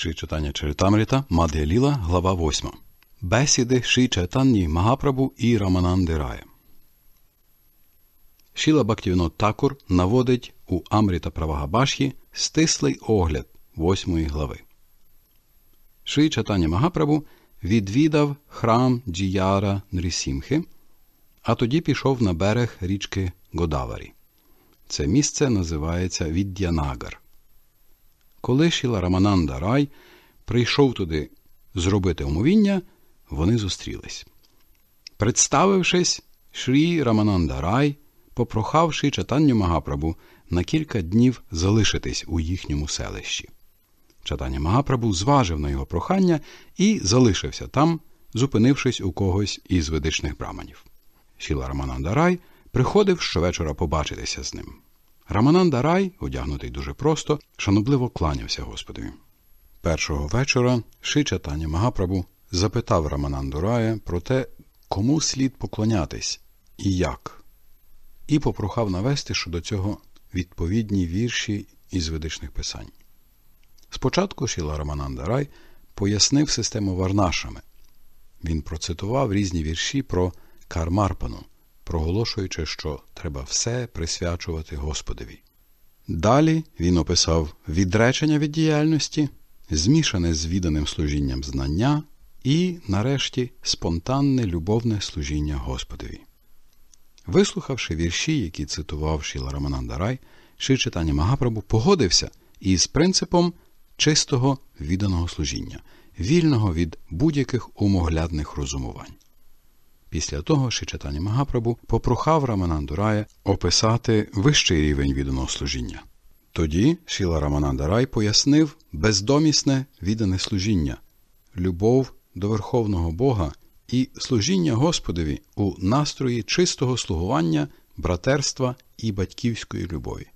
Ши читання Чаритамрита, Мадхя Ліла, глава 8. Бесіди Ши Чайтанні Магапрабу і Рамананди Рая. Шіла Бактівно Такур наводить у Амріта Правагабаші стислий огляд 8 глави. Ши Чайтання Магапрабу відвідав храм Джіяра Нрісімхи, а тоді пішов на берег річки Годаварі. Це місце називається Віддянагар. Коли Шіла Рамананда Рай прийшов туди зробити умовіння, вони зустрілись. Представившись, Шрі Рамананда Рай, попрохавши читанню Магапрабу на кілька днів залишитись у їхньому селищі. Чатання Магапрабу зважив на його прохання і залишився там, зупинившись у когось із ведичних браманів. Шіла Рамананда Рай приходив щовечора побачитися з ним. Рамананда Рай, одягнутий дуже просто, шанобливо кланявся Господові. Першого вечора Шичатані Магапрабу запитав Раманан Рая про те, кому слід поклонятись і як, і попрохав навести щодо цього відповідні вірші із ведичних писань. Спочатку Шіла Рамананда Рай пояснив систему Варнашами. Він процитував різні вірші про Кармарпану проголошуючи, що треба все присвячувати Господові. Далі він описав відречення від діяльності, змішане з відданим служінням знання і, нарешті, спонтанне любовне служіння Господові. Вислухавши вірші, які цитував Шіла Раманандарай, Ши читання Магапрабу погодився із принципом чистого відданого служіння, вільного від будь-яких умоглядних розумувань. Після того Шичатані Магапрабу попрохав Раманандурая описати вищий рівень відданого служіння. Тоді Шіла Раманандарай пояснив бездомісне віддане служіння, любов до верховного Бога і служіння Господові у настрої чистого слугування, братерства і батьківської любові.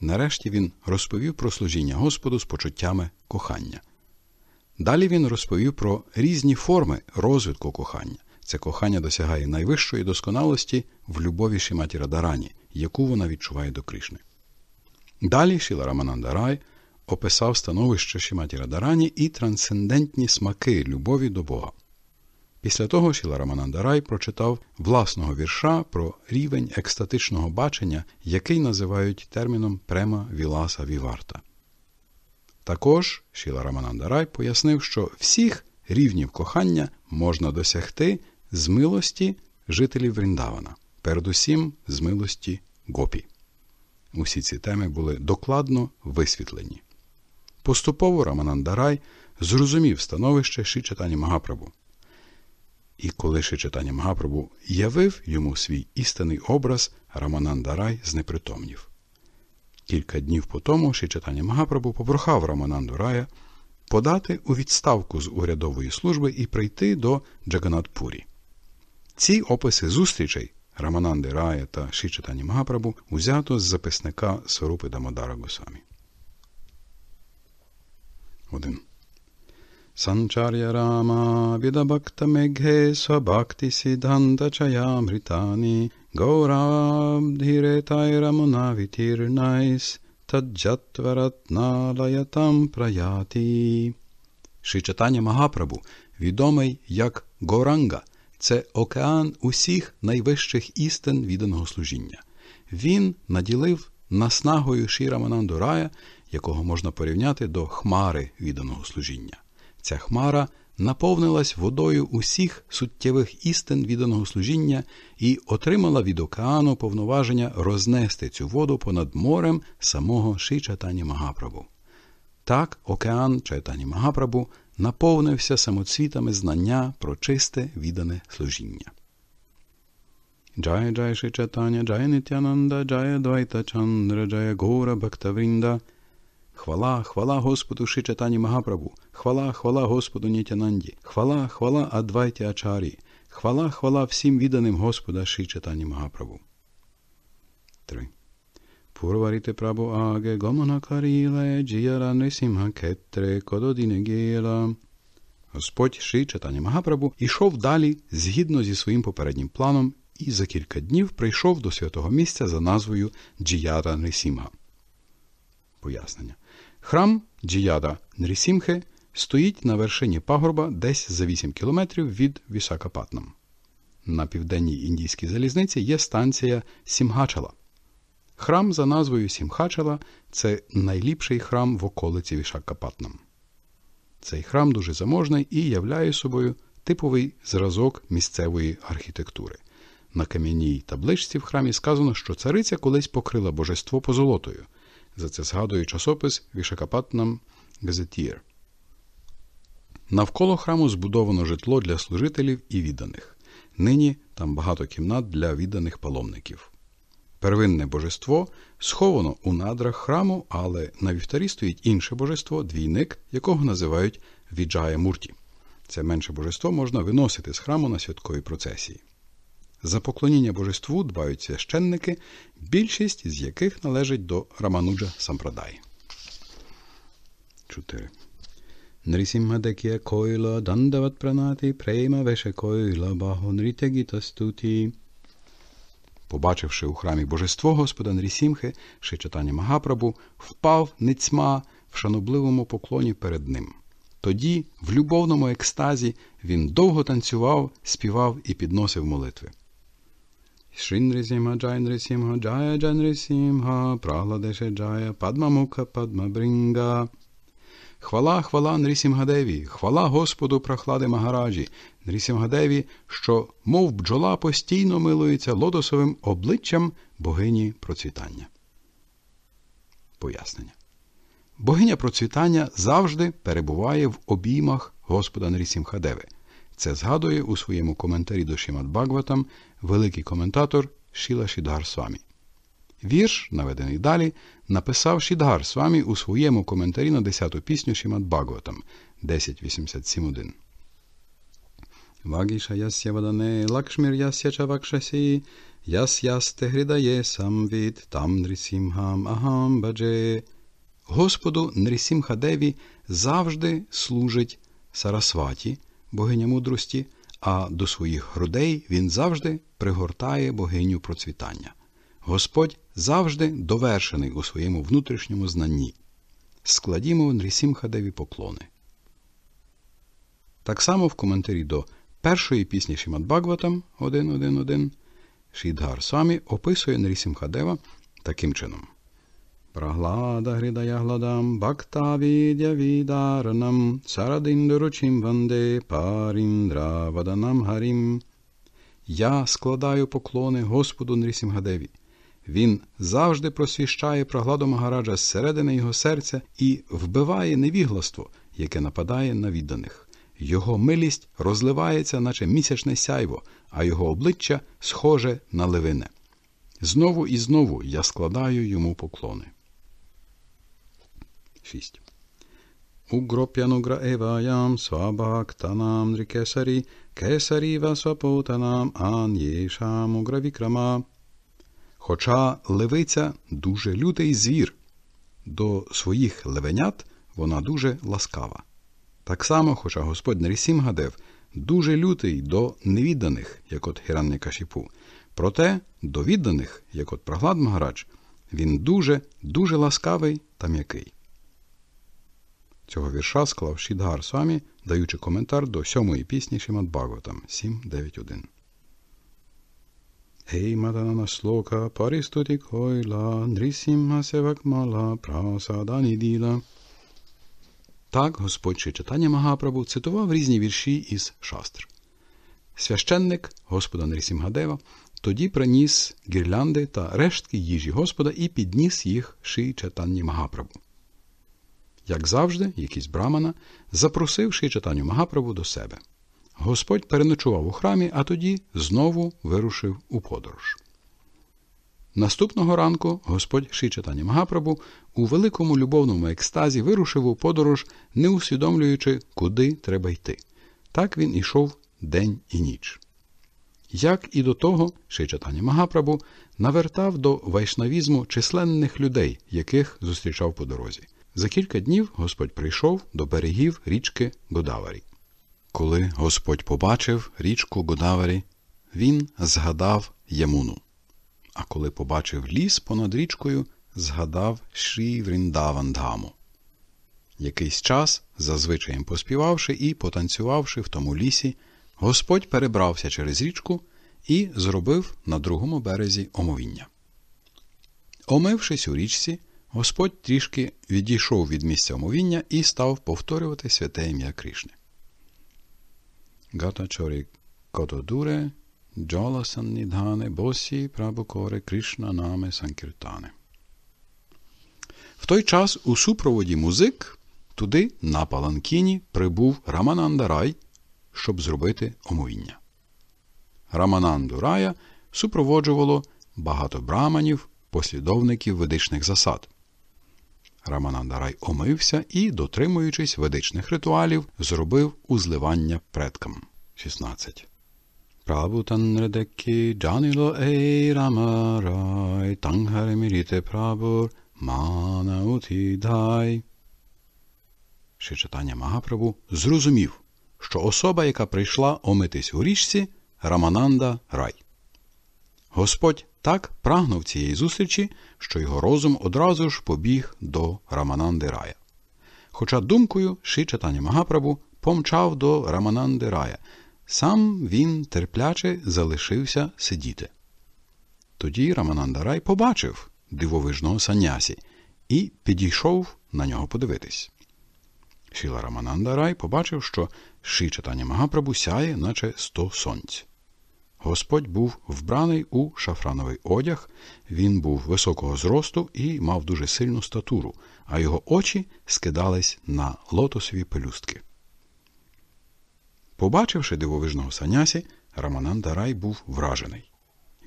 Нарешті він розповів про служіння Господу з почуттями кохання. Далі він розповів про різні форми розвитку кохання. Це кохання досягає найвищої досконалості в любові Шіматі Радарані, яку вона відчуває до Кришни. Далі Шіла Рамананда Рай описав становище Шіматі Радарані і трансцендентні смаки любові до Бога. Після того Шіла Рамананда Рай прочитав власного вірша про рівень екстатичного бачення, який називають терміном према Віласа Віварта. Також Шіла Рамананда Рай пояснив, що всіх рівнів кохання можна досягти з милості жителів Вріндавана, передусім з милості гопі. Усі ці теми були докладно висвітлені. Поступово Раманандарай зрозумів становище Шичатані Магапрабу. І коли Шичатані Магапрабу явив йому свій істинний образ, Раманандарай знепритомнів. Кілька днів по тому Шичатані Магапрабу попрохав Рамананду Рая подати у відставку з урядової служби і прийти до Джаганатпурі. Ці описи зустрічей Рамананди Рая та Шичатані Магапрабу узято з записника Сорупи Дамодара Гусамі. 1. Санчар'я Рама відабакта мегхе свабакти сідханта чаямритані гауравдхіретай рамунавітірнайс таджатваратналаятам праяті. Шичатаня Магапрабу відомий як Горанга це океан усіх найвищих істин відданого служіння. Він наділив наснагою Шірамананду Рая, якого можна порівняти до хмари відданого служіння. Ця хмара наповнилась водою усіх суттєвих істин відданого служіння і отримала від океану повноваження рознести цю воду понад морем самого Шичатані Магапрабу. Так, океан Чайтані Магапрабу наповнився самоцвітами знання про чисте віддане служіння. Джая Джая Шичатаня, Джая Нитянанда, Джая Двайта Чандра, Джая Гора Бхактаврінда. Хвала, хвала Господу Шичатані Магапрабу, хвала, хвала Господу Нітянанді, хвала, хвала Адвайті Ачарі, хвала, хвала всім відданим Господа Шичатані Магапрабу. 3. Purvarite Prabhu Age Gomana Каріле Джіяра Несімга Кетре Кододіне Гіла. Господь Ши Читання Магапрабу йшов далі згідно зі своїм попереднім планом і за кілька днів прийшов до святого місця за назвою Джіяра Нрісімга. Пояснення. Храм Джіяда Нрісімхе стоїть на вершині пагорба десь за 8 кілометрів від Вісакапатнам. На південній індійській залізниці є станція Сімгачала. Храм за назвою Сімхачела це найліпший храм в околиці Вішакапатнам. Цей храм дуже заможний і являє собою типовий зразок місцевої архітектури. На кам'яній табличці в храмі сказано, що цариця колись покрила божество позолотою. За це згадує часопис Вішакапатнам Газетір. Навколо храму збудовано житло для служителів і відданих. Нині там багато кімнат для відданих паломників. Первинне божество сховано у надрах храму, але на вівтарі стоїть інше божество, двійник, якого називають віджая мурті. Це менше божество можна виносити з храму на святковій процесії. За поклоніння божеству дбають священники, більшість з яких належить до Рамануджа Сампрадай. 4. Нрісімгадекія койла дандават пранати прейма веше койла багонрітегітастуті. Побачивши у храмі божество господа Нрісімхи, Шичатані Магапрабу, впав ницьма в шанобливому поклоні перед ним. Тоді, в любовному екстазі, він довго танцював, співав і підносив молитви. Шрінрисімга Джайн Рисімга Джая Джан Рисімга, Прагладеше Джая, Падма Муха, Падма Брінга. Хвала, хвала Нрісімгадеві, хвала Господу прохлади Магараджі, Нрісімгадеві, що, мов бджола, постійно милується лодосовим обличчям богині процвітання. Пояснення. Богиня процвітання завжди перебуває в обіймах Господа Нрісімхадеви. Це згадує у своєму коментарі до Шімад Багватам великий коментатор Шіла Шідар Свамі. Вірш, наведений далі, написав Шідгар з вами у своєму коментарі на 10-ту пісню Шімад Бхагаватам 10.87.1. Вагіша яс'я вадане, лакшмір яс'я чавакшасі, яс яс тегрідає самвід, там нрісімхам агам бадже. Господу Нрісімхадеві завжди служить Сарасваті, богиня мудрості, а до своїх грудей він завжди пригортає богиню процвітання. Господь завжди довершений у своєму внутрішньому знанні. Складімо Нрісімхадеві поклони. Так само в коментарі до першої пісні Шімад Бхагватам 1.1.1 Шідгар Самі описує Нрісімхадева таким чином. Праглада гладам, бакта відя відаранам, сарадіндоручим ванде паріндра ваданам гарім. Я складаю поклони Господу Нрісімгадеві. Він завжди просвіщає прогладу Магараджа зсередини його серця і вбиває невігластво, яке нападає на відданих. Його милість розливається, наче місячне сяйво, а його обличчя схоже на левине. Знову і знову я складаю йому поклони. 6. Угроп'януграеваям свабактанам рікесарі, кесарі васапутанам ан єшам угравікрама. Хоча левиця дуже лютий звір. До своїх левенят вона дуже ласкава. Так само, хоча Господь Нарісім гадев, дуже лютий до невідданих, як от хіранника Кашіпу. Проте до відданих, як от Праглад Магарач, він дуже, дуже ласкавий та м'який. Цього вірша склав Шідгар Самі, даючи коментар до сьомої пісні Шімадбаготам 7.9.1. Hei Madana Sloka Paristuti Koila Nrisimha Sevakmala Prasadanidila. Так Господь Ши читання Магапрабу цитував різні вірші із шастр. Священник Господа Нрісімгадева тоді приніс гірлянди та рештки їжі Господа і підніс їх Ши читанні Магапрабу. Як завжди, якийсь брамана запросив Ши читанню Магапрабу до себе. Господь переночував у храмі, а тоді знову вирушив у подорож. Наступного ранку Господь Шичатані Магапрабу у великому любовному екстазі вирушив у подорож, не усвідомлюючи, куди треба йти. Так він ішов день і ніч. Як і до того, Шичатані Магапрабу навертав до вайшнавізму численних людей, яких зустрічав по дорозі. За кілька днів Господь прийшов до берегів річки Годаварі. Коли Господь побачив річку Годавері, він згадав Ямуну. А коли побачив ліс понад річкою, згадав Шрі Вріндавандгаму. Якийсь час, зазвичай поспівавши і потанцювавши в тому лісі, Господь перебрався через річку і зробив на другому березі омовіння. Омившись у річці, Господь трішки відійшов від місця омовіння і став повторювати святе ім'я Крішни. Гатачорі Kododure, Jala Sannidhane, Bosi Prabhukore, Krishna Name Санкіртане. В той час у супроводі музик туди на Паланкіні прибув Рамананда Рай, щоб зробити омовіння. Рамананду Рая супроводжувало багато браманів, послідовників ведичних засад. Раманандарай омився і, дотримуючись ведичних ритуалів, зробив узливання предкам. 16. Прабутанредекі джаніло ей Ще читання Магапрабу зрозумів, що особа, яка прийшла омитись у річці, Рамананда рай. Господь так прагнув цієї зустрічі, що його розум одразу ж побіг до Раманандирая. Хоча думкою Ши Чатані Магапрабу помчав до рамананди Рая, сам він терпляче залишився сидіти. Тоді Рамананда Рай побачив дивовижного санясі і підійшов на нього подивитись. Шіла Рамананда Рай побачив, що Ши Чатані Магапрабу сяє, наче сто сонць. Господь був вбраний у шафрановий одяг, він був високого зросту і мав дуже сильну статуру, а його очі скидались на лотосові пелюстки. Побачивши дивовижного санясі, Рамананда Рай був вражений.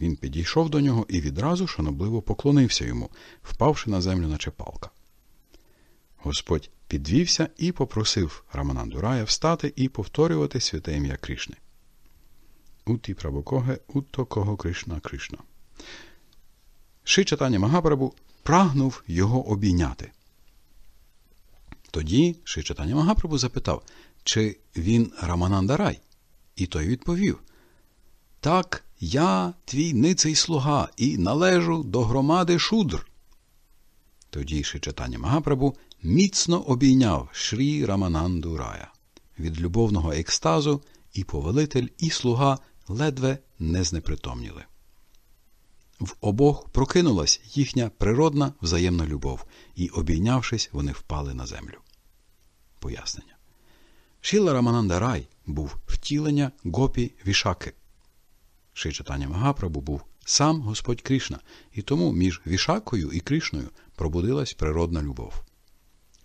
Він підійшов до нього і відразу шанобливо поклонився йому, впавши на землю, наче палка. Господь підвівся і попросив Рамананду Рая встати і повторювати святе ім'я Крішни. Uti Prabhukohe Utto Кого Кришна Кришна. Ши читання Магапрабу прагнув його обійняти. Тоді Ши читання Магапрабу запитав, чи він Рамананда Рай. І той відповів: Так, я твій ниций слуга, і належу до громади Шудр. Тоді Ши читання Магапрабу міцно обійняв Шрі Рамананду Рая від любовного екстазу і повелитель, і слуга ледве не знепритомніли. В обох прокинулась їхня природна взаємна любов, і, обійнявшись, вони впали на землю. Пояснення. Шіла Раманандарай був втілення гопі вішаки. Ши читання Магапрабу був сам Господь Кришна, і тому між вішакою і Кришною пробудилась природна любов.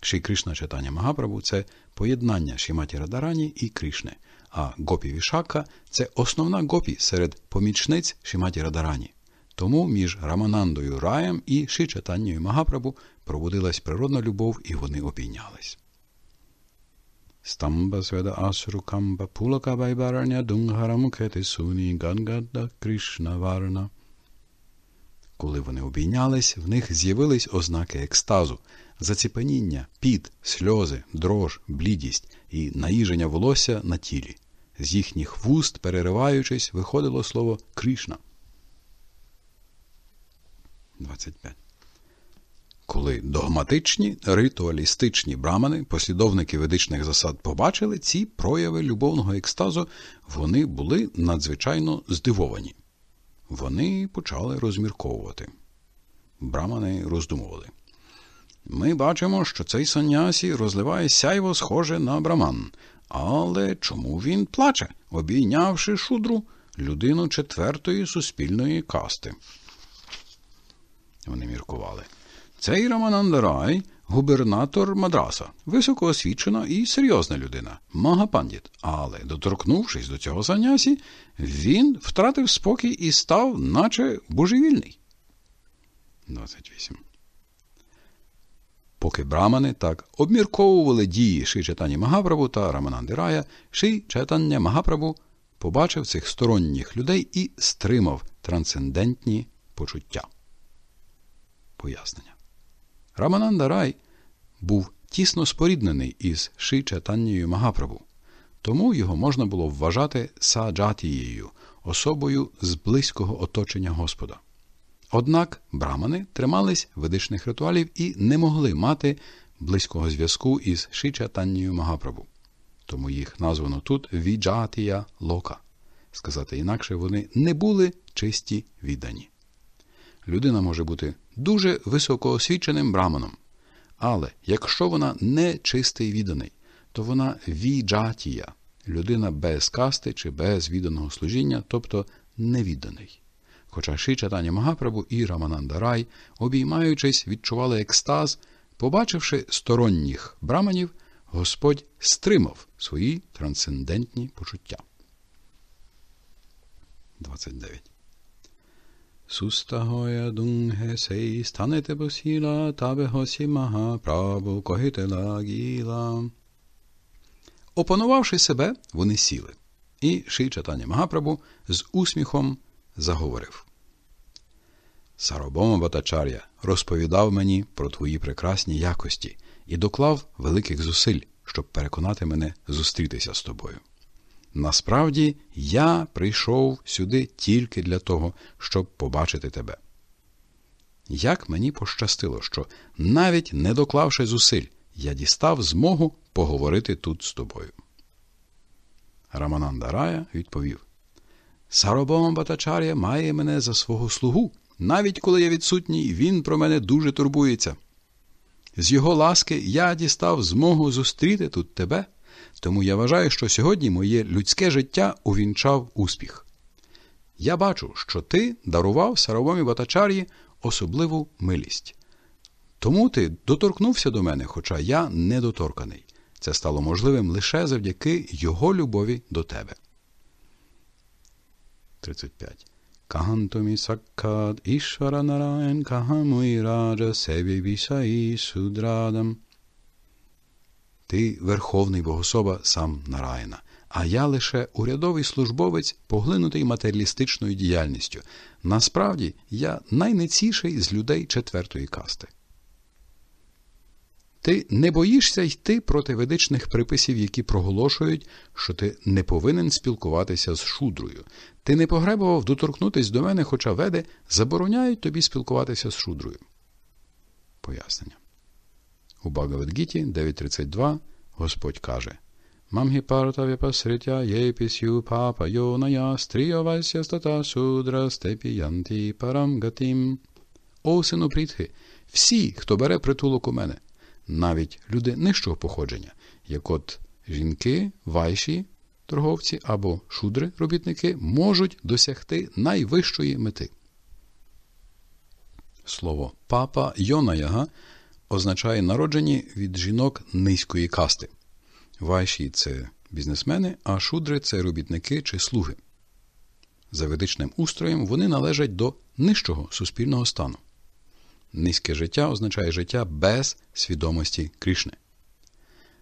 Ші Кришна читання Магапрабу це поєднання Шіматі Радарані і Кришне а гопі Вішака це основна гопі серед помічниць Шіматі Радарані. Тому між Раманандою Раєм і Шичатанньою Магапрабу проводилась природна любов, і вони обійнялись. Стамба сведа асру камба пулака байбарання дунгарамукети суні гангада Кришна Варна. Коли вони обійнялись, в них з'явились ознаки екстазу, заціпаніння, під, сльози, дрож, блідість і наїження волосся на тілі. З їхніх вуст, перериваючись, виходило слово Кришна. 25. Коли догматичні, ритуалістичні брамани, послідовники ведичних засад побачили ці прояви любовного екстазу, вони були надзвичайно здивовані. Вони почали розмірковувати. Брамани роздумували. Ми бачимо, що цей санясі розливає сяйво схоже на браман. Але чому він плаче, обійнявши шудру людину четвертої суспільної касти? Вони міркували. Цей Раманандарай губернатор Мадраса, високоосвічена і серйозна людина, магапандіт. Але, доторкнувшись до цього санясі, він втратив спокій і став, наче божевільний. 28 поки брамани так обмірковували дії Ши Чатані Магапрабу та Рамананди Рая, Ши Чатання Магапрабу побачив цих сторонніх людей і стримав трансцендентні почуття. Пояснення. Рамананда Рай був тісно споріднений із Ши Чатаннією Магапрабу, тому його можна було вважати саджатією, особою з близького оточення Господа. Однак брамани тримались ведичних ритуалів і не могли мати близького зв'язку із Шичатаннію Магапрабу. Тому їх названо тут віджатія лока. Сказати інакше, вони не були чисті віддані. Людина може бути дуже високоосвіченим браманом, але якщо вона не чистий відданий, то вона віджатія, людина без касти чи без відданого служіння, тобто невідданий. Хоча Ши Чатані Магапрабу і Раманандарай, обіймаючись, відчували екстаз, побачивши сторонніх браманів, Господь стримав свої трансцендентні почуття. 29. Сустагоя дунгhe сей станете посіла, табе госі Магапрабу когітела гіла. Опанувавши себе, вони сіли. І Ши Чатані Магапрабу з усміхом заговорив. Саробома Батачар'я розповідав мені про твої прекрасні якості і доклав великих зусиль, щоб переконати мене зустрітися з тобою. Насправді, я прийшов сюди тільки для того, щоб побачити тебе. Як мені пощастило, що, навіть не доклавши зусиль, я дістав змогу поговорити тут з тобою. Рамананда Рая відповів Сарабам Батачар'я має мене за свого слугу. Навіть коли я відсутній, він про мене дуже турбується. З його ласки я дістав змогу зустріти тут тебе, тому я вважаю, що сьогодні моє людське життя увінчав успіх. Я бачу, що ти дарував Сарабамі Батачар'ї особливу милість. Тому ти доторкнувся до мене, хоча я недоторканий. Це стало можливим лише завдяки його любові до тебе. 35. Кахантумі сакхат Ішвара Нараен Кахамуй Раджа Севі Вішаї Шудрадам. Ти верховний богособа сам Нараїна, а я лише урядовий службовець, поглинутий матеріалістичною діяльністю. Насправді я найнеціший з людей четвертої касти. Ти не боїшся йти проти ведичних приписів, які проголошують, що ти не повинен спілкуватися з шудрою. Ти не погребував доторкнутися до мене, хоча веди забороняють тобі спілкуватися з шудрою. Пояснення. У Багавадгіті 9.32 Господь каже Мамгі партаві пасритя єпісю папа йоная стрійовася стата судра степіянті парамгатім. О, сину прітхи, всі, хто бере притулок у мене навіть люди нижчого походження, як от жінки, вайші, торговці або шудри робітники можуть досягти найвищої мети. Слово папа Йонаяга означає народжені від жінок низької касти. Вайші це бізнесмени, а шудри це робітники чи слуги. За ведичним устроєм вони належать до нижчого суспільного стану. Низьке життя означає життя без свідомості Крішни.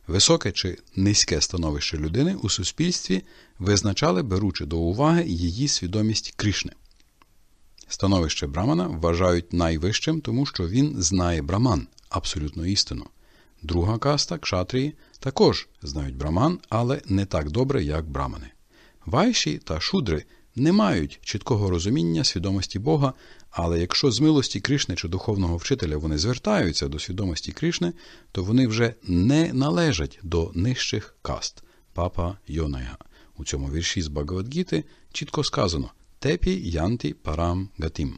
Високе чи низьке становище людини у суспільстві визначали, беручи до уваги її свідомість Крішни. Становище Брамана вважають найвищим, тому що він знає Браман абсолютну істину. Друга каста кшатрії також знають Браман, але не так добре, як брамани. Вайші та шудри не мають чіткого розуміння свідомості Бога, але якщо з милості Кришни чи духовного вчителя вони звертаються до свідомості Кришни, то вони вже не належать до нижчих каст папа Йонайга. У цьому вірші з Багавадгіти чітко сказано Тепі Янті Парам Гатім.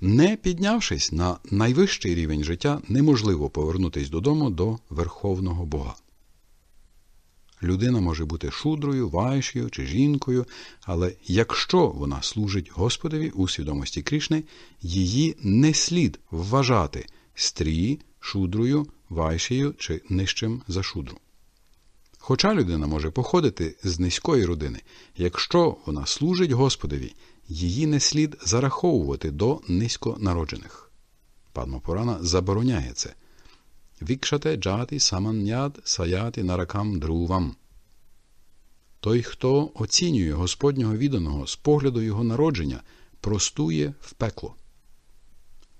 Не піднявшись на найвищий рівень життя, неможливо повернутися додому до верховного Бога. Людина може бути шудрою, вайш'ю чи жінкою, але якщо вона служить Господові у свідомості Крішни, її не слід вважати стрі, шудрою, вайшею чи нижчим за шудру. Хоча людина може походити з низької родини, якщо вона служить Господові, її не слід зараховувати до низько народжених. Падмапурана забороняє це. Вікшате джати саманят саяти наракам друвам. Той, хто оцінює Господнього відданого з погляду його народження, простує в пекло.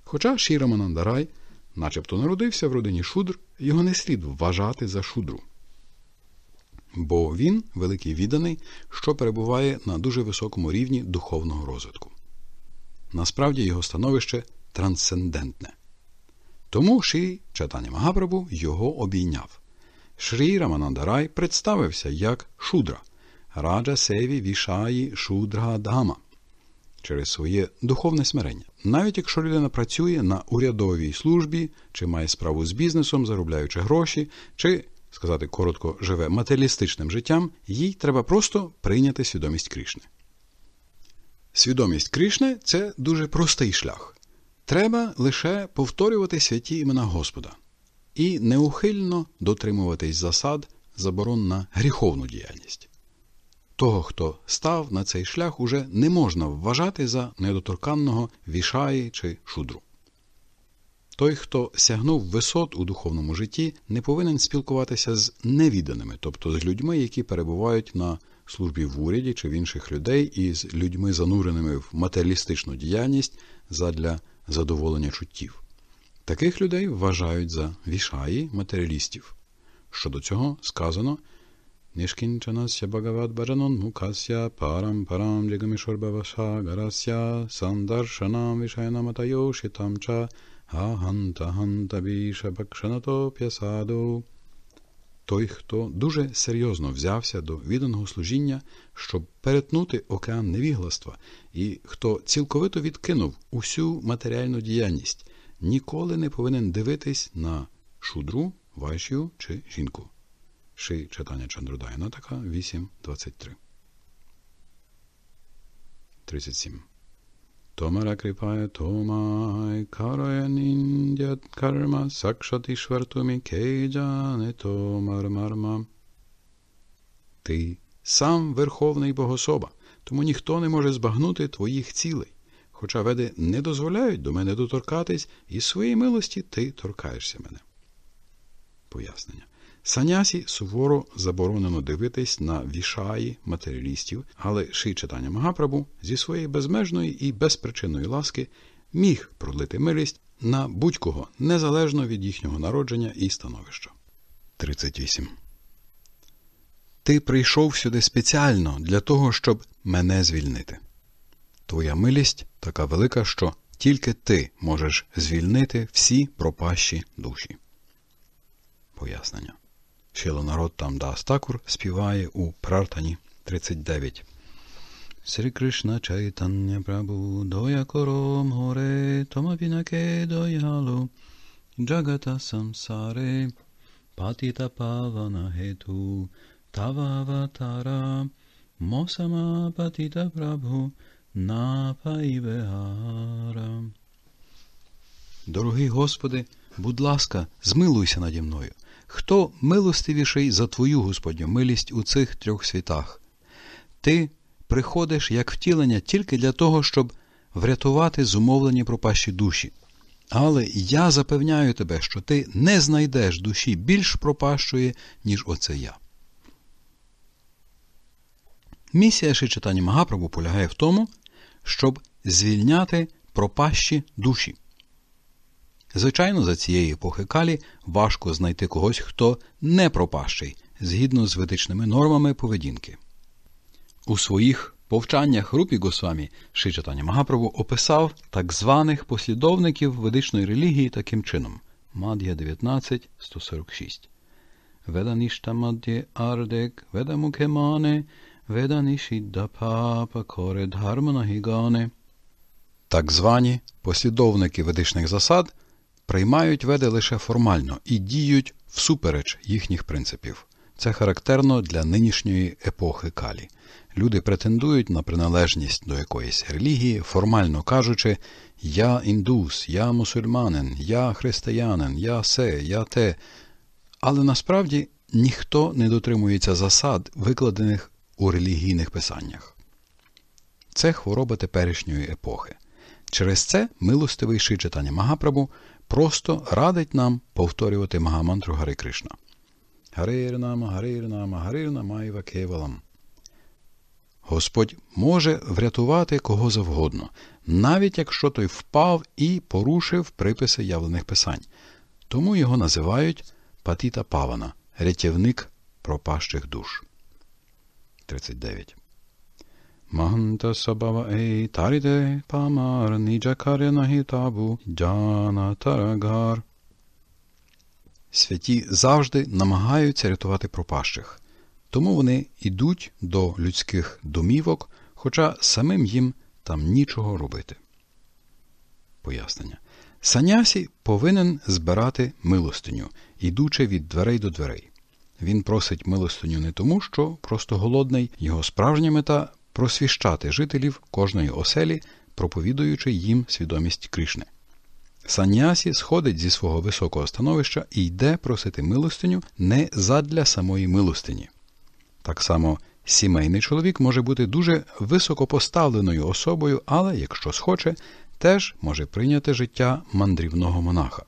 Хоча Шіраманандарай, начебто народився в родині шудр, його не слід вважати за шудру. Бо він, великий відданий, що перебуває на дуже високому рівні духовного розвитку. Насправді його становище трансцендентне. Тому Шрі Чатані Магапрабу його обійняв. Шрі Раманандарай представився як Шудра, раджа Севі Вішаї Шудра Дхама через своє духовне смирення. Навіть якщо людина працює на урядовій службі чи має справу з бізнесом, заробляючи гроші, чи, сказати коротко, живе матеріалістичним життям, їй треба просто прийняти свідомість Крішни. Свідомість Крішни це дуже простий шлях. Треба лише повторювати святі імена Господа і неухильно дотримуватись засад заборон на гріховну діяльність. Того, хто став на цей шлях, уже не можна вважати за недоторканного вішаї чи шудру. Той, хто сягнув висот у духовному житті, не повинен спілкуватися з невіданими, тобто з людьми, які перебувають на службі в уряді чи в інших людей, і з людьми, зануреними в матеріалістичну діяльність задля задоволення чуттів. Таких людей вважають за вішаї матеріалістів. Щодо цього сказано Нішкінчанася Багават Баджанон Мукася Парам Парам Джигамішорбаваша Гарася Сандаршанам матайоші Тамча Аганта бакшанато Бакшанатоп'ясаду той, хто дуже серйозно взявся до відданого служіння, щоб перетнути океан невігластва, і хто цілковито відкинув усю матеріальну діяльність, ніколи не повинен дивитись на шудру, вайшю чи жінку. Ши читання Чандрудайна така 8.23. 37. Tomarakripae tomai karayan indyat karma sakshati швартуми кейджане томар марма. Ти сам Верховний Богособа, тому ніхто не може збагнути твоїх цілей. Хоча веди не дозволяють до мене доторкатись, і своїй милості ти торкаєшся мене. Пояснення. Санясі суворо заборонено дивитись на вішаї матеріалістів, але ший читання Магапрабу зі своєї безмежної і безпричинної ласки міг продлити милість на будь-кого, незалежно від їхнього народження і становища. 38. Ти прийшов сюди спеціально для того, щоб мене звільнити. Твоя милість така велика, що тільки ти можеш звільнити всі пропащі душі. Пояснення народ там Тамдастакур співає у Прартані 39. Срі Кришна Чайтання Прабу доя кором горе, тома вінаке дояло, джагата самсаре, патіта павана гету, тава аватара, мосама патіта прабу, напаївегара. Дорогий Господи, будь ласка, змилуйся наді мною. Хто милостивіший за твою Господню милість у цих трьох світах? Ти приходиш як втілення тільки для того, щоб врятувати зумовлені пропащі душі. Але я запевняю тебе, що ти не знайдеш душі більш пропащої, ніж оце я. Місія ще читання Магапрабу полягає в тому, щоб звільняти пропащі душі. Звичайно, за цієї епохи калі важко знайти когось, хто не пропащий згідно з ведичними нормами поведінки. У своїх повчаннях Рупі Госвамі Шичатані Магаправу описав так званих послідовників ведичної релігії таким чином Мад'я 19, 146. Веданіштамадді ардек, коред веданішіддапапа гігане. Так звані послідовники ведичних засад приймають веди лише формально і діють всупереч їхніх принципів. Це характерно для нинішньої епохи Калі. Люди претендують на приналежність до якоїсь релігії, формально кажучи, я індус, я мусульманин, я християнин, я се, я те. Але насправді ніхто не дотримується засад, викладених у релігійних писаннях. Це хвороба теперішньої епохи. Через це милостивий читання Магапрабу просто радить нам повторювати Магамантру Гари Кришна. Гарирнама, гарирнама, гарирнама іва кевалам. Господь може врятувати кого завгодно, навіть якщо той впав і порушив приписи явлених писань. Тому його називають Патіта Павана, рятівник пропащих душ. 39. Mahanta sabhava e taride pamar nijakarya nahitabu jana taragар. Святі завжди намагаються рятувати пропащих, тому вони йдуть до людських домівок, хоча самим їм там нічого робити. Пояснення. Санясі повинен збирати милостиню, ідучи від дверей до дверей. Він просить милостиню не тому, що просто голодний, його справжня мета просвіщати жителів кожної оселі, проповідуючи їм свідомість Кришни. Саньясі сходить зі свого високого становища і йде просити милостиню не задля самої милостині. Так само сімейний чоловік може бути дуже високопоставленою особою, але, якщо схоче, теж може прийняти життя мандрівного монаха.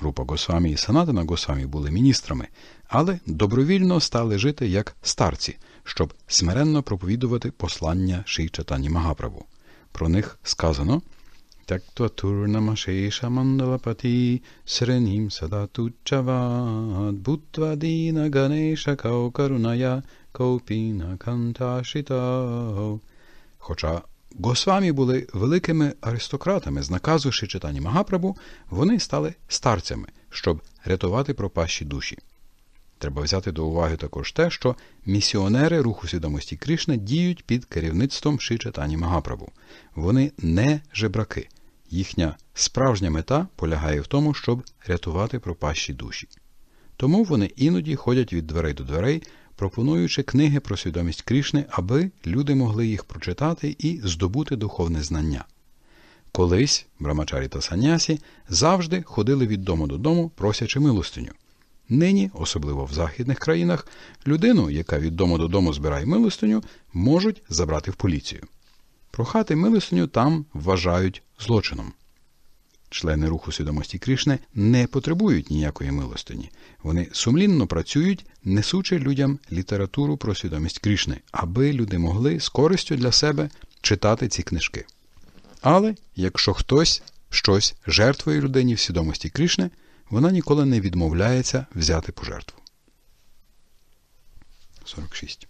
Група Госвамі і Санатана Госвамі були міністрами, але добровільно стали жити як старці щоб смиренно проповідувати послання Шийчатані Магаправу. Про них сказано Хоча Госвамі були великими аристократами, з наказу Шичатані Магапрабу, вони стали старцями, щоб рятувати пропащі душі. Треба взяти до уваги також те, що місіонери руху свідомості Кришна діють під керівництвом Шичатані Магапрабу. Вони не жебраки. Їхня справжня мета полягає в тому, щоб рятувати пропащі душі. Тому вони іноді ходять від дверей до дверей, пропонуючи книги про свідомість Крішни, аби люди могли їх прочитати і здобути духовне знання. Колись брамачарі та санясі завжди ходили від дому до дому, просячи милостиню. Нині, особливо в західних країнах, людину, яка від дому додому збирає милостиню, можуть забрати в поліцію. Прохати милостиню там вважають злочином. Члени руху свідомості Крішни не потребують ніякої милостині. Вони сумлінно працюють, несучи людям літературу про свідомість Крішни, аби люди могли з користю для себе читати ці книжки. Але якщо хтось щось жертвує людині в свідомості Крішни – вона ніколи не відмовляється взяти пожертву. 46.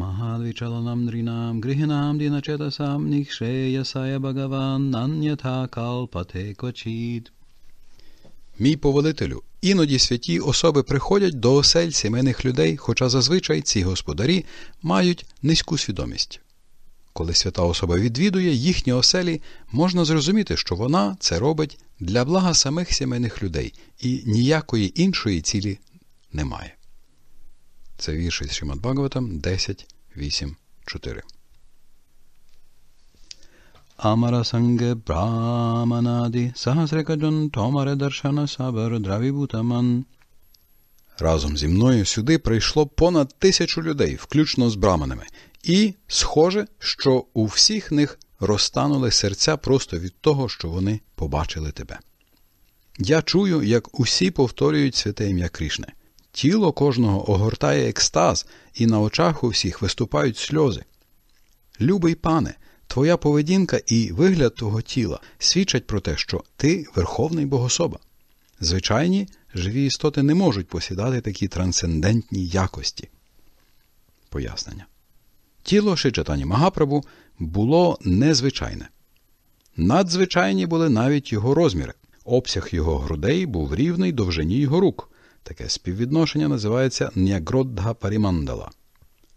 Mahadvichalanam drinam grihinam dinachetasam niksheya saya bhagavan nanyata kalpate kvachit. Мій поводителю. іноді святі особи приходять до осель сімейних людей, хоча зазвичай ці господарі мають низьку свідомість. Коли свята особа відвідує їхні оселі, можна зрозуміти, що вона це робить для блага самих сімейних людей і ніякої іншої цілі немає. Це вірш із Шимад Бхагаватам 10.8.4. Амарасанге Браманаді Сахасрекаджан Томаре Даршана Сабар Дравібутаман. Разом зі мною сюди прийшло понад тисячу людей, включно з браманами. І схоже, що у всіх них розтанули серця просто від того, що вони побачили тебе. Я чую, як усі повторюють святе ім'я Крішне. Тіло кожного огортає екстаз, і на очах у всіх виступають сльози. Любий пане, твоя поведінка і вигляд твого тіла свідчать про те, що ти верховний богособа. Звичайні живі істоти не можуть посідати такі трансцендентні якості. Пояснення. Тіло Шичатані Магапрабу було незвичайне. Надзвичайні були навіть його розміри. Обсяг його грудей був рівний довжині його рук. Таке співвідношення називається Н'ягродга парімандала.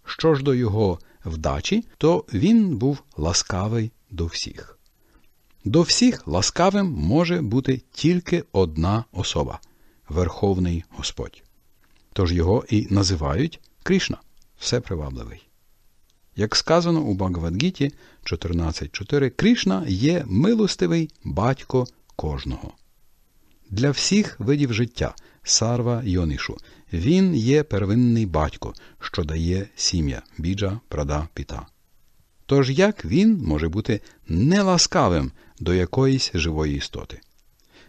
Що ж до його вдачі, то він був ласкавий до всіх. До всіх ласкавим може бути тільки одна особа Верховний Господь. Тож його і називають Кришна, всепривабливий. Як сказано у Бхагавадгіті 14.4, Крішна є милостивий батько кожного. Для всіх видів життя сарва Йонішу. Він є первинний батько, що дає сім'я біджа, прада, піта. Тож як він може бути неласкавим до якоїсь живої істоти?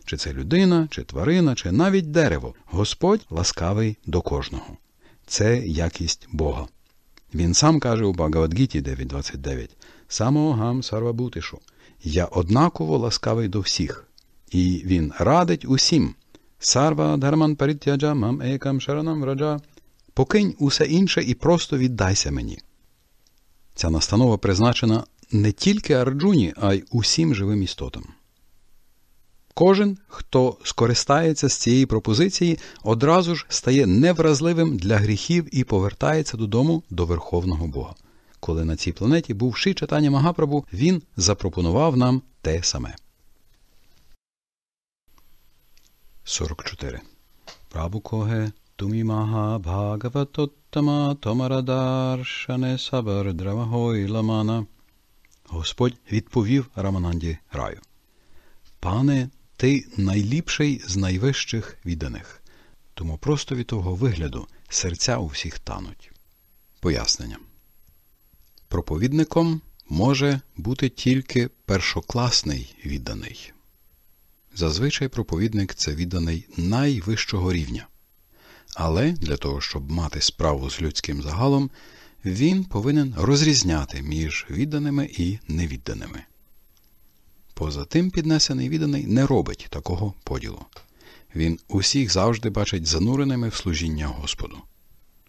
Чи це людина, чи тварина, чи навіть дерево. Господь ласкавий до кожного. Це якість Бога. Він сам каже у Багаватгіті 9.29 Самогам Сарвабутишу. Я однаково ласкавий до всіх. І він радить усім. Сарва Дharman паритяджа мам екам шаранам раджа. Покинь усе інше і просто віддайся мені. Ця настанова призначена не тільки Арджуні, а й усім живим істотам. Кожен, хто скористається з цієї пропозиції, одразу ж стає невразливим для гріхів і повертається додому до Верховного Бога. Коли на цій планеті був ши читання Магапрабу, він запропонував нам те саме. 44. Прабу Коге Тумімага Бхагаватоттама Томарадаршане Сабар Драмагой Ламана. Господь відповів Рамананді Раю. Пане ти найліпший з найвищих відданих. Тому просто від того вигляду серця у всіх тануть. Пояснення. Проповідником може бути тільки першокласний відданий. Зазвичай проповідник це відданий найвищого рівня. Але для того, щоб мати справу з людським загалом, він повинен розрізняти між відданими і невідданими. Поза тим піднесений відданий не робить такого поділу. Він усіх завжди бачить зануреними в служіння Господу.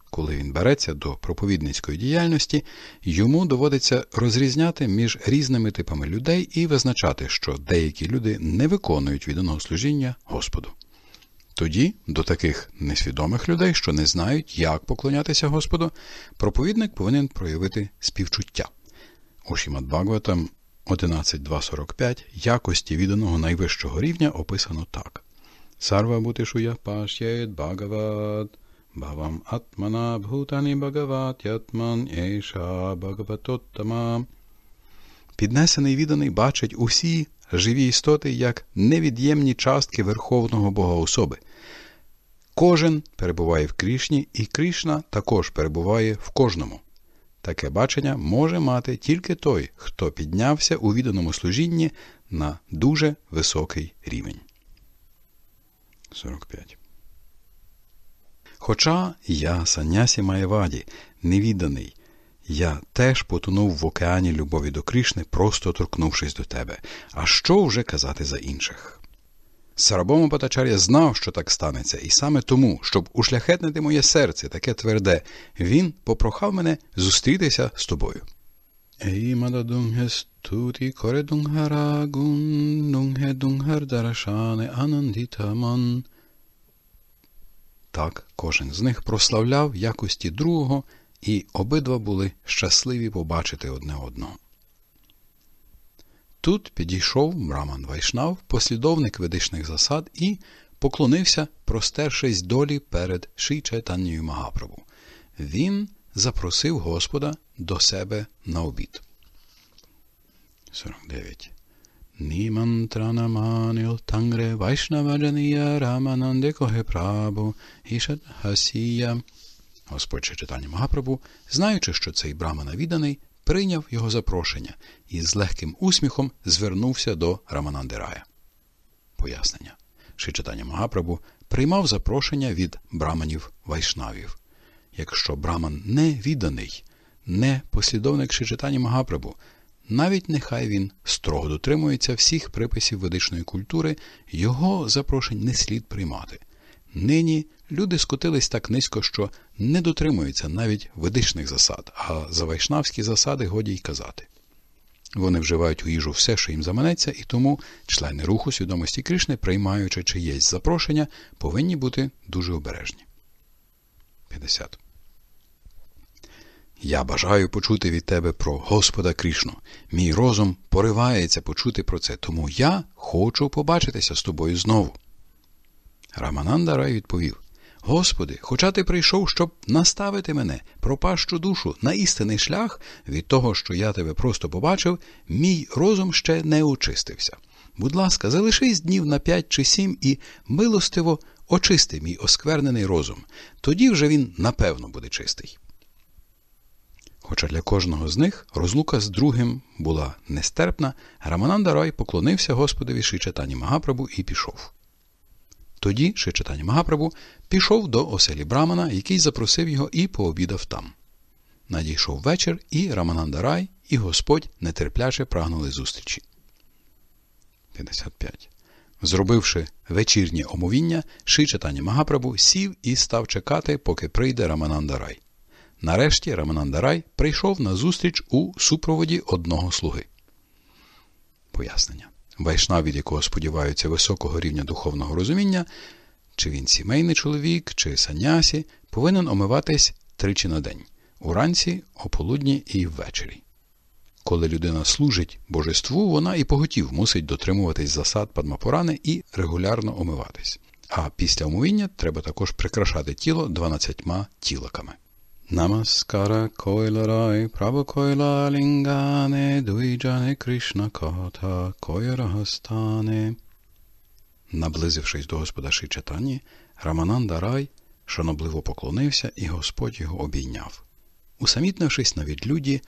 Коли він береться до проповідницької діяльності, йому доводиться розрізняти між різними типами людей і визначати, що деякі люди не виконують відданого служіння Господу. Тоді до таких несвідомих людей, що не знають, як поклонятися Господу, проповідник повинен проявити співчуття. Багватам 11.245 якості відданого найвищого рівня описано так. Сарва бутишуя пашєт Бхагават, Бхавам Атмана Бхутані Бхагават Ятман Ейша Бхагаватоттама. Піднесений відданий бачить усі живі істоти як невід'ємні частки Верховного Бога особи. Кожен перебуває в Крішні, і Крішна також перебуває в кожному. Таке бачення може мати тільки той, хто піднявся у відданому служінні на дуже високий рівень. 45. Хоча я, Санясі Маєваді, невіданий, я теж потонув в океані любові до Кришни, просто торкнувшись до тебе. А що вже казати за інших? Сарабома Патачар'я знав, що так станеться, і саме тому, щоб ушляхетнити моє серце, таке тверде, він попрохав мене зустрітися з тобою. Так кожен з них прославляв якості другого, і обидва були щасливі побачити одне одного. Тут підійшов браман Вайшнав, послідовник ведичних засад, і поклонився, простершись долі перед Ші Чайтаннію Магапрабу. Він запросив Господа до себе на обід. 49. Німантранаманил тангре вайшнаваджанія рамананде прабу ішат хасія. Господь читання Магапрабу, знаючи, що цей брамана відданий, прийняв його запрошення і з легким усміхом звернувся до Раманандирая. Пояснення. Шичатання Магапрабу приймав запрошення від браманів вайшнавів. Якщо браман не відданий, не послідовник Шичатані Магапрабу, навіть нехай він строго дотримується всіх приписів ведичної культури, його запрошень не слід приймати. Нині люди скотились так низько, що не дотримуються навіть ведичних засад, а за вайшнавські засади годі й казати. Вони вживають у їжу все, що їм заманеться, і тому члени руху свідомості Кришни, приймаючи чиєсь запрошення, повинні бути дуже обережні. 50. Я бажаю почути від тебе про Господа Крішну. Мій розум поривається почути про це, тому я хочу побачитися з тобою знову. Рамананда Рай відповів Господи, хоча ти прийшов, щоб наставити мене, пропащу душу на істинний шлях від того, що я тебе просто побачив, мій розум ще не очистився. Будь ласка, залишись днів на п'ять чи сім і милостиво очисти мій осквернений розум. Тоді вже він напевно буде чистий. Хоча для кожного з них розлука з другим була нестерпна, Рамананда Рай поклонився Господові Шичатані Магапрабу і пішов. Тоді, ще читання Магапрабу, пішов до оселі Брамана, який запросив його і пообідав там. Надійшов вечір, і Раманандарай, і Господь нетерпляче прагнули зустрічі. 55. Зробивши вечірнє омовіння, Ши читання Магапрабу сів і став чекати, поки прийде Раманандарай. Нарешті Раманандарай прийшов на зустріч у супроводі одного слуги. Пояснення вайшнав, від якого сподіваються високого рівня духовного розуміння, чи він сімейний чоловік, чи санясі, повинен омиватись тричі на день уранці, ополудні і ввечері. Коли людина служить божеству, вона і поготів мусить дотримуватись засад падмапорани і регулярно омиватись. А після омовіння треба також прикрашати тіло 12 тілаками. Namaskara koilarai prabhu koila lingane duijane Krishna kata koirahastane. Наблизившись до Господа Шичатані, Рамананда Рай шанобливо поклонився, і Господь його обійняв. Усамітнившись на відлюді,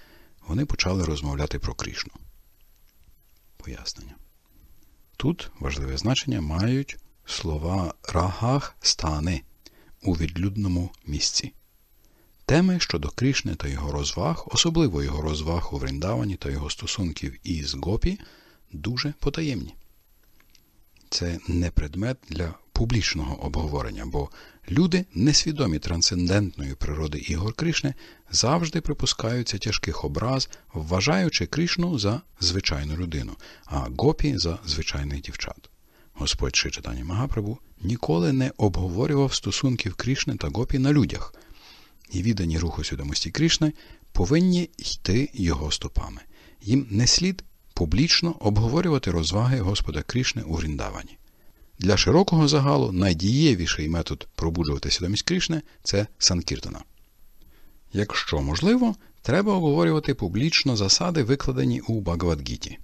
вони почали розмовляти про Крішну. Пояснення. Тут важливе значення мають слова рагах стани у відлюдному місці. Теми щодо Крішни та його розваг, особливо його розваг у вріндавані та його стосунків із Гопі, дуже потаємні. Це не предмет для публічного обговорення, бо люди, несвідомі трансцендентної природи Ігор Кришни, завжди припускаються тяжких образ, вважаючи Кришну за звичайну людину, а Гопі за звичайних дівчат. Господь Шичатані Магапрабу ніколи не обговорював стосунків Крішни та Гопі на людях і віддані руху свідомості Крішни повинні йти його стопами. Їм не слід публічно обговорювати розваги Господа Крішни у Гріндавані. Для широкого загалу найдієвіший метод пробуджувати свідомість Крішни це санкіртана. Якщо можливо, треба обговорювати публічно засади, викладені у Багавадгіті.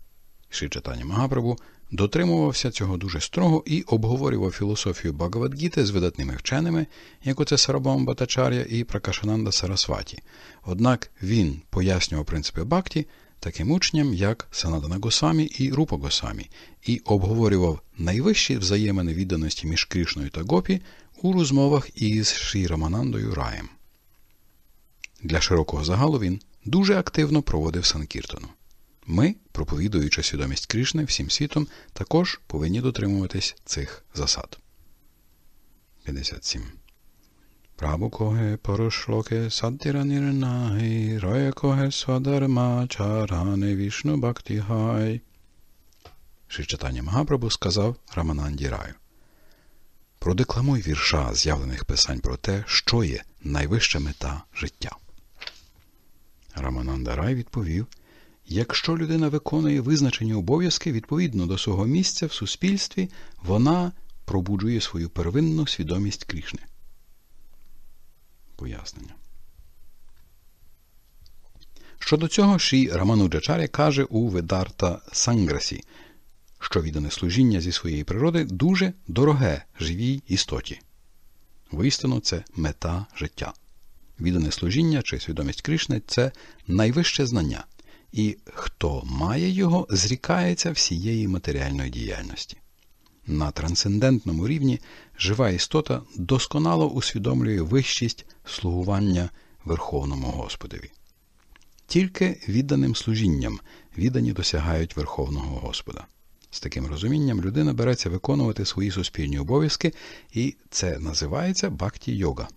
Шичатані Магапрабу дотримувався цього дуже строго і обговорював філософію Багавадгіти з видатними вченими, як оце Сарабам Батачар'я і Пракашананда Сарасваті. Однак він пояснював принципи Бакті таким учням, як Санадана Госамі і Рупа Госамі, і обговорював найвищі взаємини відданості між Крішною та Гопі у розмовах із Шіраманандою Раєм. Для широкого загалу він дуже активно проводив Санкіртону. Ми, проповідуючи свідомість Крішни всім світом, також повинні дотримуватись цих засад. 57. Прабукоге порушлоке саддіранірнахи, роякоге свадарма чаргане вішну бактігай. Шичатання Магапрабу сказав Рамананді Раю. Продекламуй вірша з'явлених писань про те, що є найвища мета життя. Рамананда Рай відповів. Якщо людина виконує визначені обов'язки відповідно до свого місця в суспільстві, вона пробуджує свою первинну свідомість Крішни. Пояснення. Щодо цього Ші Рамануджачаря каже у Ведарта Санграсі, що віддане служіння зі своєї природи дуже дороге живій істоті. Воістину, це мета життя. Віддане служіння чи свідомість Крішни це найвище знання і хто має його, зрікається всієї матеріальної діяльності. На трансцендентному рівні жива істота досконало усвідомлює вищість слугування Верховному Господові. Тільки відданим служінням віддані досягають Верховного Господа. З таким розумінням людина береться виконувати свої суспільні обов'язки, і це називається бакті йога.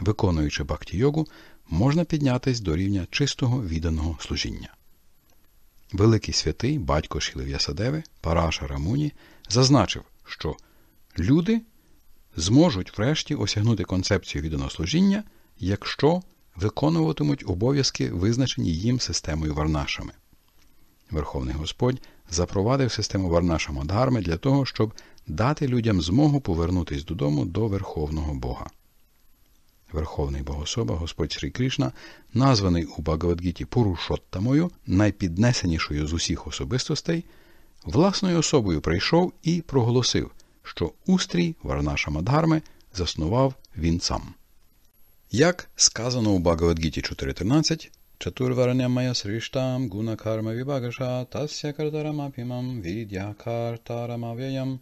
Виконуючи бакті йогу, можна піднятись до рівня чистого відданого служіння. Великий святий батько Шілев'ясадеви Параша Рамуні зазначив, що люди зможуть врешті осягнути концепцію відданого служіння, якщо виконуватимуть обов'язки, визначені їм системою Варнашами. Верховний Господь запровадив систему Варнаша Мадгарми для того, щоб дати людям змогу повернутися додому до верховного Бога. Верховний Богособа Господь Шрі Кришна, названий у Багавадгіті Пурушоттамою, найпіднесенішою з усіх особистостей, власною особою прийшов і проголосив, що устрій Варнаша Мадгарми заснував він сам. Як сказано у Багавадгіті 4.13, Чатурварнямая сріштам гуна карма вібагаша тася картарамапімам відя картарамавяям.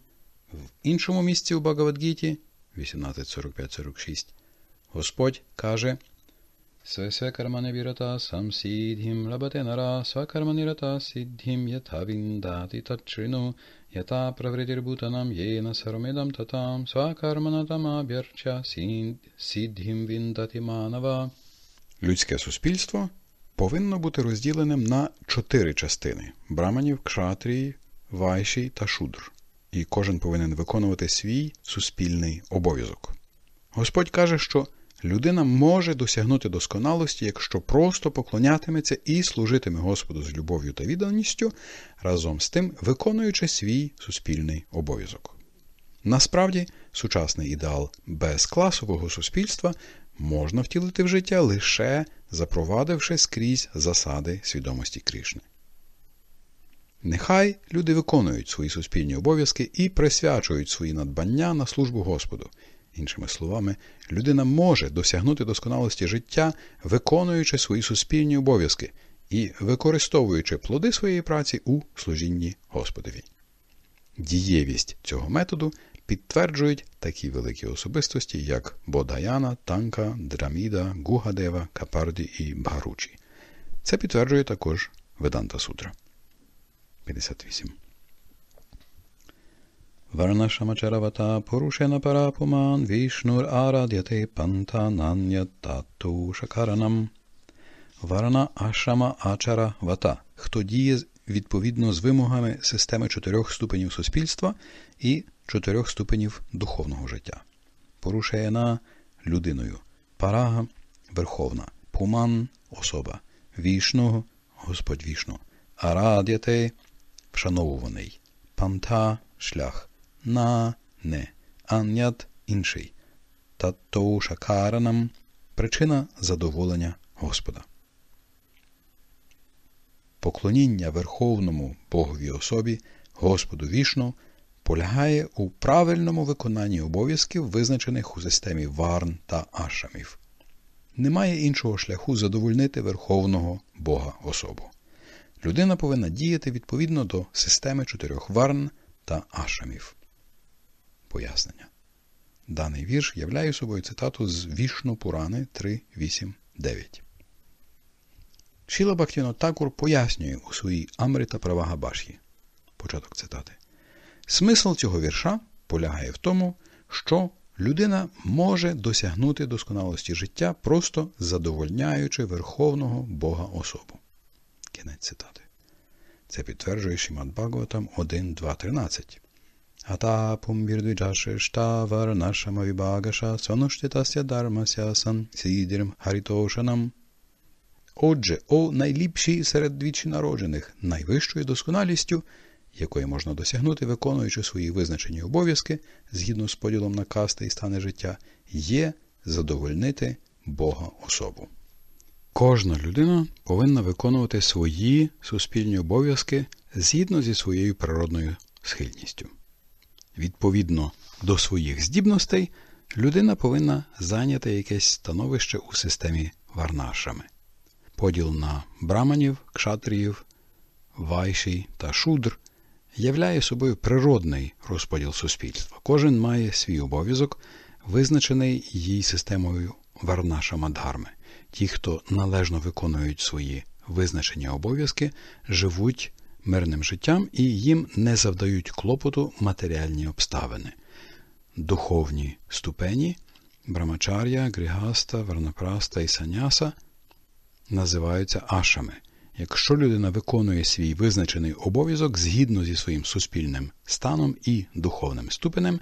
В іншому місці у Багавадгіті 1845 Господь каже Свесекарманевірата сам сідхім лабатенара свакарманірата сідхім ята віндати татчину, ята правритірбутанам єна саромедам татам свакарманатамабірча сідхім віндати манава. Людське суспільство повинно бути розділеним на чотири частини браманів, кшатрії, вайші та шудр. І кожен повинен виконувати свій суспільний обов'язок. Господь каже, що Людина може досягнути досконалості, якщо просто поклонятиметься і служитиме Господу з любов'ю та відданістю, разом з тим виконуючи свій суспільний обов'язок. Насправді, сучасний ідеал безкласового суспільства можна втілити в життя лише запровадивши скрізь засади свідомості Крішни. Нехай люди виконують свої суспільні обов'язки і присвячують свої надбання на службу Господу. Іншими словами, людина може досягнути досконалості життя, виконуючи свої суспільні обов'язки і використовуючи плоди своєї праці у служінні Господові. Дієвість цього методу підтверджують такі великі особистості, як Бодаяна, Танка, Драміда, Гугадева, Капарді і Бгаручі. Це підтверджує також Веданта Сутра. 58 Varnashamacharavata Purushena парапуман, вишнур Aradyate панта Тату Шакаранам. Варна Ашама Ачара Вата, хто діє відповідно з вимогами системи чотирьох ступенів суспільства і чотирьох ступенів духовного життя. Порушена людиною. Парага верховна. Пуман особа. Вішну Господь вішну. Арад'яте вшановуваний. Панта шлях на не, анят інший. Татоуша каранам причина задоволення Господа. Поклоніння Верховному Богові особі Господу вішну полягає у правильному виконанні обов'язків, визначених у системі варн та ашамів. Немає іншого шляху задовольнити Верховного Бога особу. Людина повинна діяти відповідно до системи чотирьох варн та ашамів пояснення. Даний вірш являє собою цитату з Вішну Пурани 3.8.9. Шіла Бахтіно Такур пояснює у своїй Амрита Правага Баш'ї. Початок цитати. Смисл цього вірша полягає в тому, що людина може досягнути досконалості життя, просто задовольняючи Верховного Бога особу. Кінець цитати. Це підтверджує Шімад Багаватам 1.2.13. Ata pumbirdujašta varnashama vibhagasha sanushtitasya dharmasya san sidirim haritoshanam. Отже, о найліпшій серед двічі народжених, найвищою досконалістю, якої можна досягнути, виконуючи свої визначені обов'язки згідно з поділом на касти і стане життя, є задовольнити Бога особу. Кожна людина повинна виконувати свої суспільні обов'язки згідно зі своєю природною схильністю. Відповідно до своїх здібностей, людина повинна зайняти якесь становище у системі варнашами. Поділ на браманів, кшатріїв, вайші та шудр являє собою природний розподіл суспільства. Кожен має свій обов'язок, визначений її системою варнаша мадгарми. Ті, хто належно виконують свої визначені обов'язки, живуть мирним життям і їм не завдають клопоту матеріальні обставини, духовні ступені брамачар'я, грігаста, варнапраста і саняса називаються ашами. Якщо людина виконує свій визначений обов'язок згідно зі своїм суспільним станом і духовним ступенем,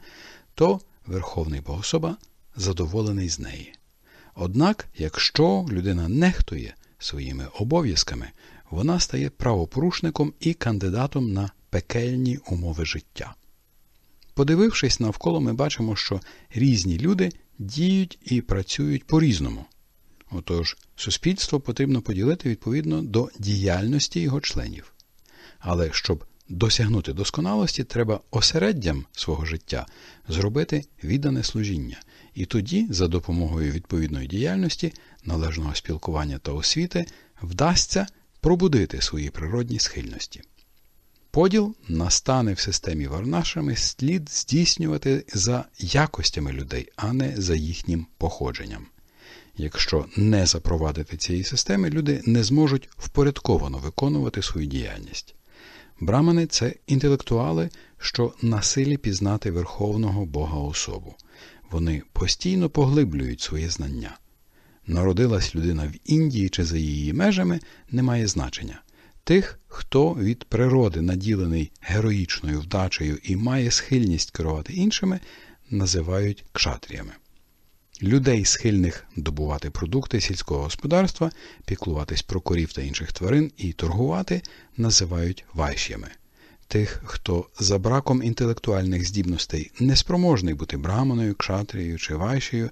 то Верховний Богособа задоволений з неї. Однак, якщо людина нехтує своїми обов'язками, вона стає правопорушником і кандидатом на пекельні умови життя. Подивившись навколо, ми бачимо, що різні люди діють і працюють по різному. Отож, суспільство потрібно поділити відповідно до діяльності його членів. Але щоб досягнути досконалості, треба осереддям свого життя зробити віддане служіння, і тоді, за допомогою відповідної діяльності, належного спілкування та освіти, вдасться пробудити свої природні схильності. Поділ на настане в системі Варнашами слід здійснювати за якостями людей, а не за їхнім походженням. Якщо не запровадити цієї системи, люди не зможуть впорядковано виконувати свою діяльність. Брамани це інтелектуали, що на силі пізнати верховного Бога особу. Вони постійно поглиблюють своє знання. Народилась людина в Індії чи за її межами, не має значення. Тих, хто від природи наділений героїчною вдачею і має схильність керувати іншими, називають кшатріями. Людей, схильних добувати продукти сільського господарства, піклуватись про корів та інших тварин і торгувати, називають вайшями. Тих, хто за браком інтелектуальних здібностей не спроможний бути браманою, кшатрією чи вайшею,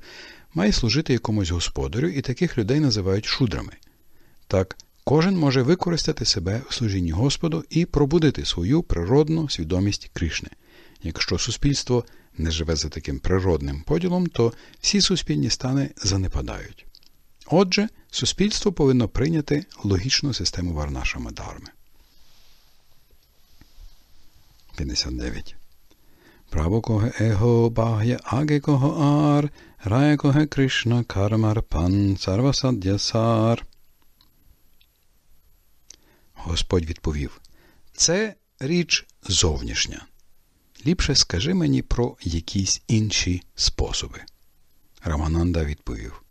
має служити якомусь господарю, і таких людей називають шудрами. Так, кожен може використати себе в служінні Господу і пробудити свою природну свідомість Кришни. Якщо суспільство не живе за таким природним поділом, то всі суспільні стани занепадають. Отже, суспільство повинно прийняти логічну систему варнашами Мадарми. 59. Право кого его багя аге кого ар, Hare Кришна Krishna Karmarpan Господь відповів Це річ зовнішня. Ліпше скажи мені про якісь інші способи. Рамананда відповів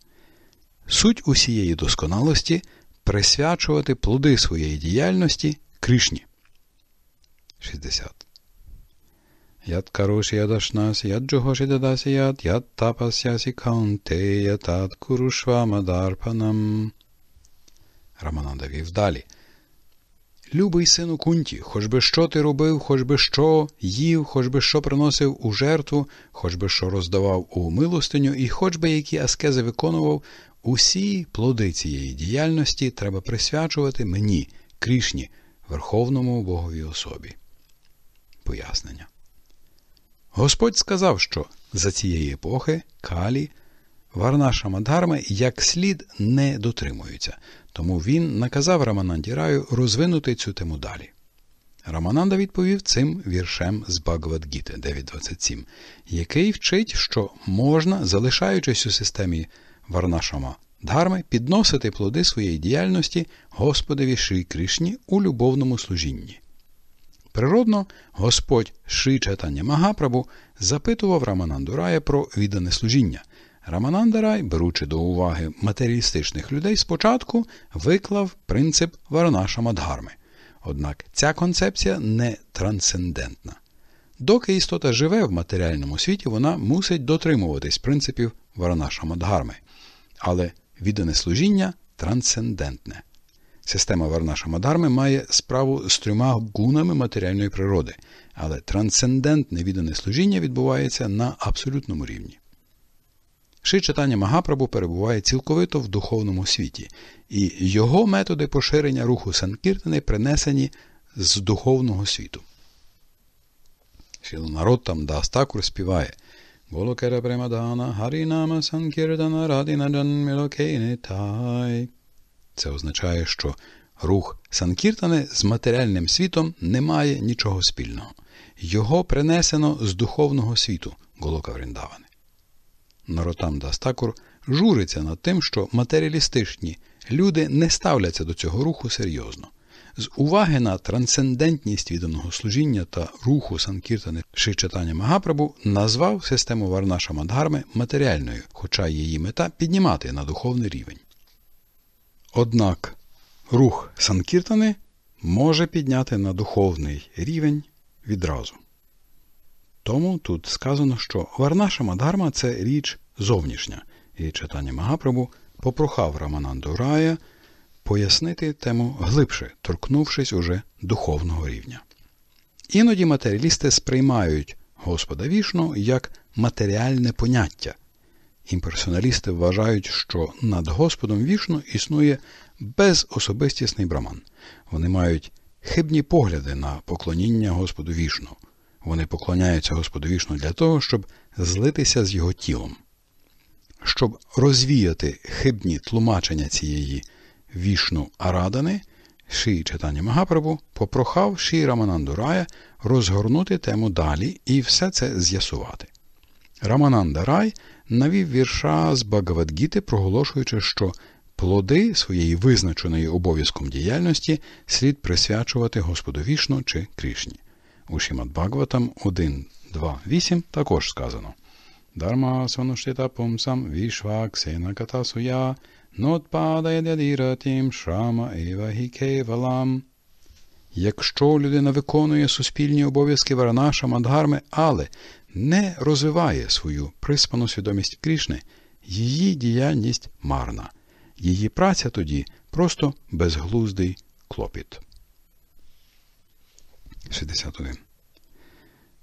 Суть усієї досконалості присвячувати плоди своєї діяльності Кришні. 60. Яд karoshi adashnas, яд juhoshi dadasi яд yat tapasyasi kaunte, yatat kurushva мадарпанам. Рамананда вів далі. Любий сину кунті, хоч би що ти робив, хоч би що їв, хоч би що приносив у жертву, хоч би що роздавав у милостиню, і хоч би які аскези виконував, усі плоди цієї діяльності треба присвячувати мені, Крішні, Верховному Богові особі. Пояснення. Господь сказав, що за цієї епохи калі Варнаша Мадгарми як слід не дотримуються, тому він наказав Рамананді Раю розвинути цю тему далі. Рамананда відповів цим віршем з Багвадгіти 9.27, який вчить, що можна, залишаючись у системі Варнашама Дхарми, підносити плоди своєї діяльності Господові Шрі Кришні у любовному служінні. Природно, господь Ши Чайтання Магапрабу запитував Раманандурая про віддане служіння. Раманандарай, беручи до уваги матеріалістичних людей, спочатку виклав принцип Варанаша Мадгарми. Однак ця концепція не трансцендентна. Доки істота живе в матеріальному світі, вона мусить дотримуватись принципів Варанаша Мадгарми. Але віддане служіння трансцендентне. Система Варнаша Мадарми має справу з трьома гунами матеріальної природи, але трансцендентне віддане служіння відбувається на абсолютному рівні. Ши читання Магапрабу перебуває цілковито в духовному світі, і його методи поширення руху Санкіртани принесені з духовного світу. Народ там Дастакур співає Голокера Премадана Харінама Санкірдана Радіна Джанмілокейнитай. Це означає, що рух Санкіртани з матеріальним світом не має нічого спільного. Його принесено з духовного світу Голока Вріндавани. Наротам Дастакур журиться над тим, що матеріалістичні люди не ставляться до цього руху серйозно. З уваги на трансцендентність відданого служіння та руху Санкіртани Шичатання Магапрабу назвав систему Варнаша Мадгарми матеріальною, хоча її мета піднімати на духовний рівень. Однак рух Санкіртани може підняти на духовний рівень відразу. Тому тут сказано, що Варнаша Мадгарма це річ зовнішня, і читання Магапрабу попрохав Рамананду Рая пояснити тему глибше, торкнувшись уже духовного рівня. Іноді матеріалісти сприймають Господа вішну як матеріальне поняття, Імперсоналісти вважають, що над Господом вішну існує безособистісний браман. Вони мають хибні погляди на поклоніння Господу вішну. Вони поклоняються Господу вішну для того, щоб злитися з його тілом. Щоб розвіяти хибні тлумачення цієї вішну Арадани, Ші читання Магапрабу попрохав Ші Раманандурая розгорнути тему далі і все це з'ясувати. Рамананда Рай – навів вірша з Багавадгіти, проголошуючи, що плоди своєї визначеної обов'язком діяльності слід присвячувати Господу Вішну чи Крішні. У Шімад Багаватам 1.2.8 також сказано. Дарма сонуштита пумсам вішва ксена катасуя, нотпадає дядіратім шрама ева гікевалам. Якщо людина виконує суспільні обов'язки Варанаша Мадгарми, але не розвиває свою приспану свідомість Крішни, її діяльність марна, її праця тоді просто безглуздий клопіт. 61.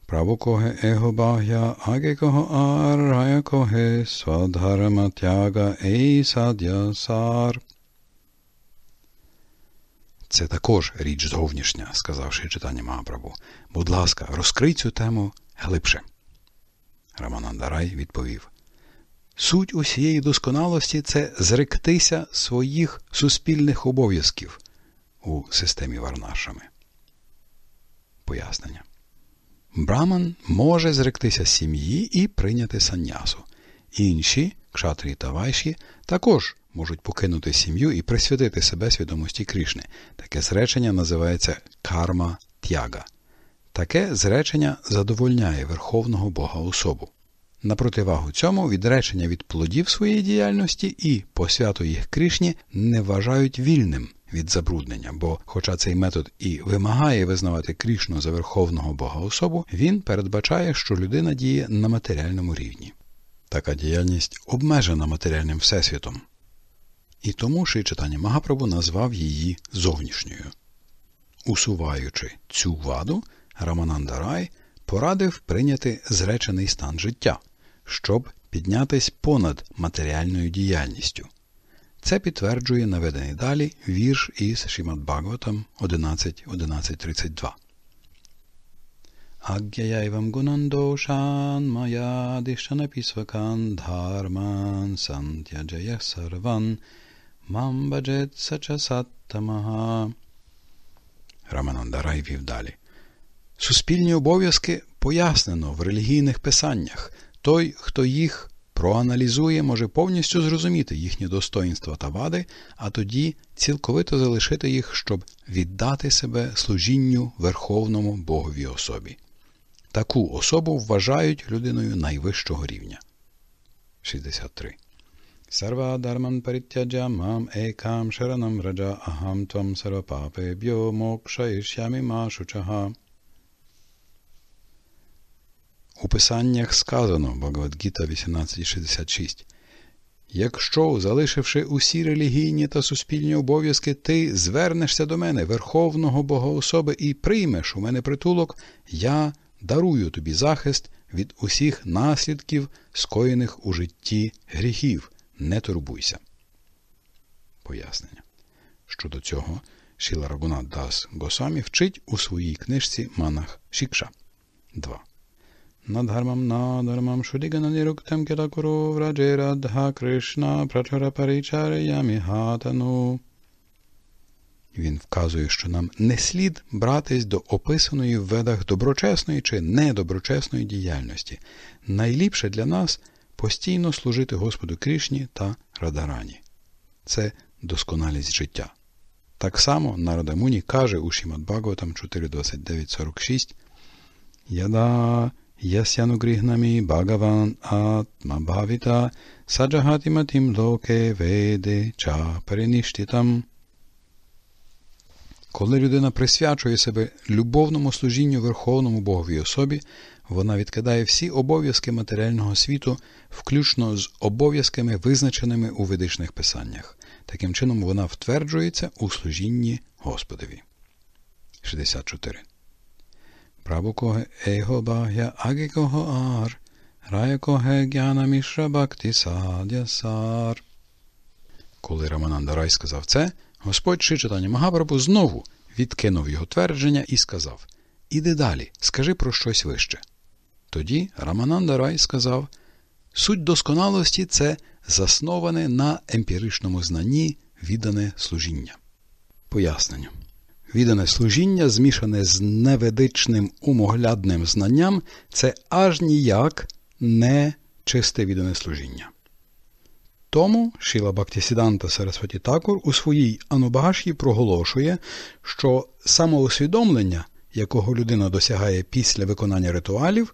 Правокоге его багя агекого аргаякоге свадгараматяга ейсадя сар. Це також річ зовнішня, сказавши читання Магапрабу. Будь ласка, розкрий цю тему глибше. Роман Андарай відповів. Суть усієї досконалості це зректися своїх суспільних обов'язків у системі Варнашами. Пояснення. Браман може зректися сім'ї і прийняти санясу. Інші, кшатрі та вайші, також можуть покинути сім'ю і присвятити себе свідомості Крішни. Таке зречення називається карма тяга. Таке зречення задовольняє Верховного Бога особу. На противагу цьому відречення від плодів своєї діяльності і посвято їх Кришні не вважають вільним від забруднення, бо, хоча цей метод і вимагає визнавати Крішну за Верховного Бога особу, він передбачає, що людина діє на матеріальному рівні. Така діяльність обмежена матеріальним всесвітом. І тому Ши читання Магапрабу назвав її зовнішньою. Усуваючи цю ваду, Рамананда порадив прийняти зречений стан життя, щоб піднятись понад матеріальною діяльністю. Це підтверджує наведений далі вірш із Шімад Бхагаватам 11.11.32. Агяйвам гунандошан мая дишанапісвакан дхарман сантяджая сарван мамбаджет сачасаттамага. Раманандарай вів далі. Суспільні обов'язки пояснено в релігійних писаннях. Той, хто їх проаналізує, може повністю зрозуміти їхні достоїнства та вади, а тоді цілковито залишити їх, щоб віддати себе служінню Верховному Боговій особі. Таку особу вважають людиною найвищого рівня. 63. Sarva dharman parityaja mam ekam sharanam raja aham tvam sarva pape byo moksha ishyami ma у писаннях сказано Бхагавадгіта 1866. Якщо, залишивши усі релігійні та суспільні обов'язки, ти звернешся до мене, Верховного Богоособи, і приймеш у мене притулок, я дарую тобі захист від усіх наслідків, скоєних у житті гріхів. Не турбуйся. Пояснення. Щодо цього, Шіла Рагунат Дас Госамі вчить у своїй книжці Манах Шікша 2. न धर्मं न धर्मं श्रुतिगणनिरुक्तं किल कुरु व्रजे राधा Кришна прачурапарічарямігатану. Він вказує, що нам не слід братись до описаної в ведах доброчесної чи недоброчесної діяльності. Найліпше для нас постійно служити Господу Крішні та Радарані. Це досконалість життя. Так само Нарадамуні каже у Шімадбагаватам 4.29.46 «Яда Ясяну грігнамі Atma Bhavita Sajahati Matim Loke Vede Cha Перенищитам. Коли людина присвячує себе любовному служінню Верховному Боговій особі, вона відкидає всі обов'язки матеріального світу, включно з обов'язками, визначеними у ведичних писаннях. Таким чином, вона втверджується у служінні Господові. 64 प्रभुको एहो बाह्य आगिको हो आर Гьяна Міша Бакти Садясар. Коли Рамананда Рай сказав це, Господь Ши читання Магапрабу знову відкинув його твердження і сказав Іди далі, скажи про щось вище. Тоді Рамананда Рай сказав Суть досконалості це засноване на емпіричному знанні віддане служіння. Пояснення. Відане служіння, змішане з неведичним умоглядним знанням, це аж ніяк не чисте віддане служіння. Тому Шіла Бактісіданта Сарасваті Такур у своїй Анубагаші проголошує, що самоусвідомлення, якого людина досягає після виконання ритуалів,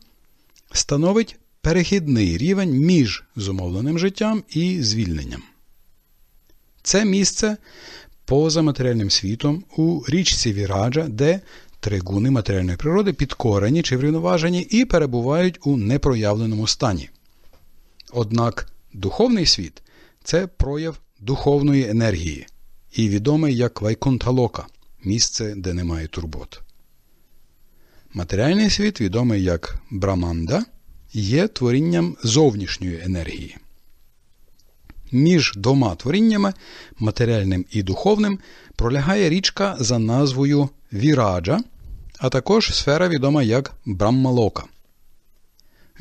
становить перехідний рівень між зумовленим життям і звільненням. Це місце поза матеріальним світом у річці Віраджа, де тригуни матеріальної природи підкорені чи врівноважені і перебувають у непроявленому стані. Однак духовний світ це прояв духовної енергії і відомий як Вайкунталока місце, де немає турбот. Матеріальний світ, відомий як Браманда, є творінням зовнішньої енергії. Між двома творіннями, матеріальним і духовним, пролягає річка за назвою Віраджа, а також сфера відома як Браммалока.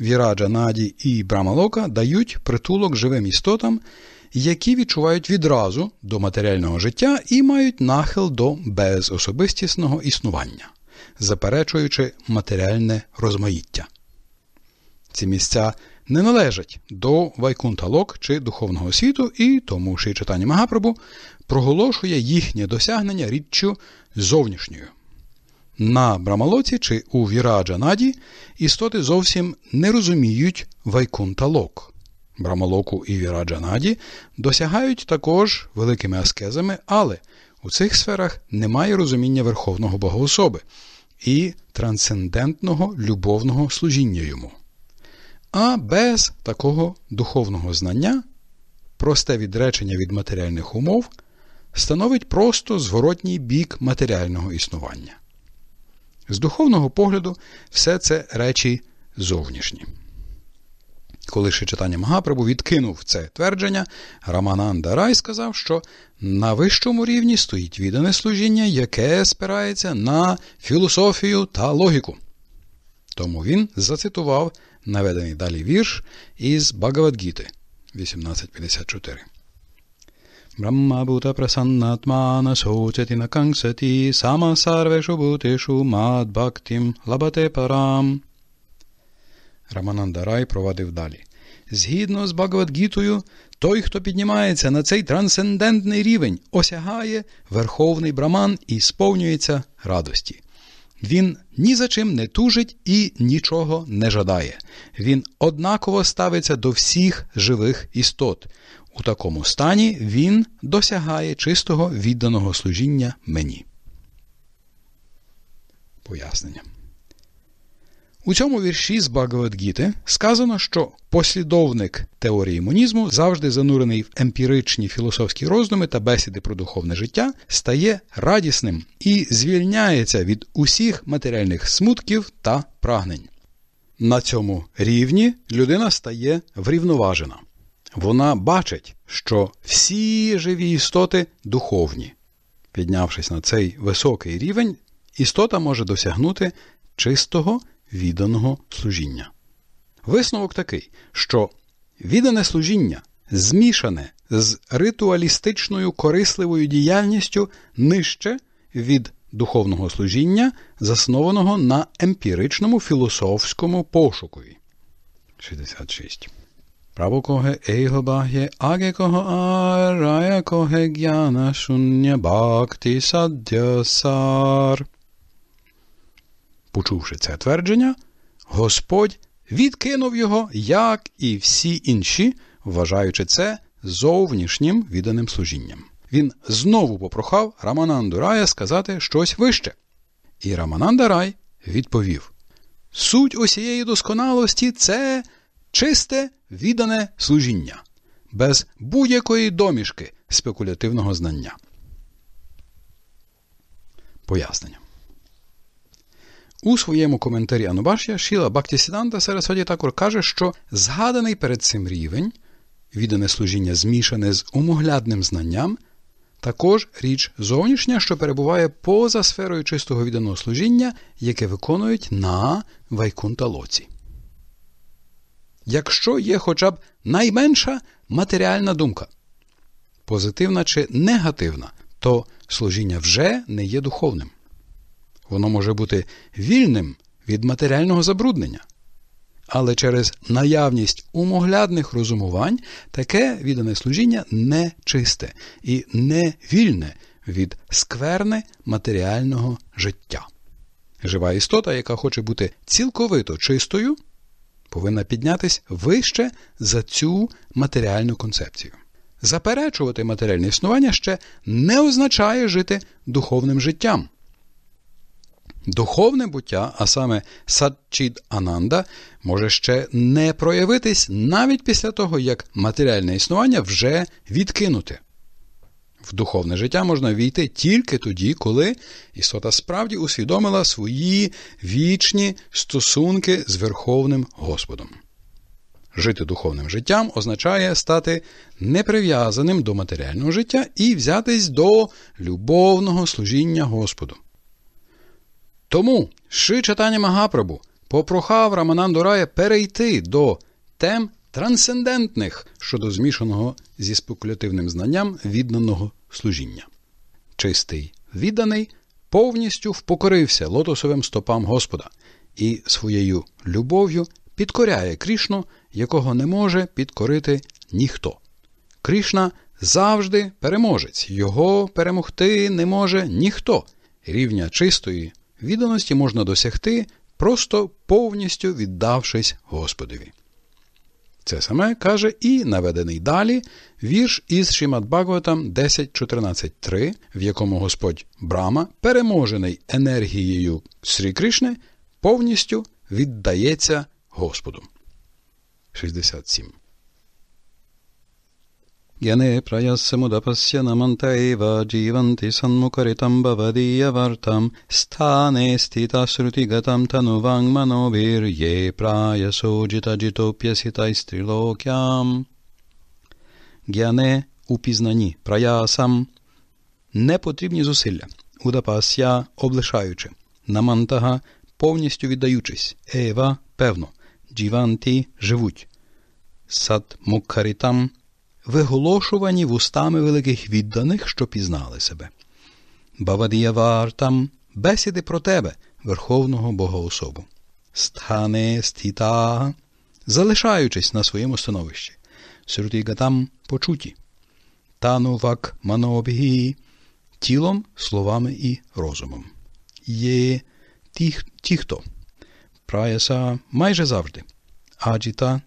Віраджа Наді і Брамалока дають притулок живим істотам, які відчувають відразу до матеріального життя і мають нахил до безособистісного існування, заперечуючи матеріальне розмаїття. Ці місця не належать до Вайкунталок чи духовного світу, і тому Ши читання Магапрабу проголошує їхнє досягнення річчю зовнішньою. На Брамалоці чи у Віраджанаді істоти зовсім не розуміють Вайкунталок. Брамалоку і Віраджанаді досягають також великими аскезами, але у цих сферах немає розуміння Верховного Богоособи і трансцендентного любовного служіння йому. А без такого духовного знання просте відречення від матеріальних умов становить просто зворотній бік матеріального існування. З духовного погляду, все це речі зовнішні. Коли ще читання Магапрабу відкинув це твердження, Рамананда Рай сказав, що на вищому рівні стоїть віддане служіння, яке спирається на філософію та логіку. Тому він зацитував наведений далі вірш із Багавадгіти 1854. Брамабута прасаннатмана соцяти на кангсаті сама сарвешу бутишу мад бхактим лабате парам. Раманандарай провадив далі. Згідно з Багавадгітою, той, хто піднімається на цей трансцендентний рівень, осягає верховний браман і сповнюється радості. Він ні за чим не тужить і нічого не жадає. Він однаково ставиться до всіх живих істот. У такому стані він досягає чистого відданого служіння мені. Пояснення. У цьому вірші з Багавадгіти сказано, що послідовник теорії монізму завжди занурений в емпіричні філософські роздуми та бесіди про духовне життя, стає радісним і звільняється від усіх матеріальних смутків та прагнень. На цьому рівні людина стає врівноважена. Вона бачить, що всі живі істоти духовні. Піднявшись на цей високий рівень, істота може досягнути чистого відданого служіння. Висновок такий, що віддане служіння змішане з ритуалістичною корисливою діяльністю нижче від духовного служіння, заснованого на емпіричному філософському пошукові. 66. Правокоге ейгобагє агекого араякоге г'яна шуння бакти саддясар. Почувши це твердження, Господь відкинув його, як і всі інші, вважаючи це зовнішнім відданим служінням. Він знову попрохав Рамананду Рая сказати щось вище. І Рамананда Рай відповів: Суть усієї досконалості це чисте віддане служіння, без будь-якої домішки спекулятивного знання. Пояснення. У своєму коментарі Анубашя Шіла Бактісіданта Сарасваді також каже, що згаданий перед цим рівень, віддане служіння змішане з умоглядним знанням, також річ зовнішня, що перебуває поза сферою чистого відданого служіння, яке виконують на вайкунталоці. Якщо є хоча б найменша матеріальна думка, позитивна чи негативна, то служіння вже не є духовним воно може бути вільним від матеріального забруднення. Але через наявність умоглядних розумувань таке віддане служіння не чисте і не вільне від скверне матеріального життя. Жива істота, яка хоче бути цілковито чистою, повинна піднятись вище за цю матеріальну концепцію. Заперечувати матеріальне існування ще не означає жити духовним життям. Духовне буття, а саме садчід Ананда, може ще не проявитись навіть після того, як матеріальне існування вже відкинути. В духовне життя можна війти тільки тоді, коли істота справді усвідомила свої вічні стосунки з Верховним Господом. Жити духовним життям означає стати неприв'язаним до матеріального життя і взятись до любовного служіння Господу. Тому Ши Чатані Магапрабу попрохав Раманандорая перейти до тем трансцендентних щодо змішаного зі спекулятивним знанням відданого служіння. Чистий відданий повністю впокорився лотосовим стопам Господа і своєю любов'ю підкоряє Крішну, якого не може підкорити ніхто. Крішна завжди переможець, його перемогти не може ніхто. Рівня чистої відданості можна досягти, просто повністю віддавшись Господові. Це саме каже і наведений далі вірш із Шімат Багватам 10.14.3, в якому Господь Брама, переможений енергією Срі Кришни, повністю віддається Господу. 67. यने प्रयस्समुदपस्य नमन्त एव जीवन्ति सन्मुखरितम् भवदीयवर्तम् स्थाने स्थिता श्रुतिगतम् तनुवाङ्मनोभिर्ये प्रायसोजितजितोऽप्यसितैस्त्रिलोक्याम् Гяне у пізнанні праясам непотрібні зусилля, удапася облишаючи, намантага повністю віддаючись, ева певно, джіванті живуть, сад муккарітам – виголошувані вустами великих відданих, що пізнали себе. Бавадіявартам бесіди про тебе, Верховного Богоособу. Стхане стіта, залишаючись на своєму становищі, Срутігатам почуті, танувак манобгі, тілом, словами і розумом. Є ті, хто праяса майже завжди, аджіта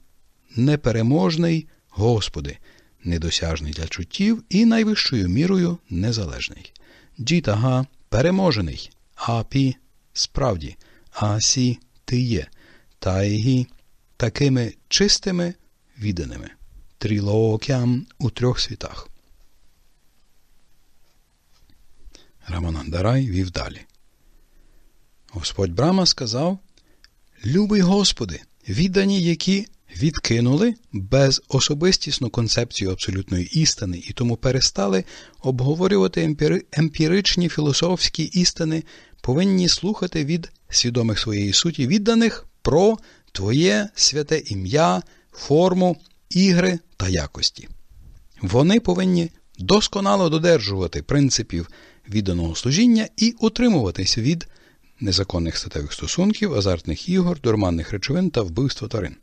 непереможний Господи, недосяжний для чуттів і найвищою мірою незалежний. Джітага переможений, апі справді, асі ти є, тайгі такими чистими віданими Трілоокям у трьох світах. Раманандарай вів далі. Господь Брама сказав Любий Господи, віддані, які відкинули безособистісну концепцію абсолютної істини і тому перестали обговорювати емпіри... емпіричні філософські істини, повинні слухати від свідомих своєї суті відданих про твоє святе ім'я, форму, ігри та якості. Вони повинні досконало додержувати принципів відданого служіння і утримуватись від незаконних статевих стосунків, азартних ігор, дурманних речовин та вбивства тварин.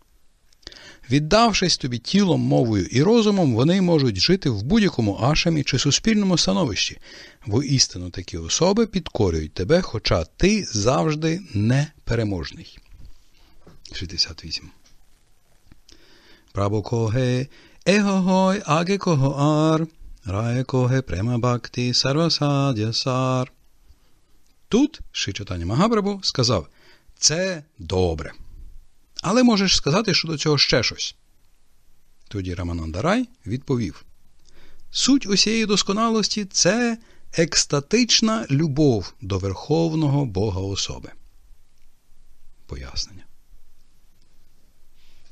Віддавшись тобі тілом, мовою і розумом, вони можуть жити в будь-якому ашамі чи суспільному становищі, бо істину такі особи підкорюють тебе, хоча ти завжди непереможний. 68. Прабокоге егогой агекогоар, бакти, Сарвасадя сар. Тут, Шичатані Магабрабу, сказав Це добре. Але можеш сказати щодо цього ще щось. Тоді Раманандарай відповів: Суть усієї досконалості це екстатична любов до Верховного Бога особи. Пояснення.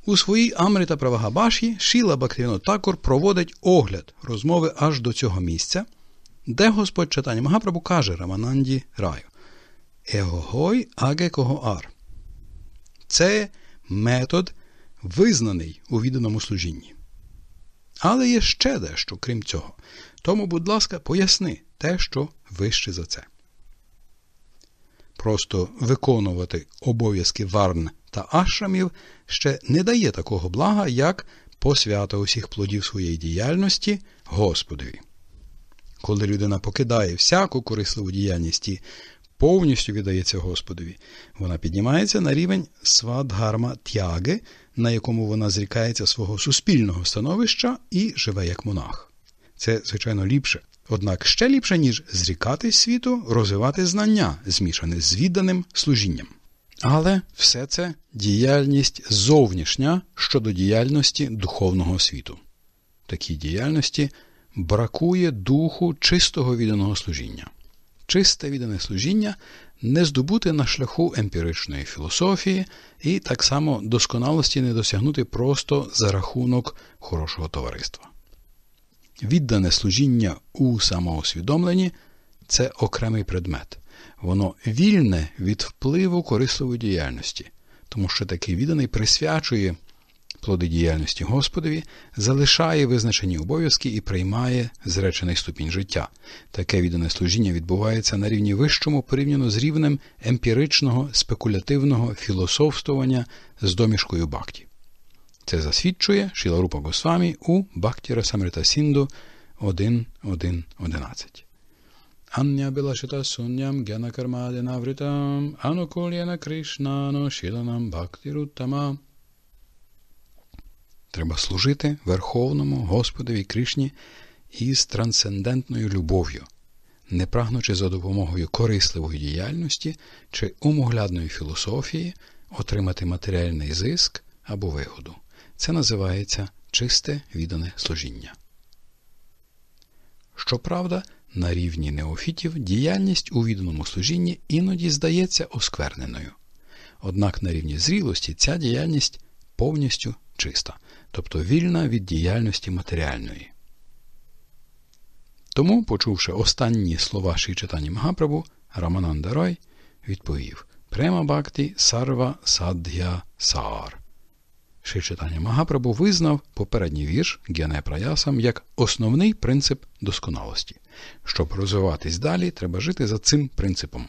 У своїй Амрита Правагабаші Шіла Бактрінотакор проводить огляд розмови аж до цього місця, де Господь читання Магапрабу каже Рамананді Раю Егогой Агекого Ар. Це метод, визнаний у відданому служінні. Але є ще дещо, крім цього. Тому, будь ласка, поясни те, що вище за це. Просто виконувати обов'язки варн та ашрамів ще не дає такого блага, як посвята усіх плодів своєї діяльності Господові. Коли людина покидає всяку корисливу діяльність і повністю віддається Господові, вона піднімається на рівень свадгарма тяги, на якому вона зрікається свого суспільного становища і живе як монах. Це, звичайно, ліпше. Однак ще ліпше, ніж зрікати світу, розвивати знання, змішане з відданим служінням. Але все це діяльність зовнішня щодо діяльності духовного світу. Такій діяльності бракує духу чистого відданого служіння чисте віддане служіння не здобути на шляху емпіричної філософії і так само досконалості не досягнути просто за рахунок хорошого товариства. Віддане служіння у самоосвідомленні це окремий предмет. Воно вільне від впливу корисливої діяльності, тому що такий відданий присвячує плоди діяльності Господові, залишає визначені обов'язки і приймає зречений ступінь життя. Таке віддане служіння відбувається на рівні вищому порівняно з рівнем емпіричного, спекулятивного філософствування з домішкою бакті. Це засвідчує Шіларупа Госвамі у Бакті Расамрита Сінду 1.1.11. Ання білашита сунням гена кармадена вритам, анукульяна кришнано шіланам бактирутамам. Треба служити Верховному Господові Кришні із трансцендентною любов'ю, не прагнучи за допомогою корисливої діяльності чи умоглядної філософії отримати матеріальний зиск або вигоду. Це називається чисте віддане служіння. Щоправда, на рівні неофітів діяльність у відданому служінні іноді здається оскверненою. Однак на рівні зрілості ця діяльність повністю чиста тобто вільна від діяльності матеріальної. Тому, почувши останні слова Шичатані Магапрабу, Рамананда Рой відповів Према Бхакти Сарва Саддхя Саар. Шичатані Магапрабу визнав попередній вірш Гене Праясам як основний принцип досконалості. Щоб розвиватись далі, треба жити за цим принципом.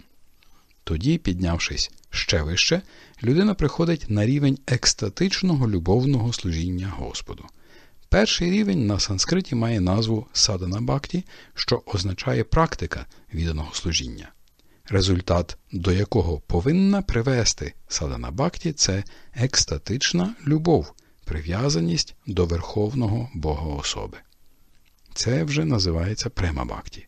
Тоді, піднявшись ще вище, людина приходить на рівень екстатичного любовного служіння Господу. Перший рівень на санскриті має назву садана саданабакті, що означає практика відданого служіння. Результат, до якого повинна привести садана саданабакті, це екстатична любов, прив'язаність до верховного Бога особи. Це вже називається премабакті.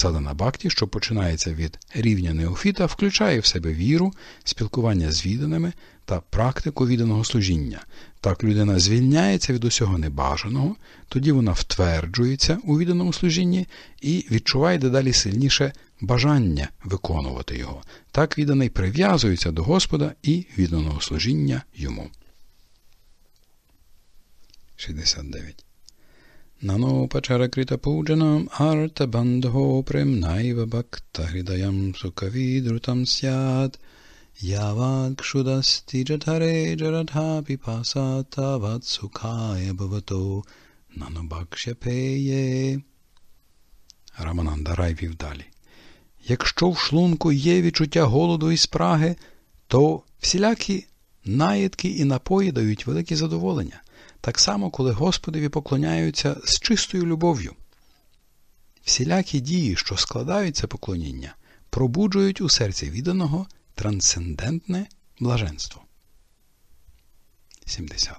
Садана Бакті, що починається від рівня неофіта, включає в себе віру, спілкування з відданими та практику відданого служіння. Так людина звільняється від усього небажаного, тоді вона втверджується у відданому служінні і відчуває дедалі сильніше бажання виконувати його. Так відданий прив'язується до Господа і відданого служіння йому. 69 ननोपचरकृतपूजनम् आर्तबन्धो प्रेम्णैव भक्तहृदयं सुखवीदृतं स्यात् यावाक्षुदस्ति जठरे जरठापिपासा तावत् सुखाय भवतो ननु भक्ष्यपेये Рамананда Рай вів далі. Якщо в шлунку є відчуття голоду і спраги, то всілякі наїдки і напої дають велике задоволення так само, коли Господові поклоняються з чистою любов'ю. Всілякі дії, що складаються поклоніння, пробуджують у серці відданого трансцендентне блаженство. 70.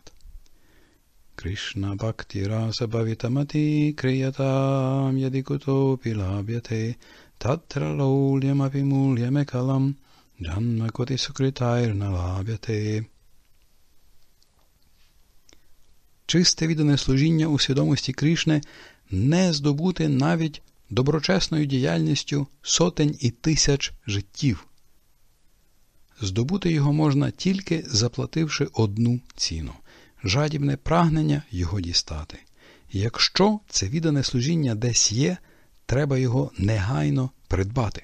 Кришна Бхакти Раса Бавитамати Криятам Ядикуто Пілаб'яте Татра Лаульям Апімульямекалам Джанмакоти Сукритайр Налаб'яте чисте віддане служіння у свідомості Кришни не здобути навіть доброчесною діяльністю сотень і тисяч життів. Здобути його можна тільки заплативши одну ціну жадібне прагнення його дістати. Якщо це віддане служіння десь є, треба його негайно придбати.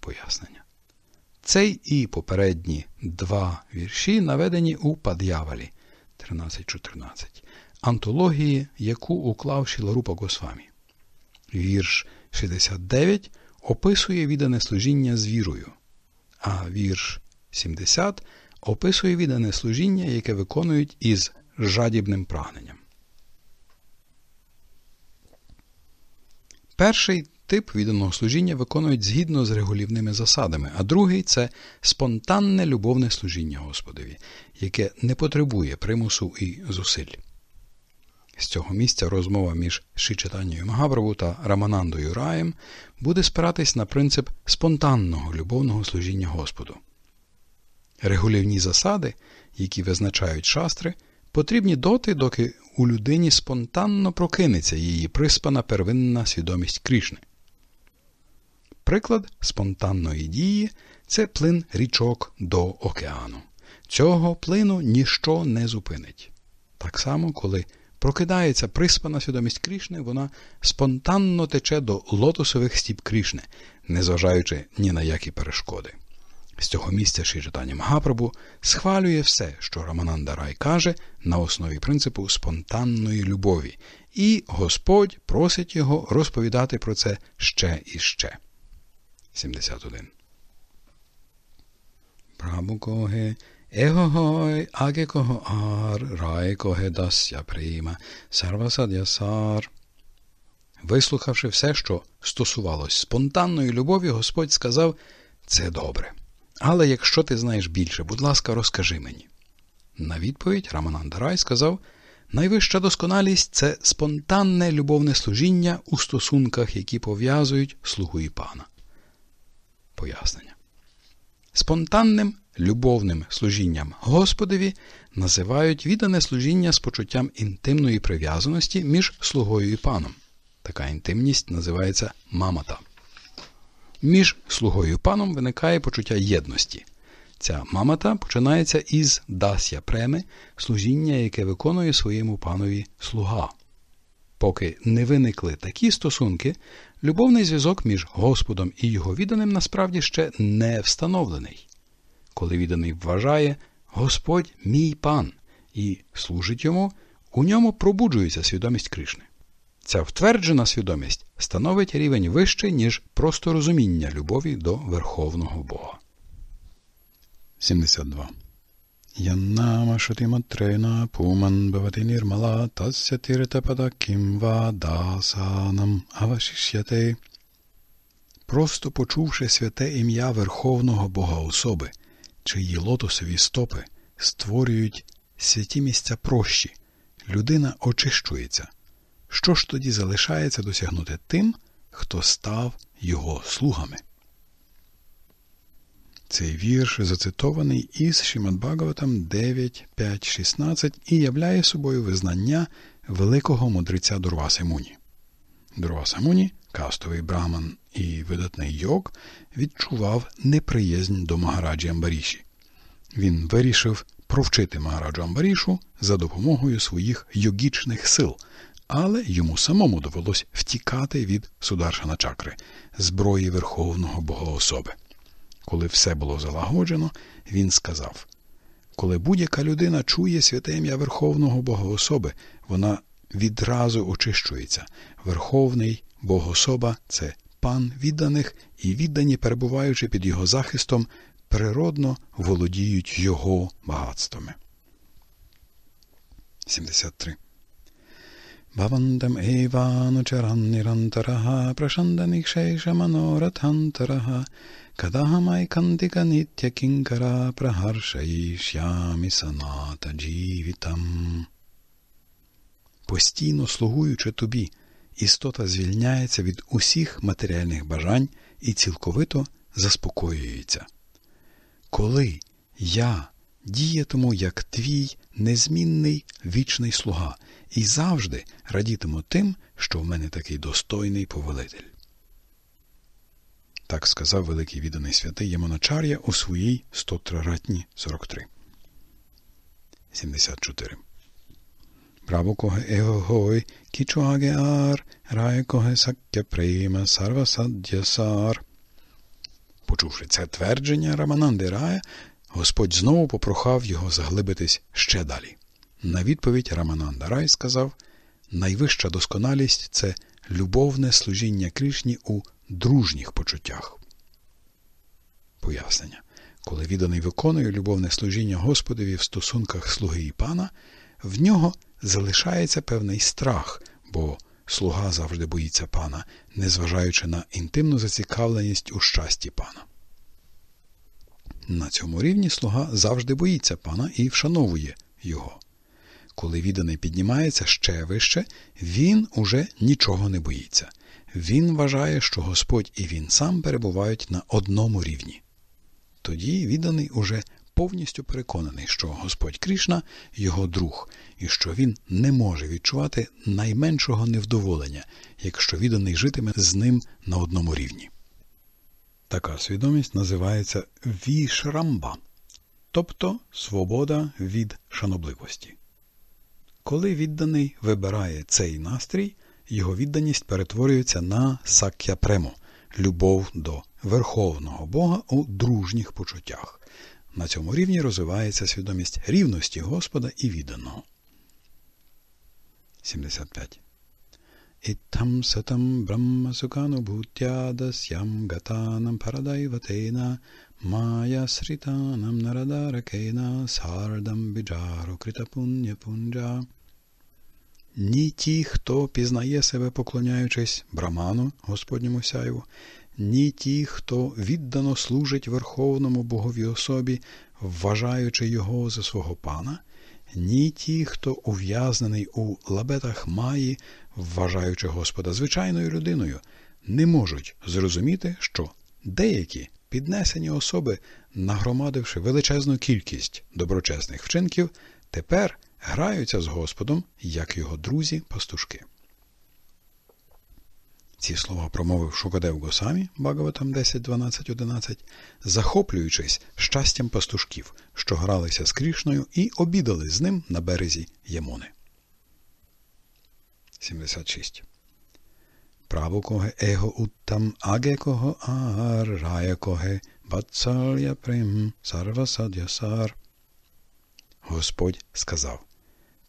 Пояснення. Цей і попередні два вірші наведені у пад'явалі. 13.14, антології, яку уклав Шіларупа Госвамі. Вірш 69 описує віддане служіння з вірою, а вірш 70 описує віддане служіння, яке виконують із жадібним прагненням. Перший тип відданого служіння виконують згідно з регулівними засадами, а другий це спонтанне любовне служіння Господові, яке не потребує примусу і зусиль. З цього місця розмова між Шичатанію Магаброву та Раманандою Раєм буде спиратись на принцип спонтанного любовного служіння Господу. Регулівні засади, які визначають шастри, потрібні доти, доки у людині спонтанно прокинеться її приспана первинна свідомість Крішни. Приклад спонтанної дії це плин річок до океану. Цього плину ніщо не зупинить. Так само, коли прокидається приспана свідомість Крішни, вона спонтанно тече до лотосових стіп Крішни, незважаючи ні на які перешкоди. З цього місця Шіжитані Магапрабу схвалює все, що Рамананда Рай каже, на основі принципу спонтанної любові, і Господь просить його розповідати про це ще і ще. 71. Прабу коге Ehohoi agekoho ar, раекоге дася прима, сар. Вислухавши все, що стосувалось спонтанної любові, Господь сказав це добре. Але якщо ти знаєш більше, будь ласка, розкажи мені. На відповідь Рамананда Рай сказав найвища досконалість це спонтанне любовне служіння у стосунках, які пов'язують слугу і пана. Пояснення. Спонтанним любовним служінням Господові називають віддане служіння з почуттям інтимної прив'язаності між слугою і паном. Така інтимність називається мамата. Між слугою і паном виникає почуття єдності. Ця мамата починається із дас'я преми, служіння, яке виконує своєму панові слуга. Поки не виникли такі стосунки, Любовний зв'язок між Господом і його відданим насправді ще не встановлений. Коли відданий вважає Господь мій пан і служить йому, у ньому пробуджується свідомість Кришни. Ця втверджена свідомість становить рівень вище, ніж просто розуміння любові до верховного Бога. 72 यन्नामश्रुतिमत्रेण पूमन् Пуман निर्मला तस्य तीर्थपद किं वा дасанам авашиш'яте. Просто почувши святе ім'я Верховного Бога особи, чиї лотосові стопи створюють святі місця прощі, людина очищується. Що ж тоді залишається досягнути тим, хто став його слугами? Цей вірш зацитований із Шімад Багаватам 9, 5, 16 і являє собою визнання великого мудреця Дурваси Муні. Дурваса Муні, кастовий браман і видатний йог, відчував неприязнь до Магараджі Амбаріші. Він вирішив провчити Магараджу Амбарішу за допомогою своїх йогічних сил, але йому самому довелось втікати від Сударшана чакри, зброї Верховного Богоособи. Коли все було залагоджено, він сказав Коли будь-яка людина чує святе ім'я Верховного Богоособи, вона відразу очищується. Верховний Богоособа це пан відданих, і віддані, перебуваючи під його захистом, природно володіють його багатствами. 73 Бавандам Ейвану Чараннірантараха, Прашанданікшейшаманоратхантараха, кінкара прохаршаїшями саната джівітам. Постійно слугуючи тобі, істота звільняється від усіх матеріальних бажань і цілковито заспокоюється. Коли я діятиму як твій незмінний вічний слуга і завжди радітиму тим, що в мене такий достойний повелитель так сказав великий відданий святий Ямоначар'я у своїй 103-ратні 43. 74. Браво коге Егогой, гой, кічуаге ар, рай коге сакке прейма, сарва сар. Почувши це твердження Рамананди Рая, Господь знову попрохав його заглибитись ще далі. На відповідь Рамананда Рай сказав Найвища досконалість це любовне служіння крішні у дружніх почуттях. Пояснення. Коли відданий виконує любовне служіння Господові в стосунках слуги і пана, в нього залишається певний страх, бо слуга завжди боїться пана, незважаючи на інтимну зацікавленість у щасті пана. На цьому рівні слуга завжди боїться пана і вшановує його. Коли відданий піднімається ще вище, він уже нічого не боїться. Він вважає, що Господь і він сам перебувають на одному рівні. Тоді відданий уже повністю переконаний, що Господь Крішна його друг, і що він не може відчувати найменшого невдоволення, якщо відданий житиме з ним на одному рівні. Така свідомість називається вішрамба, тобто свобода від шанобливості. Коли відданий вибирає цей настрій, його відданість перетворюється на сак'япрему любов до верховного Бога у дружніх почуттях. На цьому рівні розвивається свідомість рівності Господа і відданого. 75. Itam satam brahma sukanu bhutyadasyam gatanam paradaivatena maya sritanam naradarakena sardam bijaru punja ні ті, хто пізнає себе, поклоняючись браману Господньому сяєву, ні ті, хто віддано служить Верховному Богові особі, вважаючи його за свого пана, ні ті, хто ув'язнений у лабетах маї, вважаючи Господа звичайною людиною, не можуть зрозуміти, що деякі піднесені особи, нагромадивши величезну кількість доброчесних вчинків, тепер граються з Господом, як його друзі-пастушки. Ці слова промовив Шукадев Госамі Багаватам 10, захоплюючись щастям пастушків, що гралися з Крішною і обідали з ним на березі Ямони. 76. Правокоге его уттам агекого ар раякоге бацалья прим сарвасадясар. Господь сказав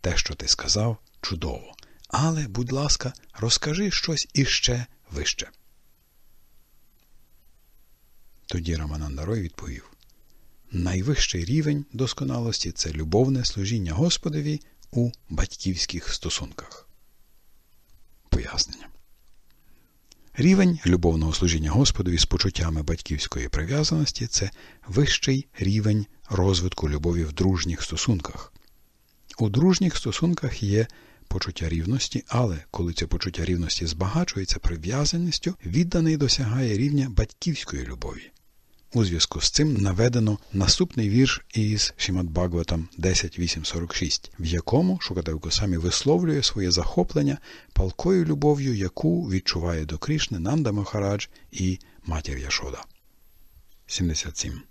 те, що ти сказав, чудово. Але, будь ласка, розкажи щось іще вище. Тоді Рамананда Рой відповів Найвищий рівень досконалості це любовне служіння Господові у батьківських стосунках. Пояснення. Рівень любовного служіння Господові з почуттями батьківської прив'язаності це вищий рівень розвитку любові в дружніх стосунках. У дружніх стосунках є почуття рівності, але коли це почуття рівності збагачується прив'язаністю, відданий досягає рівня батьківської любові. У зв'язку з цим наведено наступний вірш із Шімат Багватом 10.8.46, в якому Шукадевко самі висловлює своє захоплення палкою любов'ю, яку відчуває до Крішни Нанда Махарадж і матір Яшода. 77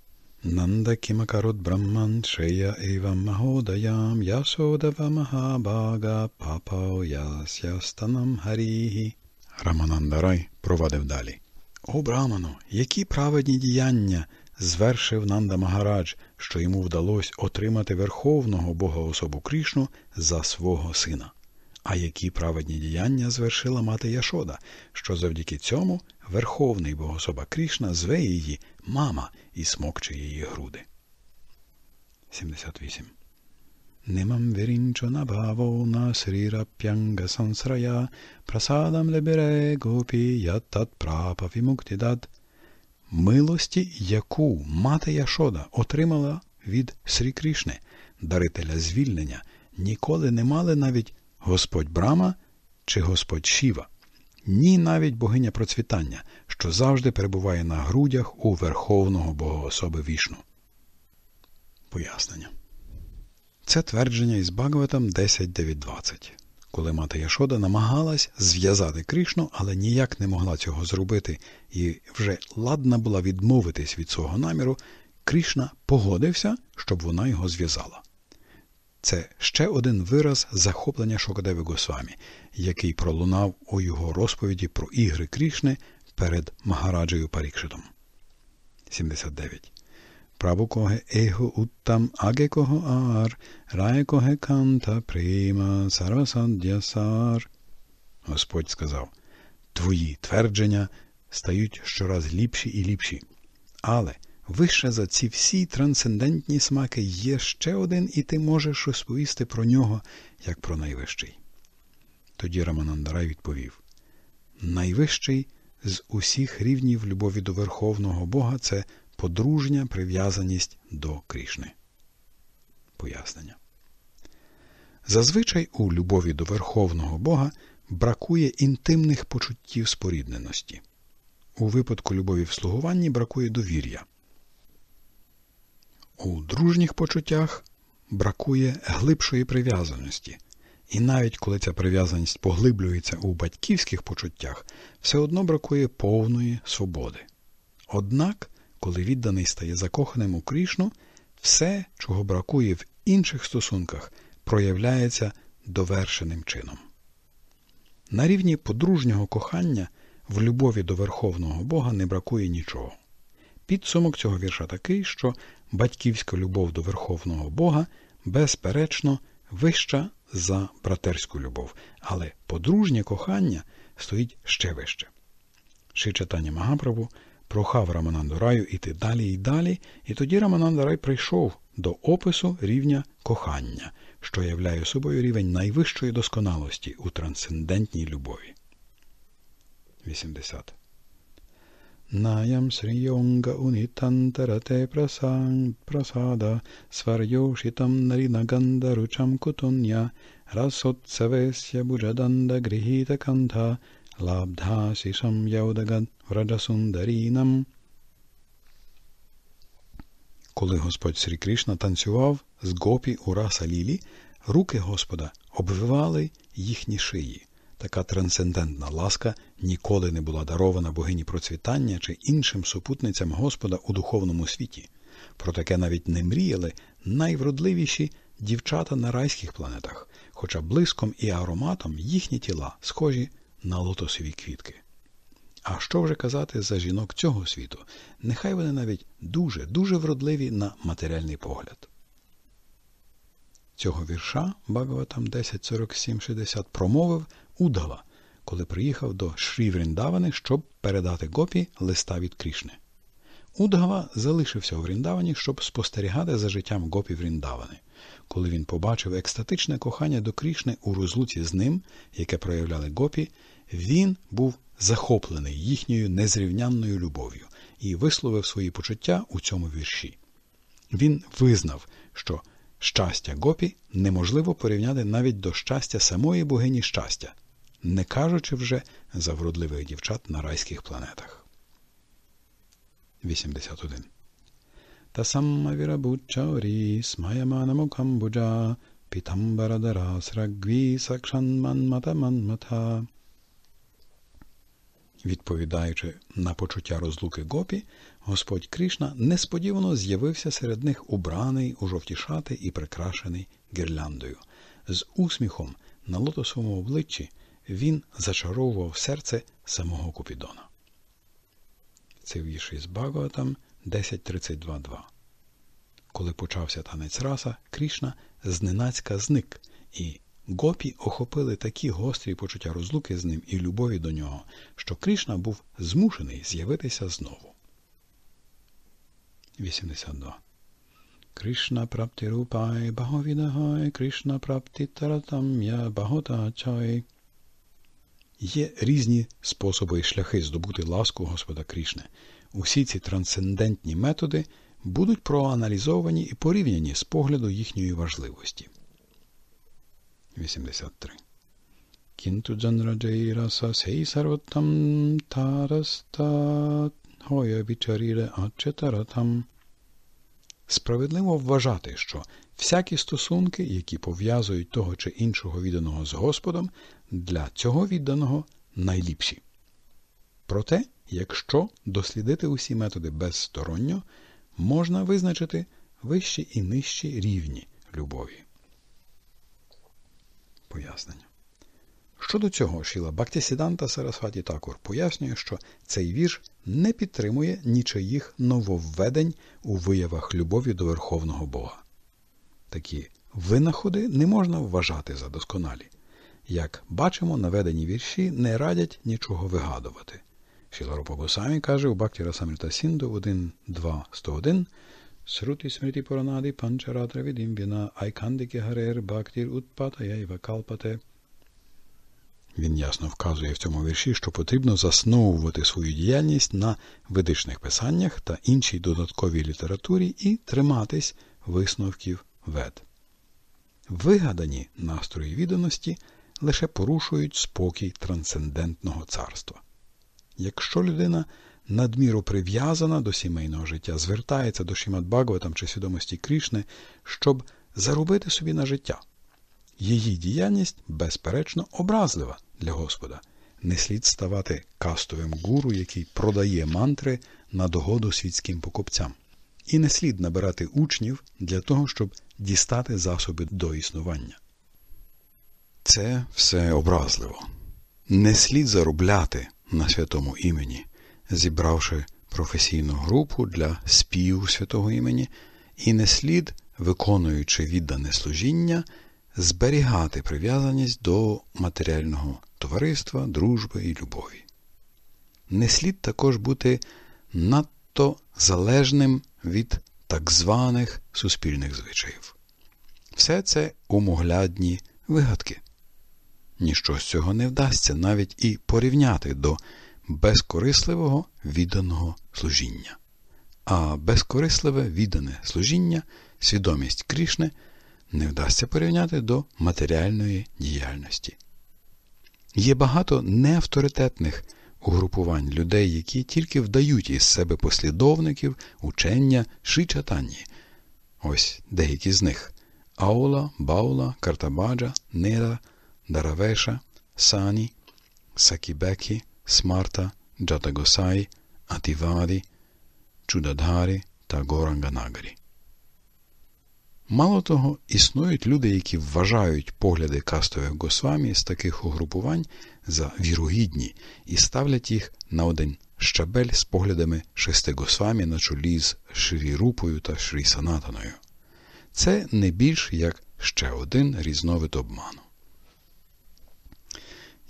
नन्दकिमकरोद् ब्रह्मन् Шея एवं महोदयां Ясодава папав яс'я станам Харігі. Раманандарай провадив далі. О Браману, які праведні діяння звершив Нанда Магарадж, що йому вдалося отримати верховного Бога особу Крішну за свого сина. А які праведні діяння звершила мати Яшода, що завдяки цьому верховний богособа Крішна зве її мама і смокче її груди. 78. Немам вірінчона баво на сріра п'янга сансрая, прасадам лебере гопі ятат прапа вімуктідат. Милості, яку мати Яшода отримала від Срі Крішни, дарителя звільнення, ніколи не мали навіть Господь Брама чи Господь Шіва, ні навіть богиня процвітання, що завжди перебуває на грудях у Верховного Богоособи Вішну. Пояснення. Це твердження із Багаватом 10.9.20, коли мати Яшода намагалась зв'язати Кришну, але ніяк не могла цього зробити, і вже ладна була відмовитись від свого наміру, Кришна погодився, щоб вона його зв'язала. Це ще один вираз захоплення Шокадеви Госвамі, який пролунав у його розповіді про ігри Крішни перед Магараджею Парікшитом. 79. Прабукоге его уттам агекого ар, райкоге канта прима сар. Господь сказав Твої твердження стають щораз ліпші і ліпші. Але вище за ці всі трансцендентні смаки є ще один, і ти можеш розповісти про нього як про найвищий. Тоді Раманандарай відповів Найвищий з усіх рівнів любові до верховного Бога це подружня прив'язаність до Крішни. Пояснення. Зазвичай у любові до верховного Бога бракує інтимних почуттів спорідненості. У випадку любові в слугуванні бракує довір'я. У дружніх почуттях бракує глибшої прив'язаності, і навіть коли ця прив'язаність поглиблюється у батьківських почуттях, все одно бракує повної свободи. Однак, коли відданий стає закоханим у Крішну, все, чого бракує в інших стосунках, проявляється довершеним чином. На рівні подружнього кохання в любові до Верховного Бога не бракує нічого. Підсумок цього вірша такий, що батьківська любов до Верховного Бога, безперечно, вища за братерську любов, але подружнє кохання стоїть ще вище. Шичатання Магаправу прохав Рамананду Раю іти далі і далі, і тоді Рамананда Рай прийшов до опису рівня кохання, що являє собою рівень найвищої досконалості у трансцендентній любові. 80 Nayam Sri Yonga Unitantarate Prasang Prasada Svaryoshitam Narinaganda Rucham Kutunya Rasot Savesya Bujadanda Grihita Kantha Labdha Sisham Yaudagat Vrajasundarinam Коли Господь Срі Кришна танцював з гопі у лілі, руки Господа обвивали їхні шиї. Така трансцендентна ласка ніколи не була дарована богині процвітання чи іншим супутницям Господа у духовному світі. Про таке навіть не мріяли найвродливіші дівчата на райських планетах, хоча блиском і ароматом їхні тіла схожі на лотосові квітки. А що вже казати за жінок цього світу? Нехай вони навіть дуже, дуже вродливі на матеріальний погляд. Цього вірша Багаватам 10.47.60 промовив. Удава, коли приїхав до Шрі-Вріндавани, щоб передати гопі листа від Крішни. Удгава залишився у Вріндавані, щоб спостерігати за життям гопі Вріндавани. Коли він побачив екстатичне кохання до Крішни у розлуці з ним, яке проявляли гопі, він був захоплений їхньою незрівнянною любов'ю і висловив свої почуття у цьому вірші. Він визнав, що щастя гопі неможливо порівняти навіть до щастя самої богині щастя не кажучи вже за вродливих дівчат на райських планетах. 81. Та самма вірабучарі смаяманамукамбуджа пітамбарадара срагві сакшанманматаманмата. Відповідаючи на почуття розлуки гопі, господь Кришна несподівано з'явився серед них убраний у жовті і прикрашений гірляндою. З усміхом на лотосовому обличчі він зачаровував серце самого Купідона. Це вірш із Багаватам 10.32.2. Коли почався танець раса, Крішна зненацька зник, і гопі охопили такі гострі почуття розлуки з ним і любові до нього, що Крішна був змушений з'явитися знову. 82. Кришна прапти рупай, баговідагай, Кришна прапти таратам я багота чай. Є різні способи і шляхи здобути ласку Господа Крішне. Усі ці трансцендентні методи будуть проаналізовані і порівняні з погляду їхньої важливості. 83. Кінту джанраджейраса сей сарватам тараста гоя вічаріре ачетаратам. Справедливо вважати, що Всякі стосунки, які пов'язують того чи іншого відданого з Господом, для цього відданого найліпші. Проте, якщо дослідити усі методи безсторонньо, можна визначити вищі і нижчі рівні любові. Пояснення. Щодо цього, Шіла Бактісіданта Сарасфаті Такур пояснює, що цей вірш не підтримує нічиїх нововведень у виявах любові до Верховного Бога. Такі винаходи не можна вважати за досконалі. Як бачимо, наведені вірші не радять нічого вигадувати. Шіларупа самі каже у Бактіра Самрита Сінду 1.2.101 Сруті смриті поранаді панчаратра відімбіна айкандики гарер бактір утпатаяйва калпате. Він ясно вказує в цьому вірші, що потрібно засновувати свою діяльність на ведичних писаннях та іншій додатковій літературі і триматись висновків вед. Вигадані настрої відданості лише порушують спокій трансцендентного царства. Якщо людина надміру прив'язана до сімейного життя, звертається до Шімадбагватам чи свідомості Крішни, щоб заробити собі на життя, її діяльність, безперечно, образлива для Господа. Не слід ставати кастовим гуру, який продає мантри на догоду світським покупцям і не слід набирати учнів для того, щоб дістати засоби до існування. Це все образливо. Не слід заробляти на святому імені, зібравши професійну групу для співу святого імені, і не слід, виконуючи віддане служіння, зберігати прив'язаність до матеріального товариства, дружби і любові. Не слід також бути надто залежним від так званих суспільних звичаїв. Все це умоглядні вигадки. Ніщо з цього не вдасться навіть і порівняти до безкорисливого відданого служіння. А безкорисливе віддане служіння, свідомість Крішне не вдасться порівняти до матеріальної діяльності. Є багато неавторитетних угрупувань людей, які тільки вдають із себе послідовників, учення, шичатанні. Ось деякі з них Аула, Баула, Картабаджа, Нера, Даравеша, Сані, Сакібекі, Смарта, Джатагосай, Атіварі, Чудадгарі та Горанганагарі. Мало того, існують люди, які вважають погляди кастових Госвамі з таких угрупувань за вірогідні і ставлять їх на один щабель з поглядами шести госвамі на чолі з Шрі Рупою та Шрі Це не більш як ще один різновид обману.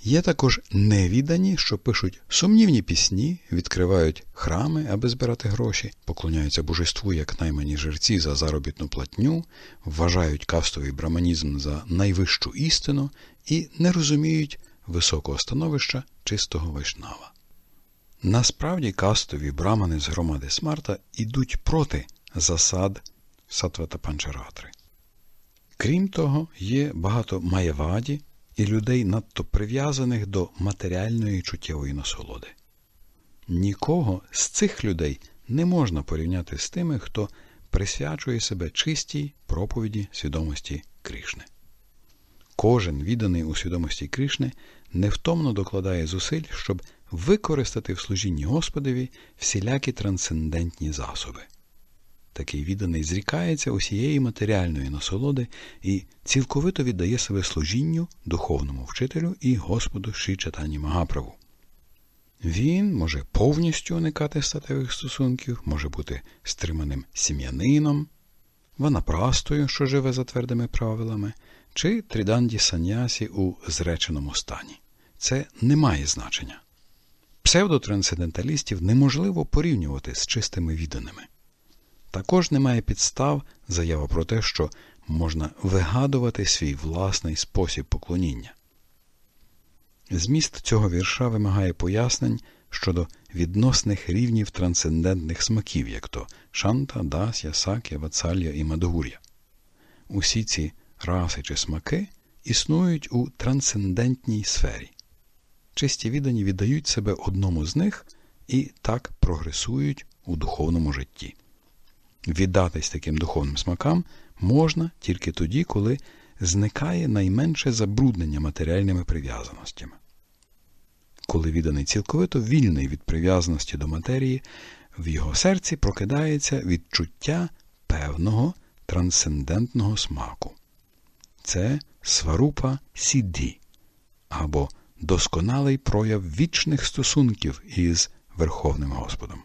Є також невідані, що пишуть сумнівні пісні, відкривають храми, аби збирати гроші, поклоняються божеству як наймані жерці за заробітну платню, вважають кастовий браманізм за найвищу істину і не розуміють високого становища чистого вайшнава. Насправді кастові брамани з громади Смарта йдуть проти засад Сатвата панчаратри. Крім того, є багато маєваді і людей надто прив'язаних до матеріальної чуттєвої насолоди. Нікого з цих людей не можна порівняти з тими, хто присвячує себе чистій проповіді свідомості Крішни. Кожен відданий у свідомості Кришни невтомно докладає зусиль, щоб використати в служінні Господові всілякі трансцендентні засоби. Такий відданий зрікається усієї матеріальної насолоди і цілковито віддає себе служінню, духовному вчителю і Господу Ші Магаправу. Він може повністю уникати статевих стосунків, може бути стриманим сім'янином, ванапрастою, що живе за твердими правилами чи Тріданді Санясі у зреченому стані. Це не має значення. Псевдотрансценденталістів неможливо порівнювати з чистими відданими. Також немає підстав заява про те, що можна вигадувати свій власний спосіб поклоніння. Зміст цього вірша вимагає пояснень щодо відносних рівнів трансцендентних смаків, як то шанта, дас'я, Сакія, вацалья і мадгур'я. Усі ці краси чи смаки існують у трансцендентній сфері. Чисті віддані віддають себе одному з них і так прогресують у духовному житті. Віддатись таким духовним смакам можна тільки тоді, коли зникає найменше забруднення матеріальними прив'язаностями. Коли відданий цілковито вільний від прив'язаності до матерії, в його серці прокидається відчуття певного трансцендентного смаку це сварупа сідді або досконалий прояв вічних стосунків із Верховним Господом.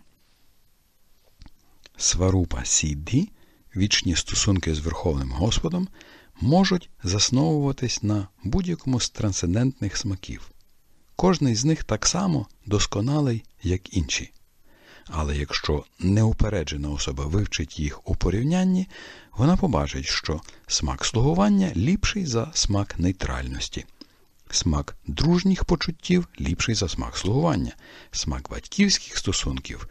Сварупа сідді, вічні стосунки з Верховним Господом, можуть засновуватись на будь-якому з трансцендентних смаків. Кожний з них так само досконалий, як інші. Але якщо неупереджена особа вивчить їх у порівнянні, вона побачить, що смак слугування ліпший за смак нейтральності, смак дружніх почуттів ліпший за смак слугування, смак батьківських стосунків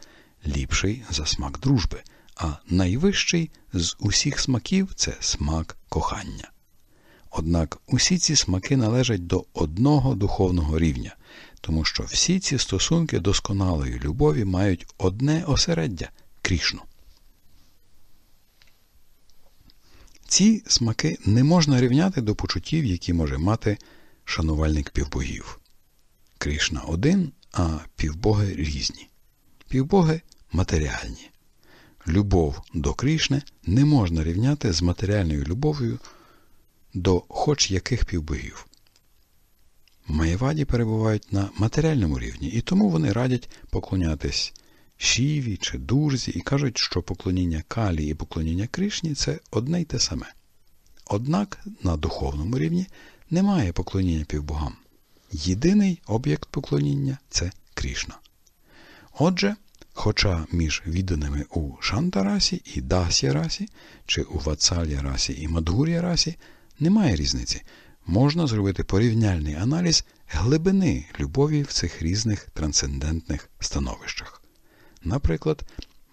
ліпший за смак дружби, а найвищий з усіх смаків це смак кохання. Однак усі ці смаки належать до одного духовного рівня тому що всі ці стосунки досконалої любові мають одне осереддя Крішну. Ці смаки не можна рівняти до почуттів, які може мати шанувальник півбогів. Кришна один, а півбоги різні. Півбоги матеріальні. Любов до Крішни не можна рівняти з матеріальною любов'ю до хоч яких півбогів. Маєваді перебувають на матеріальному рівні, і тому вони радять поклонятись шіві чи дурзі і кажуть, що поклоніння Калі і поклоніння Кришні це одне й те саме. Однак на духовному рівні немає поклоніння півбогам. Єдиний об'єкт поклоніння це Крішна. Отже, хоча між відданими у Шантарасі і Дасі Расі, чи у Вацалі Расі і Мадгурі Расі немає різниці, можна зробити порівняльний аналіз глибини любові в цих різних трансцендентних становищах. Наприклад,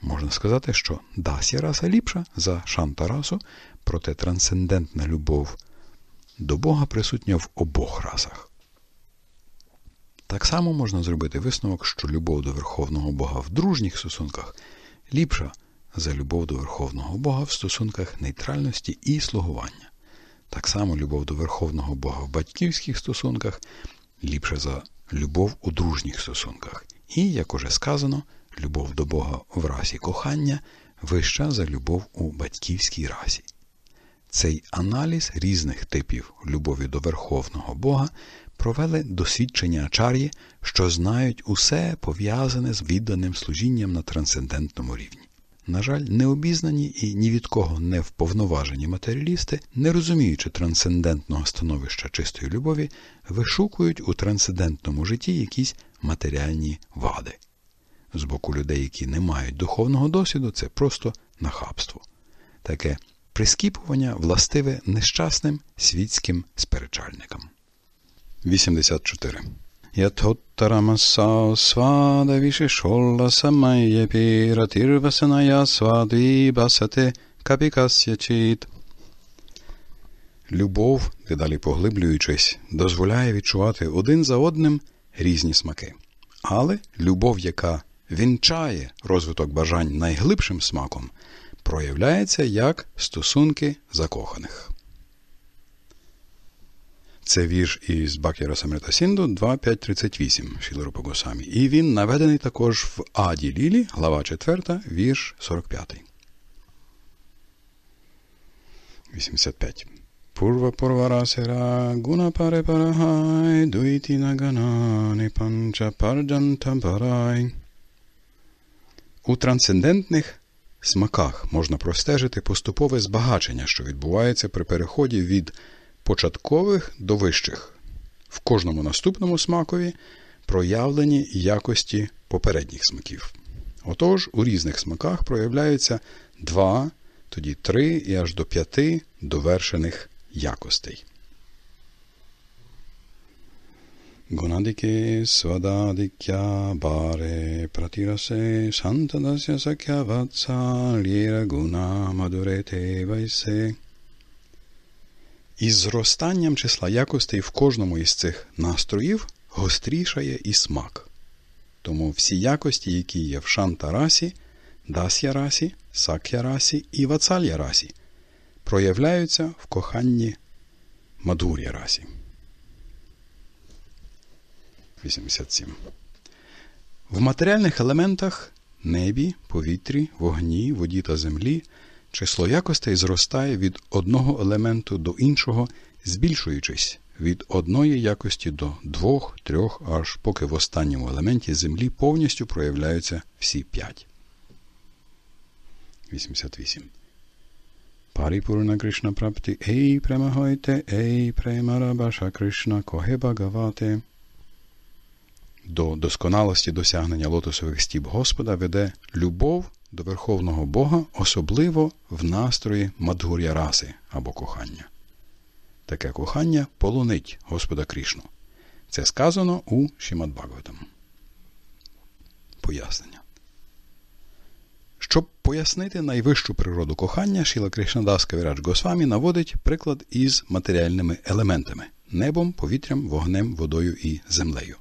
можна сказати, що дасі раса ліпша за шанта расу, проте трансцендентна любов до Бога присутня в обох расах. Так само можна зробити висновок, що любов до Верховного Бога в дружніх стосунках ліпша за любов до Верховного Бога в стосунках нейтральності і слугування. Так само любов до верховного Бога в батьківських стосунках ліпше за любов у дружніх стосунках. І, як уже сказано, любов до Бога в расі кохання вища за любов у батьківській расі. Цей аналіз різних типів любові до верховного Бога провели досвідчення Ачар'ї, що знають усе пов'язане з відданим служінням на трансцендентному рівні. На жаль, необізнані і ні від кого не вповноважені матеріалісти, не розуміючи трансцендентного становища чистої любові, вишукують у трансцендентному житті якісь матеріальні вади. З боку людей, які не мають духовного досвіду, це просто нахабство. Таке прискіпування властиве нещасним світським сперечальникам. 84 यथोत्तरमस्सा स्वादविशिषोल्लसमय्यपि रतिर्वसनया स्वाद्वीभसते капі касячіт. Любов, дедалі поглиблюючись, дозволяє відчувати один за одним різні смаки. Але любов, яка вінчає розвиток бажань найглибшим смаком, проявляється як стосунки закоханих. Це вірш із Бакера Самрита Сінду 2.5.38 Шілерупа Госамі. І він наведений також в Аді Лілі, глава 4, вірш 45. 85. Пурва Гуна Паре Парагай Дуїті Наганани У трансцендентних смаках можна простежити поступове збагачення, що відбувається при переході від початкових до вищих. В кожному наступному смакові проявлені якості попередніх смаків. Отож, у різних смаках проявляються два, тоді три і аж до п'яти довершених якостей. Гонадики свададикя баре пратірасе сантадася сакя ватса ліра гуна мадурете вайсе. Із зростанням числа якостей в кожному із цих настроїв гострішає і смак. Тому всі якості, які є в шантарасі, дас'ярасі, сак'ярасі і вацальярасі, проявляються в коханні мадур'ярасі. 87. В матеріальних елементах небі, повітрі, вогні, воді та землі Число якостей зростає від одного елементу до іншого, збільшуючись від одної якості до двох, трьох, аж поки в останньому елементі Землі повністю проявляються всі п'ять. 88. Паріпурна Кришна Прапти Ей премагойте, ей премарабаша Кришна Коге Багавате. До досконалості досягнення лотосових стіп Господа веде любов до верховного Бога, особливо в настрої мадгур'я раси або кохання. Таке кохання полонить Господа Крішну. Це сказано у Шімадбагаватам. Пояснення. Щоб пояснити найвищу природу кохання, Шіла Кришнадас Кавірадж Госвамі наводить приклад із матеріальними елементами небом, повітрям, вогнем, водою і землею.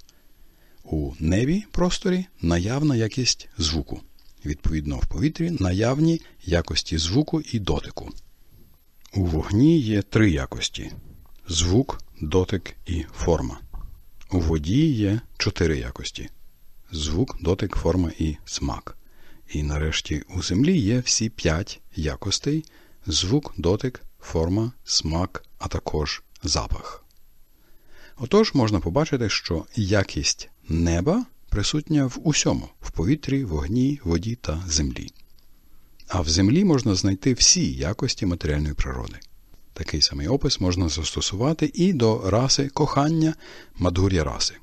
У небі просторі наявна якість звуку відповідно в повітрі, наявні якості звуку і дотику. У вогні є три якості: звук, дотик і форма. У воді є чотири якості: звук, дотик, форма і смак. І нарешті у землі є всі п'ять якостей: звук, дотик, форма, смак, а також запах. Отож можна побачити, що якість неба присутня в усьому в повітрі, вогні, воді та землі. А в землі можна знайти всі якості матеріальної природи. Такий самий опис можна застосувати і до раси кохання мадгур'я раси.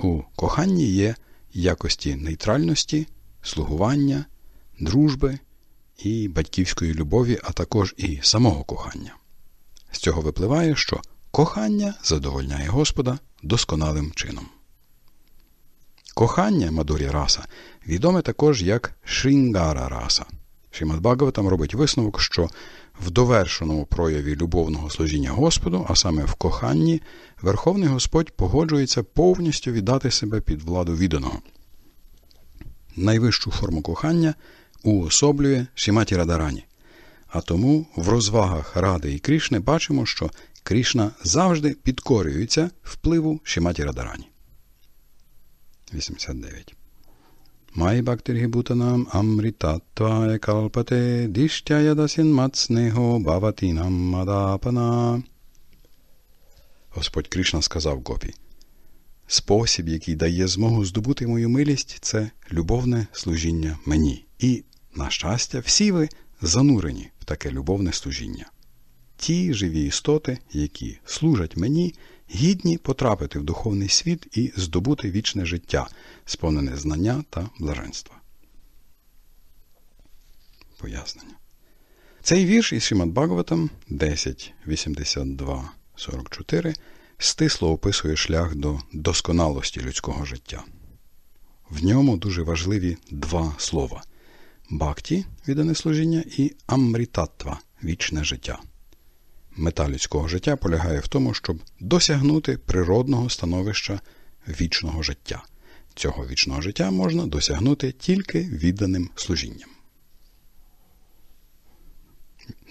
У коханні є якості нейтральності, слугування, дружби і батьківської любові, а також і самого кохання. З цього випливає, що кохання задовольняє Господа досконалим чином. Кохання Мадурі раса відоме також як Шрінгара раса. Шримад Бхагаватам робить висновок, що в довершеному прояві любовного служіння Господу, а саме в коханні, Верховний Господь погоджується повністю віддати себе під владу відданого. Найвищу форму кохання уособлює Шіматі Радарані. А тому в розвагах Ради і Крішни бачимо, що Крішна завжди підкорюється впливу Шіматі Радарані. 89. Май бхактиргибутанам амритатвая калпате диштяя дасин мацнего баватинам мадапана. Господь Кришна сказав гопі. Спосіб, який дає змогу здобути мою милість, це любовне служіння мені. І, на щастя, всі ви занурені в таке любовне служіння. Ті живі істоти, які служать мені, гідні потрапити в духовний світ і здобути вічне життя, сповнене знання та блаженства. Пояснення. Цей вірш із Шимат Багаватам 10.82.44 стисло описує шлях до досконалості людського життя. В ньому дуже важливі два слова бхакті – віддане служіння і амрітатва вічне життя. Мета людського життя полягає в тому, щоб досягнути природного становища вічного життя. Цього вічного життя можна досягнути тільки відданим служінням.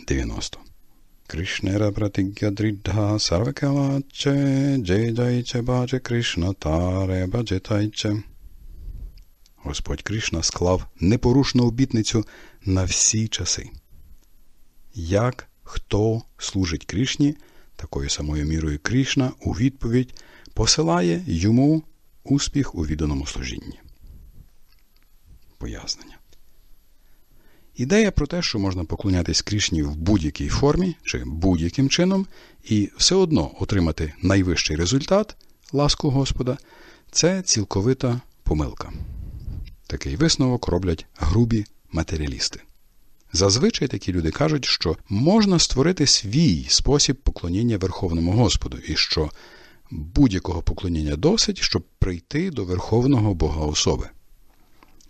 90. Кришнера пратигя дрідга сарвекалаче, джейджайче баджи Кришна таре баджетайче. Господь Кришна склав непорушну обітницю на всі часи. Як хто служить Крішні, такою самою мірою Крішна у відповідь посилає йому успіх у відданому служінні. Пояснення. Ідея про те, що можна поклонятись Крішні в будь-якій формі чи будь-яким чином, і все одно отримати найвищий результат, ласку Господа, це цілковита помилка. Такий висновок роблять грубі матеріалісти. Зазвичай такі люди кажуть, що можна створити свій спосіб поклоніння Верховному Господу і що будь-якого поклоніння досить, щоб прийти до Верховного Бога особи.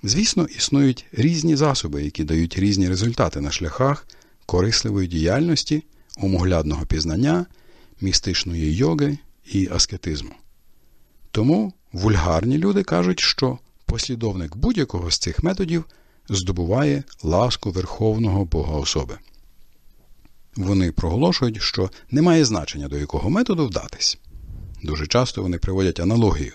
Звісно, існують різні засоби, які дають різні результати на шляхах корисливої діяльності, умоглядного пізнання, містичної йоги і аскетизму. Тому вульгарні люди кажуть, що послідовник будь-якого з цих методів здобуває ласку Верховного Бога особи. Вони проголошують, що немає значення, до якого методу вдатись. Дуже часто вони приводять аналогію.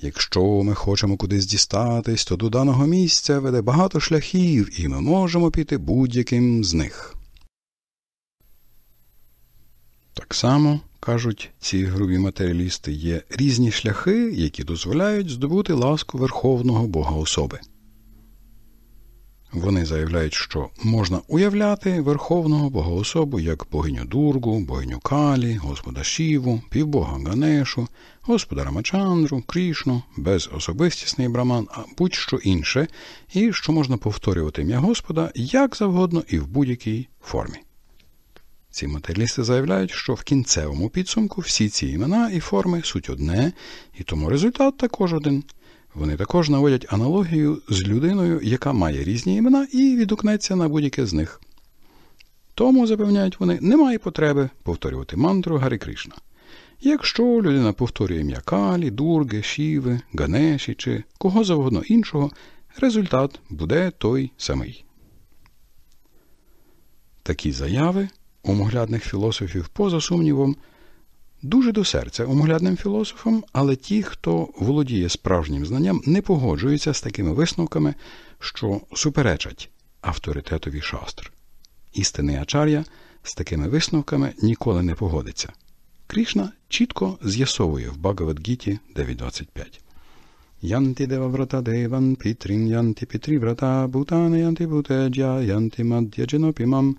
Якщо ми хочемо кудись дістатись, то до даного місця веде багато шляхів, і ми можемо піти будь-яким з них. Так само кажуть ці грубі матеріалісти є різні шляхи, які дозволяють здобути ласку Верховного Бога особи. Вони заявляють, що можна уявляти Верховного Богоособу як богиню Дургу, богиню Калі, Господа Шіву, півбога Ганешу, Господа Рамачандру, Крішну, безособистісний браман, а будь-що інше, і що можна повторювати ім'я Господа як завгодно і в будь-якій формі. Ці матеріалісти заявляють, що в кінцевому підсумку всі ці імена і форми суть одне, і тому результат також один. Вони також наводять аналогію з людиною, яка має різні імена і відгукнеться на будь-яке з них. Тому, запевняють вони, немає потреби повторювати мантру Гари Кришна. Якщо людина повторює ім'я Калі, Дурги, Шіви, Ганеші чи кого завгодно іншого, результат буде той самий. Такі заяви у моглядних філософів поза сумнівом Дуже до серця умоглядним філософам, але ті, хто володіє справжнім знанням, не погоджуються з такими висновками, що суперечать авторитетові шастр. Істинний Ачар'я з такими висновками ніколи не погодиться. Крішна чітко з'ясовує в Багавадгіті 9.25. Янти дева врата деван пітрін янти пітрі врата бутана янти бутеджя янти мад'ядженопімам.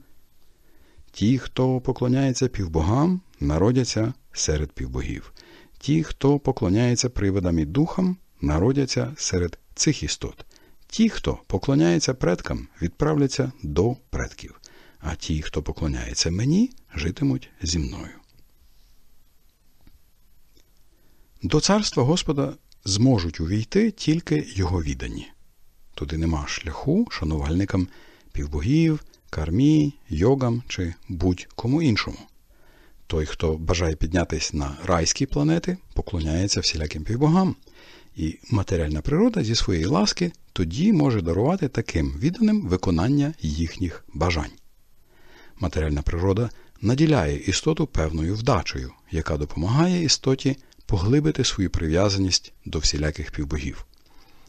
Ті, хто поклоняється півбогам, народяться серед півбогів. Ті, хто поклоняється привидам і духам, народяться серед цих істот. Ті, хто поклоняється предкам, відправляться до предків, а ті, хто поклоняється мені, житимуть зі мною. До царства Господа зможуть увійти тільки його віддані. Туди нема шляху шанувальникам півбогів, кармі, йогам чи будь-кому іншому. Той, хто бажає піднятись на райські планети, поклоняється всіляким півбогам. І матеріальна природа зі своєї ласки тоді може дарувати таким відданим виконання їхніх бажань. Матеріальна природа наділяє істоту певною вдачею, яка допомагає істоті поглибити свою прив'язаність до всіляких півбогів.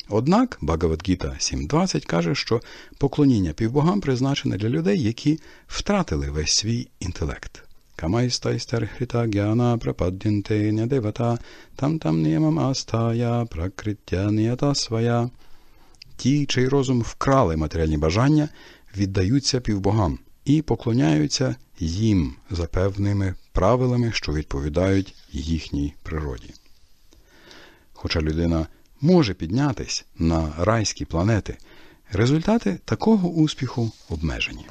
Однак Багавадгіта 7.20 каже, що поклоніння півбогам призначене для людей, які втратили весь свій інтелект. कमैस्तैस्तर्हृता ज्ञाना प्रपद्यन्ते न्यदेवता там там німам астая пракриття нята своя. Ті, чий розум вкрали матеріальні бажання, віддаються півбогам і поклоняються їм за певними правилами, що відповідають їхній природі. Хоча людина може піднятись на райські планети, результати такого успіху обмежені.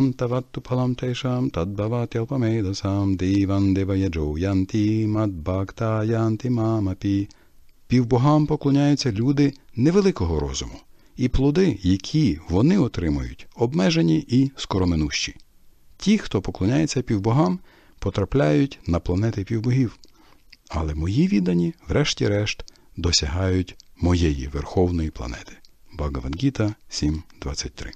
Antavattu phalam tesham tadbhavatyaupamedasam devan devayadjo янти madbhakta yanti мамапі. Півбогам поклоняються люди невеликого розуму, і плоди, які вони отримують, обмежені і скороминущі. Ті, хто поклоняється півбогам, потрапляють на планети півбогів, але мої віддані, врешті-решт, досягають моєї верховної планети. Багавангіта 7.23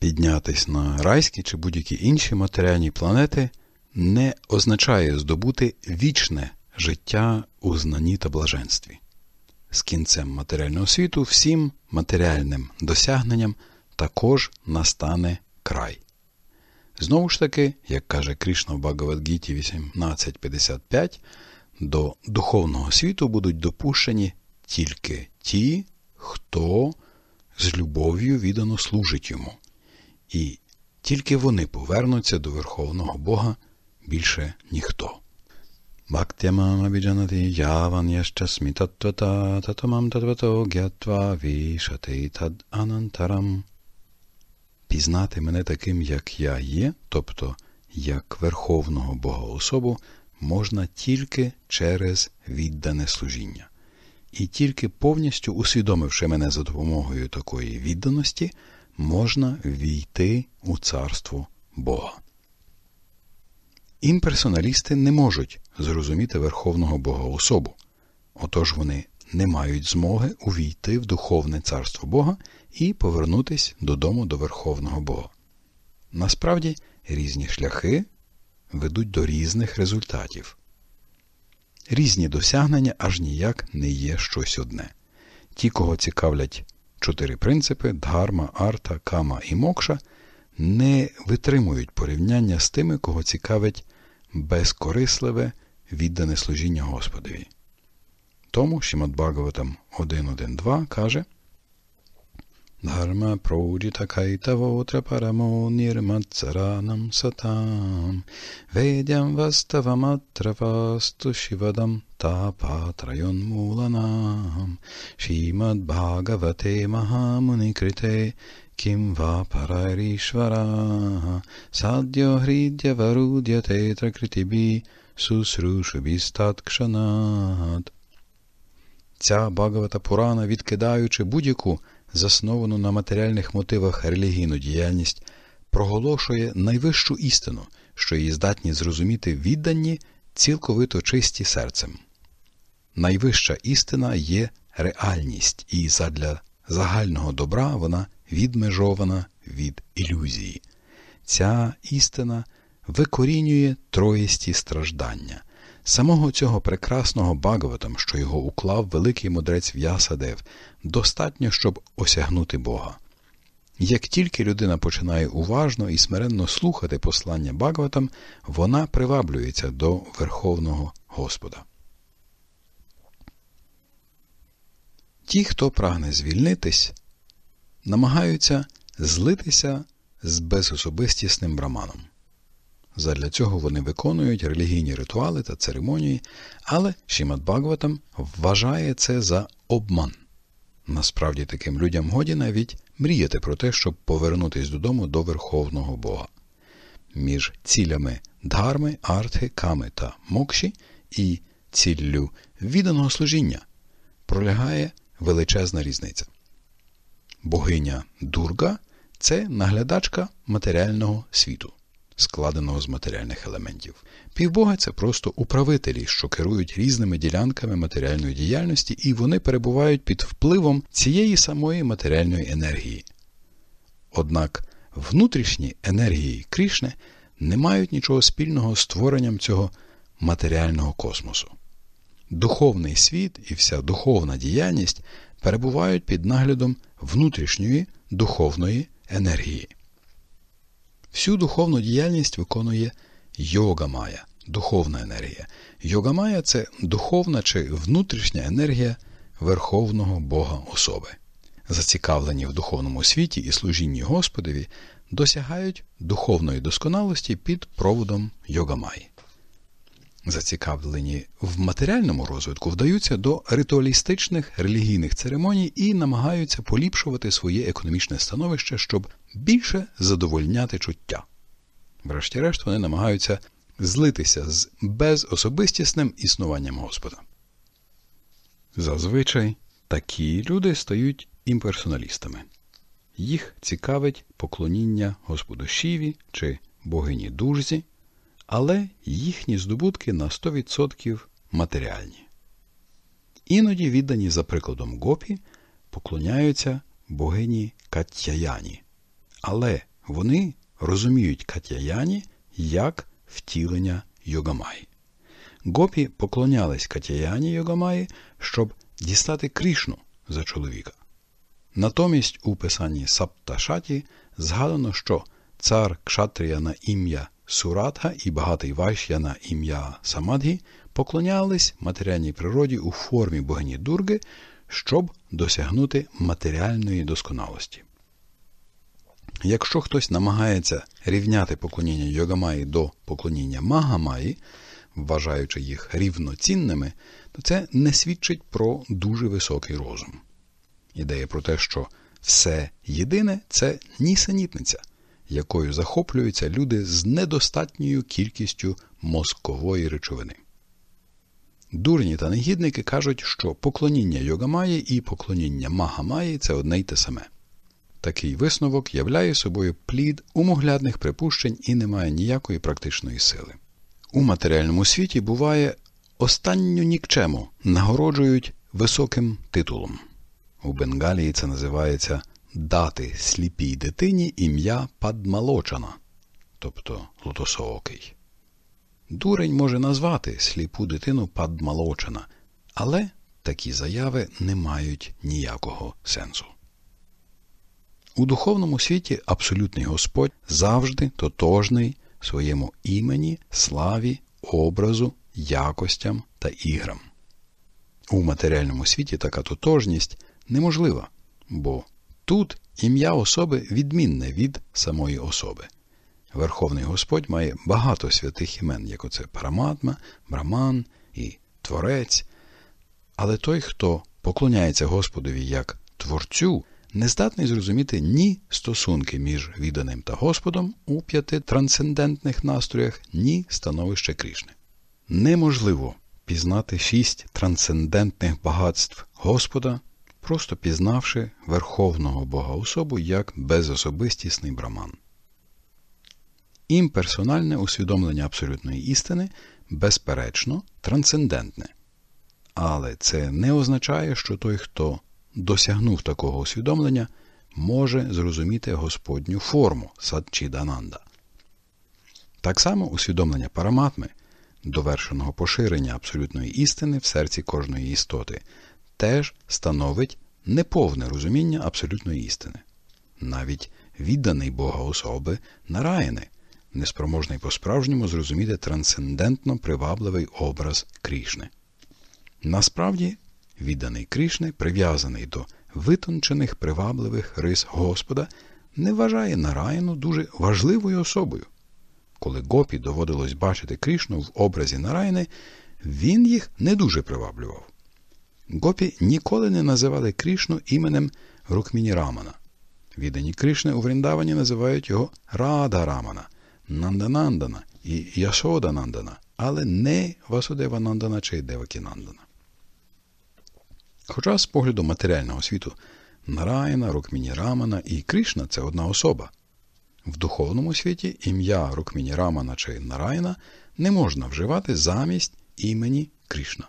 Піднятись на райські чи будь-які інші матеріальні планети не означає здобути вічне життя у знанні та блаженстві. З кінцем матеріального світу всім матеріальним досягненням також настане край. Знову ж таки, як каже Кришна в Багавадгіті 1855, до духовного світу будуть допущені тільки ті, хто з любов'ю віддано служить йому і тільки вони повернуться до Верховного Бога більше ніхто. Бхактямам абіджанати яван ящасмі таттвата Пізнати мене таким, як я є, тобто як Верховного Бога особу, можна тільки через віддане служіння. І тільки повністю усвідомивши мене за допомогою такої відданості, можна війти у царство Бога. Імперсоналісти не можуть зрозуміти Верховного Бога особу, отож вони не мають змоги увійти в духовне царство Бога і повернутися додому до Верховного Бога. Насправді, різні шляхи ведуть до різних результатів. Різні досягнення аж ніяк не є щось одне. Ті, кого цікавлять Чотири принципи Дгарма, арта, кама і мокша не витримують порівняння з тими, кого цікавить безкорисливе віддане служіння Господові. Тому Шімадбагаватам 1.1.2 каже. Dharma prodita kaita votra paramo nirmatsaranam satam Vedyam vastavamatra vastu shivadam tapatrayon mulanam Shimad bhagavate mahamunikrite kim va pararishvara Sadhyo hridya varudyate trakritibi susrushubhistatkšanat Ця Бхагавата Пурана, відкидаючи будь-яку засновану на матеріальних мотивах релігійну діяльність, проголошує найвищу істину, що її здатні зрозуміти віддані, цілковито чисті серцем. Найвища істина є реальність, і задля загального добра вона відмежована від ілюзії. Ця істина викорінює троєсті страждання. Самого цього прекрасного Багаватам, що його уклав великий мудрець В'ясадев, достатньо, щоб осягнути Бога. Як тільки людина починає уважно і смиренно слухати послання Багаватам, вона приваблюється до Верховного Господа. Ті, хто прагне звільнитись, намагаються злитися з безособистісним браманом. Задля цього вони виконують релігійні ритуали та церемонії, але Шімат Багватам вважає це за обман. Насправді таким людям годі навіть мріяти про те, щоб повернутися додому до верховного Бога. Між цілями дхарми, артхи, ками та мокші і ціллю відданого служіння пролягає величезна різниця. Богиня Дурга це наглядачка матеріального світу складеного з матеріальних елементів. Півбоги це просто управителі, що керують різними ділянками матеріальної діяльності, і вони перебувають під впливом цієї самої матеріальної енергії. Однак внутрішні енергії Крішне не мають нічого спільного з творенням цього матеріального космосу. Духовний світ і вся духовна діяльність перебувають під наглядом внутрішньої духовної енергії. Всю духовну діяльність виконує йогамая, духовна енергія. Йогамая це духовна чи внутрішня енергія Верховного Бога особи. Зацікавлені в духовному світі і служінні Господові досягають духовної досконалості під проводом йогамай. Зацікавлені в матеріальному розвитку вдаються до ритуалістичних релігійних церемоній і намагаються поліпшувати своє економічне становище, щоб більше задовольняти чуття. Врешті-решт, вони намагаються злитися з безособистісним існуванням Господа. Зазвичай такі люди стають імперсоналістами. Їх цікавить поклоніння Господу Шіві чи богині Дужзі, але їхні здобутки на 100% матеріальні. Іноді віддані, за прикладом гопі, поклоняються богині Каттяяні, але вони розуміють катяяні як втілення Йогамаї. Гопі поклонялись катяяні Йогамаї, щоб дістати Крішну за чоловіка. Натомість у писанні Сапташаті згадано, що цар Кшатрія на ім'я Суратха і багатий Вайш'я на ім'я Самадгі поклонялись матеріальній природі у формі богині Дурги, щоб досягнути матеріальної досконалості. Якщо хтось намагається рівняти поклоніння йогамаї до поклоніння магамаї, вважаючи їх рівноцінними, то це не свідчить про дуже високий розум. Ідея про те, що все єдине це нісенітниця, якою захоплюються люди з недостатньою кількістю мозкової речовини. Дурні та негідники кажуть, що поклоніння йогамаї і поклоніння магамаї це одне й те саме. Такий висновок являє собою плід умоглядних припущень і не має ніякої практичної сили. У матеріальному світі буває останню нікчему нагороджують високим титулом. У Бенгалії це називається дати сліпій дитині ім'я падмалочана, тобто лотосоокий. Дурень може назвати сліпу дитину падмалочана, але такі заяви не мають ніякого сенсу. У духовному світі абсолютний Господь завжди тотожний своєму імені, славі, образу, якостям та іграм. У матеріальному світі така тотожність неможлива, бо тут ім'я особи відмінне від самої особи. Верховний Господь має багато святих імен, як оце Параматма, Браман і Творець. Але той, хто поклоняється Господові як Творцю, не здатний зрозуміти ні стосунки між відданим та Господом у п'яти трансцендентних настроях, ні становище Крішни. Неможливо пізнати шість трансцендентних багатств Господа, просто пізнавши Верховного Бога особу як безособистісний браман. Імперсональне усвідомлення абсолютної істини, безперечно, трансцендентне. Але це не означає, що той, хто досягнув такого усвідомлення, може зрозуміти Господню форму садчідананда. Так само усвідомлення параматми, довершеного поширення абсолютної істини в серці кожної істоти, теж становить неповне розуміння абсолютної істини. Навіть відданий Бога особи нараїни, неспроможний по-справжньому зрозуміти трансцендентно привабливий образ Крішни. Насправді відданий Кришне, прив'язаний до витончених привабливих рис Господа, не вважає Нараїну дуже важливою особою. Коли гопі доводилось бачити Кришну в образі Нараїни, він їх не дуже приваблював. Гопі ніколи не називали Кришну іменем Рукміні Рамана. Віддані Кришни у Вріндавані називають його Рада Рамана, Нанданандана і Яшода Нандана, але не Васудева Нандана чи Девакінандана. Хоча з погляду матеріального світу Нарайна, Рукміні Рамана і Кришна це одна особа. В духовному світі ім'я Рукміні Рамана чи Нарайна не можна вживати замість імені Кришна.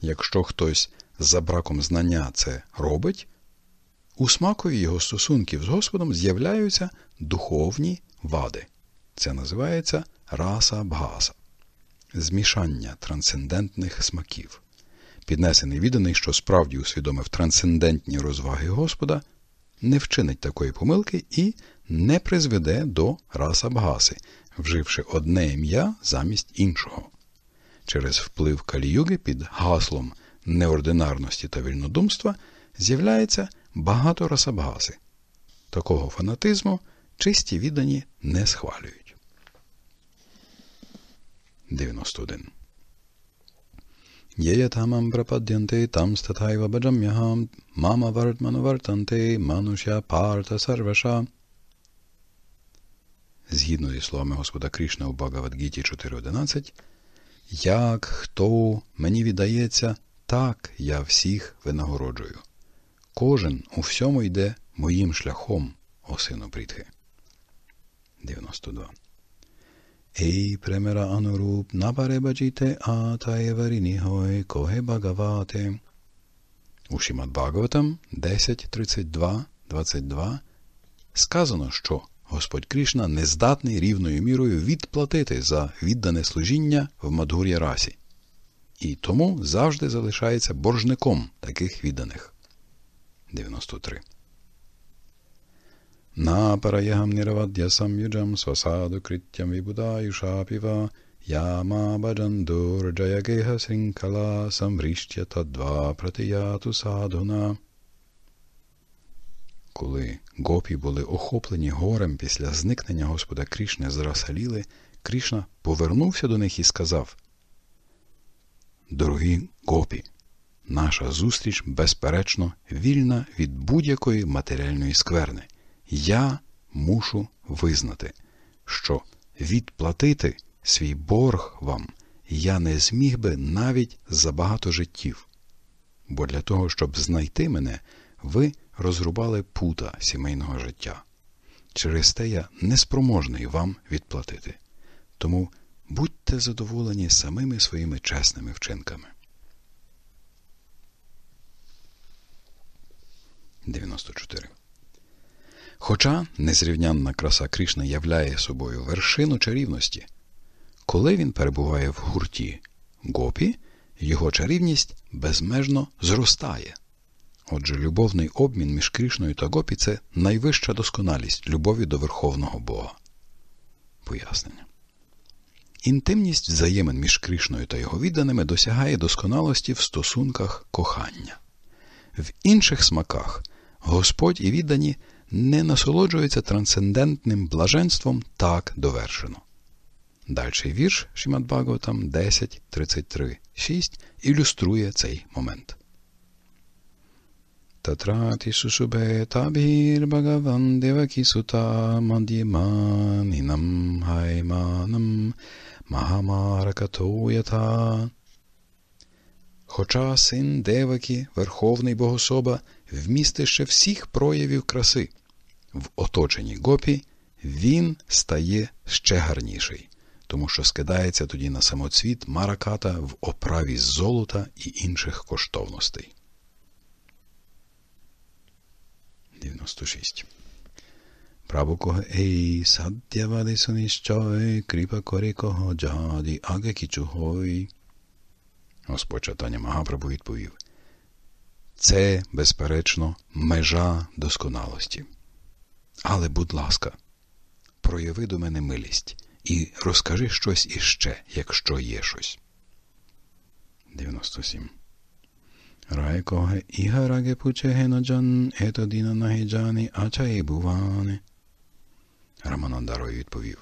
Якщо хтось за браком знання це робить, у смакові його стосунків з Господом з'являються духовні вади. Це називається раса бгаса змішання трансцендентних смаків піднесений відданий, що справді усвідомив трансцендентні розваги Господа, не вчинить такої помилки і не призведе до расабгаси, вживши одне ім'я замість іншого. Через вплив каліюги під гаслом неординарності та вільнодумства з'являється багато расабгаси. Такого фанатизму чисті віддані не схвалюють. 91 ये यथा मां प्रपद्यन्ते तं तथैव भजम्यः мама мануся парта сарваша. Згідно зі словами Господа Крішна у Багавадгіті 4.11, як хто мені віддається, так я всіх винагороджую. Кожен у всьому йде моїм шляхом, о сину Прітхи. 92 Ей премера anurup на bhajite ataye varinihoy kohe У Шимат Бхагаватам 10.32.22 сказано, що Господь Кришна не здатний рівною мірою відплатити за віддане служіння в Мадгур'я расі, і тому завжди залишається боржником таких відданих. 93 नापरयहं निरवद्य संयुजं स्वसाधुकृत्यं विबुधायुषापि वा या मा भजन्दोर्जयगेहशृङ्खला संव्रीष्ट्य тадва протияту садуна. Коли гопі були охоплені горем після зникнення Господа Крішни з Расаліли, Крішна повернувся до них і сказав Дорогі гопі, наша зустріч, безперечно, вільна від будь-якої матеріальної скверни я мушу визнати, що відплатити свій борг вам я не зміг би навіть за багато життів. Бо для того, щоб знайти мене, ви розрубали пута сімейного життя. Через те я неспроможний вам відплатити. Тому будьте задоволені самими своїми чесними вчинками. 94 Хоча незрівнянна краса Крішна являє собою вершину чарівності, коли він перебуває в гурті гопі, його чарівність безмежно зростає. Отже, любовний обмін між Крішною та гопі це найвища досконалість любові до верховного Бога. Пояснення. Інтимність взаємин між Кришною та його відданими досягає досконалості в стосунках кохання. В інших смаках Господь і віддані не насолоджується трансцендентним блаженством так довершено. Дальший вірш Шімадбагаватам 10.33.6 ілюструє цей момент. Татрати шушубе табір багаван девакі сута мандіманінам хайманам махамаракатуята. Хоча син Девакі, Верховний Богособа, вмістище всіх проявів краси в оточенні гопі, він стає ще гарніший, тому що скидається тоді на самоцвіт мараката в оправі з золота і інших коштовностей. 96. Прабукого ей саддявади суніщой, кріпа корікого джаді аге кічугой. Господь Чатаня Магапрабу відповів. Це, безперечно, межа досконалості. Але, будь ласка, прояви до мене милість і розкажи щось іще, якщо є щось. 97. Райко ігараге пучегеноджан, етодіна нагіджани, ачає буване. Раманандарові відповів.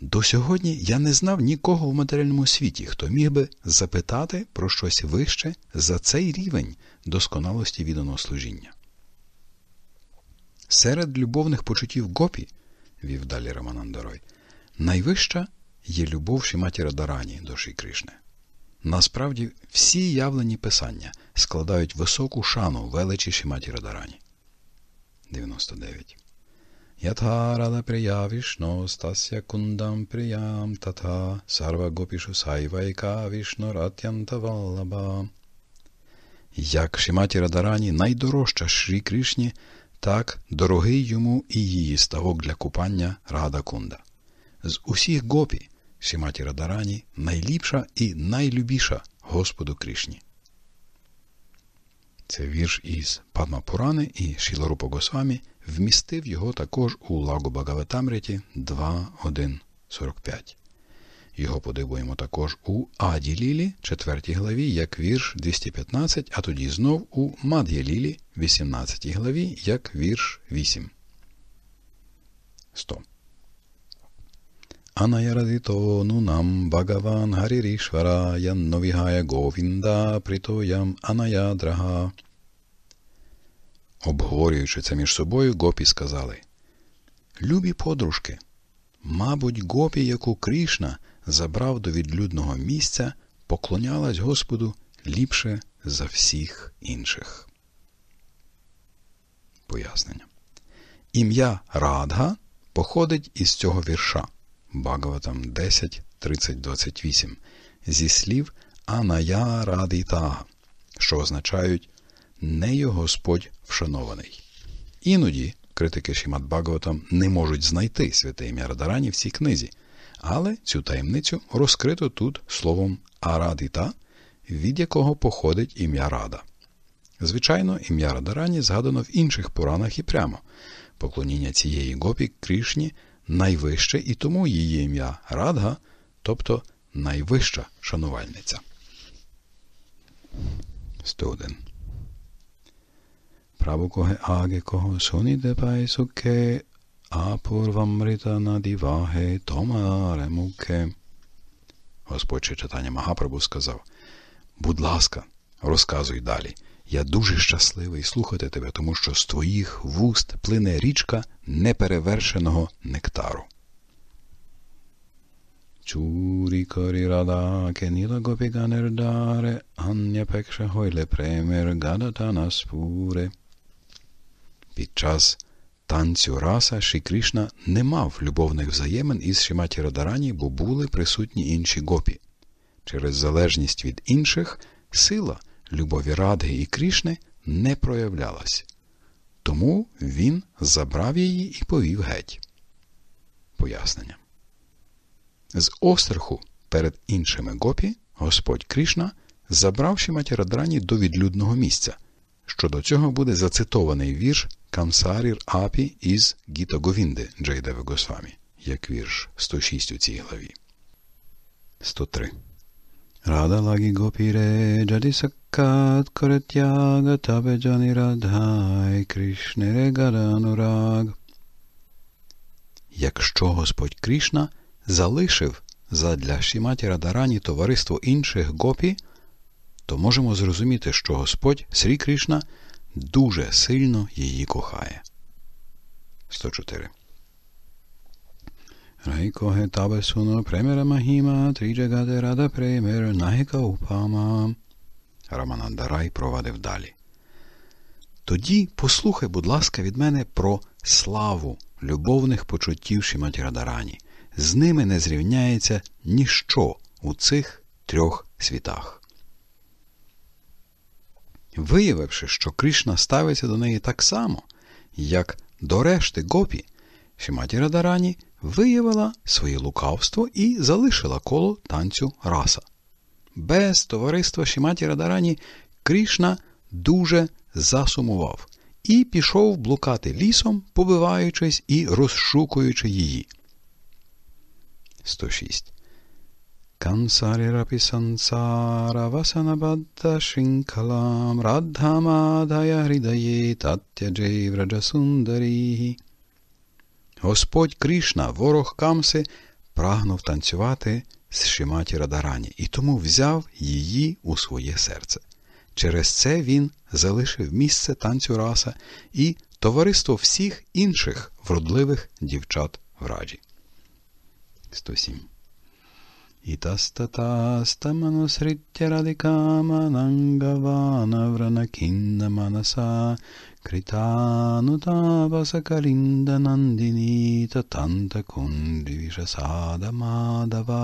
До сьогодні я не знав нікого в матеріальному світі, хто міг би запитати про щось вище за цей рівень досконалості відданого служіння. Серед любовних почуттів гопі, вів далі Роман Андорой, найвища є любов Шіматіра Дарані до Ші Кришни. Насправді, всі явлені писання складають високу шану величі Шіматіра Дарані. 99. Ятхарада прия вішно стасya кундам приям татха сарва гопішу сайвайка вішно ратянта валлаба. Як Шіматі Радарані найдорожча Шрі Кришні так, дорогий йому і її ставок для купання Рада Кунда. З усіх гопі Сіматі Радарані найліпша і найлюбіша Господу Кришні. Це вірш із Падма Пурани і Шіларупа Госвамі вмістив його також у Лагу Багаватамряті 2.1.45. Його подивуємо також у Аді 4 главі, як вірш 215, а тоді знов у Мад'я 18 главі, як вірш 8. 100. Анаярдито нунам Багаван Гарірішвара Янновігая Говінда притоям Анаядрага. Обговорюючи це між собою, гопі сказали Любі подружки. Мабуть, гопі, яку Крішна забрав до відлюдного місця, поклонялась Господу ліпше за всіх інших. Пояснення. Ім'я Радга походить із цього вірша Багаватам 10, 30, зі слів Аная Радитага, що означають Нею Господь вшанований. Іноді критики Шімат Багаватам не можуть знайти святе ім'я Радарані в цій книзі. Але цю таємницю розкрито тут словом Арадіта, від якого походить ім'я Рада. Звичайно, ім'я Радарані згадано в інших Пуранах і прямо. Поклоніння цієї гопі Крішні найвище і тому її ім'я Радга, тобто найвища шанувальниця. Студен. Прабукоге аге кого суніде пайсуке Апурвамрита надіваге тома ремуке. Господь читання Магапрабу сказав. Будь ласка, розказуй далі. Я дуже щасливий слухати тебе, тому що з твоїх вуст плине річка неперевершеного нектару. Чурікорі рада кеніла гопіганердаре, ан'я пекша гойле премер гадата наспуре. Під час танцю раса Ші Кришна не мав любовних взаємин із Шіматі Радарані, бо були присутні інші гопі. Через залежність від інших сила любові Радги і Крішни не проявлялась. Тому він забрав її і повів геть. Пояснення. З остраху перед іншими гопі Господь Кришна забрав Шіматі Радарані до відлюдного місця, Щодо цього буде зацитований вірш Камсарір Апі із Гіта Говінди Джейдеви Госвамі, як вірш 106 у цій главі. 103. Рада лагі гопіре джаді саккат коретяга табе джані радхай крішнере гаранураг. Якщо Господь Крішна залишив задля Шіматі Радарані товариство інших гопі, то можемо зрозуміти, що Господь Срі Кришна дуже сильно її кохає. 104. Райкоге табе суно премера Махіма, тріджагаде рада премер, нагіка упама. Рамананда Рай провадив далі. Тоді послухай, будь ласка, від мене про славу любовних почуттів Шіматі Радарані. З ними не зрівняється ніщо у цих трьох світах. Виявивши, що Кришна ставиться до неї так само, як до решти гопі, Шіматі Радарані виявила своє лукавство і залишила коло танцю раса. Без товариства Шіматі Радарані Кришна дуже засумував і пішов блукати лісом, побиваючись і розшукуючи її. 106. कंसारिरपि संसारवसनबद्धशृङ्खलां राद्धामाधय हृदये तत्यजे व्रजसुन्दरीः Господь Крішна, ворог Камси, прагнув танцювати з Шиматі Радарані і тому взяв її у своє серце. Через це він залишив місце танцю раса і товариство всіх інших вродливих дівчат в раджі. 107 इतस्ततास्तमनुसृत्य रदिकामनङ्गवानव्रणखिन्नमनसा कृतानुतापसकलिन्दनन्दिनीतन्तकुण्डिविषसादमाधवा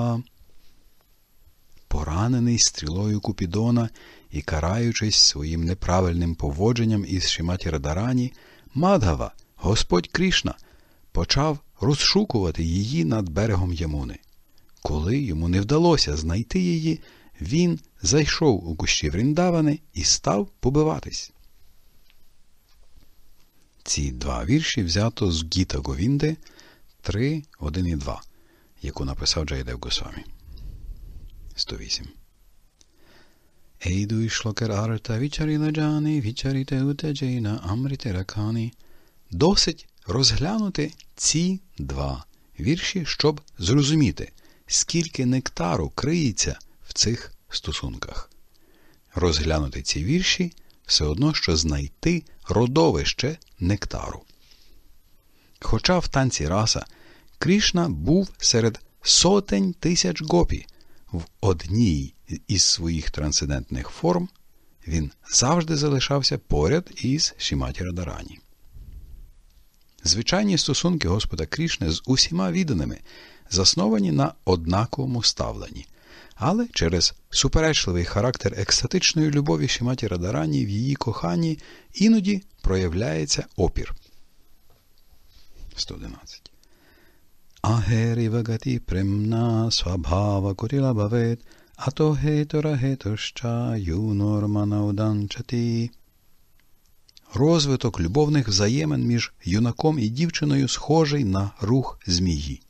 Поранений стрілою Купідона і караючись своїм неправильним поводженням із Шиматі Радарані, Мадгава, Господь Крішна, почав розшукувати її над берегом Ямуни. Коли йому не вдалося знайти її, він зайшов у кущі Вріндавани і став побиватись. Ці два вірші взято з Гіта Говінди 3, 1 і 2, яку написав Джайдев Госвамі. 108. Ейду шлокер арта вічаріна джани, вічаріте утеджейна амріте ракани. Досить розглянути ці два вірші, щоб зрозуміти, скільки нектару криється в цих стосунках. Розглянути ці вірші все одно що знайти родовище нектару. Хоча в танці раса Крішна був серед сотень тисяч гопі, в одній із своїх трансцендентних форм він завжди залишався поряд із Шіматі Радарані. Звичайні стосунки Господа Крішни з усіма відданими засновані на однаковому ставленні. Але через суперечливий характер екстатичної любові Шіматі Радарані в її коханні іноді проявляється опір. 111. Агері вагаті премна свабхава куріла бавет, ато гейтора гетоща юнорманауданчаті. Розвиток любовних взаємин між юнаком і дівчиною схожий на рух змії.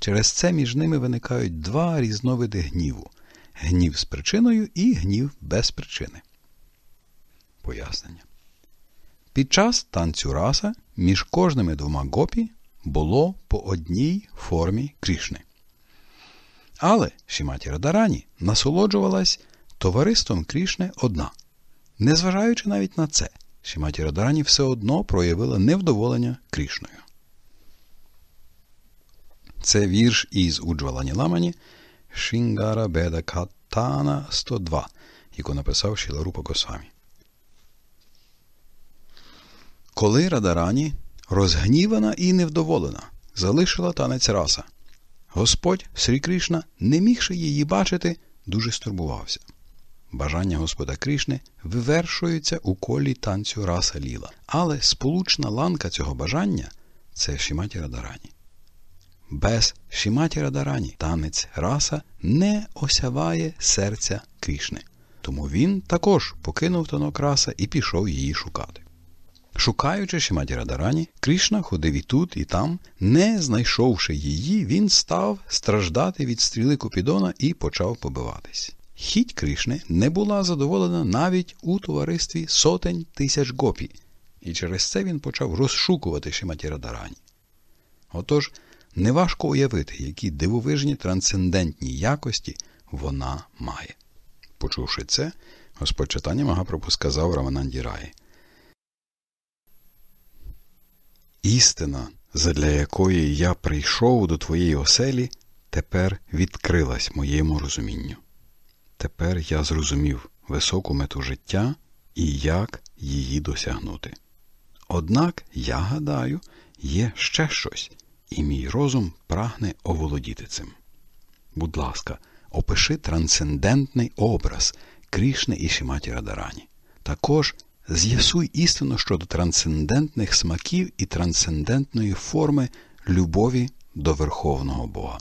Через це між ними виникають два різновиди гніву гнів з причиною і гнів без причини. Пояснення. Під час танцю раса між кожними двома гопі було по одній формі Крішни. Але Шіматі Радарані насолоджувалась товариством Крішни одна. Незважаючи навіть на це, Шіматі Радарані все одно проявила невдоволення Крішною. Це вірш із Уджвалані Ламані Шингара Беда Катана 102, яку написав Шіларупа Госвамі. Коли Радарані розгнівана і невдоволена, залишила танець раса, Господь Срі Кришна, не мігши її бачити, дуже стурбувався. Бажання Господа Кришни вивершується у колі танцю раса ліла. Але сполучна ланка цього бажання це Шіматі Радарані без Шіматі Радарані танець раса не осяває серця Крішни. Тому він також покинув танок раса і пішов її шукати. Шукаючи Шіматі Радарані, Кришна ходив і тут, і там. Не знайшовши її, він став страждати від стріли Купідона і почав побиватись. Хіть Кришни не була задоволена навіть у товаристві сотень тисяч гопі, і через це він почав розшукувати Шіматі Радарані. Отож, Неважко уявити, які дивовижні трансцендентні якості вона має. Почувши це, Господь читання Магапрабху сказав Рамананді Раї. Істина, задля якої я прийшов до твоєї оселі, тепер відкрилась моєму розумінню. Тепер я зрозумів високу мету життя і як її досягнути. Однак, я гадаю, є ще щось, і мій розум прагне оволодіти цим. Будь ласка, опиши трансцендентний образ Крішни і Шіматі Радарані. Також з'ясуй істину щодо трансцендентних смаків і трансцендентної форми любові до Верховного Бога.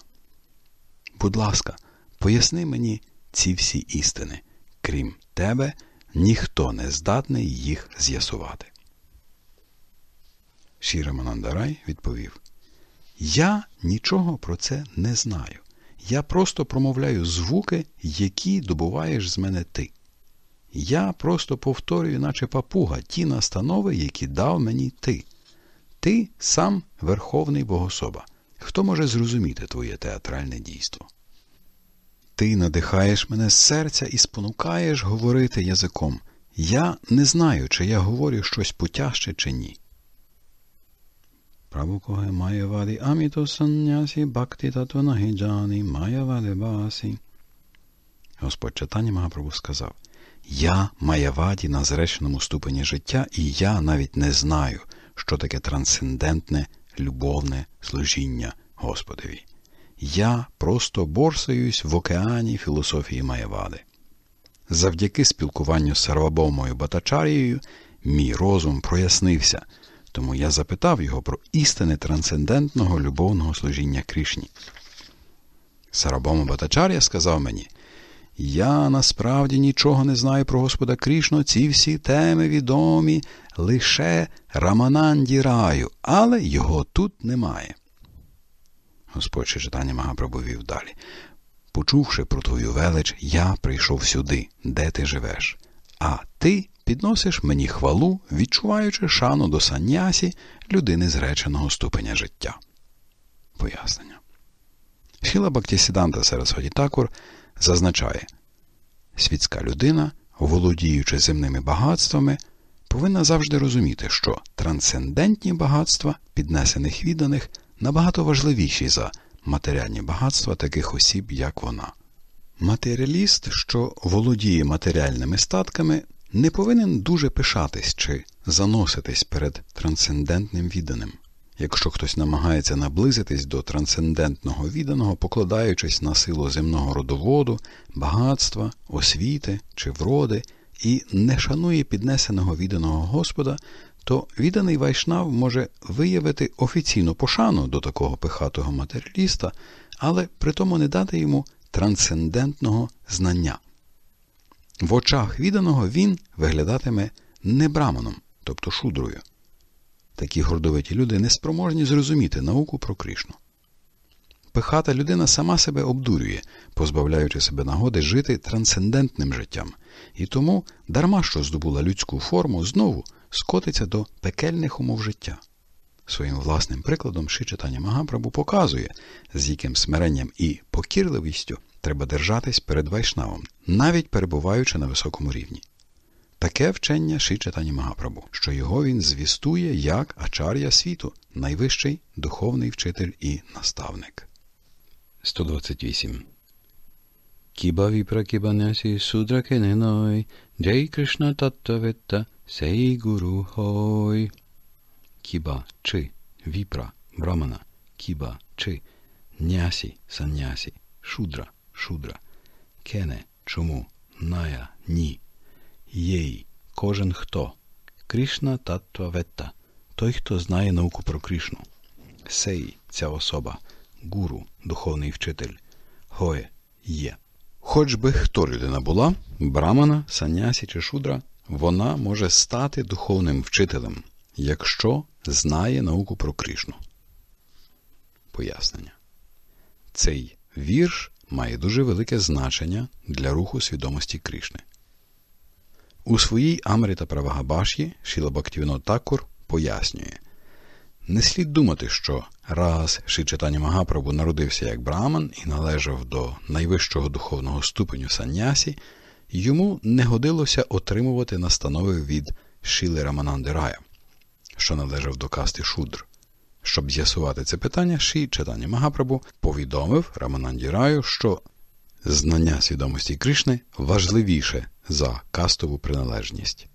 Будь ласка, поясни мені ці всі істини, крім тебе, ніхто не здатний їх з'ясувати. Шіра Манандарай відповів я нічого про це не знаю. Я просто промовляю звуки, які добуваєш з мене ти. Я просто повторюю, наче папуга, ті настанови, які дав мені ти. Ти сам верховний богособа. Хто може зрозуміти твоє театральне дійство? Ти надихаєш мене з серця і спонукаєш говорити язиком. Я не знаю, чи я говорю щось потяжче, чи ні. प्रभु को है मायावादी अमित तो सन्यासी भक्ति Господь читання Магапрабу сказав, Я Маєваді на зреченому ступені життя, і я навіть не знаю, що таке трансцендентне, любовне служіння Господові. Я просто борсаюсь в океані філософії маєвади. Завдяки спілкуванню з Сарвабомою Батачарією мій розум прояснився, тому я запитав його про істини трансцендентного любовного служіння Кришні. Сарабома Батачар'я сказав мені, я насправді нічого не знаю про Господа Крішну, ці всі теми відомі лише Рамананді раю, але його тут немає. Господь читання Магапрабу вів далі. Почувши про твою велич, я прийшов сюди, де ти живеш, а ти підносиш мені хвалу, відчуваючи шану до саннясі людини зреченого ступеня життя. Пояснення. Шіла Бактісіданта Сарасваді Такур зазначає, світська людина, володіючи земними багатствами, повинна завжди розуміти, що трансцендентні багатства піднесених відданих набагато важливіші за матеріальні багатства таких осіб, як вона. Матеріаліст, що володіє матеріальними статками, не повинен дуже пишатись чи заноситись перед трансцендентним відданим. Якщо хтось намагається наблизитись до трансцендентного відданого, покладаючись на силу земного родоводу, багатства, освіти чи вроди, і не шанує піднесеного відданого Господа, то відданий вайшнав може виявити офіційну пошану до такого пихатого матеріаліста, але при тому не дати йому трансцендентного знання. В очах відданого він виглядатиме не браманом, тобто шудрою. Такі гордовиті люди не спроможні зрозуміти науку про Кришну. Пихата людина сама себе обдурює, позбавляючи себе нагоди жити трансцендентним життям, і тому, дарма що здобула людську форму, знову скотиться до пекельних умов життя. Своїм власним прикладом шичитання Магапрабу показує, з яким смиренням і покірливістю Треба держатись перед вайшнавом, навіть перебуваючи на високому рівні. Таке вчення Шичатані Магапрабу, що його він звістує як ачар'я світу, найвищий духовний вчитель і наставник. 128. Кіба віпра кібанясі судра кененой, джей Кришна таттаветта сей гуру хой. Кіба чи віпра брамана, кіба чи нясі санясі шудра шудра. Кене чому, ная ні. Єй кожен хто. Кришна таттва ветта той, хто знає науку про Кришну. Сей ця особа, гуру, духовний вчитель. Гое є. Хоч би хто людина була, брамана, санясі чи шудра, вона може стати духовним вчителем, якщо знає науку про Кришну. Пояснення. Цей вірш має дуже велике значення для руху свідомості Кришни. У своїй Амріта Правагабаш'ї Шіла Бактівіно Такур пояснює не слід думати, що раз Шичатані Магапрабу народився як браман і належав до найвищого духовного ступеню Санясі, йому не годилося отримувати настанови від Шіли Раманандирая, що належав до касти Шудр. Щоб з'ясувати це питання, Ші читання Магапрабу повідомив Рамананді Раю, що знання свідомості Кришни важливіше за кастову приналежність.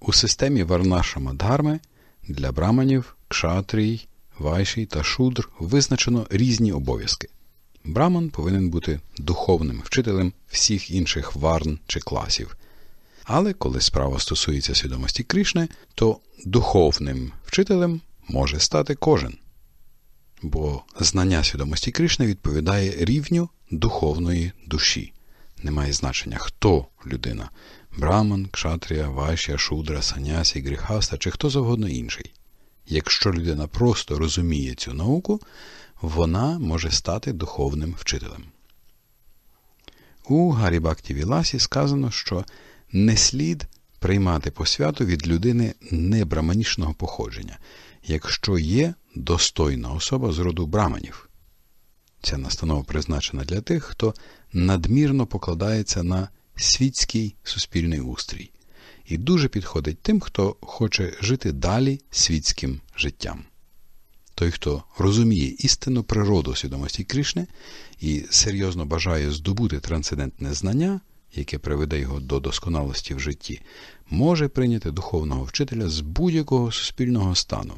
У системі Варнашама Дхарми для браманів, кшатрій, вайшій та шудр визначено різні обов'язки. Браман повинен бути духовним вчителем всіх інших варн чи класів. Але коли справа стосується свідомості Кришни, то духовним вчителем може стати кожен. Бо знання свідомості Кришни відповідає рівню духовної душі. Немає значення, хто людина браман, кшатрія, вашя, шудра, санясі, гріхаста чи хто завгодно інший. Якщо людина просто розуміє цю науку, вона може стати духовним вчителем. У Гарібакті Віласі сказано, що не слід приймати посвяту від людини небраманічного походження, якщо є достойна особа з роду браманів. Ця настанова призначена для тих, хто надмірно покладається на світський суспільний устрій і дуже підходить тим, хто хоче жити далі світським життям. Той, хто розуміє істинну природу свідомості Кришни і серйозно бажає здобути трансцендентне знання яке приведе його до досконалості в житті, може прийняти духовного вчителя з будь-якого суспільного стану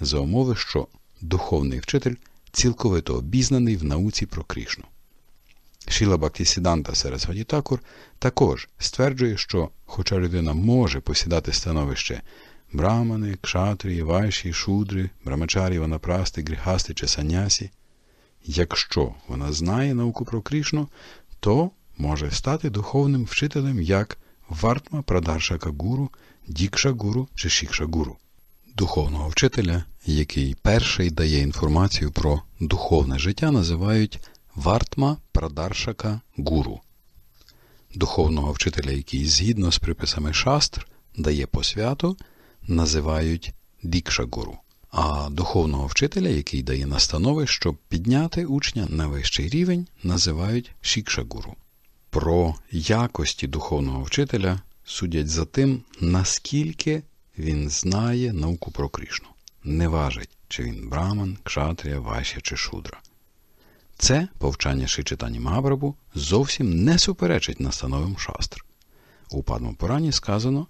за умови, що духовний вчитель цілковито обізнаний в науці про Крішну. Шіла Бактісіданта Сересваді Такур також стверджує, що, хоча людина може посідати становище брамани, кшатрії, вайші, шудри, брамачарі, ванапрасти, гріхасти чи санясі, якщо вона знає науку про Крішну, то може стати духовним вчителем як Вартма Прадаршака Гуру, Дікша Гуру чи Шікша Гуру, духовного вчителя, який перший дає інформацію про духовне життя, називають Вартма Прадаршака Гуру, духовного вчителя, який згідно з приписами шастр дає посвяту, називають Дікша Гуру. А духовного вчителя, який дає настанови, щоб підняти учня на вищий рівень, називають Шікшагуру про якості духовного вчителя судять за тим, наскільки він знає науку про Кришну. Не важить, чи він браман, кшатрія, вайшя чи шудра. Це повчання Шичитані Мабрабу, зовсім не суперечить настановам шастр. У Падмапурані сказано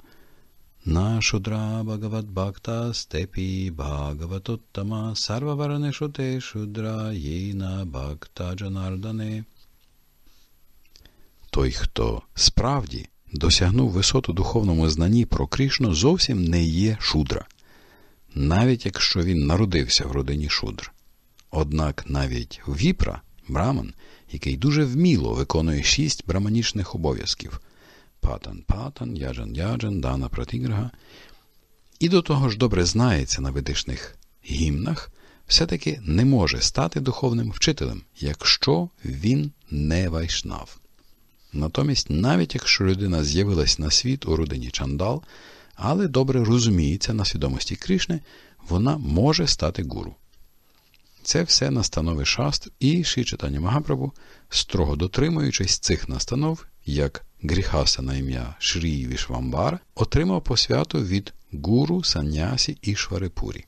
на шудра Бхагават Бхакта степі Бхагаватоттама сарва варанешуте шудра єйна бхакта Джанардани той, хто справді досягнув висоту духовному знанні про Крішну, зовсім не є шудра, навіть якщо він народився в родині шудр. Однак навіть віпра, браман, який дуже вміло виконує шість браманічних обов'язків патан патан, яджан яджан, дана пратіграга, і до того ж добре знається на ведичних гімнах, все-таки не може стати духовним вчителем, якщо він не вайшнав. Натомість, навіть якщо людина з'явилась на світ у родині чандал, але добре розуміється на свідомості Кришни, вона може стати гуру. Це все настанови шаст і ші читання Магапрабу, строго дотримуючись цих настанов, як Гріхаса на ім'я Шрі Вішвамбар, отримав посвяту від гуру Саннясі і Шварипурі.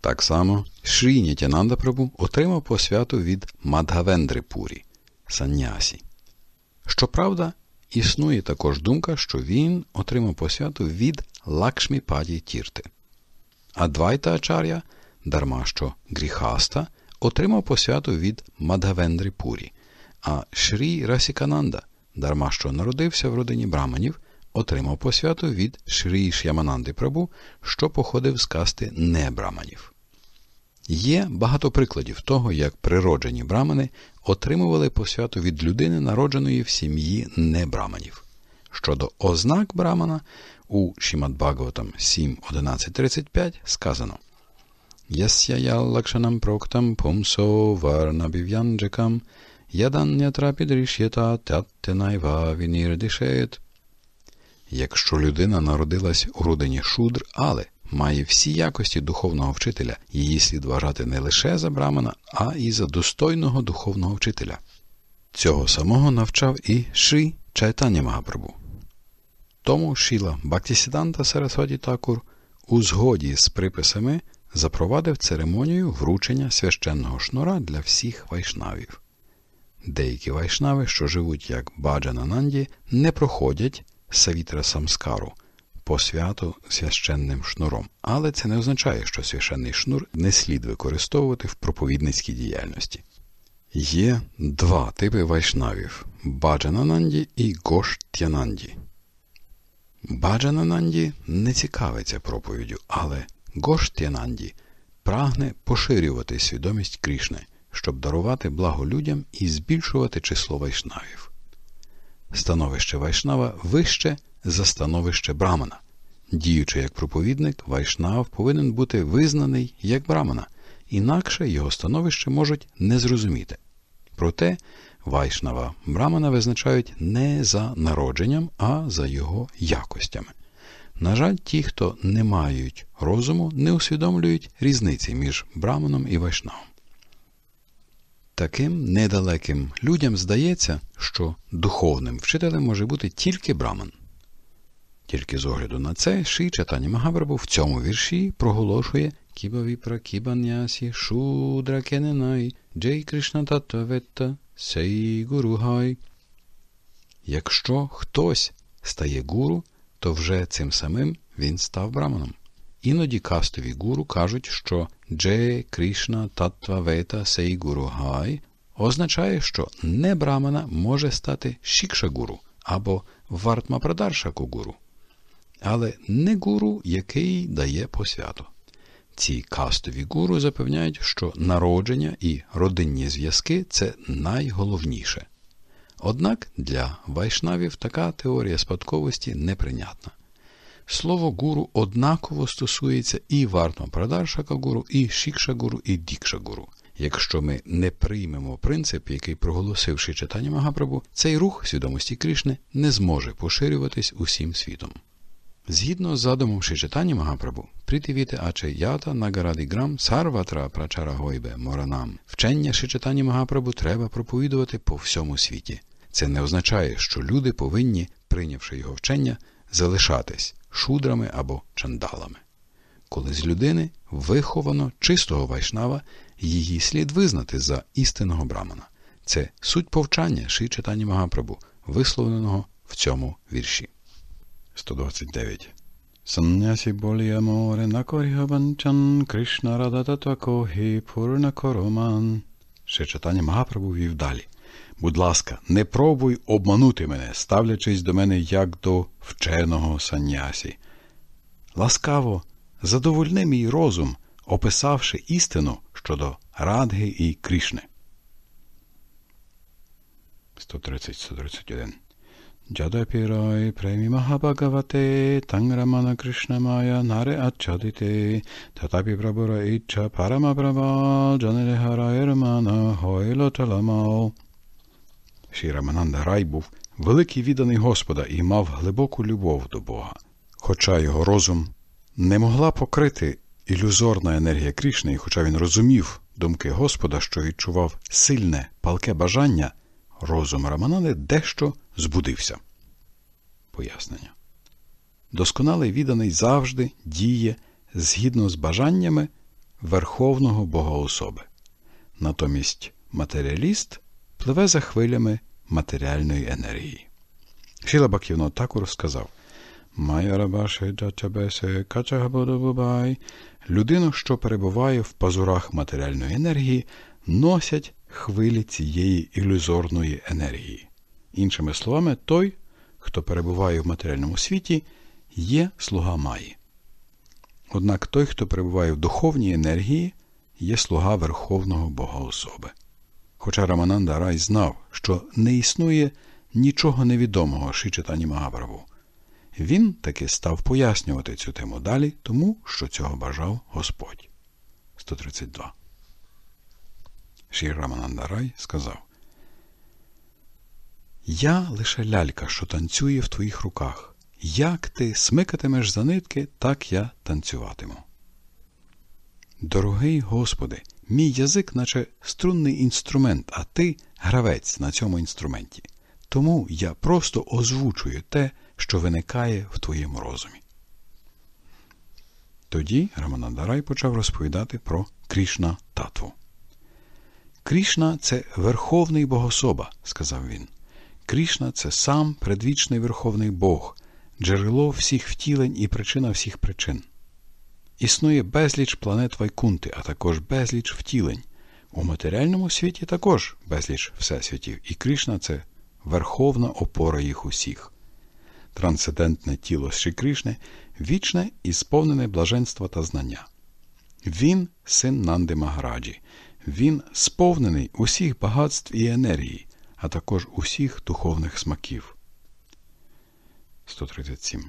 Так само Шрі Нітянанда Прабу отримав посвяту від Мадгавендри Пурі Щоправда, існує також думка, що він отримав посвяту від Лакшмі Паді Тірти. Адвайта Ачар'я, дарма що Гріхаста, отримав посвяту від Мадгавендрі Пурі, а Шрі Расікананда, дарма що народився в родині браманів, отримав посвяту від Шрі Ш'ямананди Прабу, що походив з касти небраманів. Є багато прикладів того, як природжені брамани отримували посвяту від людини, народженої в сім'ї небраманів. Щодо ознак Брамана у Шімадбагаватам 7.11.35 сказано Ясяя лакшанам проктам пумсо варна бів'янджикам, варнабів'янджикам яданнятра підрішєта вінір вінірдишеєт. Якщо людина народилась у родині шудр, але має всі якості духовного вчителя. Її слід вважати не лише за брамана, а і за достойного духовного вчителя. Цього самого навчав і Ши Чайтання Магапрабу. Тому Шіла Бактісіданта Сарасваді Такур у згоді з приписами запровадив церемонію вручення священного шнура для всіх вайшнавів. Деякі вайшнави, що живуть як баджанананді, не проходять савітра самскару по священним шнуром. Але це не означає, що священний шнур не слід використовувати в проповідницькій діяльності. Є два типи вайшнавів баджанананді і гоштянанді. Баджанананді не цікавиться проповіддю, але гоштянанді прагне поширювати свідомість Крішни, щоб дарувати благо людям і збільшувати число вайшнавів. Становище вайшнава вище за становище Брамана. Діючи як проповідник, Вайшнав повинен бути визнаний як Брамана, інакше його становище можуть не зрозуміти. Проте Вайшнава Брамана визначають не за народженням, а за його якостями. На жаль, ті, хто не мають розуму, не усвідомлюють різниці між Браманом і Вайшнавом. Таким недалеким людям здається, що духовним вчителем може бути тільки Браман. Тільки з огляду на це, Ши Чатані Магаврабу в цьому вірші проголошує Кібавіпра Кібаньясі Шудра Кененай Джей Кришна Татаветта Сей Гуругай. Якщо хтось стає гуру, то вже цим самим він став браманом. Іноді кастові гуру кажуть, що Дже Кришна Таттва Вета Сей Гуру Гай означає, що не брамана може стати шікша гуру або вартма прадарша гуру але не гуру, який дає посвяту. Ці кастові гуру запевняють, що народження і родинні зв'язки це найголовніше. Однак для вайшнавів така теорія спадковості неприйнятна. Слово гуру однаково стосується і вартма прадаршака гуру, і шікша-гуру, і дікша-гуру. Якщо ми не приймемо принцип, який проголосивши читання Магапрабу, цей рух свідомості Кришни не зможе поширюватись усім світом. Згідно з задумом Шичитані Магапрабу, притивіте аче ята нагарадіграм сарватра прачара гойбе моранам. Вчення Шичитані Магапрабу треба проповідувати по всьому світі. Це не означає, що люди повинні, прийнявши його вчення, залишатись шудрами або чандалами. Коли з людини виховано чистого вайшнава, її слід визнати за істинного брамана. Це суть повчання Шичитані Магапрабу, висловленого в цьому вірші. 129. Sannyasi boli amore nakorihavanчан, Кришна радата когі пурна короман. Ще читання Магапрабу вів далі. Будь ласка, не пробуй обманути мене, ставлячись до мене як до вченого санясі. Ласкаво, задовольни мій розум, описавши істину щодо Радги і Крішни. 130-131 Jadapirai Premimaha Bhagavate Tangramana Krishnamaya Nare Achadite Tatapi Prabhura Icha Paramaprabha Janarehara Ірмана Хойло Таламао Ші Рамананда Рай був великий відданий Господа і мав глибоку любов до Бога, хоча його розум не могла покрити ілюзорна енергія Кришни, і хоча він розумів думки Господа, що відчував сильне палке бажання, розум Раманани дещо збудився. Пояснення. Досконалий відданий завжди діє згідно з бажаннями Верховного Бога особи. Натомість матеріаліст пливе за хвилями матеріальної енергії. Шіла Баківно також сказав Людину, що перебуває в пазурах матеріальної енергії, носять хвилі цієї ілюзорної енергії. Іншими словами, той, хто перебуває в матеріальному світі, є слуга Маї. Однак той, хто перебуває в духовній енергії, є слуга Верховного Бога особи. Хоча Рамананда Рай знав, що не існує нічого невідомого Шичатані Магабраву, він таки став пояснювати цю тему далі, тому що цього бажав Господь. 132. Ші Рамананда Рай сказав я лише лялька, що танцює в твоїх руках. Як ти смикатимеш за нитки, так я танцюватиму. Дорогий Господи, мій язик, наче струнний інструмент, а ти гравець на цьому інструменті. Тому я просто озвучую те, що виникає в твоєму розумі. Тоді Раманадарай почав розповідати про Крішна татву. Крішна це верховний богособа, сказав він. Крішна це сам предвічний верховний Бог, джерело всіх втілень і причина всіх причин. Існує безліч планет Вайкунти, а також безліч втілень. У матеріальному світі також безліч всесвітів, і Кришна це верховна опора їх усіх. Трансцендентне тіло Шрі Кришни вічне і сповнене блаженства та знання. Він син Нанди Магараджі. Він сповнений усіх багатств і енергії, а також усіх духовних смаків. 137.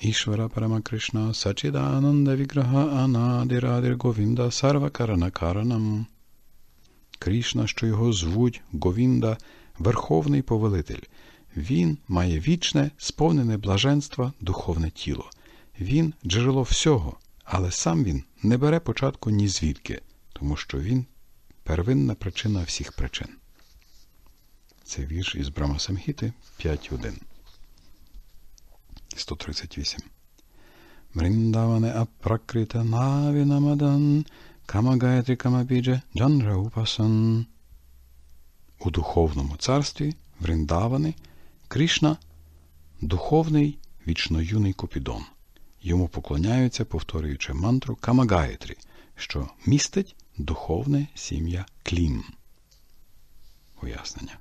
Ішвара Парамакришна Ананда Віграха Анадирадир Говінда Сарва Каранакаранам. Кришна, що його звуть Говінда, Верховний Повелитель. Він має вічне, сповнене блаженства духовне тіло. Він джерело всього, але сам він не бере початку ні звідки, тому що він первинна причина всіх причин. Це вірш із Брама Самгіти 5.1. 138. Мріндаване апракрита навінамадан камагайтрі камабіджа джанраупасан. У духовному царстві Вриндавани Кришна духовний вічно-юний Купідон. Йому поклоняються, повторюючи мантру Камагаєтрі, що містить духовне сім'я Клім. Уяснення.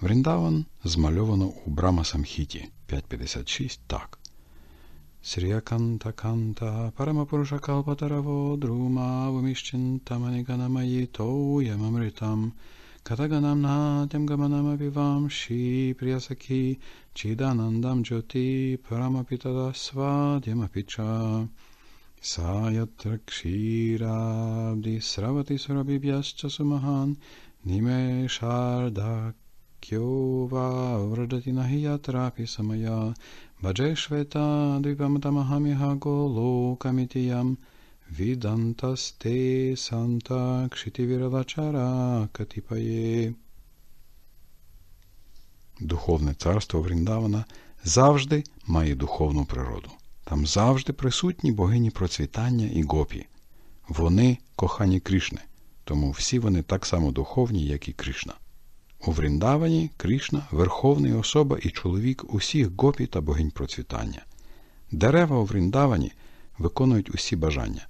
Вріндаван змальовано у Брама Самхіті 5.56 так. Сріаканта канта парамапуруша калпатараво друма вуміщентаманіганамаїто ямамритам катаганам натям гаманамавівам ші приясакі чіданандам джоті парамапітадасва дямапіча Саятра кшірабді сравати сурабіб'ясча сумахан німешардак Kyo va vrajatina hi yatrapi samaya bhajeshveta divamtamahamiha golokamitiyam vidantaste santa kshitiviravachara katipaye. Духовне царство Вріндавана завжди має духовну природу. Там завжди присутні богині процвітання і гопі. Вони кохані Крішни, тому всі вони так само духовні, як і Кришна. У Вріндавані Кришна верховний особа і чоловік усіх гопі та богинь процвітання. Дерева у Вріндавані виконують усі бажання.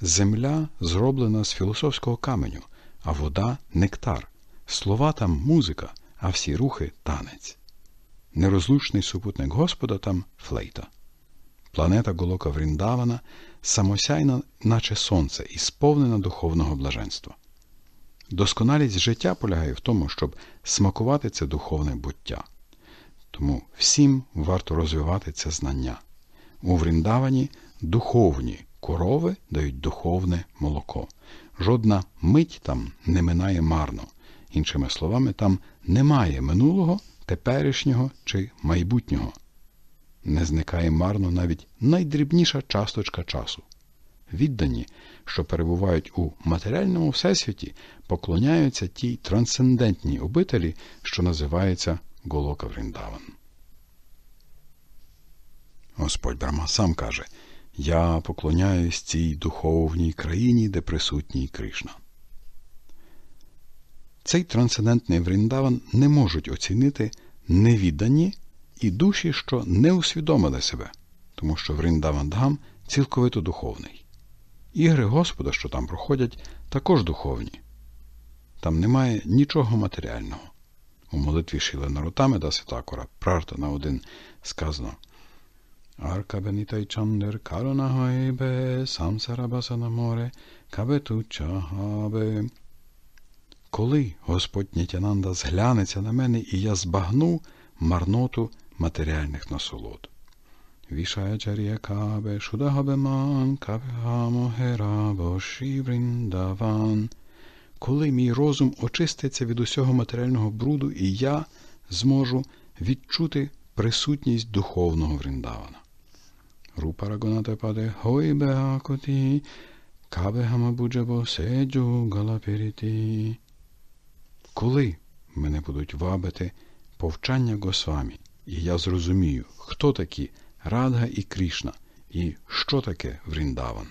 Земля зроблена з філософського каменю, а вода нектар, слова там музика, а всі рухи танець. Нерозлучний супутник Господа там флейта. Планета Голока Вріндавана самосяйна, наче сонце, і сповнена духовного блаженства. Досконалість життя полягає в тому, щоб смакувати це духовне буття. Тому всім варто розвивати це знання. У Вріндавані духовні корови дають духовне молоко. Жодна мить там не минає марно. Іншими словами, там немає минулого, теперішнього чи майбутнього. Не зникає марно навіть найдрібніша часточка часу. Віддані що перебувають у матеріальному всесвіті, поклоняються тій трансцендентній обителі, що називається Голока Вріндаван. Господь Брама сам каже Я поклоняюсь цій духовній країні, де присутній Кришна. Цей трансцендентний Вріндаван не можуть оцінити невідані і душі, що не усвідомили себе, тому що Вріндаван Дгам цілковито духовний. Ігри Господа, що там проходять, також духовні. Там немає нічого матеріального. У молитві Шіла Нарутами да Ситакора, Прарта на один сказано. Аркабенітайчандер Чандер Каранагайбе, Самсарабасана море, кабету Кабетучагабе. Коли Господь Нітянанда зглянеться на мене, і я збагну марноту матеріальних насолод. Vishayacharya-kabe Шудаха-беман, Кабхамогера Шівріндаван. Коли мій розум очиститься від усього матеріального бруду, і я зможу відчути присутність духовного вріндавана. Рупа Рагоната паде Хойбеакоті, Кабегамабуджабо Седжу Галапіріті. Коли мене будуть вабити повчання Госвамі, і я зрозумію, хто такі Радга і Крішна. І що таке Вріндаван?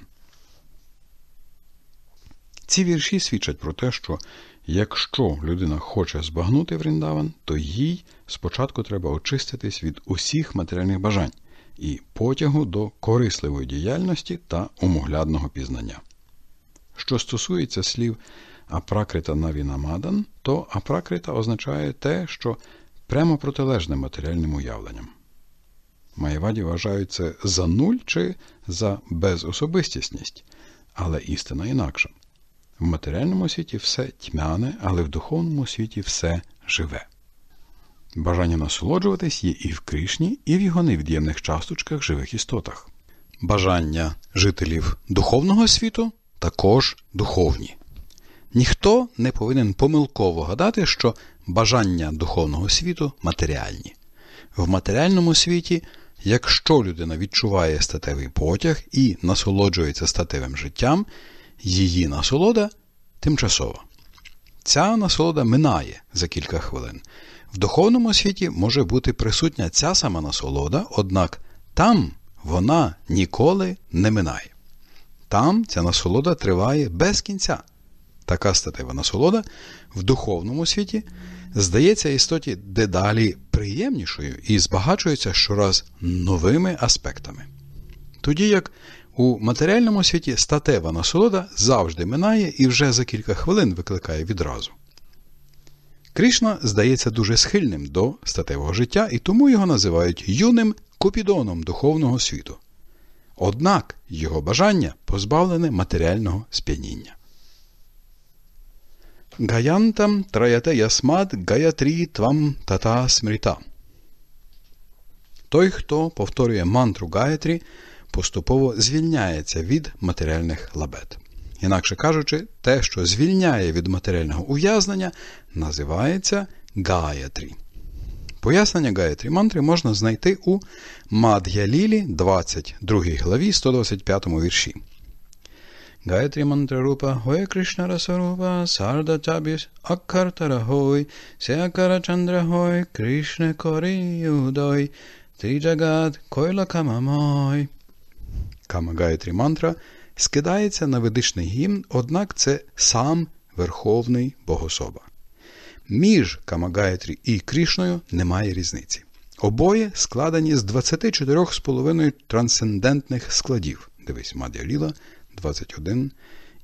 Ці вірші свідчать про те, що якщо людина хоче збагнути Вріндаван, то їй спочатку треба очиститись від усіх матеріальних бажань і потягу до корисливої діяльності та умоглядного пізнання. Що стосується слів апракрита навінамадан, то апракрита означає те, що прямо протилежне матеріальним уявленням. Маєваді вважаються за нуль чи за безособистісність, але істина інакша. В матеріальному світі все тьмяне, але в духовному світі все живе. Бажання насолоджуватись є і в Кришні, і в його невід'ємних часточках живих істотах. Бажання жителів духовного світу також духовні. Ніхто не повинен помилково гадати, що бажання духовного світу матеріальні. В матеріальному світі Якщо людина відчуває статевий потяг і насолоджується статевим життям, її насолода тимчасова. Ця насолода минає за кілька хвилин. В духовному світі може бути присутня ця сама насолода, однак там вона ніколи не минає. Там ця насолода триває без кінця. Така статева насолода в духовному світі здається істоті дедалі приємнішою і збагачується щораз новими аспектами. Тоді як у матеріальному світі статева насолода завжди минає і вже за кілька хвилин викликає відразу. Кришна здається дуже схильним до статевого життя, і тому його називають юним купідоном духовного світу. Однак його бажання позбавлене матеріального сп'яніння. Гаянтам траяте ясмад гаятрі твам тата смрита. Той, хто повторює мантру гаятрі, поступово звільняється від матеріальних лабет. Інакше кажучи, те, що звільняє від матеріального ув'язнення, називається гаятрі. Пояснення гаятрі мантри можна знайти у Мад'ялілі 22 главі 125 вірші. गायत्री मंत्र रूप होय कृष्ण रस रूप सार्ध चाबीस अक्षर तर होय से अकर चंद्र होय कृष्ण करी उदय त्रिजगат Кама Гайтрі мантра скидається на ведичний гімн, однак це сам Верховний Богособа. Між Камагаєтрі і Крішною немає різниці. Обоє складені з 24,5 трансцендентних складів. Дивись, Мадя Ліла, 21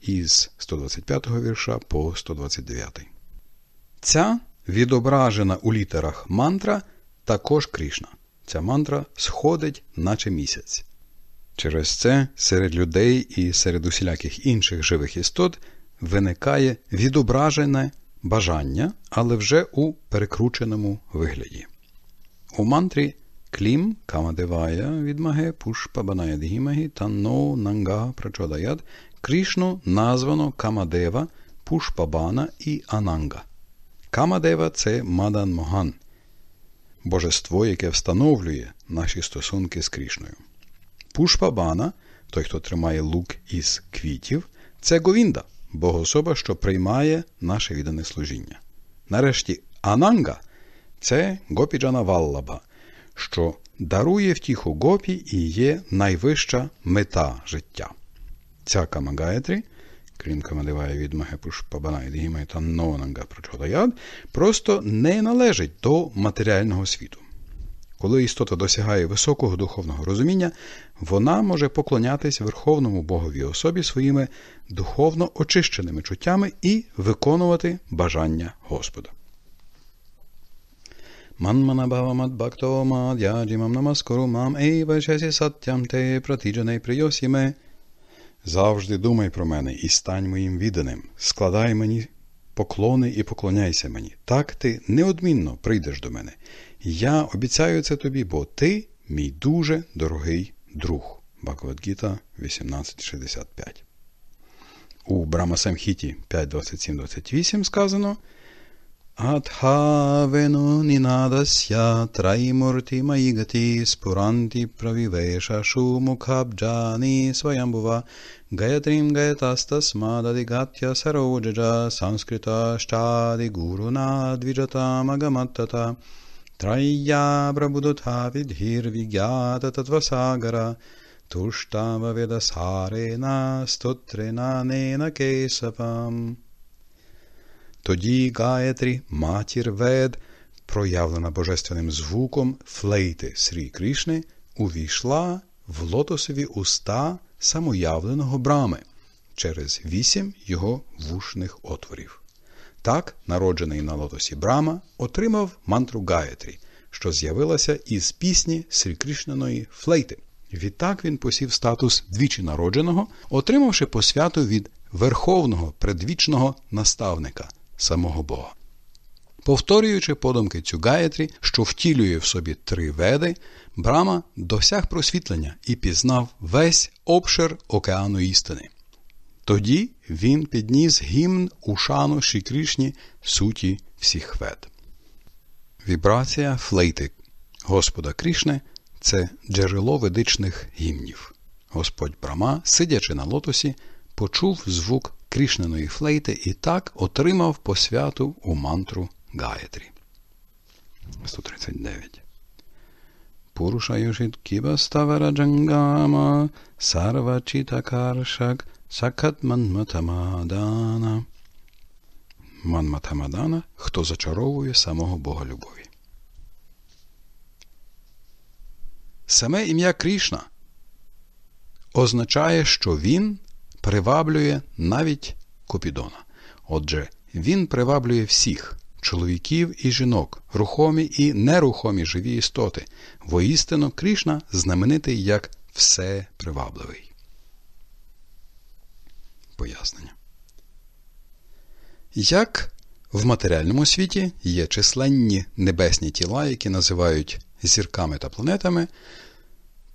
із 125 вірша по 129. Ця відображена у літерах мантра також Крішна. Ця мантра сходить, наче місяць. Через це серед людей і серед усіляких інших живих істот виникає відображене бажання, але вже у перекрученому вигляді. У мантрі Клім Камадевая відмаге Пушпабаная Дгімагі та но нанга прачодаяд Крішну названо Камадева, Пушпабана і Ананга. Камадева це Мадан Моган, божество, яке встановлює наші стосунки з Крішною. Пушпабана, той, хто тримає лук із квітів, це Говінда, богособа, що приймає наше віддане служіння. Нарешті Ананга це Гопіджана Валлаба – що дарує втіху гопі і є найвища мета життя. Ця Камагаєтрі, крім Камадивая від Магепушпабана і та Нонанга Прочодаяд, просто не належить до матеріального світу. Коли істота досягає високого духовного розуміння, вона може поклонятись Верховному Богові особі своїми духовно очищеними чуттями і виконувати бажання Господа. मन्मनभवमद्भक्तो माद्याजिमं नमस्कुरु мам ей вешесі саттям те протіджене прийосі Завжди думай про мене і стань моїм відданим. Складай мені поклони і поклоняйся мені. Так ти неодмінно прийдеш до мене. Я обіцяю це тобі, бо ти мій дуже дорогий друг. Бхагавадгіта 1865. У Брамасамхіті 5.27.28 сказано. Адхавену нінадася траймуртима ігати спуранти правівеша шумукабджани своямбува Гаятрим гаятастасмададигатя сароджаджа санскрита штади гуруна двіджатамагаматтата Трайя брабудута відгір вігята татвасагара Туштава ведасарена стотрена нена кесапам тоді Гаетрі, матір вед, проявлена божественним звуком флейти Срі Крішни, увійшла в лотосові уста самоявленого брами через вісім його вушних отворів. Так, народжений на лотосі Брама, отримав мантру Гаєтрі, що з'явилася із пісні Срікрішненої флейти. Відтак він посів статус двічі народженого, отримавши посвяту від верховного предвічного наставника самого Бога. Повторюючи подумки цю гаєтрі, що втілює в собі три веди, Брама досяг просвітлення і пізнав весь обшир океану істини. Тоді він підніс гімн у шану Шікрішні суті всіх вед. Вібрація флейтик Господа Крішне це джерело ведичних гімнів. Господь Брама, сидячи на лотосі, почув звук крішненої флейти і так отримав посвяту у мантру Гаєтрі. 139. Пурушаюшит кіба ставара джангама, сарва Каршак, сакат манматамадана. Манматамадана, хто зачаровує самого Бога любові. Саме ім'я Крішна означає, що він приваблює навіть Купідона. Отже, він приваблює всіх чоловіків і жінок, рухомі і нерухомі живі істоти. Воістину Крішна знаменитий як все привабливий. Пояснення. Як в матеріальному світі є численні небесні тіла, які називають зірками та планетами,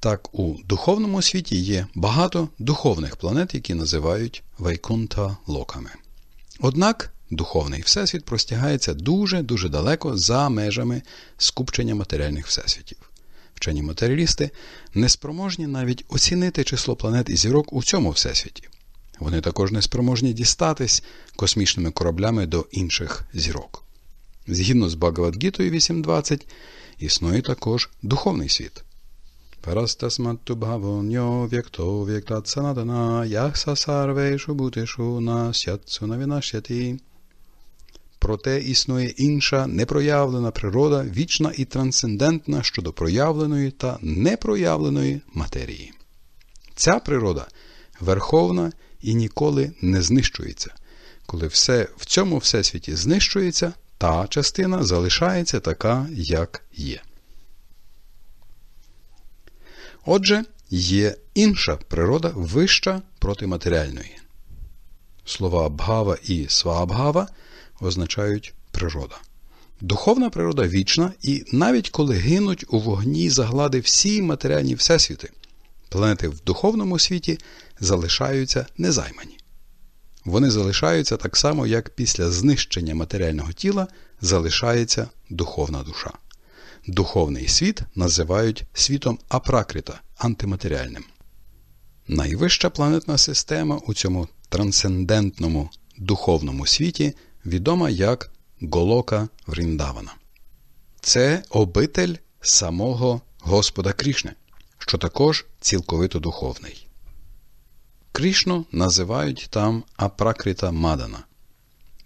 так, у духовному світі є багато духовних планет, які називають Вайкунта локами. Однак духовний всесвіт простягається дуже-дуже далеко за межами скупчення матеріальних всесвітів. Вчені матеріалісти неспроможні навіть оцінити число планет і зірок у цьому всесвіті. Вони також неспроможні дістатись космічними кораблями до інших зірок. Згідно з Багавадгітою 8.20, існує також духовний світ. Parastasmattu bhavonyo vyakto vyaktat sanadana yahsa sarveshu бутешу насятсу навінашяті. Проте існує інша непроявлена природа, вічна і трансцендентна щодо проявленої та непроявленої матерії. Ця природа верховна і ніколи не знищується. Коли все в цьому всесвіті знищується, та частина залишається така, як є. Отже, є інша природа вища проти матеріальної. Слова Бгава і Свабгава означають природа. Духовна природа вічна, і навіть коли гинуть у вогні заглади всі матеріальні всесвіти, планети в духовному світі залишаються незаймані. Вони залишаються так само, як після знищення матеріального тіла залишається духовна душа. Духовний світ називають світом апракрита антиматеріальним. Найвища планетна система у цьому трансцендентному духовному світі відома як Голока Вріндавана. Це обитель самого Господа Крішни, що також цілковито духовний. Крішну називають там апракрита Мадана.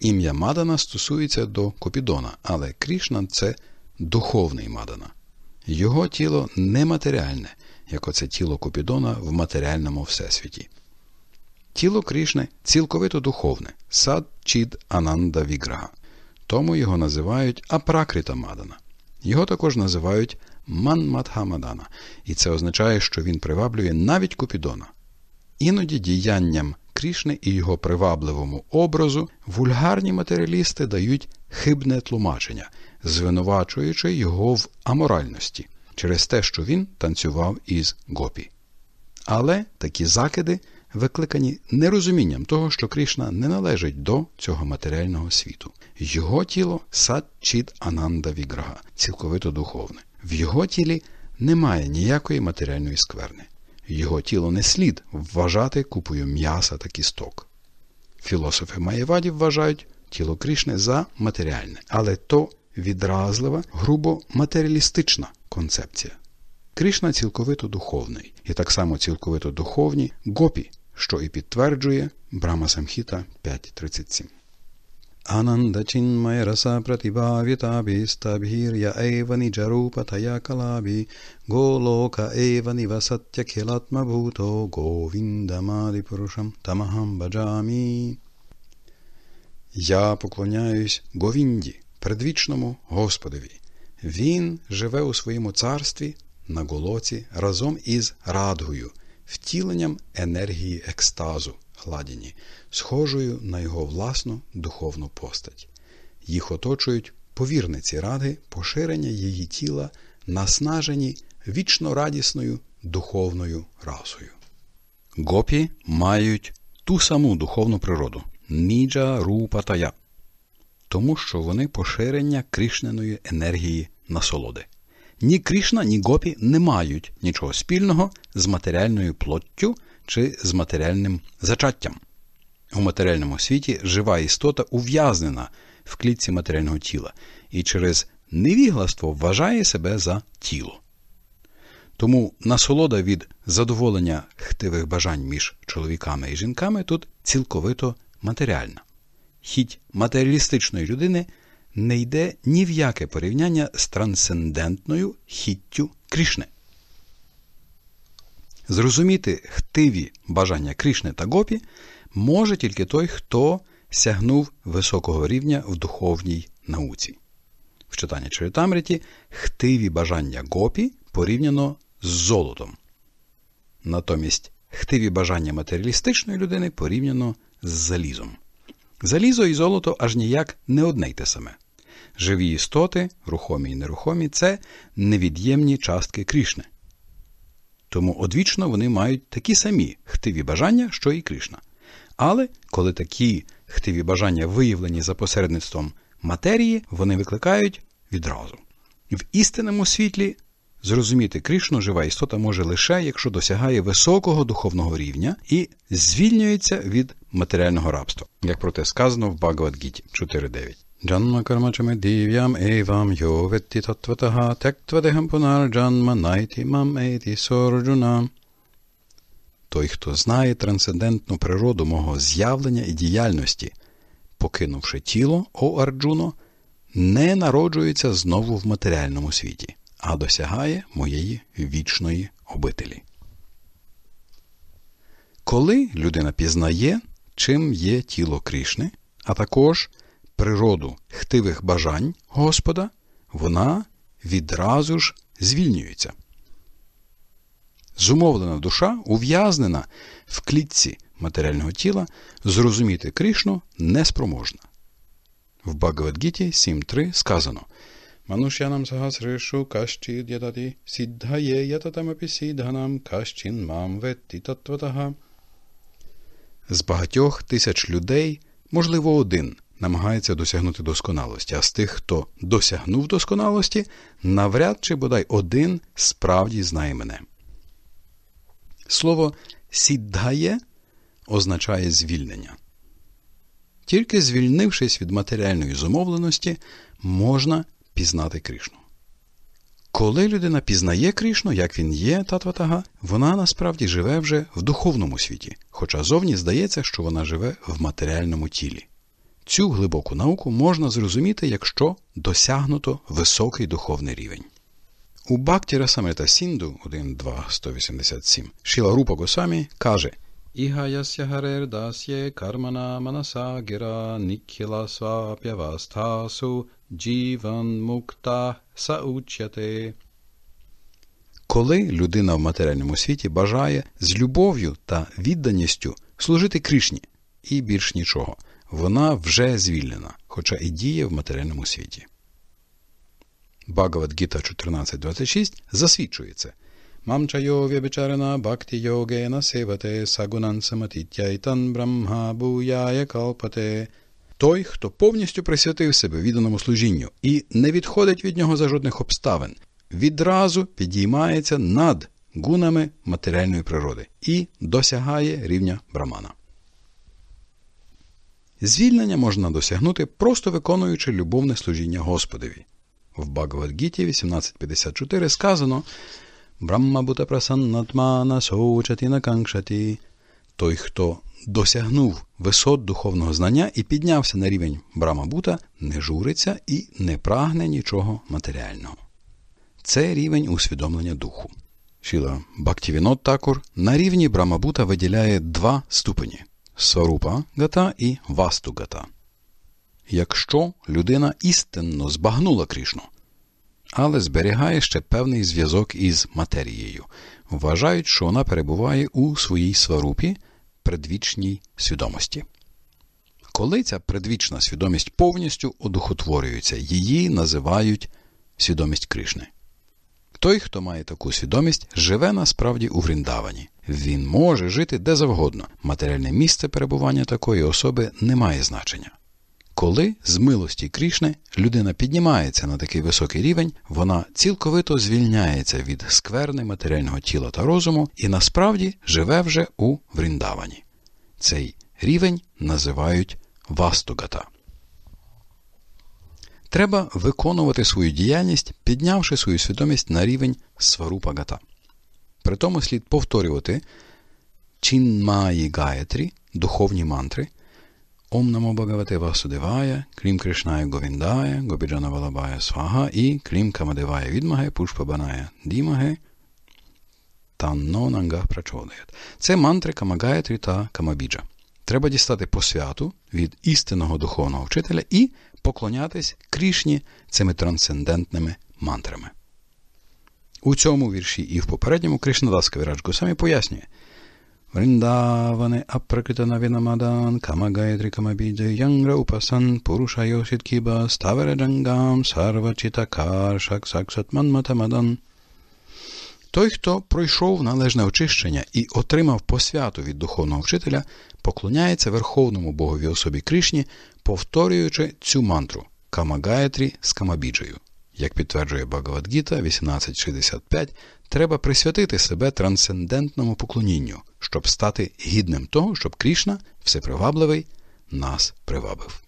Ім'я Мадана стосується до Копідона, але Крішна це духовний Мадана. Його тіло нематеріальне, як оце тіло Купідона в матеріальному всесвіті. Тіло Крішни цілковито духовне, сад чід Ананда Віграга. Тому його називають Апракрита Мадана. Його також називають Манматха Мадана, і це означає, що він приваблює навіть Купідона. Іноді діянням Крішни і його привабливому образу вульгарні матеріалісти дають хибне тлумачення звинувачуючи його в аморальності через те, що він танцював із гопі. Але такі закиди викликані нерозумінням того, що Крішна не належить до цього матеріального світу. Його тіло сад-чід Ананда Віграга, цілковито духовне. В його тілі немає ніякої матеріальної скверни. Його тіло не слід вважати купою м'яса та кісток. Філософи Маєваді вважають тіло Крішни за матеріальне, але то відразлива, грубо матеріалістична концепція. Кришна цілковито духовний і так само цілковито духовні гопі, що і підтверджує Брама Самхіта 5.37. Анандачинмайраса пратибавітабістабгір'я евані джарупа тая калабі, голока евані васаття кілатмабуто, говіндамаді пурушам тамахам баджамі. Я поклоняюсь Говінді, предвічному Господові. Він живе у своєму царстві на голоці разом із радгою, втіленням енергії екстазу гладіні, схожою на його власну духовну постать. Їх оточують повірниці ради, поширення її тіла, наснажені вічно радісною духовною расою. Гопі мають ту саму духовну природу ніджа рупа тая, тому що вони поширення крішненої енергії насолоди. Ні Крішна, ні гопі не мають нічого спільного з матеріальною плоттю чи з матеріальним зачаттям. У матеріальному світі жива істота ув'язнена в клітці матеріального тіла і через невігластво вважає себе за тіло. Тому насолода від задоволення хтивих бажань між чоловіками і жінками тут цілковито матеріальна хіть матеріалістичної людини не йде ні в яке порівняння з трансцендентною хіттю Крішни. Зрозуміти хтиві бажання Крішни та гопі може тільки той, хто сягнув високого рівня в духовній науці. В читанні Чарітамріті хтиві бажання гопі порівняно з золотом. Натомість хтиві бажання матеріалістичної людини порівняно з залізом. Залізо і золото аж ніяк не одне й те саме. Живі істоти, рухомі і нерухомі це невід'ємні частки Крішни. Тому одвічно вони мають такі самі хтиві бажання, що і Кришна. Але коли такі хтиві бажання виявлені за посередництвом матерії, вони викликають відразу. В істинному світлі Зрозуміти Кришну жива істота може лише, якщо досягає високого духовного рівня і звільнюється від матеріального рабства, як проте сказано в Багавадгіті 4.9. Джанма кармачами див'ям евам йоветті таттватага тектвадегам пунар джанма найті мам ейті сорджуна. Той, хто знає трансцендентну природу мого з'явлення і діяльності, покинувши тіло, о Арджуно, не народжується знову в матеріальному світі а досягає моєї вічної обителі. Коли людина пізнає, чим є тіло Крішни, а також природу хтивих бажань Господа, вона відразу ж звільнюється. Зумовлена душа ув'язнена в клітці матеріального тіла, зрозуміти Крішну неспроможна. В Багавадгіті 7.3 сказано मनुष्याणां सहस्रेषु काश्चिद् यतति सिद्धये यततमपि सिद्धनां кашчін ветті таттватага. З багатьох тисяч людей, можливо, один намагається досягнути досконалості, а з тих, хто досягнув досконалості, навряд чи бодай один справді знає мене. Слово сіддає означає звільнення. Тільки звільнившись від матеріальної зумовленості, можна пізнати Кришну. Коли людина пізнає Кришну, як він є, татватага, вона насправді живе вже в духовному світі, хоча зовні здається, що вона живе в матеріальному тілі. Цю глибоку науку можна зрозуміти, якщо досягнуто високий духовний рівень. У Бактіра Самрита Сінду 1.2.187 Шіла Рупа Госамі каже Iha harer dasye karmana manasa gira nikhila svapyavasthasu jivan mukta саучяти. Коли людина в матеріальному світі бажає з любов'ю та відданістю служити Кришні і більш нічого, вона вже звільнена, хоча і діє в матеріальному світі. Багават Гіта 14.26 засвідчує це – Мамча йові бичарана бхакти йогена севате сагунан брамха буяє калпате. Той, хто повністю присвятив себе відданому служінню і не відходить від нього за жодних обставин, відразу підіймається над гунами матеріальної природи і досягає рівня брамана. Звільнення можна досягнути, просто виконуючи любовне служіння Господові. В Багавадгіті 1854 сказано, Брахмабутапрасаннатмана соучати на Той, хто досягнув висот духовного знання і піднявся на рівень Брамабута, не журиться і не прагне нічого матеріального. Це рівень усвідомлення духу. Шіла Бактівінот Такур на рівні Брамабута виділяє два ступені Сорупа гата і Васту гата. Якщо людина істинно збагнула Крішну, але зберігає ще певний зв'язок із матерією. Вважають, що вона перебуває у своїй сварупі предвічній свідомості. Коли ця предвічна свідомість повністю одухотворюється, її називають свідомість Кришни. Той, хто має таку свідомість, живе насправді у Вріндавані. Він може жити де завгодно. Матеріальне місце перебування такої особи не має значення. Коли з милості Крішне людина піднімається на такий високий рівень, вона цілковито звільняється від скверни матеріального тіла та розуму і насправді живе вже у Вріндавані. Цей рівень називають вастугата. Треба виконувати свою діяльність, піднявши свою свідомість на рівень сварупагата. При тому слід повторювати чинмаї гаєтрі духовні мантри. Ом Намо Бхагавате Васудевая, Крім Кришная Говіндая, Гобіджана Валабая Свага і Крім Камадевая Відмаге, Пушпабаная Дімаге, Танно Нанга Прачодает. Це мантри Камагаєтрі та Камабіджа. Треба дістати посвяту від істинного духовного вчителя і поклонятись Крішні цими трансцендентними мантрами. У цьому вірші і в попередньому Кришнадас Кавірач Гусамі пояснює. Vrindavane aprakritana vinamadan kama gayatri kama bija yangra upasan purusha yosit kiba stavara jangam sarva chita Той, хто пройшов належне очищення і отримав посвяту від духовного вчителя, поклоняється Верховному Богові особі Кришні, повторюючи цю мантру Камагаятрі з Камабіджею, як підтверджує Багавадгіта 1865 треба присвятити себе трансцендентному поклонінню, щоб стати гідним того, щоб Крішна, всепривабливий, нас привабив.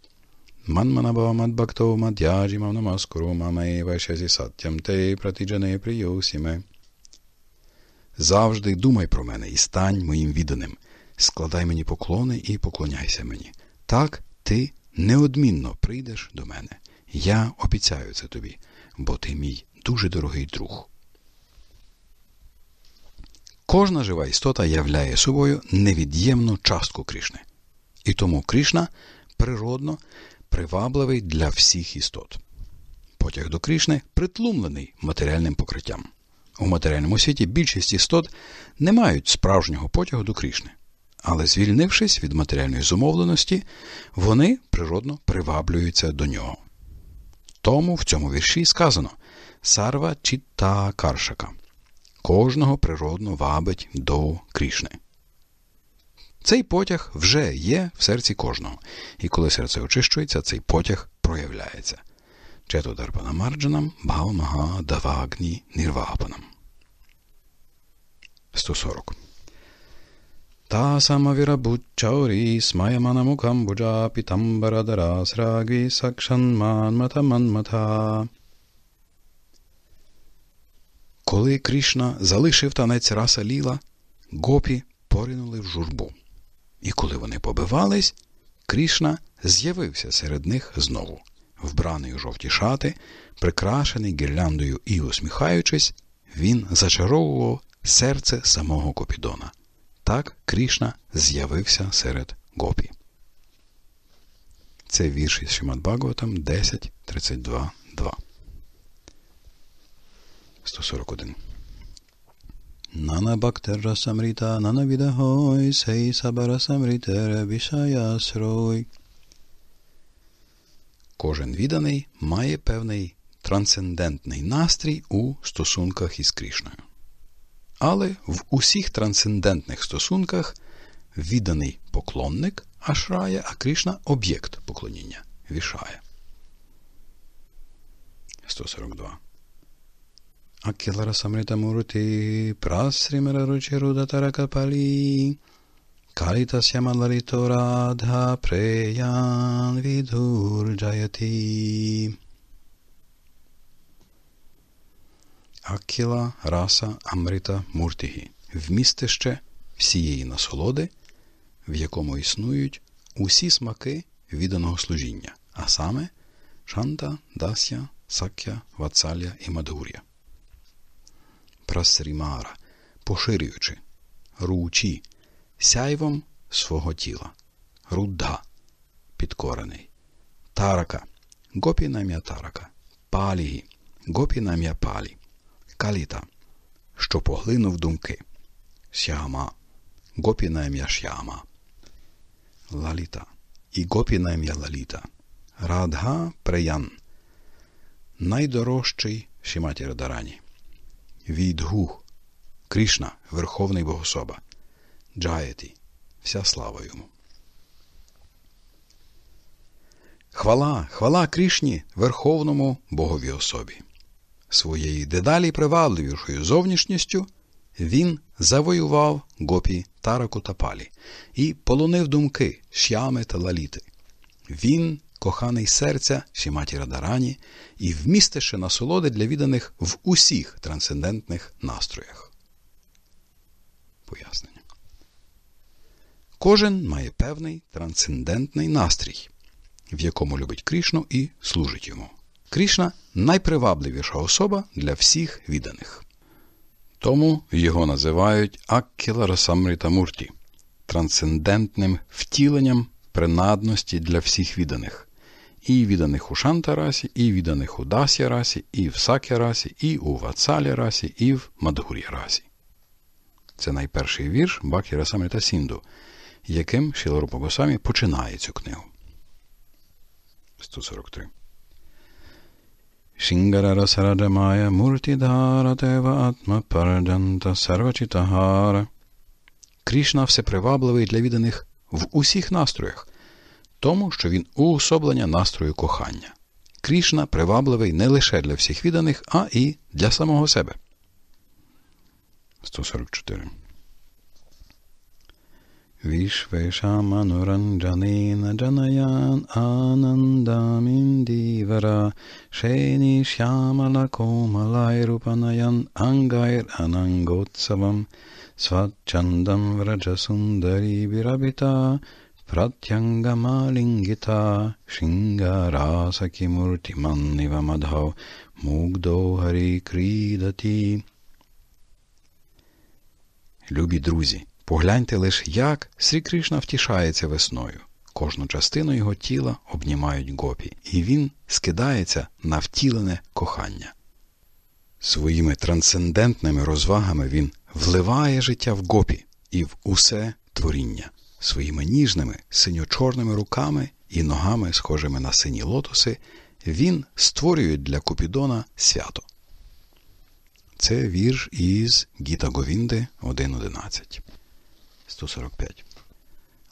Завжди думай про мене і стань моїм відданим. Складай мені поклони і поклоняйся мені. Так ти неодмінно прийдеш до мене. Я обіцяю це тобі, бо ти мій дуже дорогий друг. Кожна жива істота являє собою невід'ємну частку Крішни. І тому Кришна природно привабливий для всіх істот. Потяг до Крішни притлумлений матеріальним покриттям. У матеріальному світі більшість істот не мають справжнього потягу до Крішни. Але звільнившись від матеріальної зумовленості, вони природно приваблюються до нього. Тому в цьому вірші сказано Сарва чітта каршака кожного природно вабить до Крішни. Цей потяг вже є в серці кожного, і коли серце очищується, цей потяг проявляється. Чето Дарпанамарджанам Бхавмага Давагні Нірвапанам. 140. Та самавіра будчаурі смаяманамукам буджа пітамбарадарасрагві сакшанман матаманмата коли Крішна залишив танець раса ліла, гопі поринули в журбу. І коли вони побивались, Крішна з'явився серед них знову, вбраний у жовті шати, прикрашений гірляндою і усміхаючись, він зачаровував серце самого Копідона. Так Крішна з'явився серед гопі. Це вірш із Шимадбаготом 10.32.2. 141. Нана бактера самрита, нана видахой, сей сабара самритера вішая срой. Кожен відданий має певний трансцендентний настрій у стосунках із Крішною. Але в усіх трансцендентних стосунках відданий поклонник ашрая, а Крішна об'єкт поклоніння вішає. 142. Akhilara Samritamurti Prasrimara Ruchirudatarakapalim Kalitasyamalito Radha Preyan Vidhur Jayati Акіла Раса Амрита муртихи. вмістище всієї насолоди, в якому існують усі смаки відданого служіння, а саме Шанта, Дас'я, Сак'я, Вацал'я і Мадгур'я прасрімара, поширюючи ручі сяйвом свого тіла, руда підкорений, тарака, гопінам'я тарака, палії, гопінам'я палі, каліта, що поглинув думки, сяма, гопінам'я шяма, лаліта і гопінам'я лаліта, радга преян, найдорожчий Шіматі Радарані відгух. Кришна Верховний Богособа. Джаяті. Вся слава йому. Хвала, хвала Кришні Верховному Богові особі. Своєю дедалі привабливішою зовнішністю він завоював гопі Тараку та Палі і полонив думки шями та лаліти. Він коханий серця Сіматі Радарані і вмістише насолоди для відданих в усіх трансцендентних настроях. Пояснення. Кожен має певний трансцендентний настрій, в якому любить Крішну і служить йому. Крішна найпривабливіша особа для всіх відданих. Тому його називають Аккіла Расамритамурті трансцендентним втіленням принадності для всіх відданих. І виданных у Шантарасі, і виданных у Дасья-раси, і в Сакя-расі, і у Вацалі-расі, і в Мадгур'я-расі. Це найперший вірш Бакіра Самрита Сінду, яким Шіларупа Госамі починає цю книгу. 143. Шінгарара Сараджамая Муртідгаратева Атма Параджанта Сарвачітагара. Крішна всепривабливий для відданих в усіх настроях тому, що він уособлення настрою кохання. Крішна привабливий не лише для всіх відданих, а і для самого себе. 144. Вішвешамануранджанина джанаян анандаміндівара шені шямала комалайрупанаян ангайр ананготсавам сватчандам враджасундарі бірабіта Pratyangamalinggita Shingarasakimurtimanniva madhav Мугдо Гарі Крідати. Любі друзі, погляньте лише, як Срі Кришна втішається весною. Кожну частину його тіла обнімають гопі, і він скидається на втілене кохання. Своїми трансцендентними розвагами він вливає життя в гопі і в усе творіння своїми ніжними синьо-чорними руками і ногами, схожими на сині лотоси, він створює для Купідона свято. Це вірш із Гіта Говінди 1.11. 145.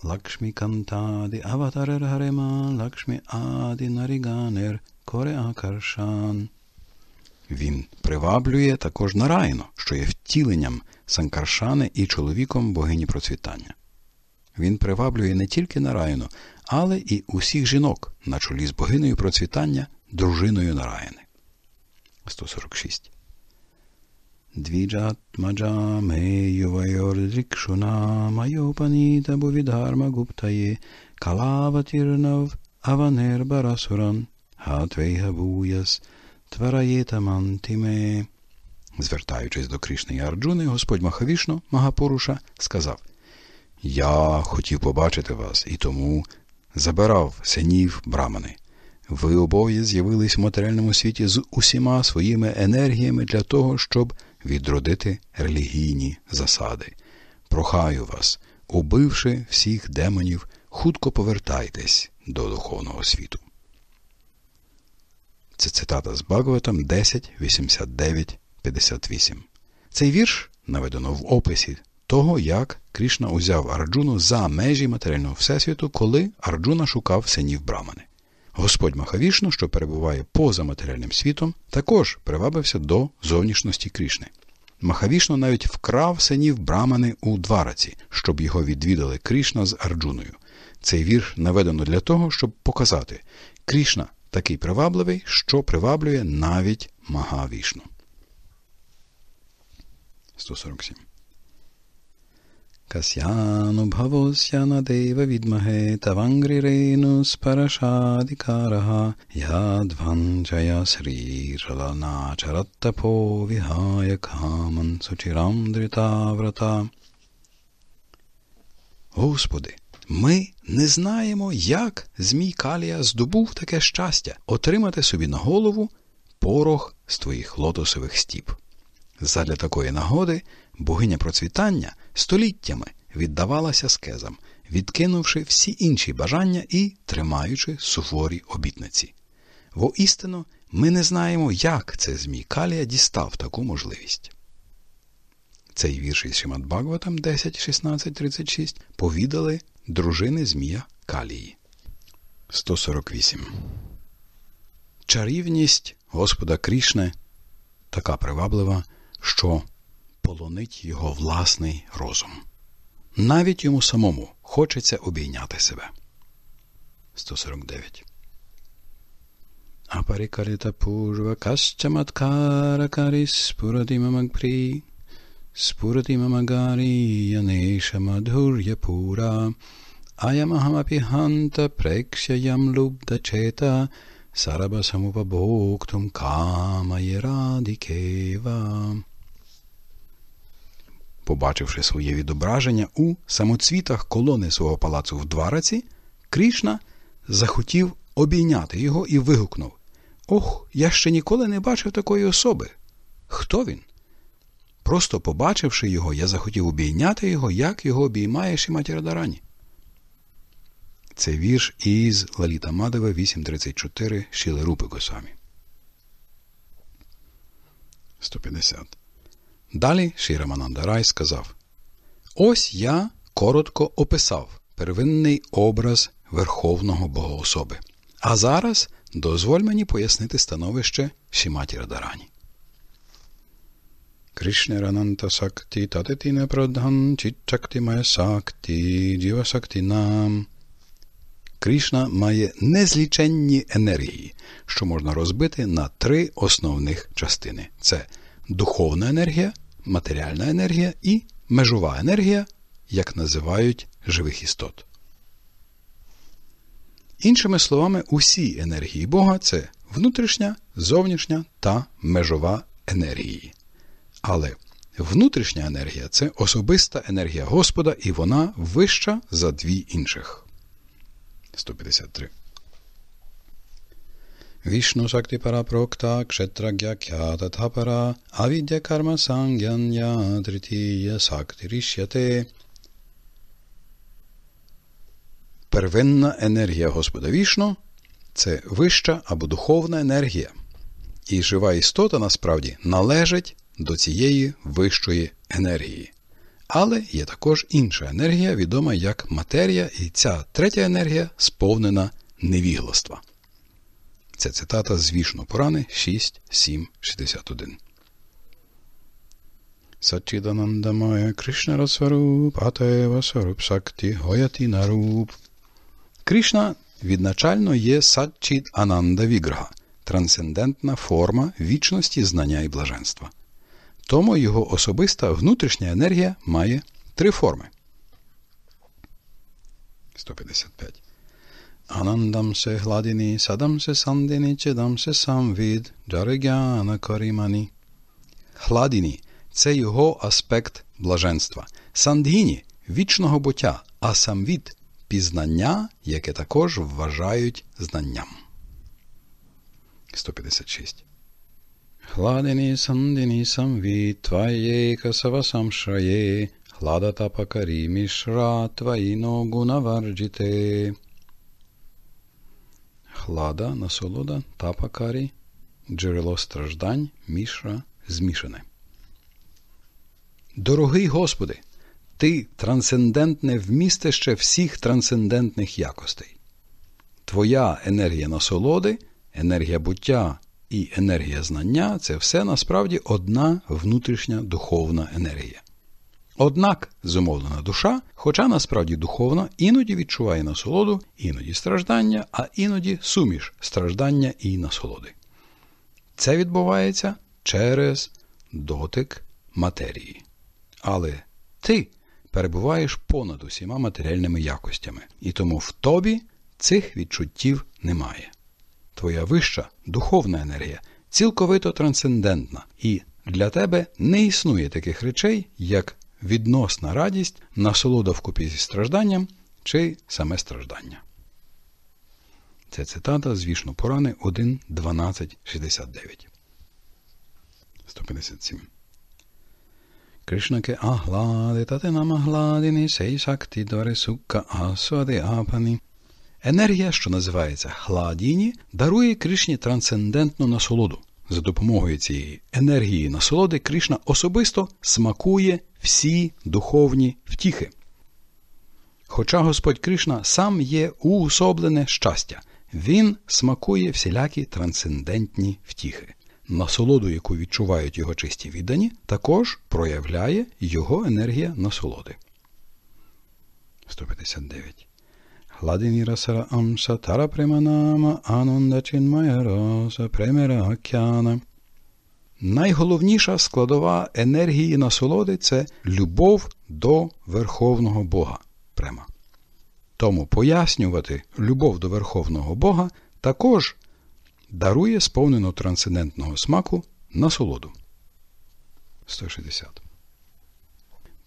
Лакшмі кантади аватарер гареман, лакшмі аді наріганер, кореакаршан. Він приваблює також Нарайно, що є втіленням Санкаршани і чоловіком богині процвітання. Він приваблює не тільки нараїну, але і усіх жінок на чолі з богинею процвітання дружиною нараїни. 146. калаватірнав аванер барасуран хатвейга буяс твараєта мантіме. Звертаючись до Крішни Арджуни, Господь Махавішно Магапоруша сказав – я хотів побачити вас і тому забирав синів брамани. Ви обоє з'явились в матеріальному світі з усіма своїми енергіями для того, щоб відродити релігійні засади. Прохаю вас, убивши всіх демонів, хутко повертайтесь до духовного світу. Це цитата з Багватом 10.89.58. Цей вірш наведено в описі того, як Крішна узяв Арджуну за межі матеріального всесвіту, коли Арджуна шукав синів Брамани. Господь Махавішну, що перебуває поза матеріальним світом, також привабився до зовнішності Крішни. Махавішну навіть вкрав синів Брамани у двараці, щоб його відвідали Крішна з Арджуною. Цей вірш наведено для того, щоб показати, Крішна такий привабливий, що приваблює навіть Махавішну. 147 Касяну на дева न देव विद्महे तवाङ्घ्रिरेणुस्परशादिकारः याध्वञ्जय श्रीरलनाचरत्तपो विहाय कामन् सुचिराम् дрита Господи, ми не знаємо, як Змій Калія здобув таке щастя отримати собі на голову порох з твоїх лотосових стіп. Задля такої нагоди Богиня процвітання століттями віддавалася скезам, відкинувши всі інші бажання і тримаючи суворі обітниці. Воістину, ми не знаємо, як це Змій Калія дістав таку можливість. Цей вірш із Шимат Багватом 10, 16, повідали дружини Змія Калії. 148. Чарівність Господа Крішне така приваблива, що полонить його власний розум. Навіть йому самому хочеться обійняти себе. 149. Апарикарита пурва кащаматкара карі спурадима магпрі, спурадима магарі янеша мадхур'я пура, аямахамапі ханта прекшаям лубда чета, сарабасамупабоктум камає е радікева. Побачивши своє відображення у самоцвітах колони свого палацу в Двараці, Крішна захотів обійняти його і вигукнув: Ох, я ще ніколи не бачив такої особи. Хто він? Просто побачивши його, я захотів обійняти його, як його обіймає Шіматірадарані. Це вірш із Лаліта Мадева 834 Шіли Рупи Госамі. 150 Далі Шіраманандарай сказав: Ось я коротко описав первинний образ Верховного Богоособи. А зараз дозволь мені пояснити становище Шіматі Радарані. Кришне Рананта Сакті Татитіне Прадхан Чітчактімає Сакті Діва Сактінам. Кришна має незліченні енергії, що можна розбити на три основних частини: це духовна енергія матеріальна енергія і межова енергія, як називають живих істот. Іншими словами, усі енергії Бога це внутрішня, зовнішня та межова енергії. Але внутрішня енергія це особиста енергія Господа, і вона вища за дві інших. 153 Вишну Shakti парапрокта Kshetragya Khyata Thapara Avidya Karma Sangyanya Tritiya Sakti Rishyate Первинна енергія Господа Вішну це вища або духовна енергія. І жива істота насправді належить до цієї вищої енергії. Але є також інша енергія, відома як матерія, і ця третя енергія сповнена невігластва. Це цитата з вішно Порани 6.7.61. Сачіданандамая Кришна Расваруп, Атева Сваруп Сакті Гояті Наруп. Кришна відначально є Садчід Ананда Віграха, трансцендентна форма вічності знання і блаженства. Тому його особиста внутрішня енергія має три форми. 155. Anandam se hladini, sadam se sandini, chidam se samvid, джарегяна корімані. Хладіні це його аспект блаженства. Сандгіні вічного буття, а самвід пізнання, яке також вважають знанням. 156. Хладіні сандіні самвід, твоє касавасам шрає, хладата пакарі мішра, твоїно гунаварджіте лада, насолода, тапакарі, джерело страждань, мішра, змішане. Дорогий Господи, Ти трансцендентне вмістище всіх трансцендентних якостей. Твоя енергія насолоди, енергія буття і енергія знання це все насправді одна внутрішня духовна енергія. Однак зумовлена душа, хоча насправді духовна, іноді відчуває насолоду, іноді страждання, а іноді суміш страждання і насолоди. Це відбувається через дотик матерії. Але ти перебуваєш понад усіма матеріальними якостями, і тому в тобі цих відчуттів немає. Твоя вища духовна енергія цілковито трансцендентна, і для тебе не існує таких речей, як відносна радість, насолода вкупі зі стражданням чи саме страждання. Це цитата з Вішну Порани 1.12.69. 157. Кришнаке аглади татинамагладини сей шакти доре сукка асуади апані. Енергія, що називається гладіні, дарує Кришні трансцендентну насолоду. За допомогою цієї енергії насолоди Кришна особисто смакує всі духовні втіхи. Хоча Господь Кришна сам є уособлене щастя, Він смакує всілякі трансцендентні втіхи. Насолоду, яку відчувають його чисті віддані, також проявляє його енергія насолоди. 159. Гладинірасара Амса Тара Приманама Анонда Чинмайараса Премера Акяна Найголовніша складова енергії насолоди це любов до верховного Бога. Према. Тому пояснювати любов до верховного Бога також дарує сповнену трансцендентного смаку насолоду. 160.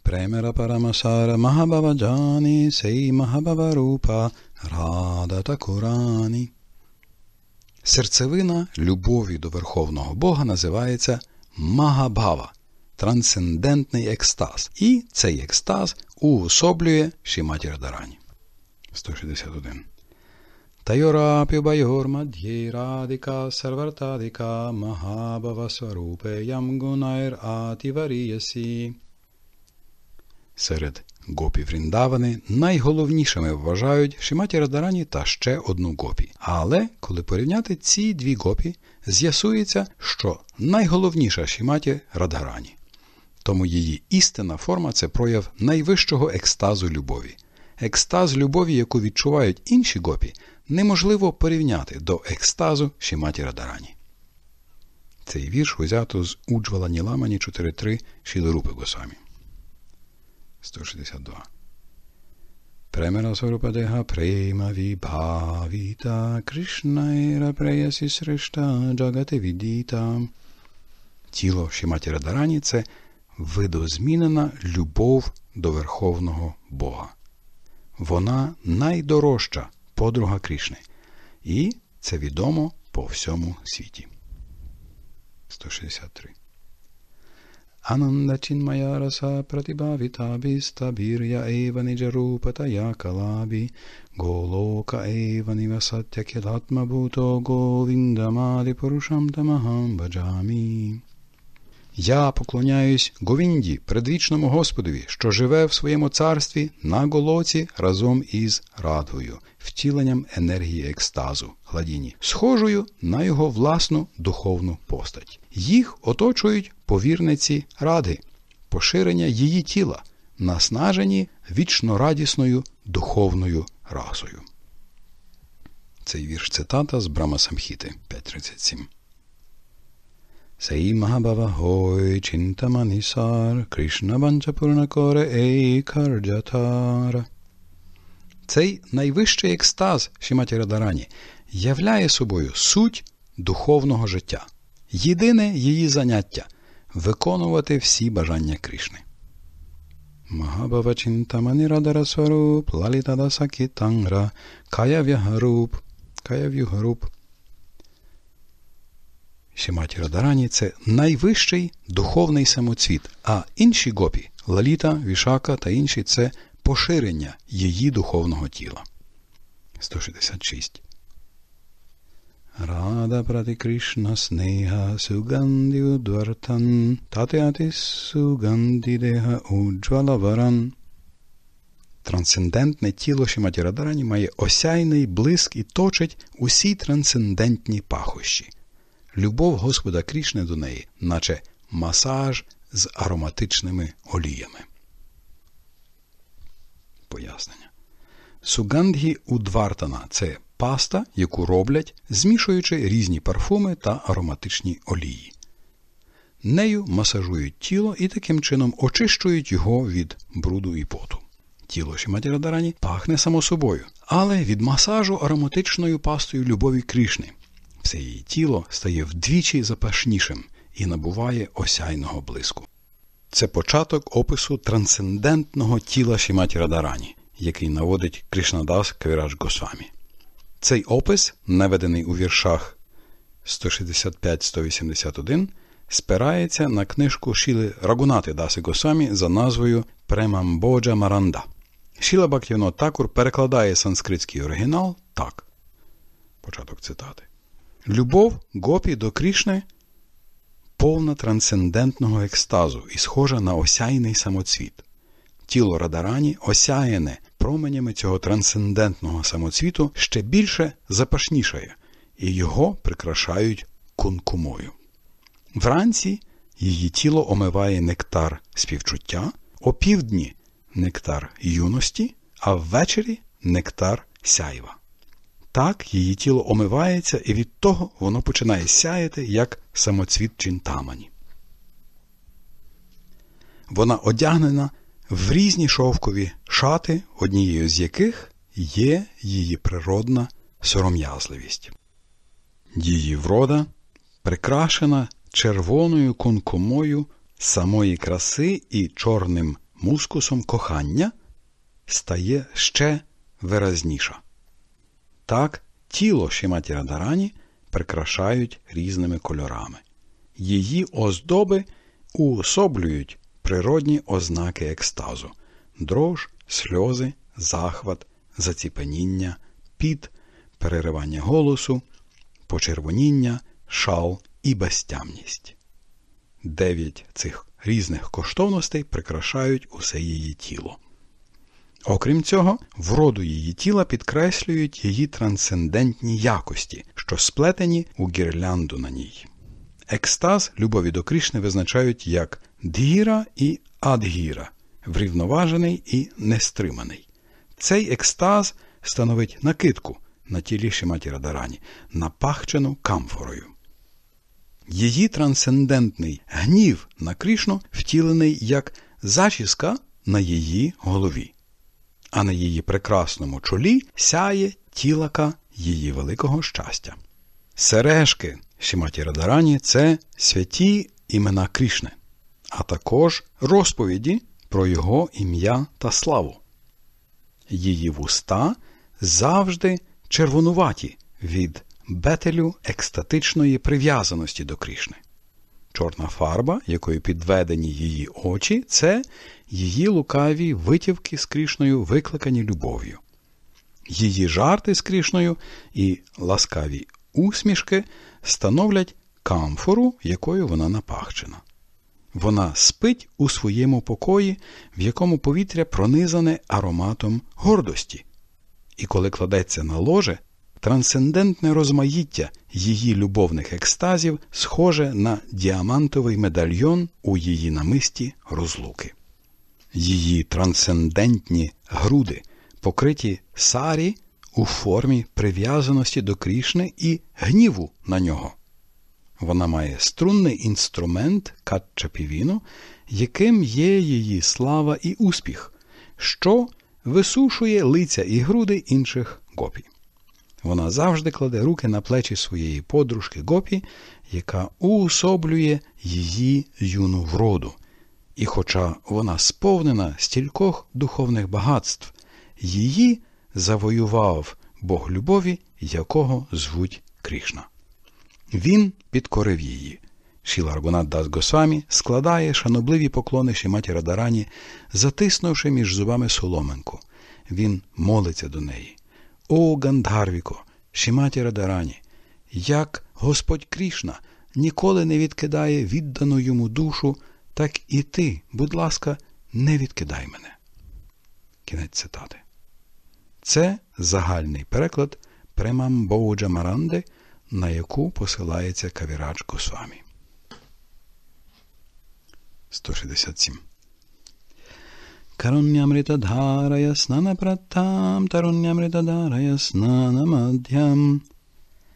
Премера Парамасара Махабаваджані Сей Махабаварупа Рада Такурані. Серцевина любові до верховного Бога називається Магабава трансцендентний екстаз. І цей екстаз уособлює Шіматі Радарані. 161. Тайорапібайгормад'єй радика сарвартадика магабава сварупе ям гунайр атіваріясі. Серед Гопі Вріндавани найголовнішими вважають Шиматі Радарані та ще одну гопі. Але коли порівняти ці дві гопі, з'ясується, що найголовніша Шіматі Радарані. Тому її істинна форма це прояв найвищого екстазу любові. Екстаз любові, яку відчувають інші гопі, неможливо порівняти до екстазу Шіматі Радарані. Цей вірш узято з Уджвала Ніламані 4.3 Шілорупи Госамі. 162. Премена Сварупадеха Према Вибхавита Кришнайра Преясі Срешта Джагати Відіта. Тіло Шіматі Радарані – це видозмінена любов до Верховного Бога. Вона найдорожча подруга Кришни. І це відомо по всьому світі. 163. Anandachinmayarasa pratibhavitabhistabhirya eva nijarupataya kalabi goloka eva nivasatya kilatma bhuto govindamadi purusham tamaham баджами. Я поклоняюсь Говінді, предвічному Господові, що живе в своєму царстві на голоці разом із радгою, втіленням енергії екстазу гладіні, схожою на його власну духовну постать. Їх оточують повірниці ради, поширення її тіла, наснажені вічно радісною духовною расою. Цей вірш цитата з Брама Самхіти 5.37. Сей Махабава Гой Чинтаманісар Кришна Банчапурнакоре Ей Цей найвищий екстаз Шіматі Радарані являє собою суть духовного життя, єдине її заняття виконувати всі бажання Кришни. Магабавачінтамані радарасваруп, лалітадасакі тангра, каяв'ягаруп, каяв'югаруп. Шіматі Радарані це найвищий духовний самоцвіт, а інші гопі лаліта, вішака та інші це поширення її духовного тіла. 166 Radha Prati Krishna Sneha Sugandhi Udvartan Tatyati Sugandhi Deha Уджвалаваран. Трансцендентне тіло Шиматірадарані має осяйний блиск і точить усі трансцендентні пахощі. Любов Господа Крішне до неї, наче масаж з ароматичними оліями. Пояснення. Сугандгі Удвартана це паста, яку роблять, змішуючи різні парфуми та ароматичні олії. Нею масажують тіло і таким чином очищують його від бруду і поту. Тіло Шіматірадарані пахне само собою, але від масажу ароматичною пастою любові Крішни. Все її тіло стає вдвічі запашнішим і набуває осяйного блиску. Це початок опису трансцендентного тіла Шіматі Радарані, який наводить Кришнадас Квіраж Госвамі. Цей опис, наведений у віршах 165-181, спирається на книжку Шіли Рагунати Даси Госамі за назвою Премамбоджа Маранда. Шіла Бактівно Такур перекладає санскритський оригінал так. Початок цитати. Любов гопі до Крішни повна трансцендентного екстазу і схожа на осяйний самоцвіт тіло Радарані осяяне променями цього трансцендентного самоцвіту ще більше запашнішає, і його прикрашають кункумою. Вранці її тіло омиває нектар співчуття, опівдні нектар юності, а ввечері нектар сяйва. Так її тіло омивається, і від того воно починає сяяти як самоцвіт чинтамані. Вона одягнена в різні шовкові шати, однією з яких є її природна сором'язливість. Її врода прикрашена червоною конкомою самої краси і чорним мускусом кохання стає ще виразніша. Так, тіло шиматі Радарані прикрашають різними кольорами. Її оздоби уособлюють природні ознаки екстазу дрож, сльози, захват, заціпеніння, піт, переривання голосу, почервоніння, шал і безтямність. Дев'ять цих різних коштовностей прикрашають усе її тіло. Окрім цього, вроду її тіла підкреслюють її трансцендентні якості, що сплетені у гірлянду на ній. Екстаз любові до Крішни визначають як дгіра і адгіра, врівноважений і нестриманий. Цей екстаз становить накидку на тілі Шиматі Радарані, напахчену камфорою. Її трансцендентний гнів на Крішну втілений як зачіска на її голові, а на її прекрасному чолі сяє тілака її великого щастя. Сережки Шиматі Радарані це святі імена Крішни а також розповіді про його ім'я та славу. Її вуста завжди червонуваті від бетелю екстатичної прив'язаності до Крішни. Чорна фарба, якою підведені її очі, це її лукаві витівки з Крішною викликані любов'ю. Її жарти з Крішною і ласкаві усмішки становлять камфору, якою вона напахчена. Вона спить у своєму покої, в якому повітря пронизане ароматом гордості. І коли кладеться на ложе, трансцендентне розмаїття її любовних екстазів схоже на діамантовий медальйон у її намисті розлуки. Її трансцендентні груди, покриті сарі у формі прив'язаності до Крішни і гніву на нього. Вона має струнний інструмент катча-півіно, яким є її слава і успіх, що висушує лиця і груди інших гопі. Вона завжди кладе руки на плечі своєї подружки гопі, яка уособлює її юну вроду. І, хоча вона сповнена стількох духовних багатств, її завоював Бог любові, якого звуть Крішна. Він підкорив її. Шіла Аргунат Госвамі складає шанобливі поклони Шіматі Радарані, затиснувши між зубами соломинку. Він молиться до неї. О, Гандгарвіко, Шіматі Радарані! Як Господь Крішна ніколи не відкидає віддану йому душу, так і ти, будь ласка, не відкидай мене. Кінець цитати. Це загальний переклад премам Премамбоуджа Маранди – на яку посилається Кавірач Госвамі. 167. Карунямритадхарая яснана пратам, тарунямритадарая яснана мадхям.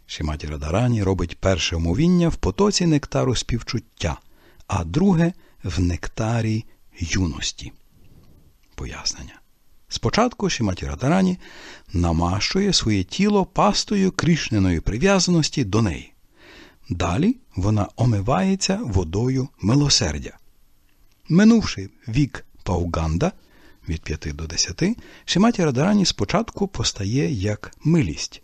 Шиматі Радарані робить перше умовіння в потоці нектару співчуття, а друге в нектарі юності. Пояснення. Спочатку Шіматі Радарані намащує своє тіло пастою крішненої прив'язаності до неї. Далі вона омивається водою милосердя. Минувши вік Пауганда від 5 до 10, Шіматі Радарані спочатку постає як милість.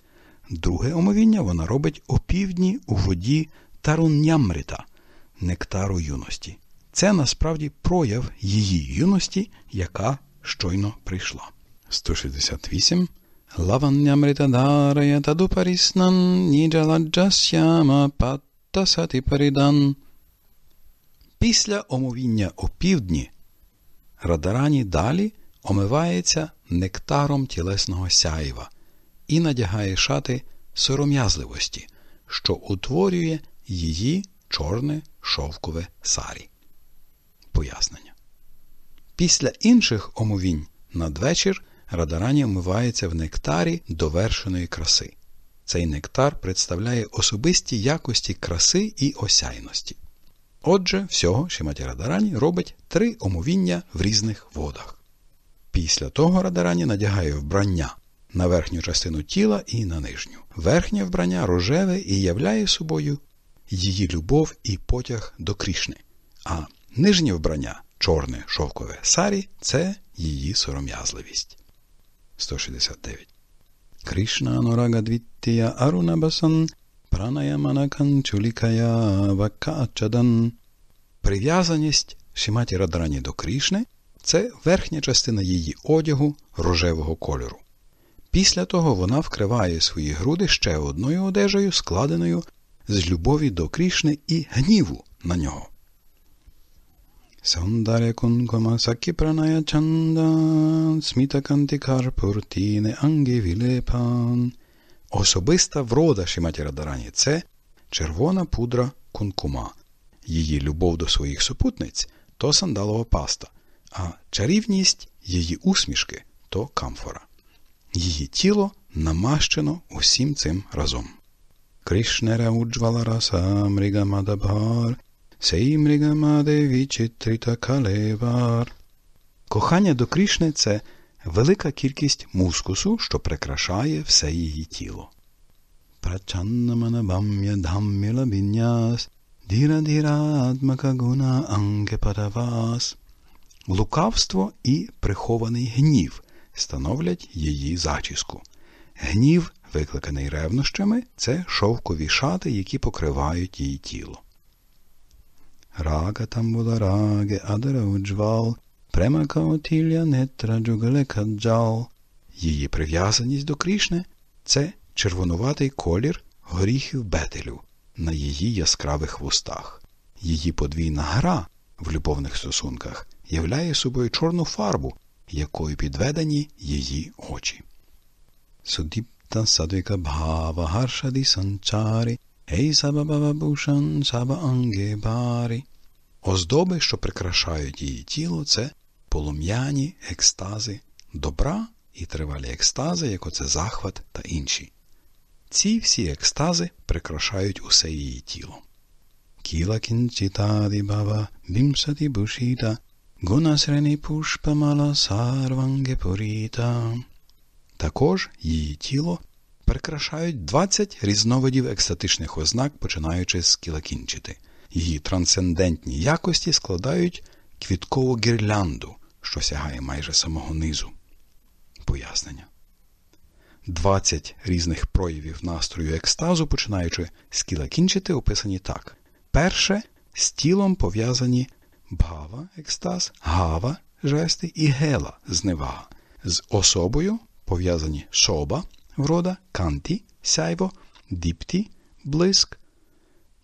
Друге омовіння вона робить опівдні у воді Таруннямрита нектару юності. Це насправді прояв її юності, яка щойно прийшло. 168. Лаваннямритадарая тадупаріснан ніджаладжасяма паттасати парідан. Після омовіння опівдні Радарані далі омивається нектаром тілесного сяєва і надягає шати сором'язливості, що утворює її чорне шовкове сарі. Пояснення. Після інших омовінь надвечір радарані вмивається в нектарі довершеної краси. Цей нектар представляє особисті якості краси і осяйності. Отже, всього Шиматі Радарані робить три омовіння в різних водах. Після того радарані надягає вбрання на верхню частину тіла і на нижню. Верхнє вбрання рожеве і являє собою її любов і потяг до Крішни, а нижнє вбрання чорне шовкове сарі це її сором'язливість. 169. Кришна Анурага Двіттія Арунабасан Пранаяманакан Чулікая Вакачадан. Прив'язаність Шіматі Радрані до Кришни це верхня частина її одягу рожевого кольору. Після того вона вкриває свої груди ще одною одежею, складеною з любові до Крішни і гніву на нього. Saundare kunkama sakhi pranaya chandan, smitakantikar purtine ангі вілепан. Особиста врода Шіматі Радарані – це червона пудра кункума, її любов до своїх супутниць то сандалова паста, а чарівність її усмішки то камфора. Її тіло намащено усім цим разом. Кришнера уджвала раса мрігамадабгар Мадеві Читрита Калевар. Кохання до Крішни це велика кількість мускусу, що прикрашає все її тіло. Лукавство і прихований гнів становлять її зачіску. Гнів, викликаний ревнощами, це шовкові шати, які покривають її тіло. Raga tambula rage adara uджвал, премака отілля нетра джугале каджал. Її прив'язаність до крішне це червонуватий колір горіхів бетелю на її яскравих вустах. Її подвійна гра в любовних стосунках являє собою чорну фарбу, якою підведені її очі. Судіпта садвіка бхава гаршаді санчарі Ей Сабабабабушан Сабаангебарі. Оздоби, що прикрашають її тіло, це полум'яні екстази добра і тривалі екстази, як оце захват та інші. Ці всі екстази прикрашають усе її тіло. Кіла кінцітаді баба бімсаті бушіта, гунасрені пушпамала сарвангепуріта. Також її тіло прикрашають 20 різновидів екстатичних ознак, починаючи з кілакінчити. Її трансцендентні якості складають квіткову гірлянду, що сягає майже самого низу. Пояснення. 20 різних проявів настрою екстазу, починаючи з кілакінчити, описані так: перше з тілом пов'язані бгава екстаз, гава жести і гела зневага. З особою пов'язані соба врода канті, сяйво, діпті, блиск,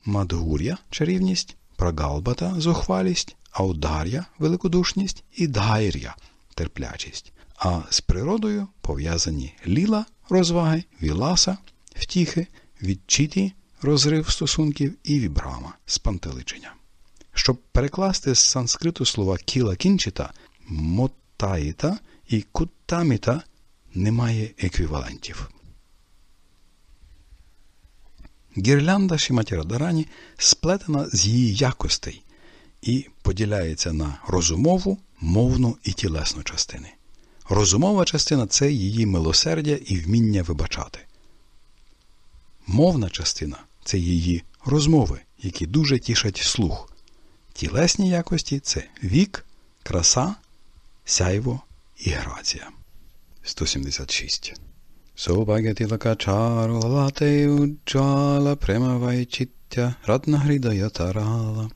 мадгур'я чарівність, прагалбата зухвалість, аудар'я великодушність і дгайр'я терплячість. А з природою пов'язані ліла розваги, віласа, втіхи, відчіті розрив стосунків і вібрама спантеличення. Щоб перекласти з санскриту слова кіла кінчита, мотаїта і куттаміта немає еквівалентів. Гірлянда Дарані сплетена з її якостей і поділяється на розумову, мовну і тілесну частини. Розумова частина це її милосердя і вміння вибачати. Мовна частина це її розмови, які дуже тішать слух. Тілесні якості це вік, краса, сяйво і грація. 176. Саубагятилакачарулате уджала премавайчиття раднагридая тарала.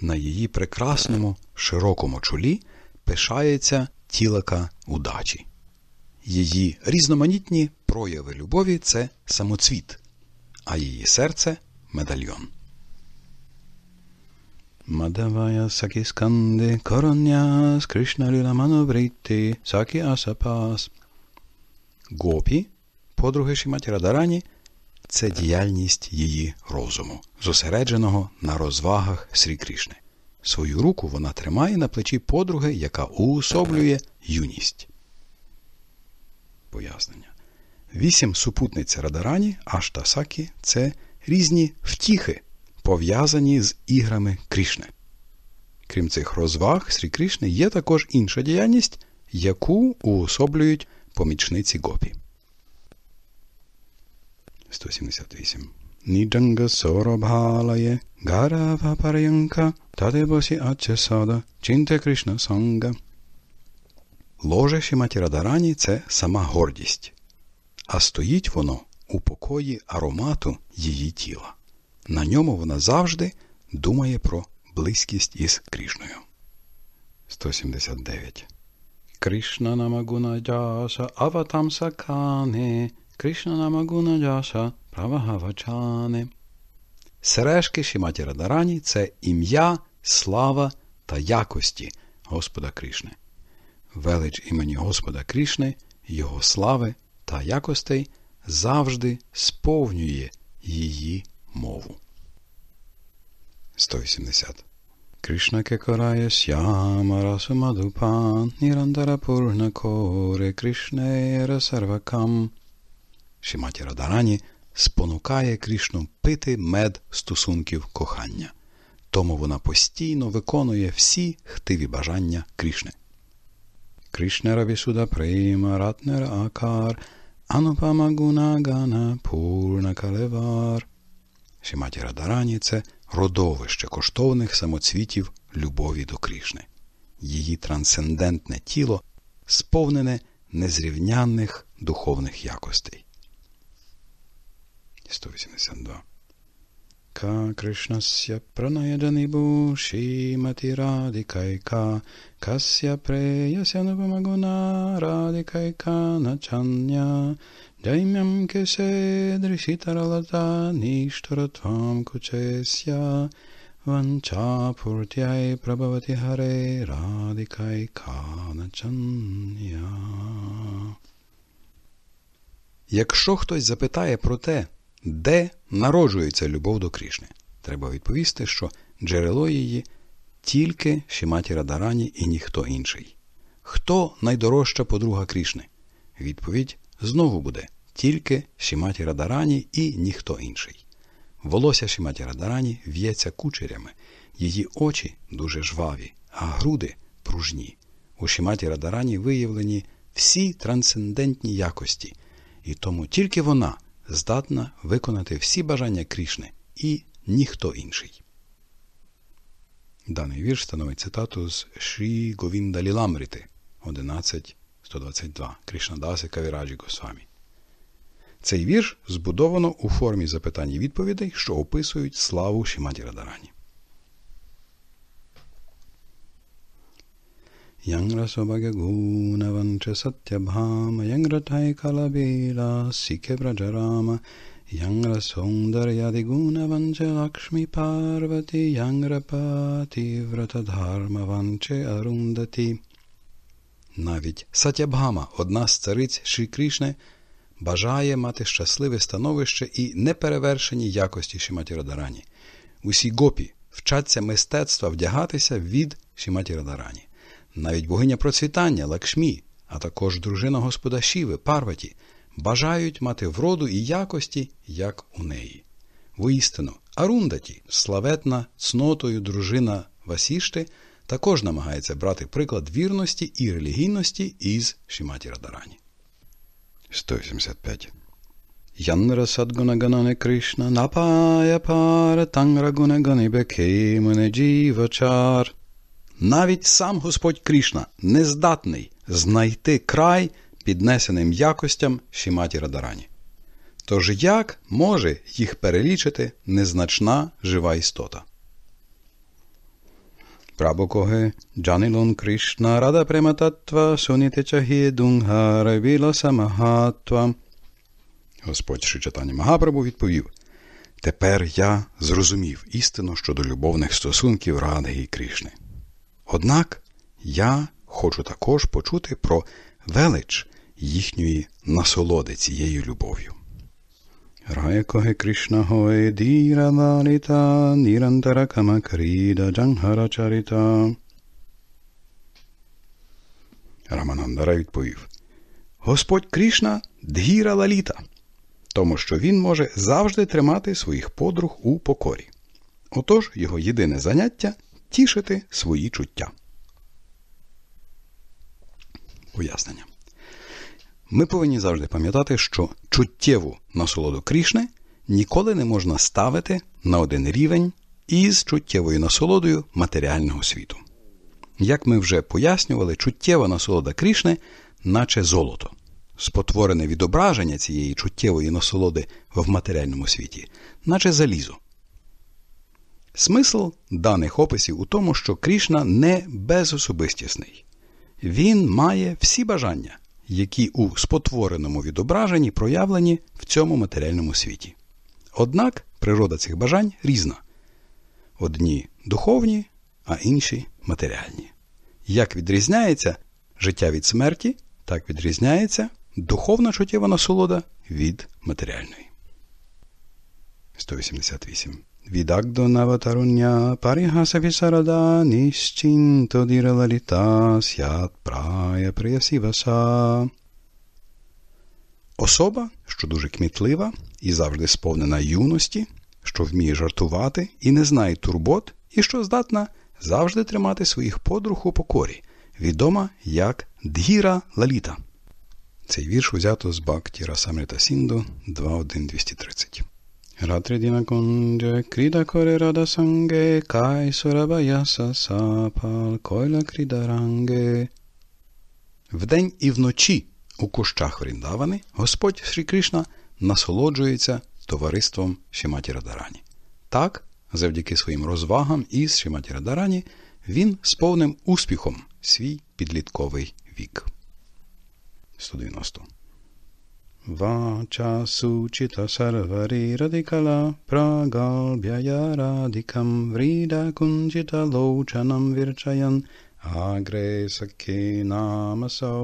На її прекрасному, широкому чолі пишається тілака удачі. Її різноманітні прояви любові це самоцвіт, а її серце медальйон. Madhavaya Sakiskande Koronyas Krishna Lila Manovriti Saki Asapas Гопі, подруги Шіматі Радарані, це діяльність її розуму, зосередженого на розвагах Срі Крішни. Свою руку вона тримає на плечі подруги, яка уособлює юність. Пояснення. Вісім супутниць Радарані Аштасакі це різні втіхи, пов'язані з іграми Крішне. Крім цих розваг, Срі Крішни є також інша діяльність, яку уособлюють помічниці гопі. 178. Ніджанга соробхалає гарава парянка тадебосі ачесада чинте Кришна санга. Ложе Шіматі Радарані – це сама гордість, а стоїть воно у покої аромату її тіла. На ньому вона завжди думає про близькість із Крішною. 179. Кришна намагуна джаса аватам сакани, Кришна намагуна джаса правагавачани. Сережки Шіматі Радарані це ім'я, слава та якості Господа Крішни. Велич імені Господа Крішни, Його слави та якостей завжди сповнює її мову. 180. Кришна Кекарая Сяма Расамадупан Нірандара Пурна Коре Кришнера Сарвакам. Шіматі Радарані спонукає Кришну пити мед стосунків кохання. Тому вона постійно виконує всі хтиві бажання Кришни. Кришна Равісуда Прейма Ратнера Акар Анупама Гунагана Пурна Калевар – Шіматі Радарані це родовище коштовних самоцвітів любові до Крішни. Її трансцендентне тіло сповнене незрівнянних духовних якостей. 182. Ка Кришнася пранаяданибу Шімати Радикайка, Касya преяся Нупамагуна Радикайка начання, Daimyam kese drisitaralata nishtaratam kuchesya vanchapurtyai prabhavati hare radhikai kanachanya. Якщо хтось запитає про те, де народжується любов до Крішни, треба відповісти, що джерело її тільки Шіматі Радарані і ніхто інший. Хто найдорожча подруга Крішни? Відповідь знову буде тільки Шіматі Радарані і ніхто інший. Волосся Шіматі Радарані в'ється кучерями, її очі дуже жваві, а груди пружні. У Шіматі Радарані виявлені всі трансцендентні якості, і тому тільки вона здатна виконати всі бажання Крішни і ніхто інший. Даний вірш становить цитату з Шрі Говінда Ліламрити 11.122 Кришнадаси Кавіраджі Госвамі. Цей вірш збудовано у формі запитань і відповідей, що описують славу Шімаді Радарані. Сікебраджарама Yangra Sundarya Diguna Vanche Lakshmi Parvati Yangra Pati Vrata Dharma Vanche Arundati Навіть Сатябгама, одна з цариць Шрі Крішни, бажає мати щасливе становище і неперевершені якості Шіматі Радарані. Усі гопі вчаться мистецтва вдягатися від Шіматі Радарані. Навіть богиня процвітання, лакшмі, а також дружина господа Шіви, Парваті, бажають мати вроду і якості, як у неї. Воістину, Арундаті, славетна цнотою дружина Васішти, також намагається брати приклад вірності і релігійності із Шіматі Радарані. 185. Yanra Sadguna Ganane Кришна Напая Пара Танграгуна Ганибеки Мене Джівачар. Навіть сам Господь Кришна нездатний знайти край піднесеним якостям Шіматі Радарані. Тож як може їх перелічити незначна жива істота? Prabhu coge Janilun Krishna Radha Prematattva Sunite Chahi Dunghara Vilasa Mahatva. Господь Шичатані Магапрабу відповів Тепер я зрозумів істину щодо любовних стосунків Радги і Крішни. Однак я хочу також почути про велич їхньої насолоди цією любов'ю. Raikohe Krishna Hoy Dira Valita Nirantara Kamakrida Janghara Charita. Раманандара відповів Господь Крішна дгіра лаліта, тому що він може завжди тримати своїх подруг у покорі. Отож його єдине заняття тішити свої чуття. Уяснення. Ми повинні завжди пам'ятати, що чуттєву насолоду Крішни ніколи не можна ставити на один рівень із чуттєвою насолодою матеріального світу. Як ми вже пояснювали, чуттєва насолода Крішни, наче золото, спотворене відображення цієї чуттєвої насолоди в матеріальному світі, наче залізо. Смисл даних описів у тому, що Крішна не безособистісний. Він має всі бажання які у спотвореному відображенні проявлені в цьому матеріальному світі. Однак природа цих бажань різна одні духовні, а інші матеріальні. Як відрізняється життя від смерті, так відрізняється духовна чуттєва насолода від матеріальної. 188 Vidagdo Navatarunya Parihasa Visarada Nischinto Diralalita Syat Прая Приясіваса. Особа, що дуже кмітлива і завжди сповнена юності, що вміє жартувати і не знає турбот, і що здатна завжди тримати своїх подруг у покорі, відома як Дгіра Лаліта. Цей вірш узято з Бакті Расамрита Сінду 2.1.230. Ratri Kunja Krida Kore Radha Sange Kai Сурабаяса Сапал Койла Кріда Вдень і вночі у кущах Вріндавани Господь Шрі Кришна насолоджується товариством Шіматі Радарані. Так, завдяки своїм розвагам із Шіматі Радарані, він сповнив успіхом свій підлітковий вік. 190 Vrida वाचासूचितसर्वरेरधिकला प्रागाल्भ्ययाराधिकं व्रीडाकुञ्जितलोचनं विर्चयन् आग्रे सख्येनामसौ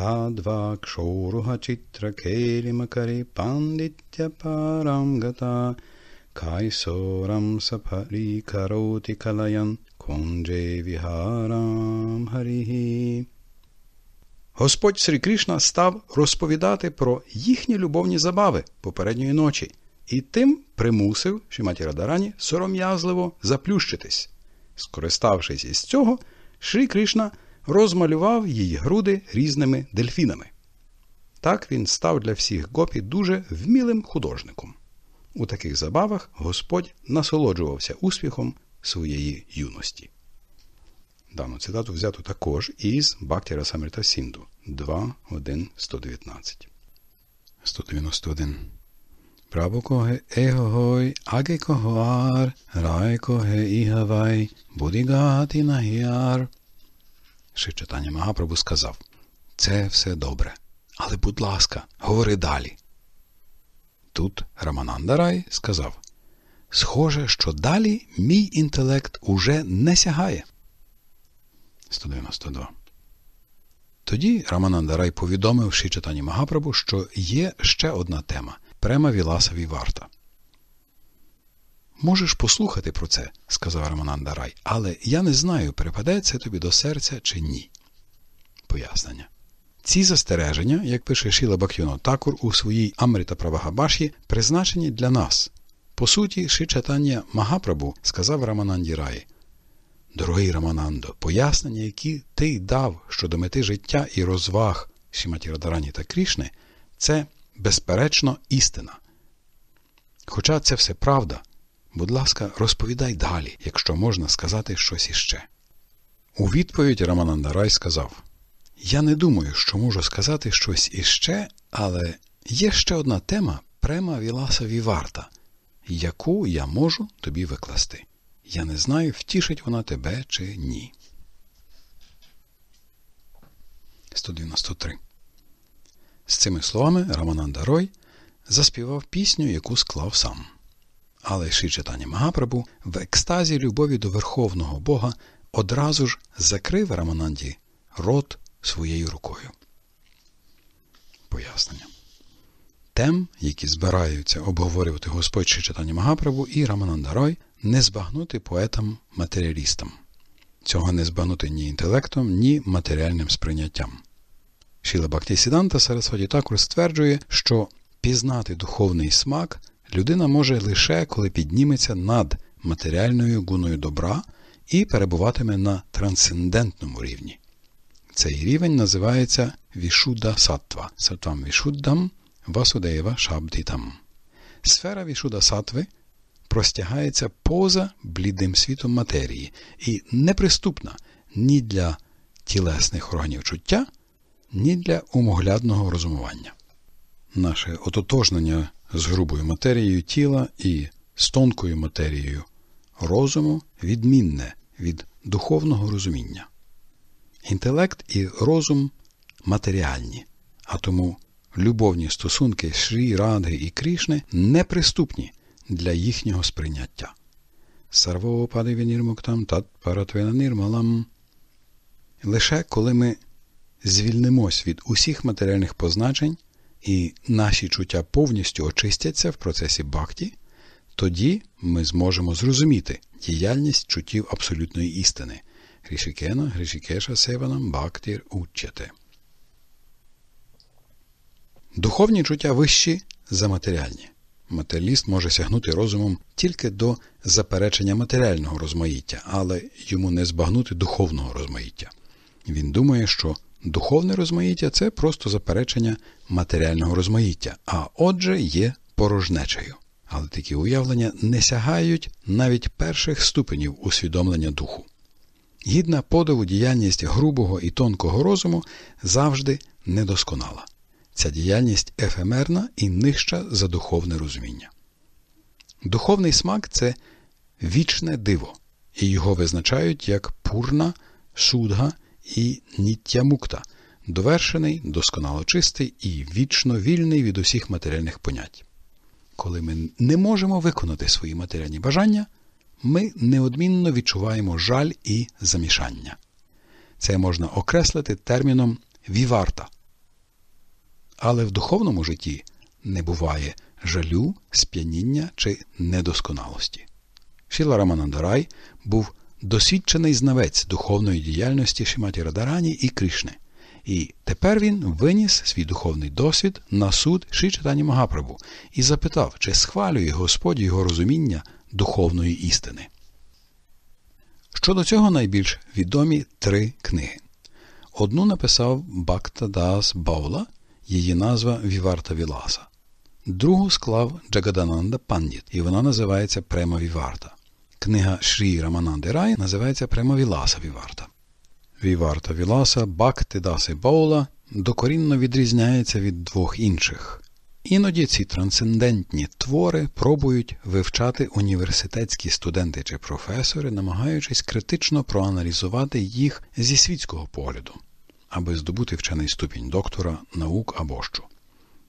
ताद्वाक्षोरुहचित्रखेलिमकरे पाण्डित्यपारां गता कायसोरं सफलीकरोति कलयन् कुञ्जे विहारां हरिः Господь Срі Крішна став розповідати про їхні любовні забави попередньої ночі і тим примусив Шіматі Радарані сором'язливо заплющитись. Скориставшись із цього, Шрі Крішна розмалював її груди різними дельфінами. Так він став для всіх гопі дуже вмілим художником. У таких забавах Господь насолоджувався успіхом своєї юності. Дану цитату взято також із Бактіра Самрита Сінду 2.1.119. 191. Прабукоге егогой, агекогоар, райкоге ігавай, будігати нагіар. читання Магапрабу сказав Це все добре. Але, будь ласка, говори далі. Тут Рамананда Рай сказав Схоже, що далі мій інтелект уже не сягає. 192. Тоді Рамананда Рай повідомив Шичатані Магапрабу, що є ще одна тема према Віласа варта. Можеш послухати про це, сказав Рамананда Рай, але я не знаю, припаде це тобі до серця чи ні. Пояснення. Ці застереження, як пише Шіла Бакюно Такур у своїй Амріта Правагабаші, призначені для нас. По суті, Шичатання Магапрабу сказав Рамананді Раї. Дорогий Раманандо, пояснення, які ти дав щодо мети життя і розваг Шіматі Радарані та Крішни, це, безперечно, істина. Хоча це все правда, будь ласка, розповідай далі, якщо можна сказати щось іще. У відповідь Рамананда Рай сказав: Я не думаю, що можу сказати щось іще, але є ще одна тема према Віласа Віварта, яку я можу тобі викласти. Я не знаю, втішить вона тебе чи ні. 193. З цими словами Рамананда Рой заспівав пісню, яку склав сам. Але Шичатані Магапрабу в екстазі любові до верховного Бога одразу ж закрив Рамананді рот своєю рукою. Пояснення. Тем, які збираються обговорювати Господь Шичатані Магапрабу і Рамананда Рой – не збагнути поетам-матеріалістам. Цього не збагнути ні інтелектом, ні матеріальним сприйняттям. Шіла Бактісіданта Сарасваті також стверджує, що пізнати духовний смак людина може лише коли підніметься над матеріальною гуною добра і перебуватиме на трансцендентному рівні. Цей рівень називається Вішуда Саттва, Сатвам Вішуддам Васудева Шабдітам. Сфера Вішуда Сатви простягається поза блідним світом матерії і неприступна ні для тілесних органів чуття, ні для умоглядного розумування. Наше ототожнення з грубою матерією тіла і з тонкою матерією розуму відмінне від духовного розуміння. Інтелект і розум матеріальні, а тому любовні стосунки Шрі, Радги і Крішни неприступні для їхнього сприйняття. тат паратвенанірмалам. Лише коли ми звільнимось від усіх матеріальних позначень і наші чуття повністю очистяться в процесі бхакті, тоді ми зможемо зрозуміти діяльність чуттів абсолютної істини. Грішікена, Грішікеша Севанам Бактір Уччете. Духовні чуття вищі за матеріальні матеріаліст може сягнути розумом тільки до заперечення матеріального розмаїття, але йому не збагнути духовного розмаїття. Він думає, що духовне розмаїття це просто заперечення матеріального розмаїття, а отже, є порожнечею. Але такі уявлення не сягають навіть перших ступенів усвідомлення духу. Гідна подиву діяльність грубого і тонкого розуму завжди недосконала. Ця діяльність ефемерна і нижча за духовне розуміння. Духовний смак це вічне диво, і його визначають як пурна, судга і ніттямукта, довершений, досконало чистий і вічно вільний від усіх матеріальних понять. Коли ми не можемо виконати свої матеріальні бажання, ми неодмінно відчуваємо жаль і замішання. Це можна окреслити терміном віварта але в духовному житті не буває жалю, сп'яніння чи недосконалості. Шіла Раманандарай був досвідчений знавець духовної діяльності Шиматі Радарані і Кришни, і тепер він виніс свій духовний досвід на суд Шичатані Магапрабу і запитав, чи схвалює Господь його розуміння духовної істини. Щодо цього найбільш відомі три книги. Одну написав Бактадас Баула, її назва Віварта Віласа. Другу склав Джагадананда Пандіт, і вона називається Према Віварта. Книга Шрі Рамананди Рай називається Према Віласа Віварта. Віварта Віласа Бакти Даси Баула докорінно відрізняється від двох інших. Іноді ці трансцендентні твори пробують вивчати університетські студенти чи професори, намагаючись критично проаналізувати їх зі світського погляду аби здобути вчений ступінь доктора, наук або що.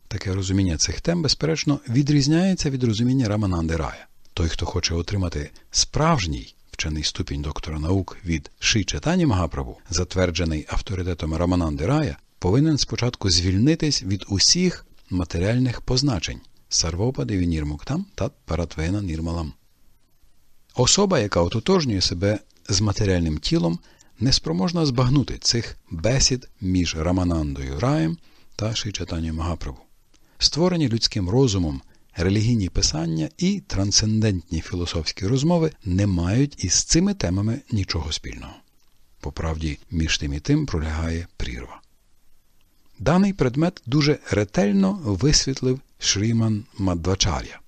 Таке розуміння цих тем, безперечно, відрізняється від розуміння Рамананди Рая. Той, хто хоче отримати справжній вчений ступінь доктора наук від Ши Четані Магапрабу, затверджений авторитетом Рамананди Рая, повинен спочатку звільнитись від усіх матеріальних позначень Сарвопадеві Нірмуктам та Паратвена Нірмалам. Особа, яка ототожнює себе з матеріальним тілом, неспроможна збагнути цих бесід між Раманандою Раєм та Шичатаню Магаправу. Створені людським розумом, релігійні писання і трансцендентні філософські розмови не мають із цими темами нічого спільного. По правді, між тим і тим пролягає прірва. Даний предмет дуже ретельно висвітлив Шріман Мадвачар'я.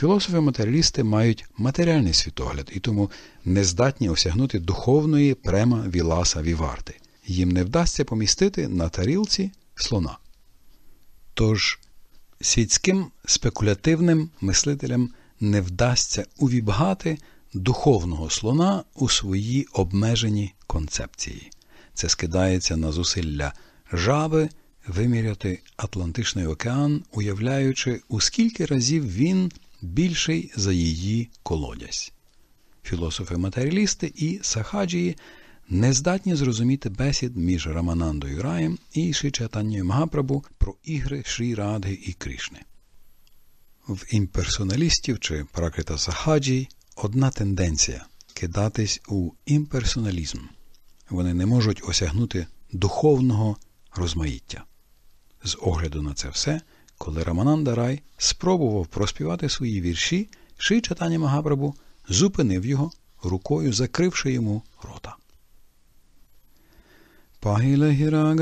Філософи-матеріалісти мають матеріальний світогляд і тому не здатні осягнути духовної према Віласа Віварти. Їм не вдасться помістити на тарілці слона. Тож світським спекулятивним мислителям не вдасться увібгати духовного слона у свої обмежені концепції. Це скидається на зусилля жаби виміряти Атлантичний океан, уявляючи, у скільки разів він більший за її колодязь. Філософи-матеріалісти і Сахаджії не здатні зрозуміти бесід між Раманандою Раєм і Шичатанню Магапрабу про ігри Шрі Радги і Кришни. В імперсоналістів чи пракрита Сахаджій одна тенденція кидатись у імперсоналізм. Вони не можуть осягнути духовного розмаїття. З огляду на це все. Коли Рамананда Рай спробував проспівати свої вірші, Ший Чатані Магапрабу зупинив його, рукою закривши йому рота. Пагіла Гірага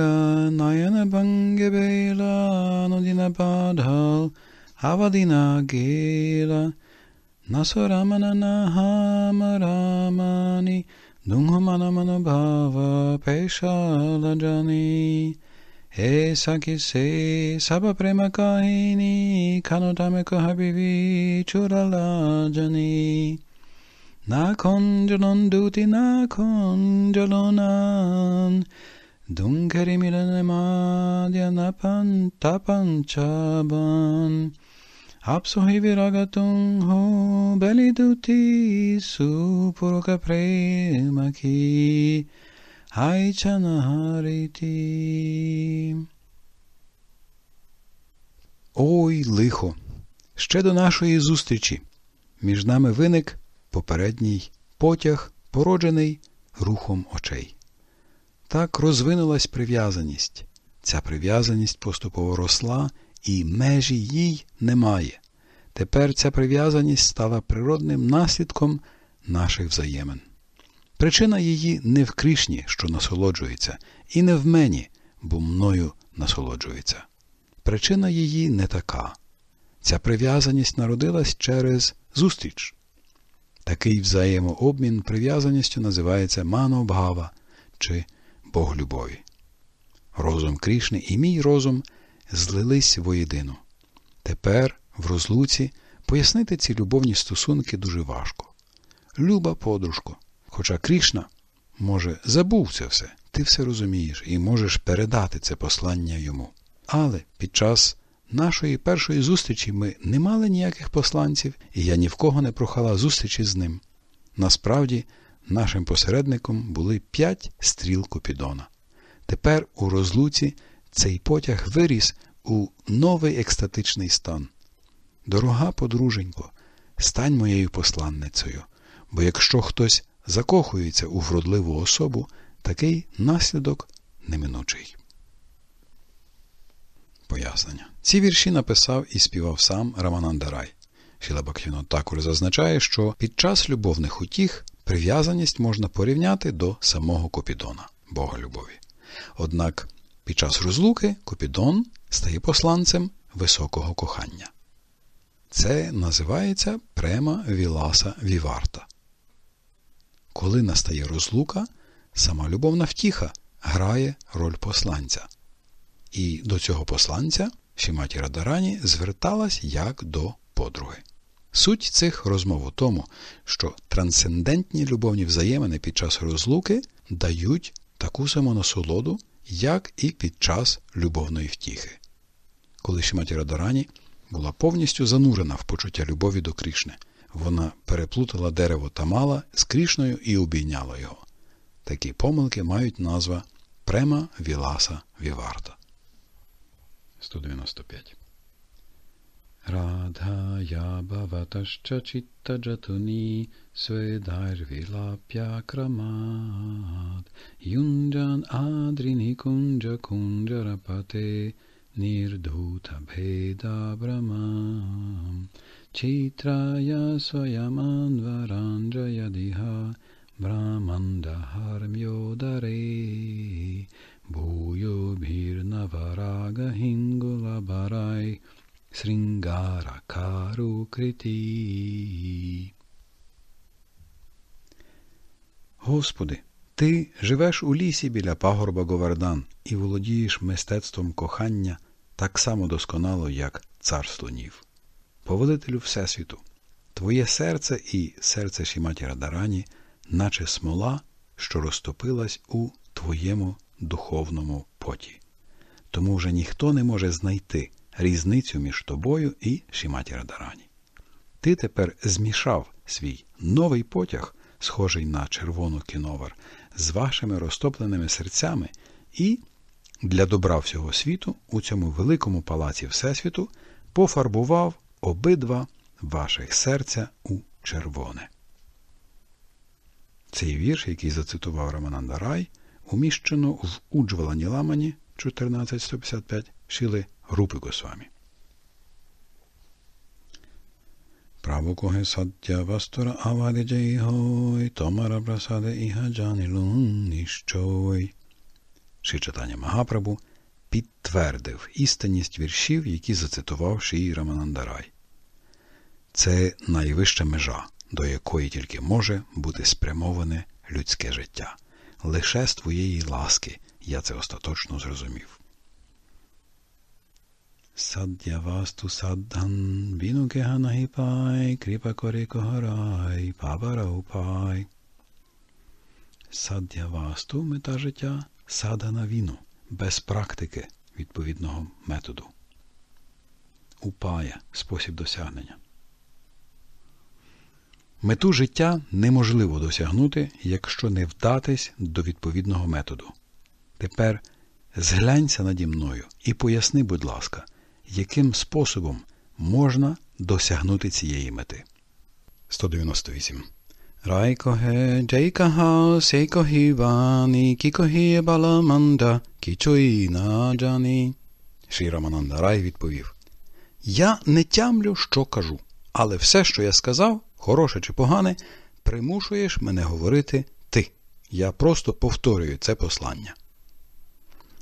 Наяна Бангебейла Нудіна Падгал Авадіна Гейла Насарамана Нахама Рамані Дунгамана Манабхава Пешаладжані ऐसा किसे सब प्रेम काहिनी খানোটামে কহাবিবি চোরালা জানি নাখন জলন দুতি নাখন জলনান দুঙ্গেরি মিলনে মাদ্যা নাপান তাপান চাবান আপসহি বিরাগতুং হো বেলি দুতি সুপুরক প্রেমাখী Гайчанагаріті. Ой, лихо! Ще до нашої зустрічі. Між нами виник попередній потяг, породжений рухом очей. Так розвинулась прив'язаність. Ця прив'язаність поступово росла, і межі їй немає. Тепер ця прив'язаність стала природним наслідком наших взаємин. Причина її не в Кришні, що насолоджується, і не в мені, бо мною насолоджується. Причина її не така. Ця прив'язаність народилась через зустріч. Такий взаємообмін прив'язаністю називається манобгава чи Бог любові. Розум Крішни і мій розум злились воєдину. Тепер, в розлуці, пояснити ці любовні стосунки дуже важко. Люба подружко, Хоча Крішна, може, забув це все, ти все розумієш і можеш передати це послання йому. Але під час нашої першої зустрічі ми не мали ніяких посланців, і я ні в кого не прохала зустрічі з ним. Насправді, нашим посередником були п'ять стріл Купідона. Тепер у розлуці цей потяг виріс у новий екстатичний стан. Дорога подруженько, стань моєю посланницею, бо якщо хтось закохується у вродливу особу, такий наслідок неминучий. Пояснення. Ці вірші написав і співав сам Роман Андарай. Філабакюно також зазначає, що під час любовних утіх прив'язаність можна порівняти до самого Копідона, Бога любові. Однак під час розлуки Копідон стає посланцем високого кохання. Це називається према Віласа Віварта. Коли настає розлука, сама любовна втіха грає роль посланця. І до цього посланця Шіматі Радарані зверталась як до подруги. Суть цих розмов у тому, що трансцендентні любовні взаємини під час розлуки дають таку саму насолоду, як і під час любовної втіхи. Коли Шіматі Радарані була повністю занурена в почуття любові до Кришни – вона переплутала дерево Тамала з крішною і обійняла його. Такі помилки мають назва Према Віласа Віварта. 195. Радхая Баваташча Читта Джатуні Сведайр Вілап'я Крамат Юнджан Адріні Кунджа Кунджарапате Нірдута Беда Брамам Chitraya Swayamanvaranjaya Diha Brahmandaharmyodare Bhuyo Bhirnavaraga Hingulabarai Sringarakaru Kriti. Господи, ти живеш у лісі біля пагорба Говардан і володієш мистецтвом кохання так само досконало, як цар слонів повелителю Всесвіту, твоє серце і серце Шіматі Радарані, наче смола, що розтопилась у твоєму духовному поті. Тому вже ніхто не може знайти різницю між тобою і Шіматі Радарані. Ти тепер змішав свій новий потяг, схожий на червону кіновар, з вашими розтопленими серцями, і для добра всього світу у цьому великому палаці Всесвіту пофарбував обидва ваших серця у червоне. Цей вірш, який зацитував Рамананда Рай, уміщено в Уджвалані Ламані 14155 шили групи Госвамі. Прабу саддя вастура аваріджа томара прасаде іга джанілун ніщой. Ши читання Магапрабу підтвердив істинність віршів, які зацитував Шиї Раманандарай це найвища межа, до якої тільки може бути спрямоване людське життя. Лише з твоєї ласки я це остаточно зрозумів. Саддявасту саддан вінукеганагіпай, кріпакорікогорай, пабараупай. Саддявасту мета життя садана віну, без практики відповідного методу. Упая спосіб досягнення. Мету життя неможливо досягнути, якщо не вдатись до відповідного методу. Тепер зглянься наді мною і поясни, будь ласка, яким способом можна досягнути цієї мети. 198. Райкоге джейкага сейкогі вані баламанда кічуїна джані. Рай відповів Я не тямлю, що кажу, але все, що я сказав, хороше чи погане, примушуєш мене говорити ти. Я просто повторюю це послання.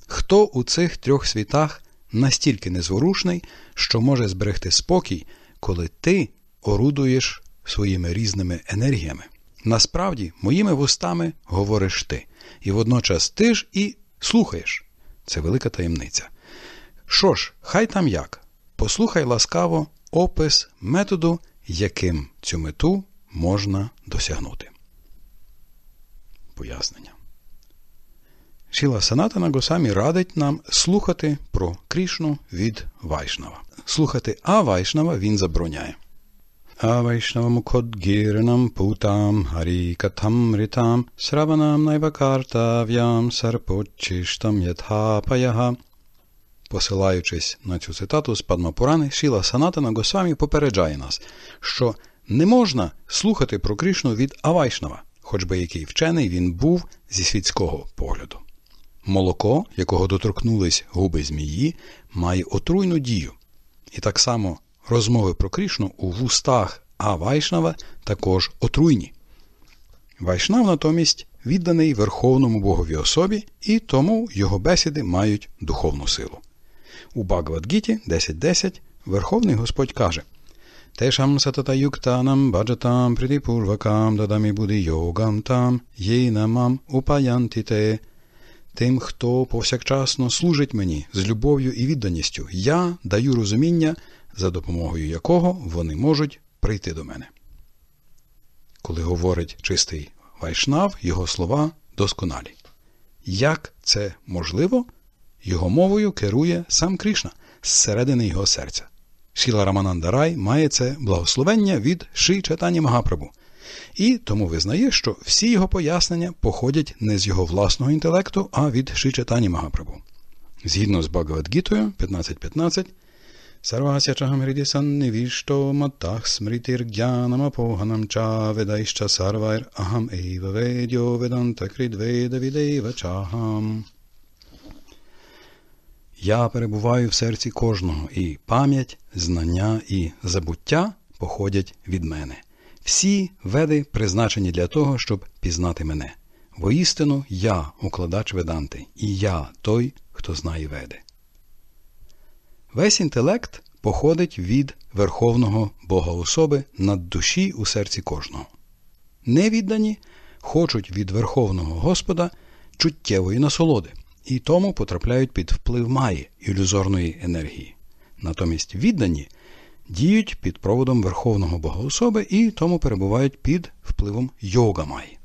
Хто у цих трьох світах настільки незворушний, що може зберегти спокій, коли ти орудуєш своїми різними енергіями? Насправді, моїми вустами говориш ти, і водночас ти ж і слухаєш. Це велика таємниця. Що ж, хай там як, послухай ласкаво опис методу яким цю мету можна досягнути. Пояснення. Шіла Санатана Госамі радить нам слухати про Крішну від Вайшнава. Слухати А Вайшнава він забороняє. Авайшнавамукходгірнам путам харікатамритам срабанам найвакартав'ям сарпочиштам ятхапаяга Посилаючись на цю цитату з Падмапурани, Шіла Санатана Госвамі попереджає нас, що не можна слухати про Кришну від Авайшнава, хоч би який вчений він був зі світського погляду. Молоко, якого доторкнулись губи змії, має отруйну дію. І так само розмови про Кришну у вустах Авайшнава також отруйні. Вайшнав натомість відданий Верховному Богові особі, і тому його бесіди мають духовну силу. У Багвадгіті 10.10 Верховний Господь каже Тешам сататаюктанам баджатам притипурвакам дадамі буде йогам там, єйнамам упаянтіте. Тим, хто повсякчасно служить мені з любов'ю і відданістю, я даю розуміння, за допомогою якого вони можуть прийти до мене. Коли говорить чистий вайшнав, його слова досконалі. Як це можливо? Його мовою керує сам Кришна з середини його серця. Шіла Рамананда Рай має це благословення від Ши Чатані Магапрабу. І тому визнає, що всі його пояснення походять не з його власного інтелекту, а від Ши Чатані Магапрабу. Згідно з Багавадгітою 15.15 Сарвася чагамріді саннівішто матах смритір гянам апоганам ча ведайща сарвайр ахам ейва ведьо веданта крідведа відейва чахам. Я перебуваю в серці кожного, і пам'ять, знання і забуття походять від мене. Всі веди призначені для того, щоб пізнати мене. Воістину я укладач веданти, і я той, хто знає веди. Весь інтелект походить від Верховного Бога особи над душі у серці кожного. Невіддані хочуть від Верховного Господа чуттєвої насолоди і тому потрапляють під вплив маї ілюзорної енергії. Натомість віддані діють під проводом Верховного Богоособи і тому перебувають під впливом йога йогамай.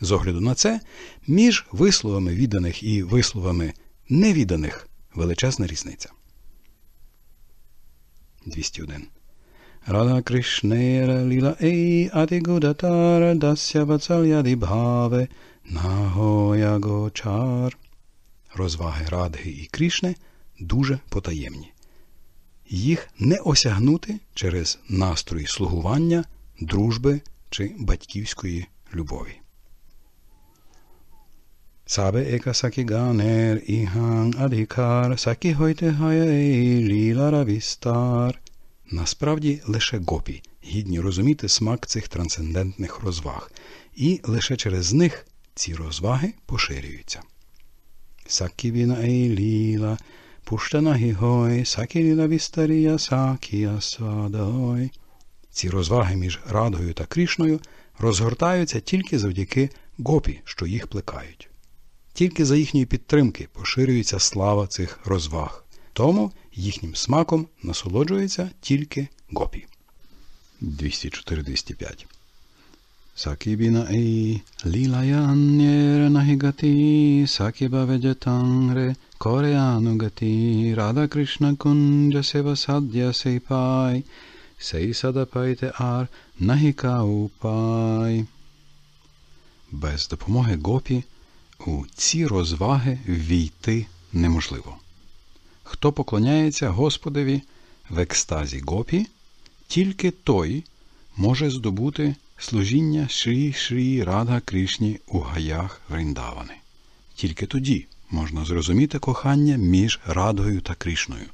З огляду на це, між висловами відданих і висловами невідданих величезна різниця. 201. Рада Кришнера ліла ей атигудатара дася вацалья дібгаве нагоя розваги Радги і Крішни дуже потаємні. Їх не осягнути через настрої слугування, дружби чи батьківської любові. Сабе eka saki ganer ihan adhikar saki hoyte hayae lila ravistar. Насправді лише гопі гідні розуміти смак цих трансцендентних розваг, і лише через них ці розваги поширюються. Sakivina Eilila, Puštana Hihoj, Sakirila Vistarija, Sakія Садой. Ці розваги між Радою та Крішною розгортаються тільки завдяки гопі, що їх плекають. Тільки за їхньої підтримки поширюється слава цих розваг. Тому їхнім смаком насолоджується тільки гопі. 204-205 Sakibina Sakibinaei lilayanyera nahigati sakibhavedjatangre koreanugati radha krishna kunja seva sadhya seipai sei sadapaite ar nahika upai. Без допомоги гопі у ці розваги війти неможливо. Хто поклоняється Господеві в екстазі гопі, тільки той може здобути служіння Шрі Шрі Радга Кришні у гаях Вриндавани. Тільки тоді можна зрозуміти кохання між Радгою та Кришною.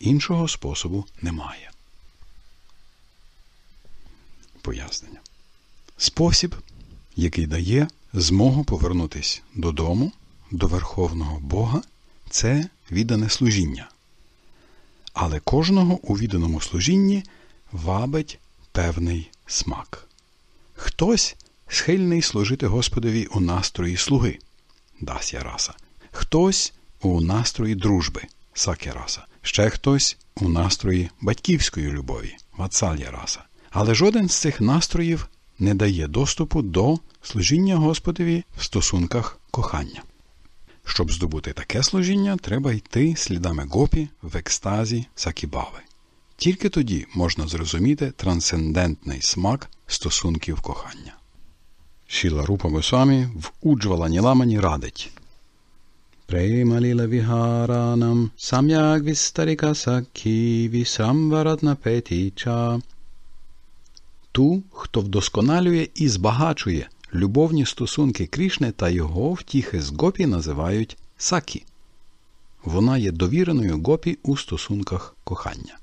Іншого способу немає. Пояснення. Спосіб, який дає змогу повернутися додому, до верховного Бога, це віддане служіння. Але кожного у відданому служінні вабить певний смак. Хтось схильний служити Господові у настрої слуги дася раса. Хтось у настрої дружби саке раса. Ще хтось у настрої батьківської любові вацалья раса. Але жоден з цих настроїв не дає доступу до служіння Господові в стосунках кохання. Щоб здобути таке служіння, треба йти слідами гопі в екстазі сакібави. Тільки тоді можна зрозуміти трансцендентний смак стосунків кохання. Шіла Рупа Госвамі в Уджвалані Ламані радить. Преймаліла вігаранам сам'як вістаріка сакі вісрамваратна петіча. Ту, хто вдосконалює і збагачує любовні стосунки Крішне та його втіхи з гопі називають сакі. Вона є довіреною гопі у стосунках кохання.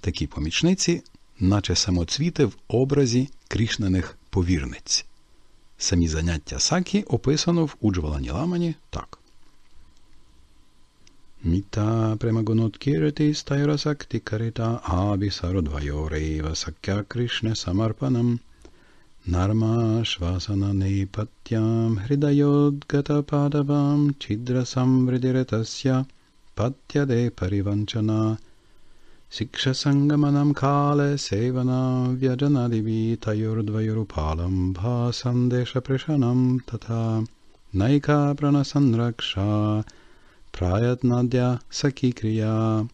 Такі помічниці наче самоцвіти в образі крішнених повірниць. Самі заняття сакі описано в Уджвалані Ламані так. Міта премагоноткірити стайра сакти карита абі сародвайорейва сакя кришне самарпанам нарма швасана непаттям гридайодгата падавам чидра самвридиретасya паттяде париванчана – शिक्षसङ्गमनं काले सेवना व्यजनदिवि तयोर्द्वयोरुपालं भा सन्देशप्रेषणं naika नैका प्रणसंरक्षा Праятнадя Сакікрія.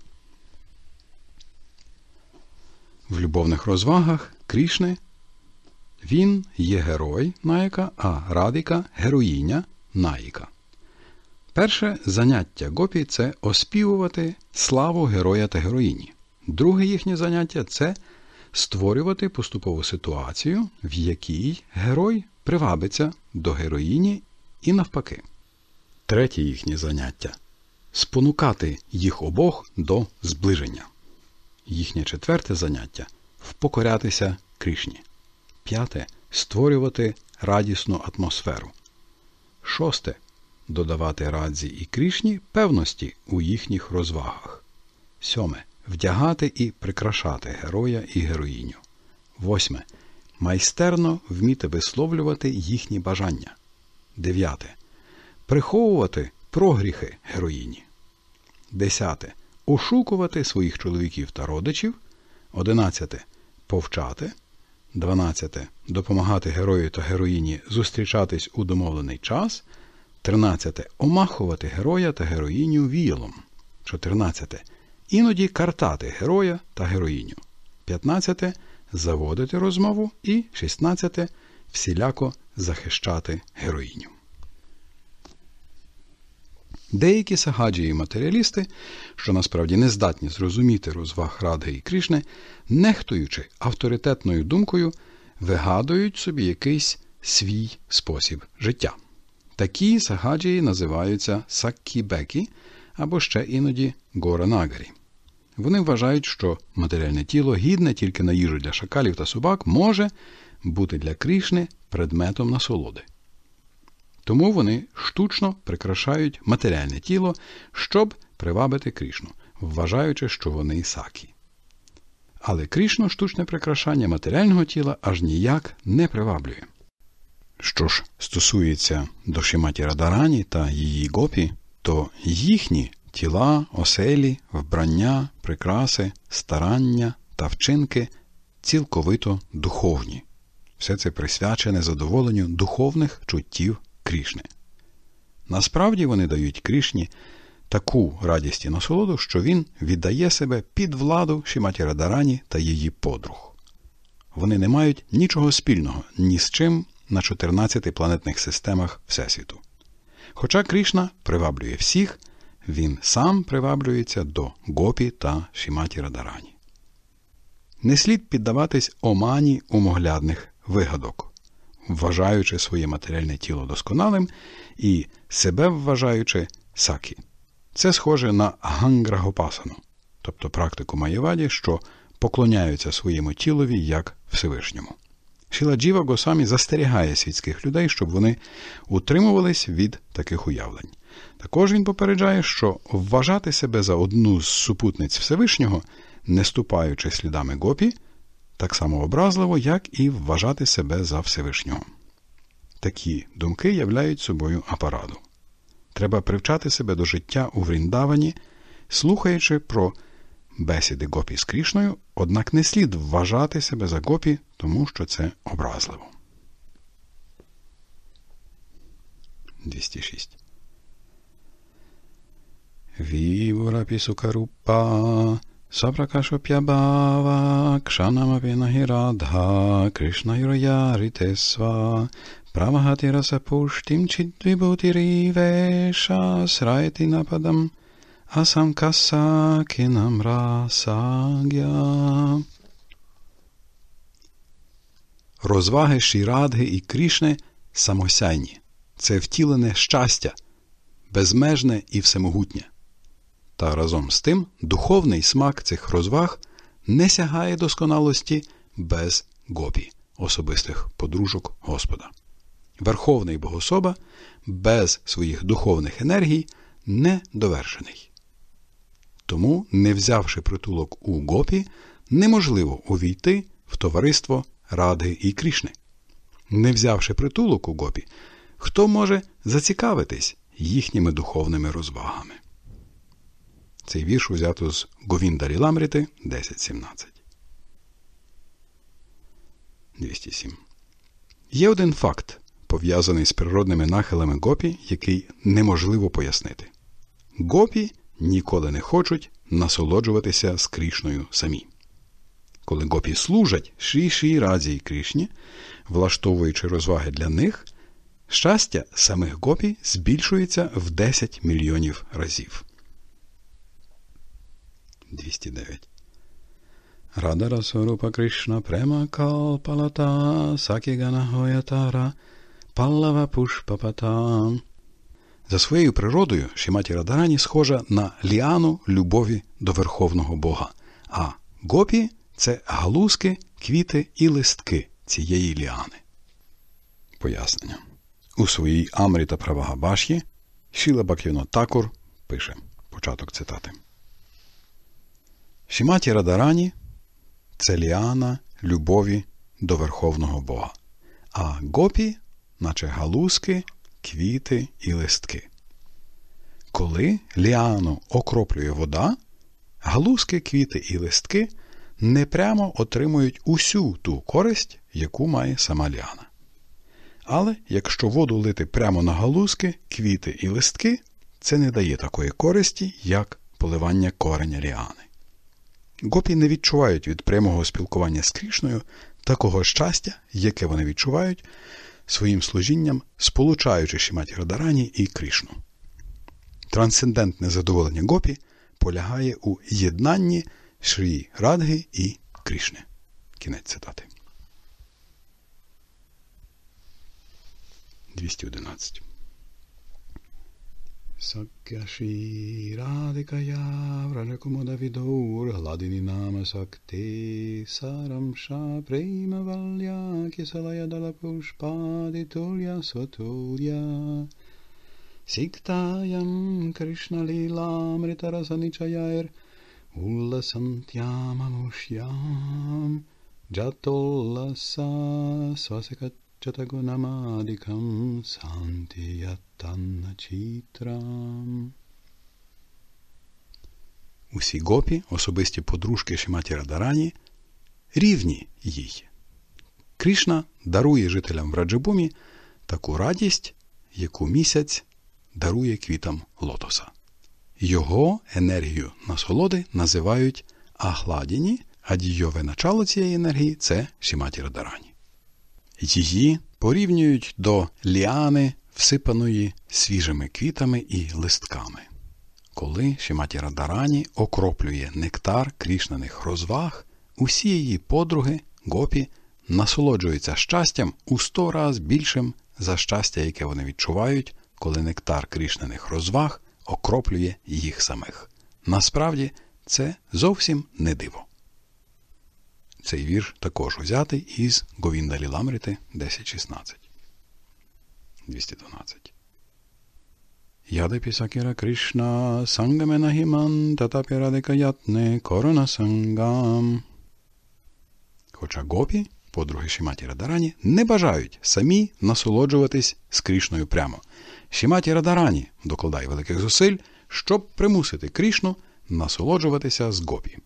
В любовних розвагах Крішни він є герой Найка, а радика героїня Найка. Перше заняття гопі це оспівувати славу героя та героїні. Друге їхнє заняття це створювати поступову ситуацію, в якій герой привабиться до героїні і навпаки. Третє їхнє заняття спонукати їх обох до зближення. Їхнє четверте заняття впокорятися Крішні. П'яте створювати радісну атмосферу. Шосте додавати радзі і Крішні певності у їхніх розвагах. Сьоме вдягати і прикрашати героя і героїню. Восьме. Майстерно вміти висловлювати їхні бажання. Дев'яте. Приховувати прогріхи героїні. Десяте. Ошукувати своїх чоловіків та родичів. Одинадцяте. Повчати. 12. Допомагати герою та героїні зустрічатись у домовлений час. 13. Омахувати героя та героїню віялом. 14 іноді картати героя та героїню. 15. Заводити розмову і 16. Всіляко захищати героїню. Деякі сагаджії матеріалісти, що насправді не здатні зрозуміти розваг Радги і Крішни, нехтуючи авторитетною думкою, вигадують собі якийсь свій спосіб життя. Такі сагаджії називаються саккібекі або ще іноді горанагарі. Вони вважають, що матеріальне тіло, гідне тільки на їжу для шакалів та собак, може бути для Крішни предметом насолоди. Тому вони штучно прикрашають матеріальне тіло, щоб привабити Крішну, вважаючи, що вони сакі. Але Крішну штучне прикрашання матеріального тіла аж ніяк не приваблює. Що ж стосується до Дошіматі Радарані та її гопі, то їхні тіла, оселі, вбрання, прикраси, старання та вчинки цілковито духовні. Все це присвячене задоволенню духовних чуттів Крішни. Насправді вони дають Крішні таку радість і насолоду, що він віддає себе під владу Шіматі Радарані та її подруг. Вони не мають нічого спільного ні з чим на 14 планетних системах Всесвіту. Хоча Крішна приваблює всіх він сам приваблюється до гопі та Шіматі Радарані. Не слід піддаватись омані умоглядних вигадок, вважаючи своє матеріальне тіло досконалим і себе вважаючи сакі. Це схоже на ганграгопасану, тобто практику маєваді, що поклоняються своєму тілові як Всевишньому. Шіладжіва Госамі застерігає світських людей, щоб вони утримувались від таких уявлень. Також він попереджає, що вважати себе за одну з супутниць Всевишнього, не ступаючи слідами гопі, так само образливо, як і вважати себе за Всевишнього. Такі думки являють собою апараду. Треба привчати себе до життя у Вріндавані, слухаючи про бесіди гопі з Крішною, однак не слід вважати себе за гопі, тому що це образливо. 206 Vīvurapi sukarupā, saprakāšupya bhāvā, kšanamapi nahiradhā, krishna yurayārite svā, pravahati rasapuštim chidvibhuti rīvēšā, sraiti napadam, asam kasākinam rāsāgyā. Розваги Шірадги і Крішни самосяйні. Це втілене щастя, безмежне і всемогутнє. Та разом з тим духовний смак цих розваг не сягає досконалості без гопі, особистих подружок Господа. Верховний Богособа без своїх духовних енергій не недовершений. Тому, не взявши притулок у гопі, неможливо увійти в товариство Радги і Крішни. Не взявши притулок у гопі, хто може зацікавитись їхніми духовними розвагами. Цей вірш узято з Говіндарі Ламріти 10.17. 207. Є один факт, пов'язаний з природними нахилами гопі, який неможливо пояснити. Гопі ніколи не хочуть насолоджуватися з Крішною самі. Коли гопі служать шрі шрі Радзі і Крішні, влаштовуючи розваги для них, щастя самих гопі збільшується в 10 мільйонів разів. 209. Радара Сурупа Кришна Према Калпалата Сакігана Гоятара Паллава Пушпапата. За своєю природою Шиматі Радарані схожа на ліану любові до верховного Бога. А гопі це галузки, квіти і листки цієї ліани. Пояснення. У своїй Амрі та Правагабаш'ї Шіла Бак'юно Такур пише початок цитати. Шіматі Радарані це ліана любові до верховного Бога, а гопі, наче галузки, квіти і листки. Коли ліану окроплює вода, галузки, квіти і листки непрямо отримують усю ту користь, яку має сама ліана. Але якщо воду лити прямо на галузки, квіти і листки, це не дає такої користі, як поливання кореня ліани. Гопі не відчувають від прямого спілкування з Крішною такого щастя, яке вони відчувають своїм служінням, сполучаючи Шіматі Радарані і Крішну. Трансцендентне задоволення Гопі полягає у єднанні Шрі Радги і Крішни. Кінець цитати. 211 Sakyashi Radhikaya Vrajakumadavidur Hladinama Sakti Saramsha Prema Valya Kisalaya Dalapushpadi Tulya Swatulya Siktayam Krishna Lila Mritarasanichayair Ullasanthyamamushyam Jatollasa Swasakachatagunamadikam Santiyat Танначітрам. Усі гопі, особисті подружки Шиматі Радарані, рівні їй. Кришна дарує жителям в Враджабумі таку радість, яку місяць дарує квітам лотоса. Його енергію насолоди називають ахладіні, а дійове начало цієї енергії це Шіматі Радарані. Її порівнюють до ліани всипаної свіжими квітами і листками. Коли Шіматі Радарані окроплює нектар крішнених розваг, усі її подруги гопі насолоджуються щастям у сто раз більшим за щастя, яке вони відчувають, коли нектар Крішнених розваг окроплює їх самих. Насправді це зовсім не диво. Цей вірш також узятий із Говіндалі Ламріти 10.16. 212. Ядепі Кришна Сангамена Хіман Корона Сангам. Хоча гопі, подруги Шіматі Радарані, не бажають самі насолоджуватись з Крішною прямо. Шіматі Радарані докладає великих зусиль, щоб примусити Крішну насолоджуватися з гопі.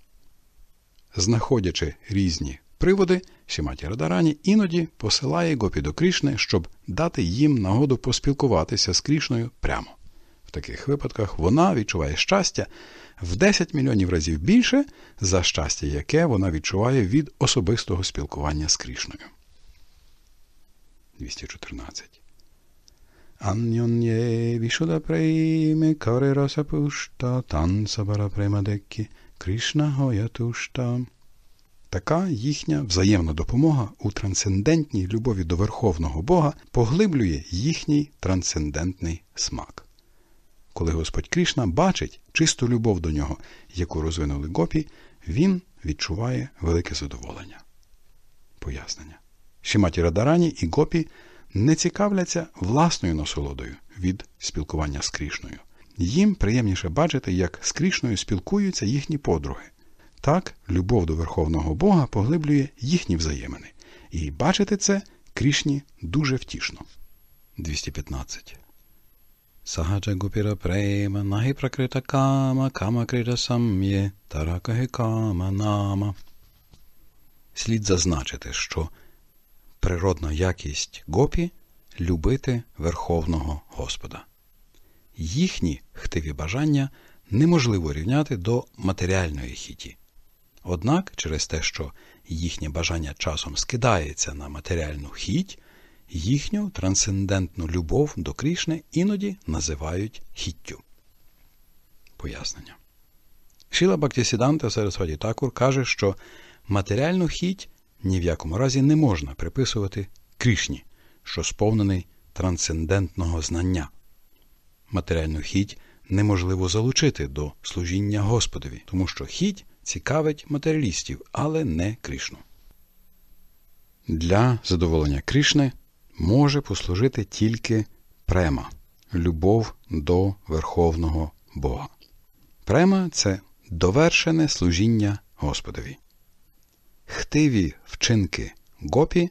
Знаходячи різні приводи, Сіматі Радарані іноді посилає гопі до Крішни, щоб дати їм нагоду поспілкуватися з Крішною прямо. В таких випадках вона відчуває щастя в 10 мільйонів разів більше за щастя, яке вона відчуває від особистого спілкування з Крішною. 214. Аньонє вішуда прейме каре расапушта, танцабара Кришна гоятушта. Така їхня взаємна допомога у трансцендентній любові до Верховного Бога поглиблює їхній трансцендентний смак. Коли Господь Крішна бачить чисту любов до нього, яку розвинули гопі, він відчуває велике задоволення. Пояснення. Шіматі Радарані і гопі не цікавляться власною насолодою від спілкування з Крішною. Їм приємніше бачити, як з Крішною спілкуються їхні подруги. Так, любов до верховного Бога поглиблює їхні взаємини, і бачити це Крішні дуже втішно. 215. Сагаджа гупіра прейма нагі пракрита кама, нама. Слід зазначити, що природна якість гопі любити Верховного Господа. Їхні хтиві бажання неможливо рівняти до матеріальної хіті. Однак, через те, що їхнє бажання часом скидається на матеріальну хіть, їхню трансцендентну любов до Крішни іноді називають хіттю. Пояснення. Шіла Бактісіданта Сарасваді Такур каже, що матеріальну хіть ні в якому разі не можна приписувати Крішні, що сповнений трансцендентного знання. Матеріальну хіть неможливо залучити до служіння Господові, тому що хіть цікавить матеріалістів, але не Кришну. Для задоволення Кришни може послужити тільки према любов до верховного Бога. Према це довершене служіння Господові. Хтиві вчинки гопі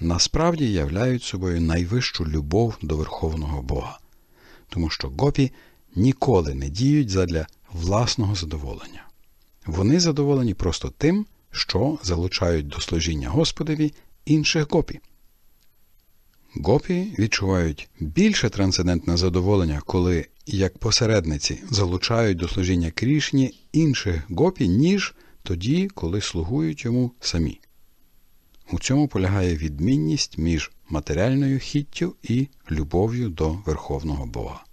насправді являють собою найвищу любов до верховного Бога, тому що гопі ніколи не діють задля власного задоволення. Вони задоволені просто тим, що залучають до служіння Господові інших гопі. Гопі відчувають більше трансцендентне задоволення, коли, як посередниці, залучають до служіння Крішні інших гопі, ніж тоді, коли слугують йому самі. У цьому полягає відмінність між матеріальною хіттю і любов'ю до Верховного Бога.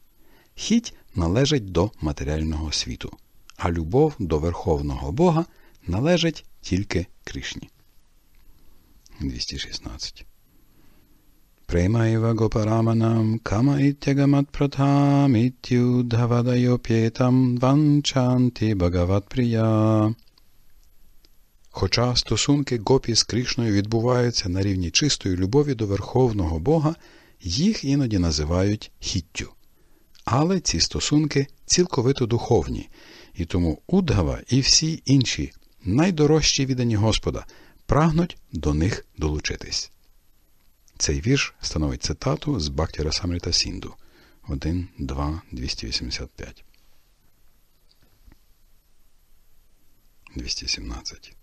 Хіть належить до матеріального світу а любов до верховного Бога належить тільки Кришні. 216. Преймаєва Гопараманам Кама Іттягамат Пратам Іттюдгавадайоп'єтам Ванчанти Бхагават Прія. Хоча стосунки гопі з Кришною відбуваються на рівні чистої любові до верховного Бога, їх іноді називають хіттю. Але ці стосунки цілковито духовні і тому Удгава і всі інші найдорожчі віддані Господа прагнуть до них долучитись. Цей вірш становить цитату з Бактіра Самрита Сінду 1, 2, 285. 217.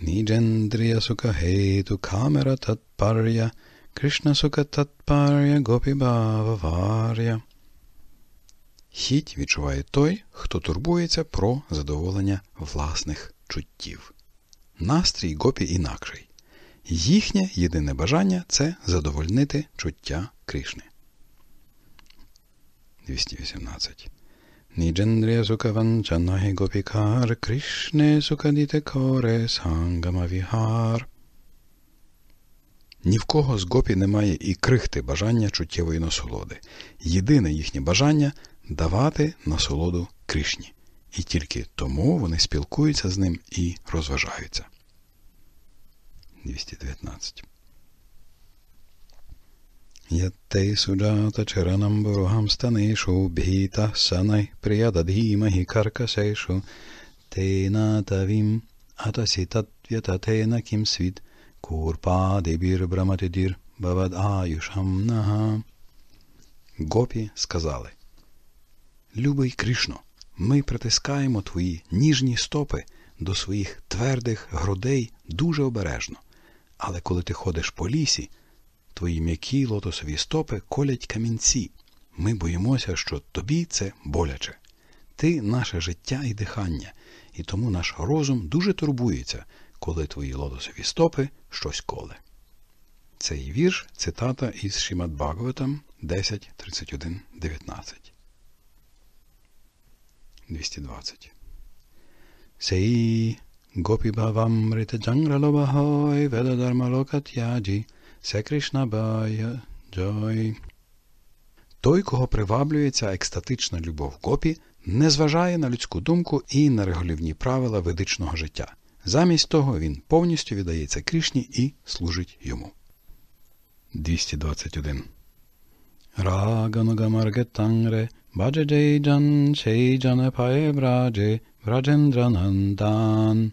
Ніджендрія сука гейту камера татпар'я, Кришна сука татпар'я гопі бавар'я. Хіть відчуває той, хто турбується про задоволення власних чуттів. Настрій гопі інакший. Їхнє єдине бажання це задовольнити чуття Кришни. 218. Ніджендрія сукаванчанагі Кришне сукадіте коре сангамавігар. Ні в кого з гопі немає і крихти бажання чуттєвої насолоди. Єдине їхнє бажання давати насолоду Кришні. І тільки тому вони спілкуються з ним і розважаються. 219. Яттей суджата чаранам бургам станешу, бхіта санай прияда приядадгімагі каркасешу, тейнатавім атасітатвятатейна кім світ, курпа дебір браматидір бавад аюшам нага. Гопі сказали Любий Кришно, ми притискаємо твої ніжні стопи до своїх твердих грудей дуже обережно, але коли ти ходиш по лісі, твої м'які лотосові стопи колять камінці. Ми боїмося, що тобі це боляче. Ти наше життя і дихання, і тому наш розум дуже турбується, коли твої лотосові стопи щось коле. Цей вірш цитата із Шімад Багаватам 10.31.19 220. Сей гопі бхавам рита джангралобахой веда дармалокатяджі се Кришна бая джой. Той, кого приваблюється екстатична любов гопі, не зважає на людську думку і на реголівні правила ведичного життя. Замість того він повністю віддається Кришні і служить йому. 221. Рагануга маргетангре Bhajadejan Chejanapaye Vraje Vrajendranandan.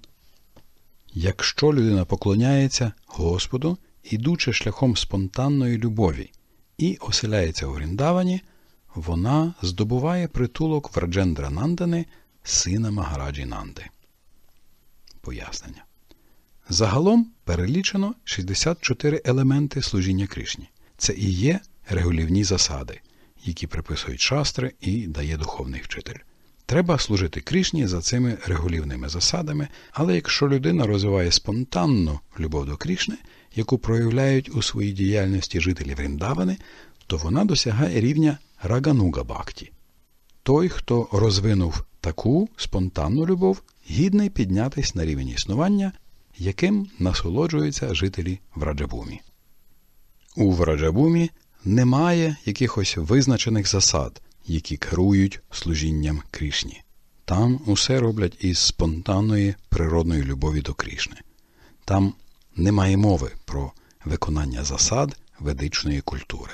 Якщо людина поклоняється Господу, ідучи шляхом спонтанної любові і оселяється у Вріндавані, вона здобуває притулок Враджендранандани, сина Магараджі Нанди. Пояснення. Загалом перелічено 64 елементи служіння Кришні. Це і є регулівні засади які приписують шастри і дає духовний вчитель. Треба служити Крішні за цими регулівними засадами, але якщо людина розвиває спонтанну любов до Крішни, яку проявляють у своїй діяльності жителі Вріндавани, то вона досягає рівня Рагануга Бхакті. Той, хто розвинув таку спонтанну любов, гідний піднятись на рівень існування, яким насолоджуються жителі Враджабумі. У Враджабумі немає якихось визначених засад, які керують служінням Крішні. Там усе роблять із спонтанної природної любові до Крішни. Там немає мови про виконання засад ведичної культури.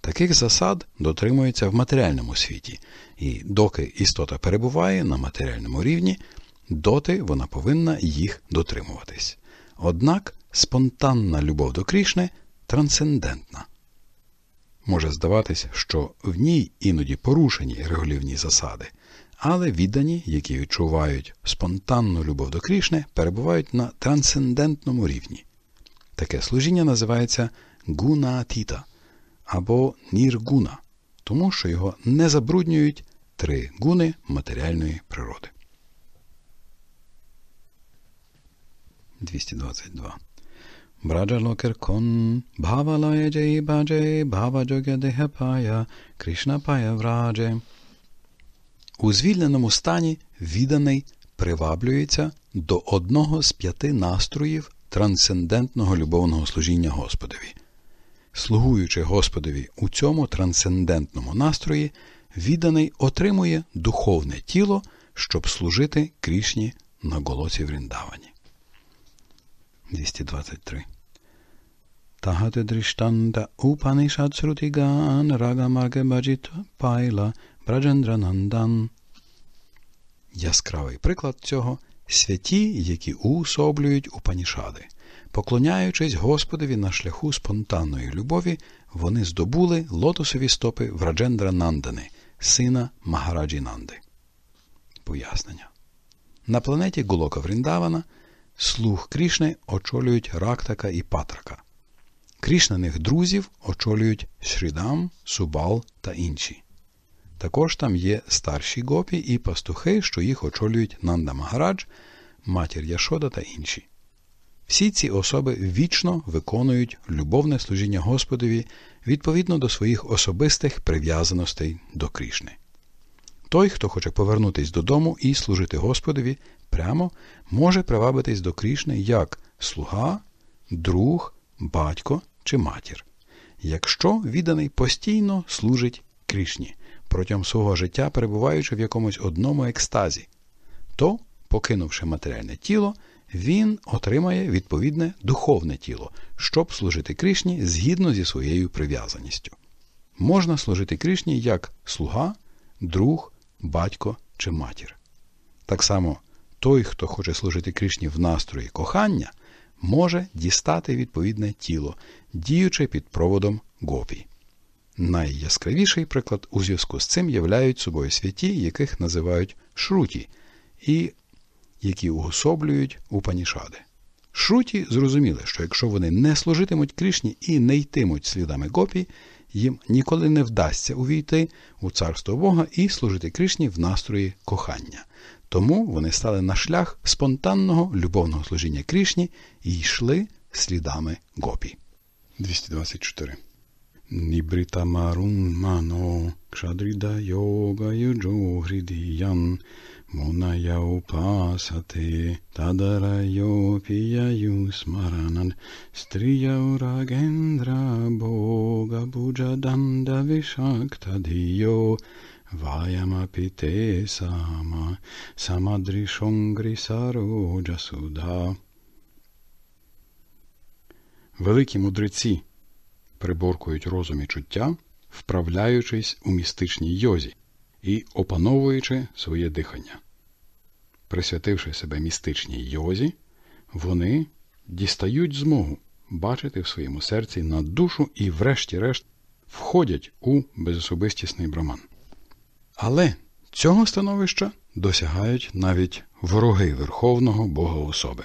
Таких засад дотримуються в матеріальному світі, і доки істота перебуває на матеріальному рівні, доти вона повинна їх дотримуватись. Однак спонтанна любов до Крішни трансцендентна. Може здаватись, що в ній іноді порушені регулівні засади, але віддані, які відчувають спонтанну любов до Крішни, перебувають на трансцендентному рівні. Таке служіння називається гуна або ніргуна, тому що його не забруднюють три гуни матеріальної природи. 222 ব্রাজালোকের কোন ভাবালয়ে যেই বাজে ভাবাযোগে দেহে পায়া Кришна пая враже. У звільненому стані відданий приваблюється до одного з п'яти настроїв трансцендентного любовного служіння Господові. Слугуючи Господові у цьому трансцендентному настрої, відданий отримує духовне тіло, щоб служити Крішні на голосі Вріндавані. 223. Tahate drishtanta upanishad shrutigan ragamarge bhajita paila brajandranandan. Яскравий приклад цього святі, які уособлюють упанішади. Поклоняючись Господові на шляху спонтанної любові, вони здобули лотосові стопи Враджендра Нандани, сина Магараджі Нанди. Пояснення. На планеті Гулока Вріндавана – слуг Крішни очолюють Рактака і Патрака. Крішнаних друзів очолюють Шридам, Субал та інші. Також там є старші гопі і пастухи, що їх очолюють Нанда Магарадж, матір Яшода та інші. Всі ці особи вічно виконують любовне служіння Господові відповідно до своїх особистих прив'язаностей до Крішни. Той, хто хоче повернутися додому і служити Господові, прямо може привабитись до Крішни як слуга, друг, батько чи матір, якщо відданий постійно служить Крішні, протягом свого життя перебуваючи в якомусь одному екстазі, то, покинувши матеріальне тіло, він отримає відповідне духовне тіло, щоб служити Крішні згідно зі своєю прив'язаністю. Можна служити Крішні як слуга, друг, батько чи матір. Так само той, хто хоче служити Кришні в настрої кохання, може дістати відповідне тіло, діючи під проводом гопі. Найяскравіший приклад у зв'язку з цим являють собою святі, яких називають шруті, і які уособлюють у панішади. Шруті зрозуміли, що якщо вони не служитимуть Крішні і не йтимуть слідами гопі, їм ніколи не вдасться увійти у царство Бога і служити Крішні в настрої кохання. Тому вони стали на шлях спонтанного любовного служіння Крішні і йшли слідами гопі. 224. Нібрита марун мано кшадріда йога юджо грідіян муная упасати тадара йопіяю смаранан стрія урагендра бога буджаданда вишактадіо Vayamapite sama samadrishongri Великі мудреці приборкують розум і чуття, вправляючись у містичній йозі і опановуючи своє дихання. Присвятивши себе містичній йозі, вони дістають змогу бачити в своєму серці на душу і, врешті-решт, входять у безособистісний браман. Але цього становища досягають навіть вороги Верховного Бога особи,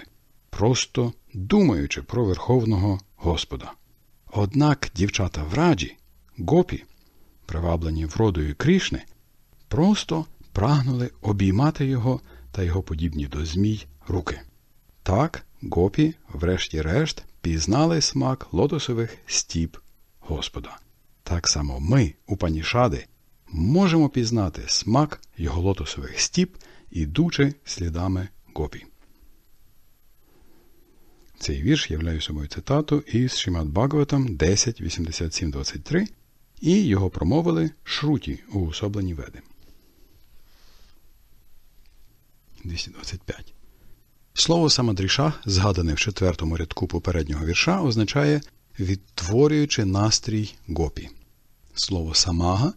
просто думаючи про Верховного Господа. Однак дівчата в раджі, гопі, приваблені вродою Крішни, просто прагнули обіймати його та його подібні до змій руки. Так, гопі, врешті-решт, пізнали смак лотосових стіп Господа. Так само ми, у панішади, можемо пізнати смак його лотосових стіп, ідучи слідами гопі. Цей вірш являє собою цитату із Шимат Бхагаватам 10.87.23 і його промовили шруті уособлені веди. 225. Слово самадріша, згадане в четвертому рядку попереднього вірша, означає відтворюючи настрій гопі. Слово самага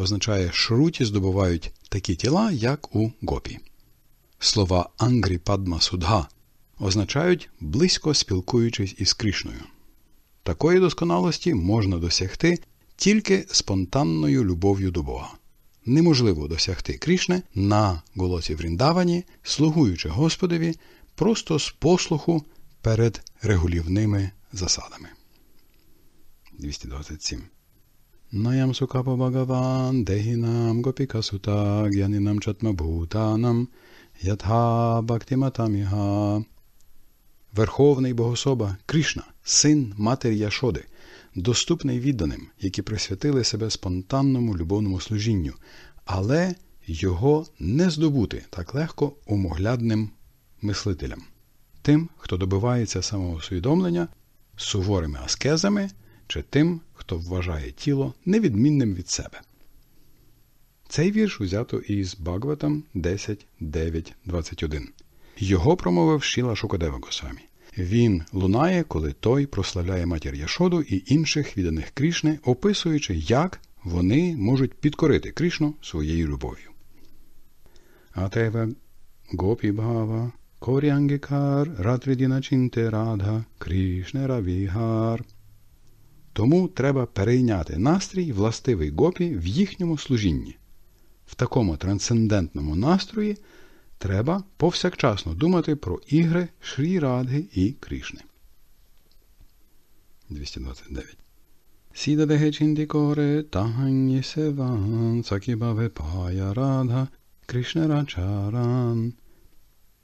означає шруті здобувають такі тіла, як у гопі. Слова Ангрі Падма Судга означають близько спілкуючись із Крішною. Такої досконалості можна досягти тільки спонтанною любов'ю до Бога. Неможливо досягти Крішне на голосі Вріндавані, слугуючи Господові просто з послуху перед регулівними засадами. 227 Nayam Sukapo Bhagavan Dehinam Gopikasuta Gyaninam Chatma Ятха Бхактиматаміга. Верховний Богособа Кришна, син матері Яшоди, доступний відданим, які присвятили себе спонтанному любовному служінню, але його не здобути так легко умоглядним мислителям, тим, хто добивається самоусвідомлення суворими аскезами чи тим, хто вважає тіло невідмінним від себе. Цей вірш узято із Багватам 10.9.21. Його промовив Шіла Шукадева Госамі. Він лунає, коли той прославляє матір Яшоду і інших відданих Крішни, описуючи, як вони можуть підкорити Крішну своєю любов'ю. Атева Гопі Бхава Коріангікар Ратридіначінте Радха Крішне Равігар тому треба перейняти настрій, властивий гопі в їхньому служінні. В такому трансцендентному настрої треба повсякчасно думати про ігри Шрі Радги і Кришни. 229. Сіда дегечінді коре севан, цакібаве пая радга, Кришна рачаран,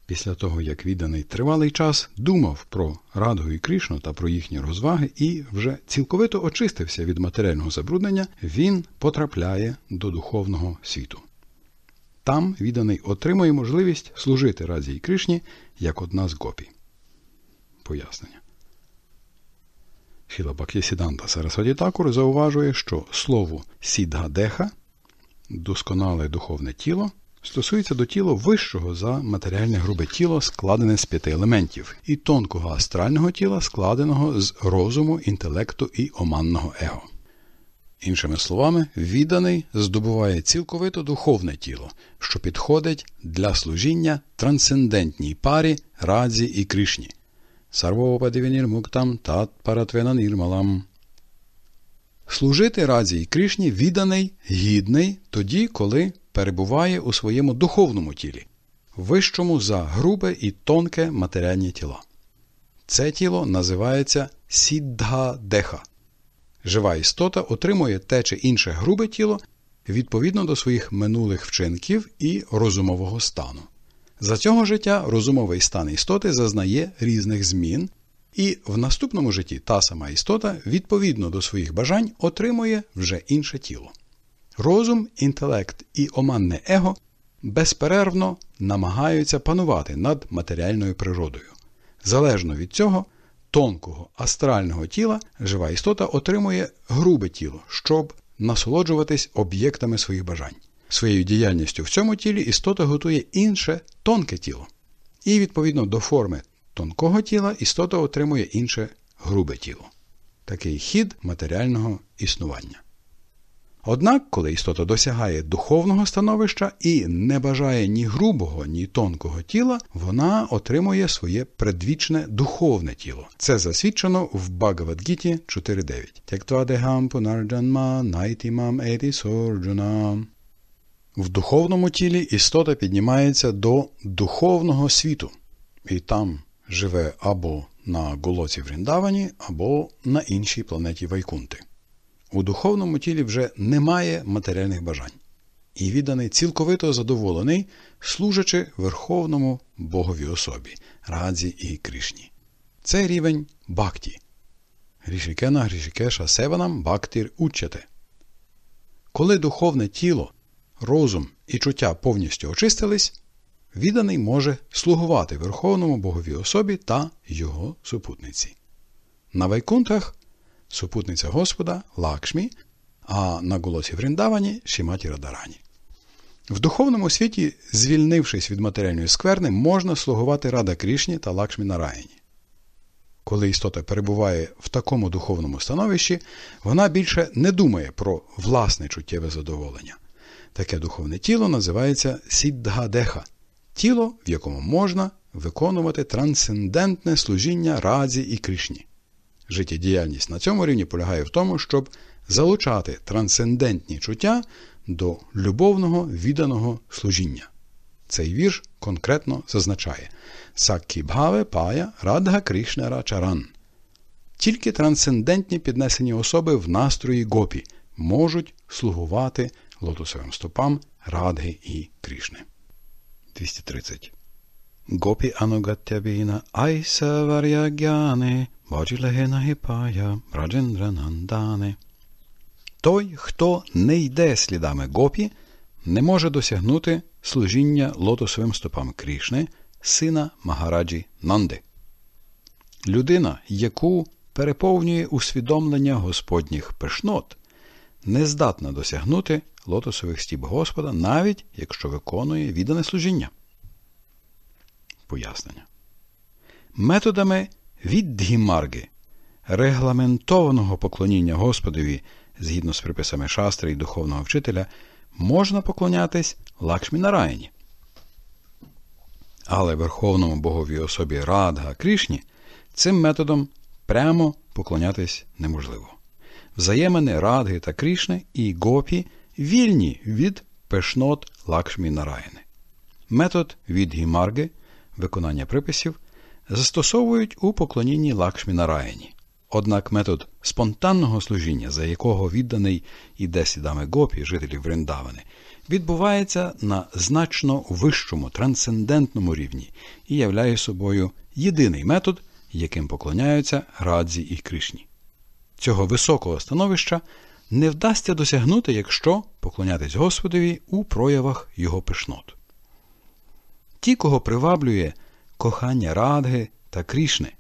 Після того, як відданий тривалий час думав про Радгу і Крішну та про їхні розваги і вже цілковито очистився від матеріального забруднення, він потрапляє до духовного світу. Там відданий отримує можливість служити Раді і Кришні як одна з гопі. Пояснення. Хілабакі Сіданта Сарасваді Такур зауважує, що слово сідгадеха досконале духовне тіло стосується до тіла вищого за матеріальне грубе тіло, складене з п'яти елементів, і тонкого астрального тіла, складеного з розуму, інтелекту і оманного его. Іншими словами, відданий здобуває цілковито духовне тіло, що підходить для служіння трансцендентній парі Радзі і Кришні. Сарвопадивінірмуктам тат паратвенанірмалам. Служити раді і Кришні відданий, гідний тоді, коли перебуває у своєму духовному тілі, вищому за грубе і тонке матеріальні тіла. Це тіло називається сіддха-деха. Жива істота отримує те чи інше грубе тіло відповідно до своїх минулих вчинків і розумового стану. За цього життя розумовий стан істоти зазнає різних змін, і в наступному житті та сама істота відповідно до своїх бажань отримує вже інше тіло. Розум, інтелект і оманне его безперервно намагаються панувати над матеріальною природою. Залежно від цього, тонкого астрального тіла жива істота отримує грубе тіло, щоб насолоджуватись об'єктами своїх бажань. Своєю діяльністю в цьому тілі істота готує інше тонке тіло. І відповідно до форми тонкого тіла істота отримує інше грубе тіло. Такий хід матеріального існування. Однак, коли істота досягає духовного становища і не бажає ні грубого, ні тонкого тіла, вона отримує своє предвічне духовне тіло. Це засвідчено в Багавадгіті 4.9. В духовному тілі істота піднімається до духовного світу, і там живе або на Голоці Вріндавані, або на іншій планеті Вайкунти. У духовному тілі вже немає матеріальних бажань, і відданий цілковито задоволений, служачи Верховному Богові особі, Радзі і Кришні. Це рівень бакті. Грішікена грішікеша севанам бактір уччете. Коли духовне тіло, розум і чуття повністю очистились, відданий може слугувати Верховному Богові особі та його супутниці. На Вайкунтах супутниця Господа Лакшмі, а на голосі Вріндавані Шіматі Радарані. В духовному світі, звільнившись від матеріальної скверни, можна слугувати Рада Крішні та Лакшмі Нараїні. Коли істота перебуває в такому духовному становищі, вона більше не думає про власне чуттєве задоволення. Таке духовне тіло називається Сіддгадеха – тіло, в якому можна виконувати трансцендентне служіння Радзі і Кришні. Життєдіяльність на цьому рівні полягає в тому, щоб залучати трансцендентні чуття до любовного відданого служіння. Цей вірш конкретно зазначає Саккі Бхаве Пая Радга Кришнера Чаран. Тільки трансцендентні піднесені особи в настрої гопі можуть слугувати лотосовим стопам Радги і Крішни. 230. Гопі анугаттябіна айса вар'ягяни, баджілегенагіпая, раджендранандани. Той, хто не йде слідами гопі, не може досягнути служіння лотосовим стопам Крішни, сина Магараджі Нанди. Людина, яку переповнює усвідомлення господніх пишнот, не здатна досягнути лотосових стіп Господа, навіть якщо виконує віддане служіння. Пояснення. Методами відгімарги, регламентованого поклоніння Господові згідно з приписами шастри і духовного вчителя, можна поклонятись лакшмі лакшмінараїні. Але Верховному Боговій особі Радга Крішні цим методом прямо поклонятись неможливо. Взаємини Радги та Крішни і Гопі вільні від пешнот Лакшмі Нарайни. Метод від гімарги виконання приписів застосовують у поклонінні Лакшмі Нарайні. Однак метод спонтанного служіння, за якого відданий іде сідами гопі, жителів Вриндавани, відбувається на значно вищому трансцендентному рівні і являє собою єдиний метод, яким поклоняються Радзі і Кришні. Цього високого становища не вдасться досягнути, якщо поклонятись Господові у проявах його пишнот. Ті, кого приваблює кохання Радги та Крішни,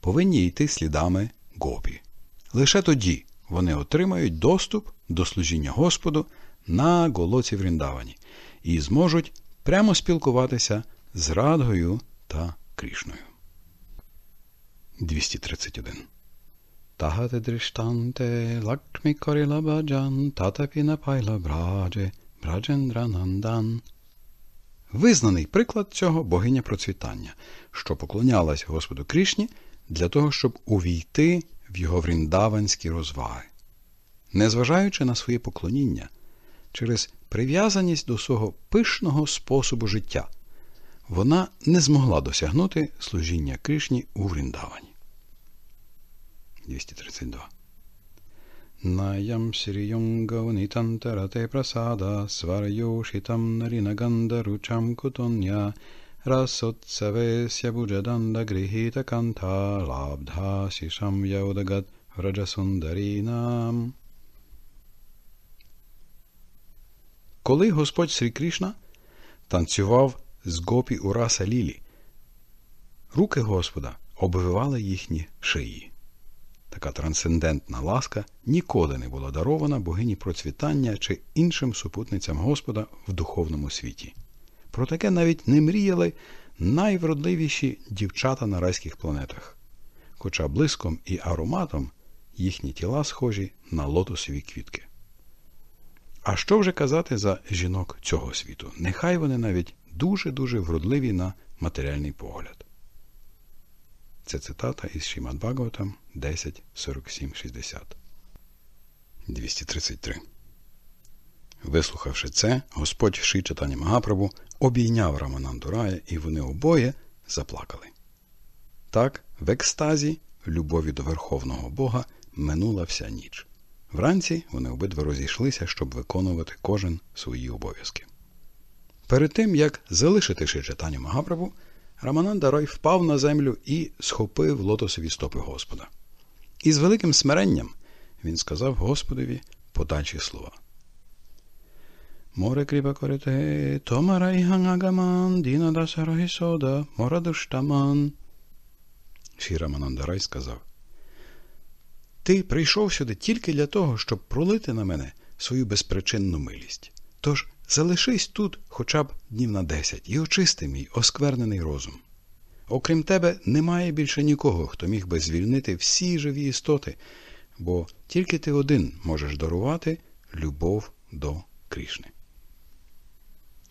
повинні йти слідами гопі. Лише тоді вони отримають доступ до служіння Господу на голоці Вріндавані і зможуть прямо спілкуватися з Радгою та Крішною. 231 Tahate drishtante lakmi korila татапі напайла браджі браджендра нандан. Визнаний приклад цього богиня процвітання, що поклонялась Господу Крішні для того, щоб увійти в його вріндаванські розваги. Незважаючи на своє поклоніння через прив'язаність до свого пишного способу життя, вона не змогла досягнути служіння Кришні у Вріндавані. 232. Наям Сирьюнгау Нитантарате Прасада Сварьюшитам Наринагандаручам Кутунья Расутсавесья Буджаданда Грихита Канта Лабдха Шишам Яудагат Раджасундарінам. Коли Господь Срі Кришна танцював з гопі Ураса Лілі, руки Господа обвивали їхні шиї. Така трансцендентна ласка ніколи не була дарована богині процвітання чи іншим супутницям Господа в духовному світі. Про таке навіть не мріяли найвродливіші дівчата на райських планетах, хоча блиском і ароматом їхні тіла схожі на лотосові квітки. А що вже казати за жінок цього світу? Нехай вони навіть дуже дуже вродливі на матеріальний погляд. Це цитата із Шімад Багаватам 10, 47, 60. 233. Вислухавши це, Господь Ши Чатані Магапрабу обійняв Рамананду Рая, і вони обоє заплакали. Так, в екстазі, любові до верховного Бога, минула вся ніч. Вранці вони обидва розійшлися, щоб виконувати кожен свої обов'язки. Перед тим як залишити Шичатаню Магапрабу, Рамананда Рой впав на землю і схопив лотосові стопи Господа. І з великим смиренням він сказав Господові подальші слова. Море кріпа корите, томара і гангагаман, діна даса рогісода, мора душтаман. Ші сказав. Ти прийшов сюди тільки для того, щоб пролити на мене свою безпричинну милість. Тож Залишись тут хоча б днів на десять і очисти мій осквернений розум. Окрім тебе, немає більше нікого, хто міг би звільнити всі живі істоти, бо тільки ти один можеш дарувати любов до Крішни.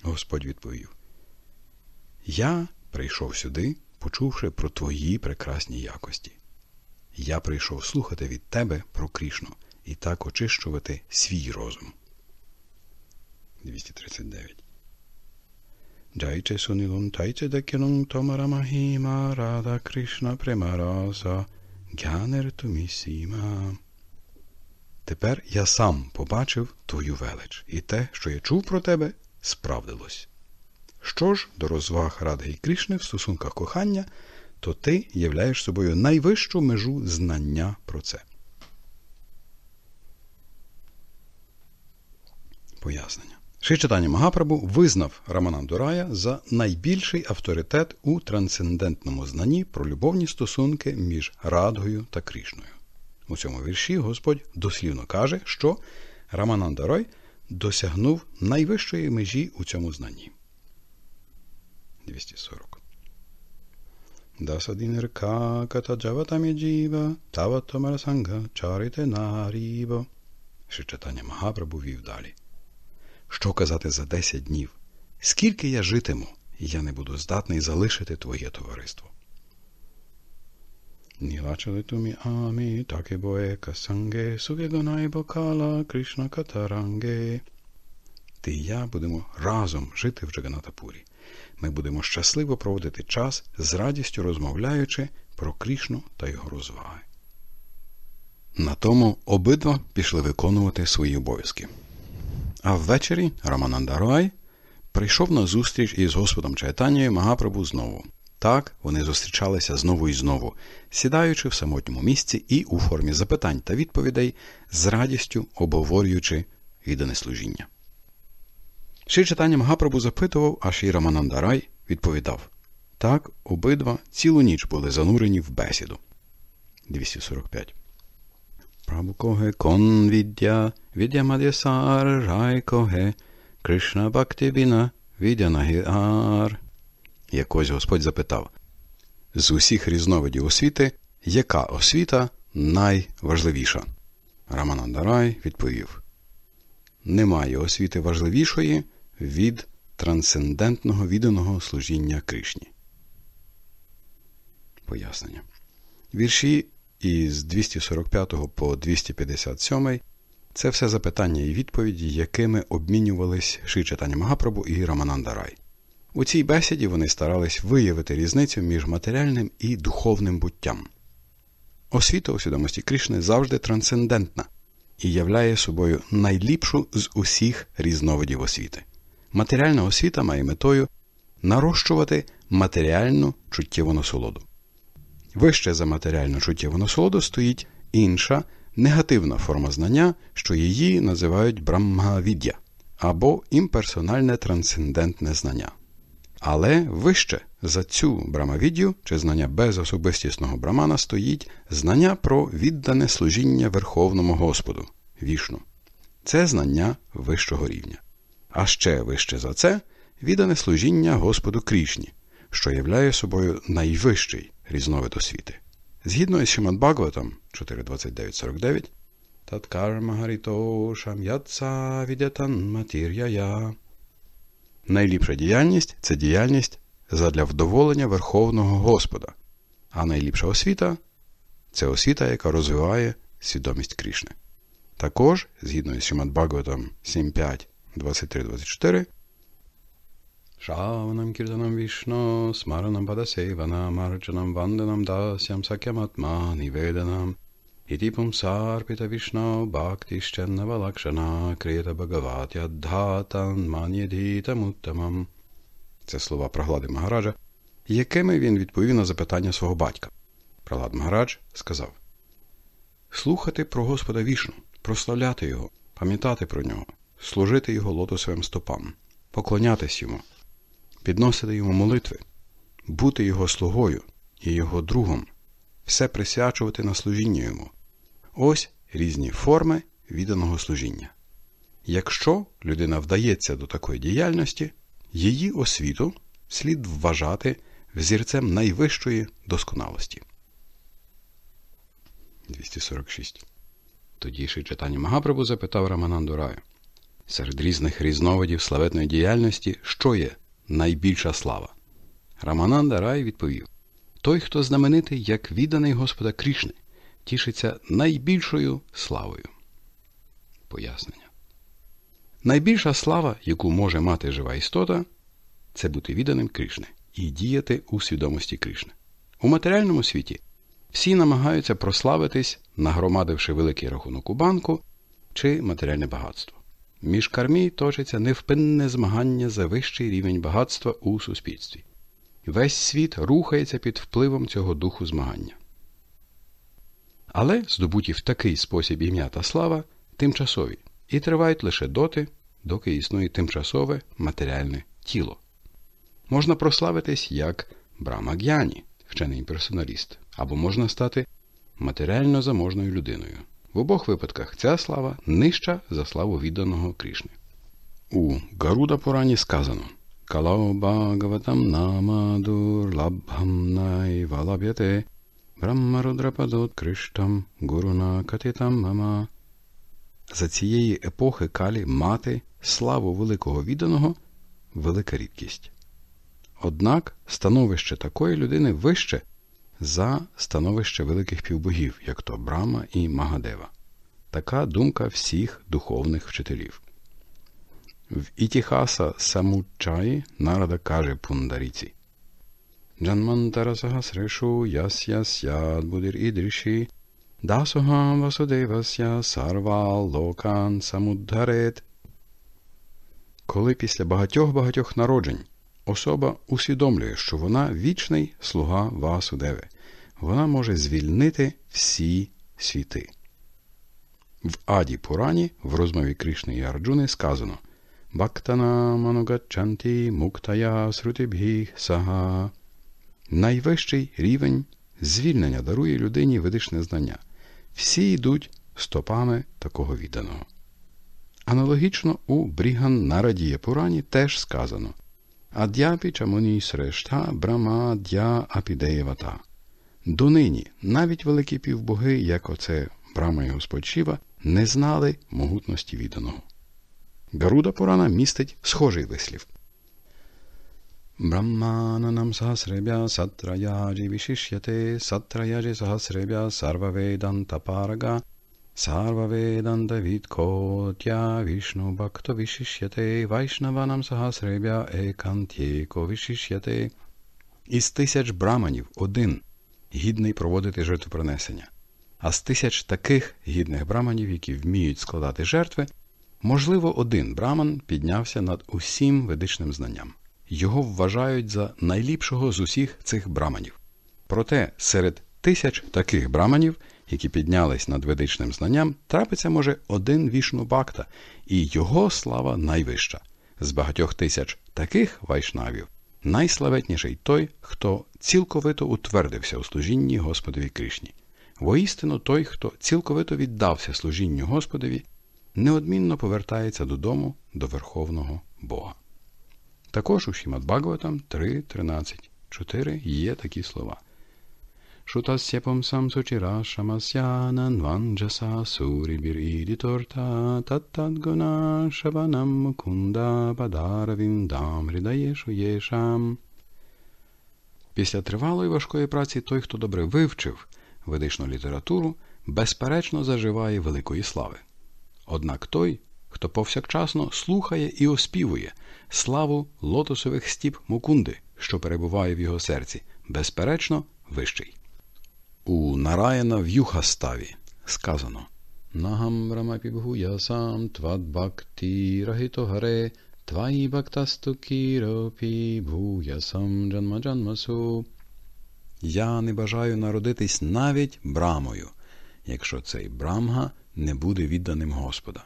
Господь відповів: Я прийшов сюди, почувши про твої прекрасні якості. Я прийшов слухати від тебе про Крішну і так очищувати свій розум. 239. Джайче сунілун тайче декілун томарамахіма рада Кришна премараса гянер тумісіма. Тепер я сам побачив твою велич, і те, що я чув про тебе, справдилось. Що ж до розваг Радги Крішни в стосунках кохання, то ти являєш собою найвищу межу знання про це. Пояснення. Шичатані Магапрабу визнав Раманандурая за найбільший авторитет у трансцендентному знанні про любовні стосунки між Радгою та Крішною. У цьому вірші Господь дослівно каже, що Раманандарой досягнув найвищої межі у цьому знанні. 240. Дасадинирка джава таватомарасанга чарите нарібо. Шичатані Магапрабу вів далі. Що казати за 10 днів? Скільки я житиму, я не буду здатний залишити твоє товариство. Нілачали тумі амі, таке боє касанге, сувєгонай бокала, Кришна катаранге. Ти і я будемо разом жити в Джаганатапурі. Ми будемо щасливо проводити час, з радістю розмовляючи про Крішну та його розваги. На тому обидва пішли виконувати свої обов'язки. А ввечері Рамананда Рой прийшов на зустріч із Господом Чайтанєю Магапрабу знову. Так вони зустрічалися знову і знову, сідаючи в самотньому місці і у формі запитань та відповідей, з радістю обговорюючи віддане служіння. Ши читання Магапрабу запитував, а ший Рамананда Рай відповідав так, обидва цілу ніч були занурені в бесіду. 245 Prabhu kohe kon vidya, vidya madhyasar рай kohe, Кришна бхакти біна, нагіар. Якось Господь запитав з усіх різновидів освіти, яка освіта найважливіша? Рамананда Рай відповів: Немає освіти важливішої від трансцендентного відданого служіння Кришні. Пояснення. Вірші і з 245 по 257 це все запитання і відповіді, якими обмінювались Шичатані Магапрабу і Раманандарай. У цій бесіді вони старались виявити різницю між матеріальним і духовним буттям. Освіта у свідомості Крішни завжди трансцендентна і являє собою найліпшу з усіх різновидів освіти. Матеріальна освіта має метою нарощувати матеріальну чуттєву насолоду. Вище за матеріальну чуттєву насолоду стоїть інша негативна форма знання, що її називають брамгавіддя або імперсональне трансцендентне знання. Але вище за цю брамавіддю чи знання без особистісного брамана стоїть знання про віддане служіння Верховному Господу вішну. Це знання вищого рівня. А ще вище за це віддане служіння Господу Крішні, що являє собою найвищий різновид освіти. Згідно із Шимат Багватом 4.29.49 Таткарма Гаріто Шам'ятса Відятан Матір'яя. Найліпша діяльність це діяльність задля вдоволення Верховного Господа, а найліпша освіта це освіта, яка розвиває свідомість Крішни. Також, згідно із Шимат Багватом 7.5.23.24 Шаванам Shravanam смаранам Vishnu Smaranam ванданам Arjanam Vandanam Dasyam Sakyamatma Nivedanam Iti Pumsarpita Vishnu Bhaktischanna Valakshana Krita Bhagavatya Dhatan Manyadhitam Uttamam Це слова Праглади Магараджа, якими він відповів на запитання свого батька. Пралад Магарадж сказав Слухати про Господа вішну, прославляти Його, пам'ятати про нього, служити Його лотосовим стопам, поклонятись йому, підносити йому молитви, бути його слугою і його другом, все присвячувати на служіння йому. Ось різні форми відданого служіння. Якщо людина вдається до такої діяльності, її освіту слід вважати взірцем найвищої досконалості. 246. Тодіший читання Магапрабу запитав Рамананду Раю. Серед різних різновидів славетної діяльності, що є найбільша слава. Рамананда Рай відповів Той, хто знаменитий, як відданий Господа Крішни, тішиться найбільшою славою. Пояснення. Найбільша слава, яку може мати жива істота, це бути відданим Крішне і діяти у свідомості Крішне. У матеріальному світі всі намагаються прославитись, нагромадивши великий рахунок у банку чи матеріальне багатство. Між кармій точиться невпинне змагання за вищий рівень багатства у суспільстві. Весь світ рухається під впливом цього духу змагання. Але здобуті в такий спосіб ім'я та слава тимчасові і тривають лише доти, доки існує тимчасове матеріальне тіло. Можна прославитись як Брама Г'яні, вчений персоналіст, або можна стати матеріально заможною людиною. В обох випадках ця слава нижча за славу відданого Крішни. У Гаруда Пурані сказано Калау Бхагаватам намадур лабхам найвалаб'яте Браммарудропадот Криштам Гуруна Катитам Мама. За цієї епохи Калі мати славу великого відданого велика рідкість. Однак становище такої людини вище за становище великих півбогів, як то Брама і Магадева. Така думка всіх духовних вчителів. В Ітіхаса Самучаї нарада каже пундаріці. Джанмантарасагасрешу ясясяд будир ідріші, дасуга васудевася сарва локан самуддарет. Коли після багатьох багатьох народжень Особа усвідомлює, що вона вічний слуга Васудеви. Вона може звільнити всі світи. В Аді Пурані в розмові Кришни і Арджуни сказано Бактана манугачанті муктая срутибгі сага. Найвищий рівень звільнення дарує людині видишне знання. Всі йдуть стопами такого відданого. Аналогічно у Бріган Нарадіє Пурані теж сказано Ад'япі чамуні срешта брама д'я апідеєвата. Донині навіть великі півбоги, як оце брама і Господь не знали могутності відданого. Гаруда Пурана містить схожий вислів. Брахмананам сахасребя сатраяджі вішіш'яте сатраяджі сахасребя сарваведантапарага Sarva Vedanta Vidkotya Vishnu Bhakta Vishishyate Vaishnavanam Sahasrebya Екантєко Vishishyate Із тисяч браманів один гідний проводити жертвопринесення. А з тисяч таких гідних браманів, які вміють складати жертви, можливо, один браман піднявся над усім ведичним знанням. Його вважають за найліпшого з усіх цих браманів. Проте серед тисяч таких браманів які піднялись над ведичним знанням, трапиться може один вішну бакта, і його слава найвища. З багатьох тисяч таких вайшнавів найславетніший той, хто цілковито утвердився у служінні Господові Кришні. Воістину той, хто цілковито віддався служінню Господові, неодмінно повертається додому до верховного Бога. Також у Шімад Бхагаватам 3.13.4 є такі слова. Шутасья помсам сучира шамасьянан ванджаса сурибир иди торта таттат гуна шабанам мукунда падаравіндам рідаєшу єшам. Після тривалої важкої праці той, хто добре вивчив ведичну літературу, безперечно заживає великої слави. Однак той, хто повсякчасно слухає і оспівує славу лотосових стіп Мукунди, що перебуває в його серці, безперечно вищий. У Нараяна в Юхаставі сказано Нагам Рамапібгуясам тват бхакти рахито гаре тваї бхактасту кіропі бхуясам джанма Я не бажаю народитись навіть брамою, якщо цей брамга не буде відданим Господа.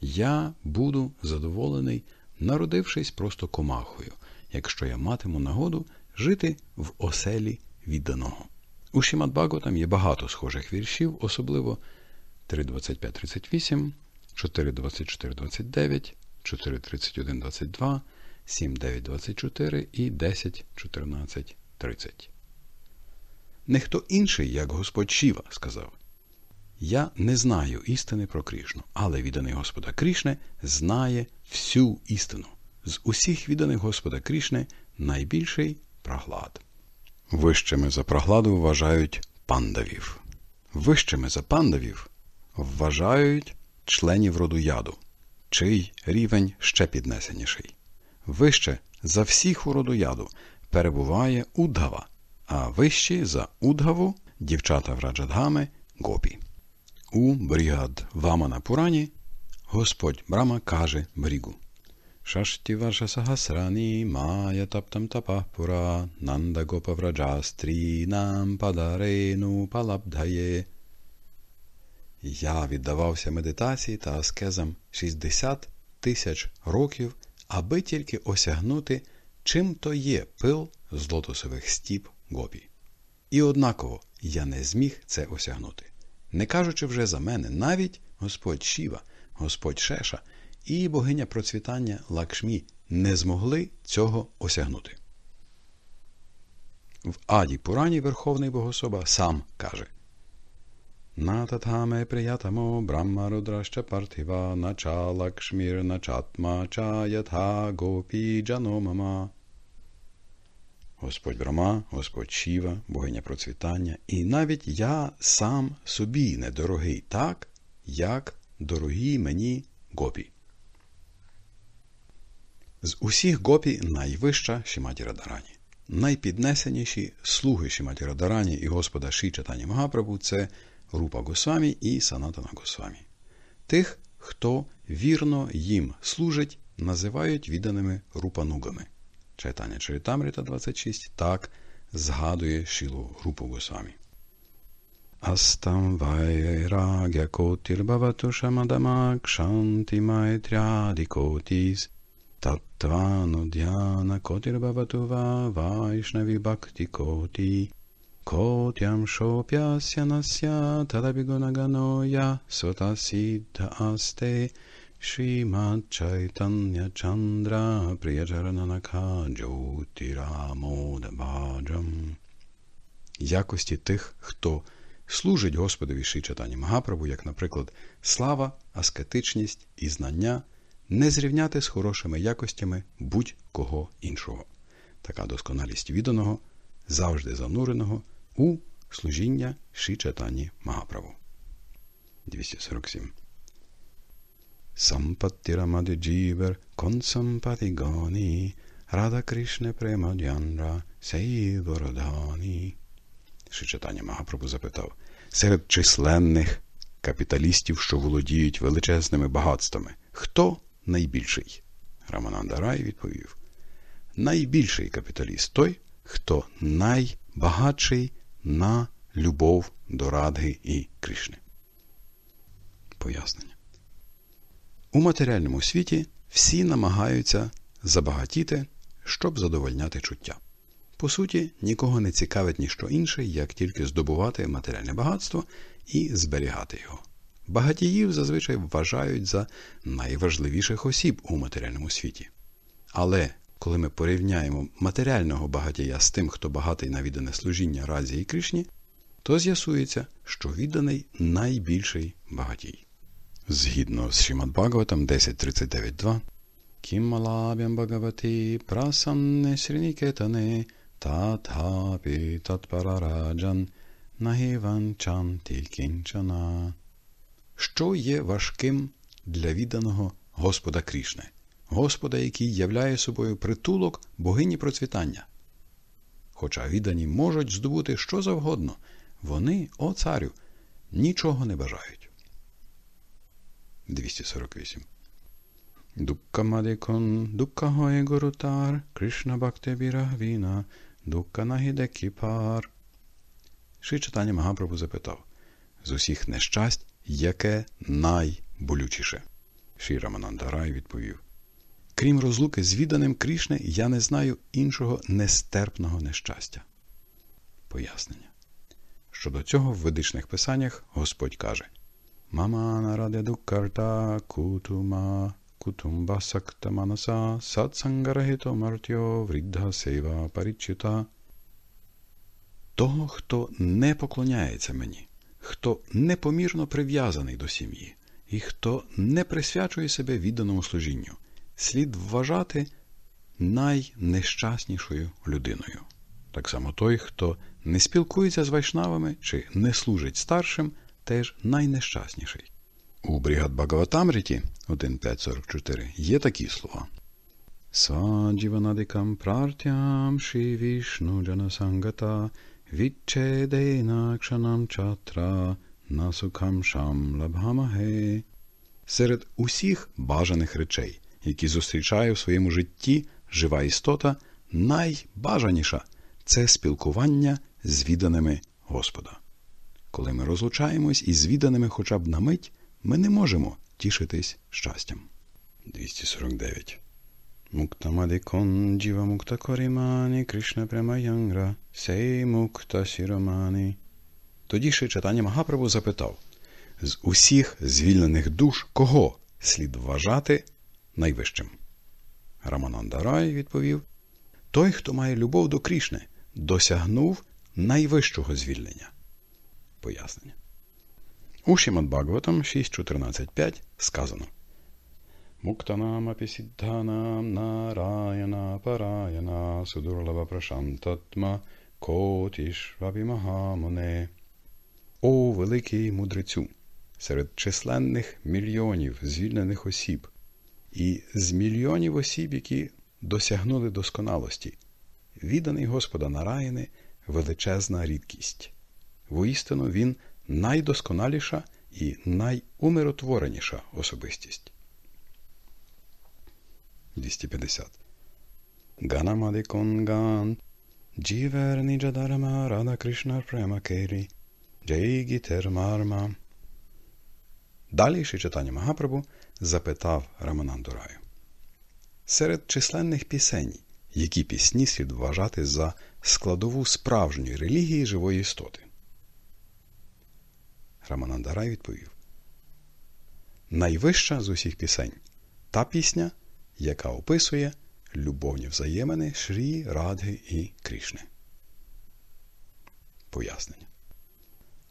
Я буду задоволений, народившись просто комахою, якщо я матиму нагоду жити в оселі відданого. У Шімат Бхагаватам є багато схожих віршів, особливо 3.25.38, 4.24.29, 4.31.22, 7.9.24 і 10.14.30. Нехто інший, як Господь Шіва, сказав. Я не знаю істини про Крішну, але відданий Господа Крішне знає всю істину. З усіх відданих Господа Крішне найбільший праглад. Вищими за прогладу вважають пандавів. Вищими за пандавів вважають членів роду яду, чий рівень ще піднесеніший. Вище за всіх у роду яду перебуває удгава, а вищі за удгаву дівчата в раджадгами гопі. У брігад Вамана Пурані Господь Брама каже брігу. Шашті षष्टिवर्षसहस्राणि मायतप्तं враджастрі нам падарену палабдхае. Я віддавався медитації та аскезам 60 тисяч років, аби тільки осягнути, чим то є пил з лотосових стіп гопі. І однаково я не зміг це осягнути. Не кажучи вже за мене, навіть Господь Шіва, Господь Шеша і богиня процвітання Лакшмі не змогли цього осягнути. В Аді Пурані Верховний Богособа сам каже Нататхаме приятамо Брахма Рудраща партива нача лакшмір начатма чаятха гопі джаномама. Господь Брама, Господь Шіва, богиня процвітання, і навіть я сам собі недорогий так, як дорогі мені гопі. З усіх гопі найвища Шіматі Радарані. Найпіднесеніші слуги Шіматі Радарані і Господа Ші Чатані Магапрабу це Рупа Госвамі і Санатана Госвамі. Тих, хто вірно їм служить, називають відданими рупанугами. Чайтання Чарітамріта 26 так згадує Шілу Рупу Госвамі. Астам вайрагя котір баватушамадамак шанти майтрядікотіс Tattvanudhyana kotirbhavatuva vaishnavi bhakti koti kotyam shopyasya nasya tadabhigunaganoya sotasiddha aste Srimad Chaitanya Chandra Priyacharananaka Джотирамодабаджам Якості тих, хто служить Господові Шичатані Магапрабу, як, наприклад, слава, аскетичність і знання – не зрівняти з хорошими якостями будь-кого іншого. Така досконалість відданого, завжди зануреного у служіння ші Магаправу. 247. Сампаттірамади джівер консампатігоні Рада Кришне Премадянра Сейвородані. Ші Магаправу запитав серед численних капіталістів, що володіють величезними багатствами. Хто найбільший. Роман Андарай відповів: найбільший капіталіст той, хто найбагатший на любов до Радги і Кришни. Пояснення. У матеріальному світі всі намагаються забагатіти, щоб задовольняти чуття. По суті, нікого не цікавить ніщо інше, як тільки здобувати матеріальне багатство і зберігати його. Багатіїв зазвичай вважають за найважливіших осіб у матеріальному світі. Але коли ми порівняємо матеріального багатія з тим, хто багатий на віддане служіння Разі і Кришні, то з'ясується, що відданий найбільший багатій. Згідно з Шримад Бхагаватам 10.39.2 Кімалабям Бхагавати прасанне срінікетане татхапі татпарараджан нагіванчанти кінчана що є важким для відданого Господа Крішне, Господа, який являє собою притулок богині процвітання. Хоча віддані можуть здобути що завгодно, вони, о царю, нічого не бажають. 248. Дукка Мадикон, Дукка Горутар, Кришна Бхакти Бірагвіна, Дукка Нагіде Кіпар. Ши читання Магапрабу запитав З усіх нещасть яке найболючіше? Шрі Рамананда відповів. Крім розлуки з відданим Крішне, я не знаю іншого нестерпного нещастя. Пояснення. Щодо цього в ведичних писаннях Господь каже Мама нарадеду карта кутума кутумба сактаманаса сатсангарагіто мартьо врідда сейва парічіта. Того, хто не поклоняється мені, хто непомірно прив'язаний до сім'ї і хто не присвячує себе відданому служінню, слід вважати найнещаснішою людиною. Так само той, хто не спілкується з вайшнавами чи не служить старшим, теж найнещасніший. У бригад Багаватамріті 1.5.44 є такі слова. Саджіванадикам прартям ші джанасангата – Відчедейнакшанам чатра насукамшам лабгамаге. Серед усіх бажаних речей, які зустрічає в своєму житті жива істота, найбажаніша це спілкування з відданими Господа. Коли ми розлучаємось із відданими хоча б на мить, ми не можемо тішитись щастям. 249 Muktamadi Konjiva Mukta Korimani Krishna Premayangra Сей Мукта Сіромані. Тоді ще читання Магапрабу запитав з усіх звільнених душ кого слід вважати найвищим? Рамананда відповів Той, хто має любов до Крішни, досягнув найвищого звільнення. Пояснення. У Шімад Бхагаватам 6.14.5 сказано मुक्तनामपि सिद्धानां नारायणापरायणा सुदुर्लभप्रशान्तत्मा Котішвабі Магамоне. О великий мудрецю, серед численних мільйонів звільнених осіб, і з мільйонів осіб, які досягнули досконалості, відданий Господа Нараїни величезна рідкість. Воістину він найдосконаліша і найумиротвореніша особистість. 250. Ганамадиконган. Дживер Ниджадарма Рада Кришна Према Кері. Джей Гітер Далі ще читання Магапрабу запитав Раманандураю. Серед численних пісень, які пісні слід вважати за складову справжньої релігії живої істоти. Раманандарай відповів Найвища з усіх пісень та пісня яка описує любовні взаємини Шрі, Радги і Крішни. Пояснення.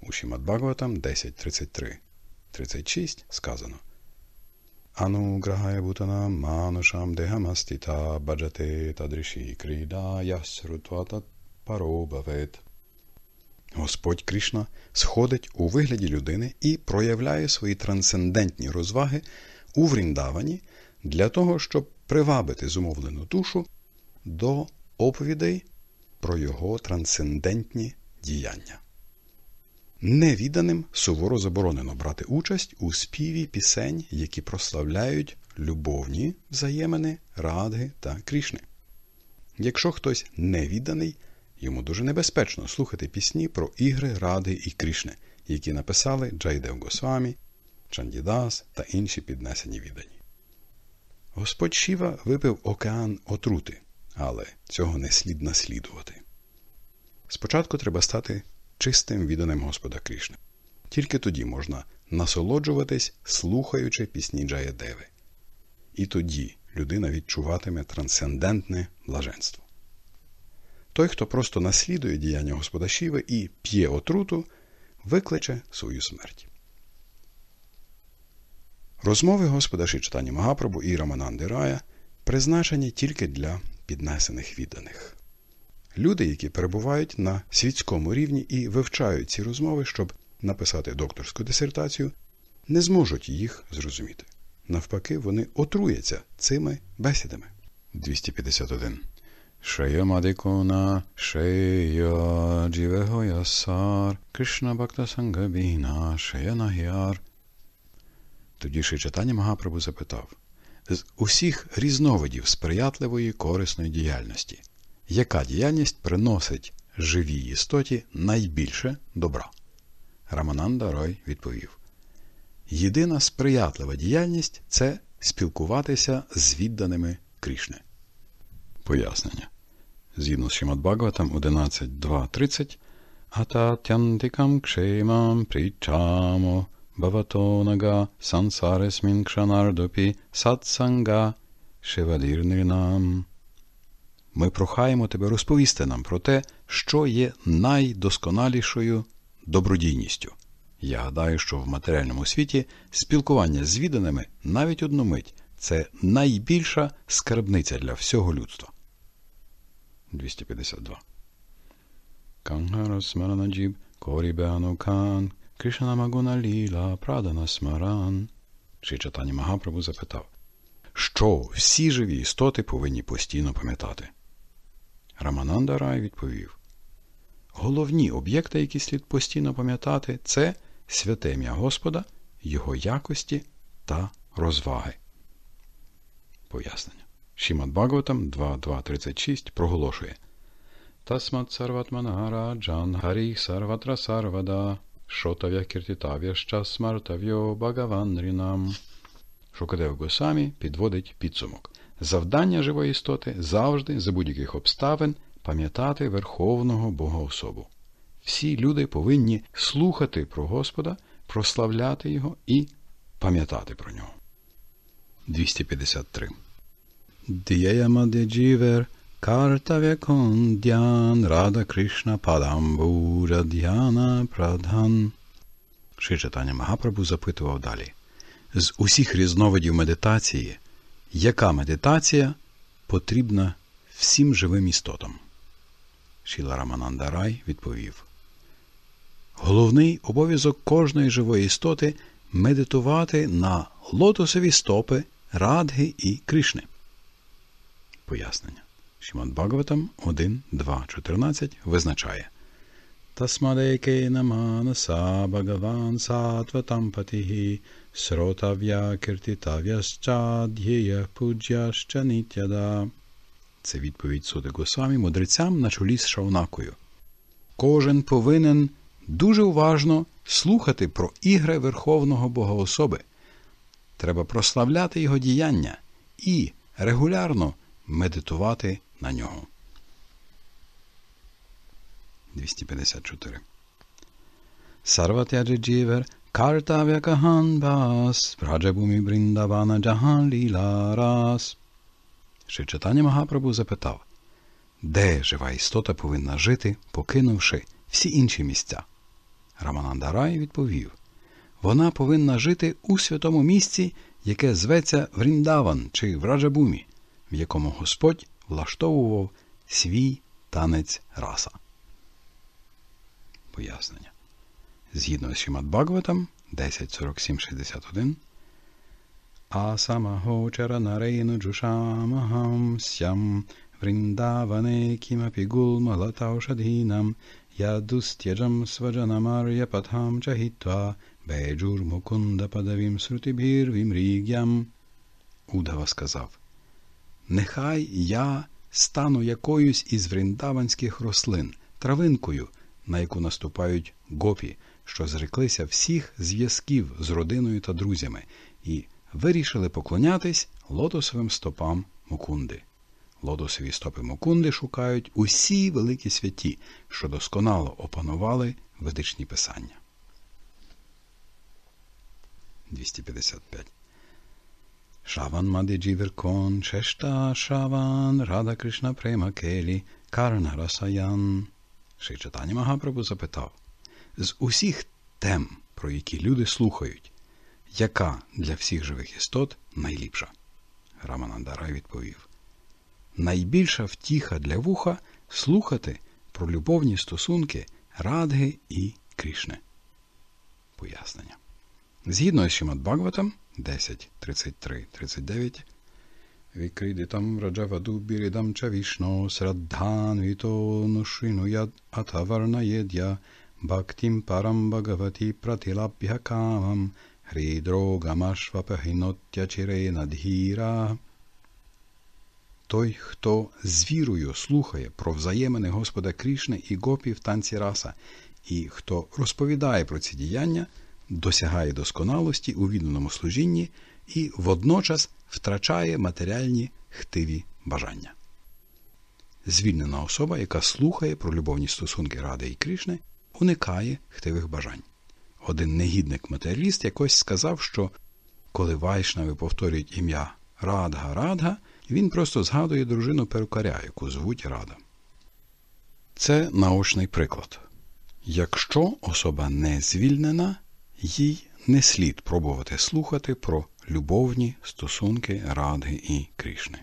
У Шімадбагаватам 10.33. 36 сказано. Ануграгає Бутана манушам дегамастіта баджате тадріші кріда тат паробавет. Господь Кришна сходить у вигляді людини і проявляє свої трансцендентні розваги у Вріндавані для того, щоб привабити зумовлену душу до оповідей про його трансцендентні діяння. Невіданим суворо заборонено брати участь у співі пісень, які прославляють любовні взаємини, радги та крішни. Якщо хтось невіданий, йому дуже небезпечно слухати пісні про ігри, ради і крішни, які написали Джайдев Госвамі, Чандідас та інші піднесені віддані. Господь Шіва випив океан отрути, але цього не слід наслідувати. Спочатку треба стати чистим відданим Господа Крішна. Тільки тоді можна насолоджуватись, слухаючи пісні Джаядеви. І тоді людина відчуватиме трансцендентне блаженство. Той, хто просто наслідує діяння Господа Шіви і п'є отруту, викличе свою смерть. Розмови Господа Ші читання Магапрабу і Рамананди Рая призначені тільки для піднесених відданих. Люди, які перебувають на світському рівні і вивчають ці розмови, щоб написати докторську дисертацію, не зможуть їх зрозуміти. Навпаки, вони отруються цими бесідами. 251. Шейомадикона, Шейо Джівего Ясар, Кришна Бхакта Сангабіна, Шея Нагіар, тоді Шичатані Магапрабу запитав з усіх різновидів сприятливої корисної діяльності, яка діяльність приносить живій істоті найбільше добра? Рамананда Рой відповів: Єдина сприятлива діяльність це спілкуватися з відданими Крішне. Пояснення. Згідно з Шимадбагаватом 11.2.30 Ататянтикам кшеймам причамо Bhavato naga sansaresmin kshanardopi satsanга Ми прохаємо тебе розповісти нам про те, що є найдосконалішою добродійністю. Я гадаю, що в матеріальному світі спілкування з відданими навіть одну мить це найбільша скарбниця для всього людства. 252. Кангарасмаранаджіб Корібеанукан Krishna Maguna Ліла Прадана Смаран. Ши Чатані Магапрабу запитав, що всі живі істоти повинні постійно пам'ятати? Рамананда Рай відповів: Головні об'єкти, які слід постійно пам'ятати, це святе ім'я Господа, Його якості та розваги. Пояснення. Шімат Бхагаватам 2.2.36 проголошує Тасмат Сарватманараджан Харіх Сарватра Сарвада. Шотавя Кіртітавя Щасмартав'йо Багаванрінам. Шукадев Госамі підводить підсумок. Завдання живої істоти завжди, за будь-яких обставин, пам'ятати Верховного Бога особу. Всі люди повинні слухати про Господа, прославляти Його і пам'ятати про нього. 253. Діяма де джівер Kartavyakondyan Radha Krishna Padambura Dhyana Pradhan. Ши читання Магапрабу запитував далі. З усіх різновидів медитації, яка медитація потрібна всім живим істотам? Шіла Рамананда Рай відповів. Головний обов'язок кожної живої істоти медитувати на лотосові стопи Радги і Кришни. Пояснення. Шіман Бхагаватам 1, 2, 14 визначає Тасмадейкей наманаса Бхагаван сатватам патігі сротав'я кіртітав'яща д'єя пуджяща нітяда. Це відповідь суди Госвамі мудрецям на чолі з Шаунакою. Кожен повинен дуже уважно слухати про ігри Верховного Богоособи. Треба прославляти його діяння і регулярно медитувати на нього. 254. Сарватя дживер Картавя Кахан Бас, Праджабумі Бріндавана Джаган Ліла Ще читання Магапрабу запитав, де жива істота повинна жити, покинувши всі інші місця? Рамананда Рай відповів, вона повинна жити у святому місці, яке зветься Вріндаван чи Враджабумі, в якому Господь влаштовував свій танець раса. Пояснення. Згідно з Шімат Багватом 10.47.61. Асамагочаранарейну джушамахам сям вриндаване кімапі гулмалатаушадгінам ядустяджам сваджанамар'япатхам чагітва бейджур мукунда падавім срутибір вімріг'ям. Удава сказав Нехай я стану якоюсь із вріндаванських рослин, травинкою, на яку наступають гопі, що зреклися всіх зв'язків з родиною та друзями, і вирішили поклонятись лотосовим стопам Мукунди. Лотосові стопи Мукунди шукають усі великі святі, що досконало опанували ведичні писання. 255 Shravan Madhya Jivirkon Sheshta Shravan Radha Krishna Prema Keli Karna Rasayan. Ши читання Магапрабу запитав з усіх тем, про які люди слухають, яка для всіх живих істот найліпша? Раманандарай відповів Найбільша втіха для вуха слухати про любовні стосунки Радги і Крішни. Згідно з Шимат Бхагаватам 10, 33, 39, Викридитам раджаваду бірідам чавішно сраддан віто нушину яд атаварна єдя бхактим парам бхагавати пратилап'я камам гамашвапахіноття чирена дгіра. Той, хто з вірою слухає про взаємини Господа Крішни і гопів танці раса, і хто розповідає про ці діяння – досягає досконалості у відданому служінні і водночас втрачає матеріальні хтиві бажання. Звільнена особа, яка слухає про любовні стосунки Ради і Кришни, уникає хтивих бажань. Один негідник матеріаліст якось сказав, що коли вайшнави повторюють ім'я Радга Радга, він просто згадує дружину перукаря, яку звуть Рада. Це наочний приклад. Якщо особа не звільнена, їй не слід пробувати слухати про любовні стосунки Радги і Крішни.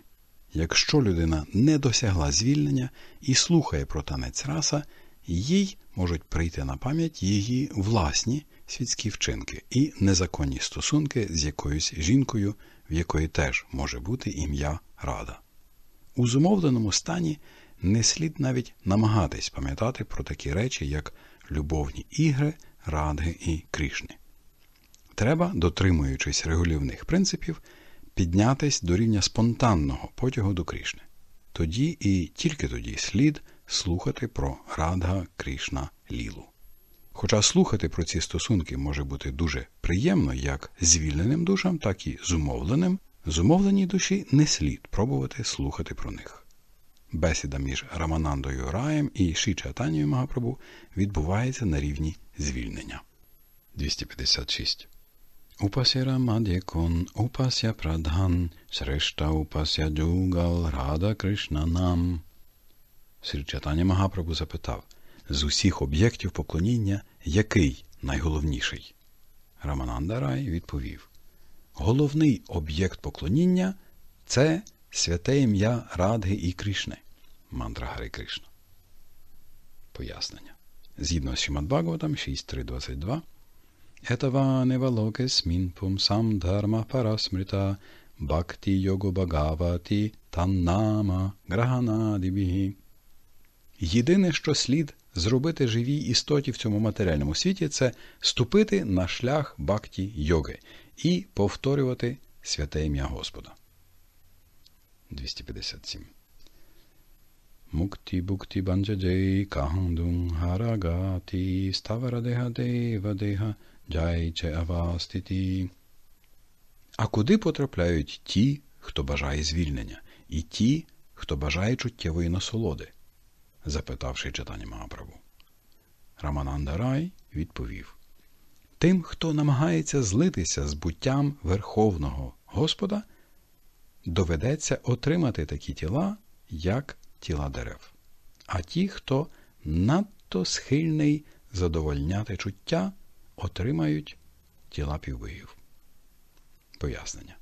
Якщо людина не досягла звільнення і слухає про танець раса, їй можуть прийти на пам'ять її власні світські вчинки і незаконні стосунки з якоюсь жінкою, в якої теж може бути ім'я Рада. У зумовленому стані не слід навіть намагатись пам'ятати про такі речі, як любовні ігри Радги і Крішни. Треба, дотримуючись регулівних принципів, піднятись до рівня спонтанного потягу до Крішни. Тоді і тільки тоді слід слухати про Радга Крішна Лілу. Хоча слухати про ці стосунки може бути дуже приємно як звільненим душам, так і зумовленим, зумовленій душі не слід пробувати слухати про них. Бесіда між Раманандою Раєм і Шічатанією Магапрабу відбувається на рівні звільнення. 256. Упася Рамадікон, Упася Прадхан, Срешта Упася Дюгал, Рада Кришна нам. Срічатання Магапрабу запитав з усіх об'єктів поклоніння який найголовніший? Рамананда Рай відповів Головний об'єкт поклоніння це святе ім'я Радги і Кришне, Мантра Гари Кришна. Пояснення. Згідно з Шимад Бхагаватам 6.3.22 Етаване валокес мінпум сам дхарма парасмрита бхакти йогу Багавати таннама граханадибігі. Єдине, що слід зробити живій істоті в цьому матеріальному світі, це ступити на шлях бхакти йоги і повторювати святе ім'я Господа. 257 Mukti Bhukti Banjajai Kahandung Haragati Stavaradeha Deva Deha Джайче Аваститі. А куди потрапляють ті, хто бажає звільнення, і ті, хто бажає чуттєвої насолоди? запитавши читання Маправу. Рамананда Рай відповів Тим, хто намагається злитися з буттям Верховного Господа, доведеться отримати такі тіла, як тіла дерев, а ті, хто надто схильний задовольняти чуття, отримають тіла півбогів. Пояснення.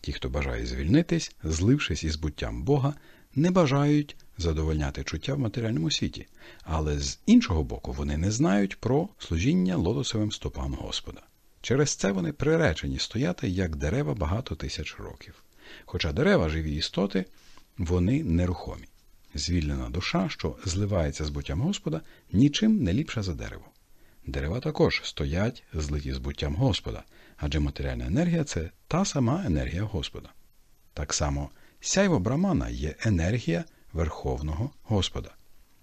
Ті, хто бажає звільнитись, злившись із буттям Бога, не бажають задовольняти чуття в матеріальному світі, але з іншого боку, вони не знають про служіння лотосовим стопам Господа. Через це вони приречені стояти як дерева багато тисяч років. Хоча дерева живі істоти, вони нерухомі. Звільнена душа, що зливається з буттям Господа, нічим не ліпша за дерево. Дерева також стоять, злиті з буттям Господа, адже матеріальна енергія це та сама енергія Господа. Так само сяйво брамана є енергія Верховного Господа.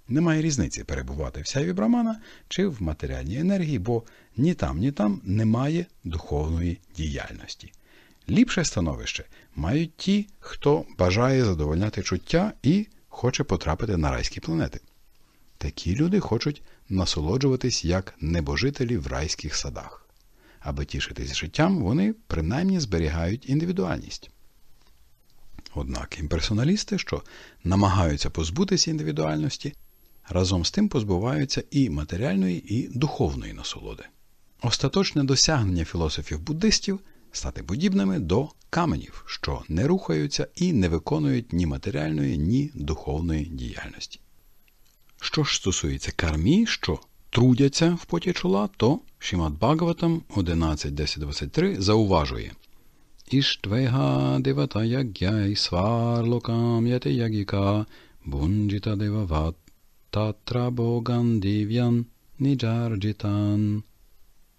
Немає різниці перебувати в сяйві брамана чи в матеріальній енергії, бо ні там, ні там немає духовної діяльності. Ліпше становище мають ті, хто бажає задовольняти чуття і хоче потрапити на райські планети. Такі люди хочуть насолоджуватись як небожителі в райських садах. Аби тішитись життям, вони принаймні зберігають індивідуальність. Однак імперсоналісти, що намагаються позбутися індивідуальності, разом з тим позбуваються і матеріальної, і духовної насолоди. Остаточне досягнення філософів буддистів – стати подібними до каменів, що не рухаються і не виконують ні матеріальної, ні духовної діяльності. Що ж стосується кармі, що трудяться в поті чола, то Шімат Бхагаватам 11.10.23 зауважує Іштвега девата ягяй сварлокам яте ягіка бунджіта девават татра боган див'ян ніджарджітан.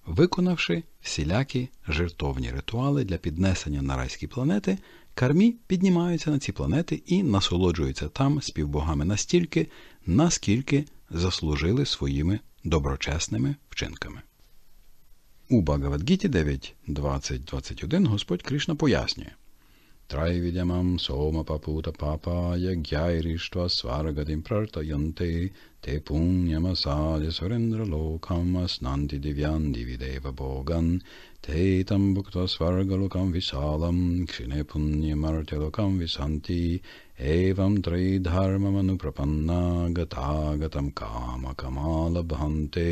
Виконавши всілякі жертовні ритуали для піднесення на райські планети, кармі піднімаються на ці планети і насолоджуються там співбогами настільки, наскільки заслужили своїми доброчесними вчинками. У Багаватгіті 9.20.21 Господь Кришна пояснює त्रैविद्यमं सोमपपूतपापाय ज्ञायिष्ट्वा स्वार्गतिं प्रर्तयन्ते ते पुण्यमसाय सुरेन्द्रलोकम् स्नान्ति दिव्यान् दिवि देवभोगन् ते तं भुक्त्वा स्वर्गलोकं विशालं क्षिणे पुण्यमर्त्यलोकं विशन्ति एवं त्रैधर्ममनुप्रपन्ना गतागतं कामकमालभन्ते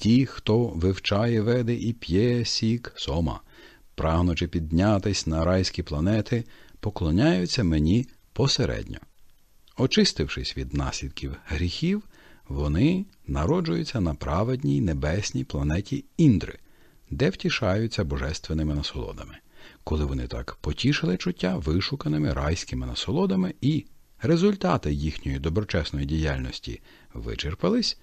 Ті, хто вивчає веди і п'є сік сома, прагнучи піднятись на райські планети, поклоняються мені посередньо. Очистившись від наслідків гріхів, вони народжуються на праведній небесній планеті Індри, де втішаються божественними насолодами, коли вони так потішили чуття вишуканими райськими насолодами і результати їхньої доброчесної діяльності вичерпались,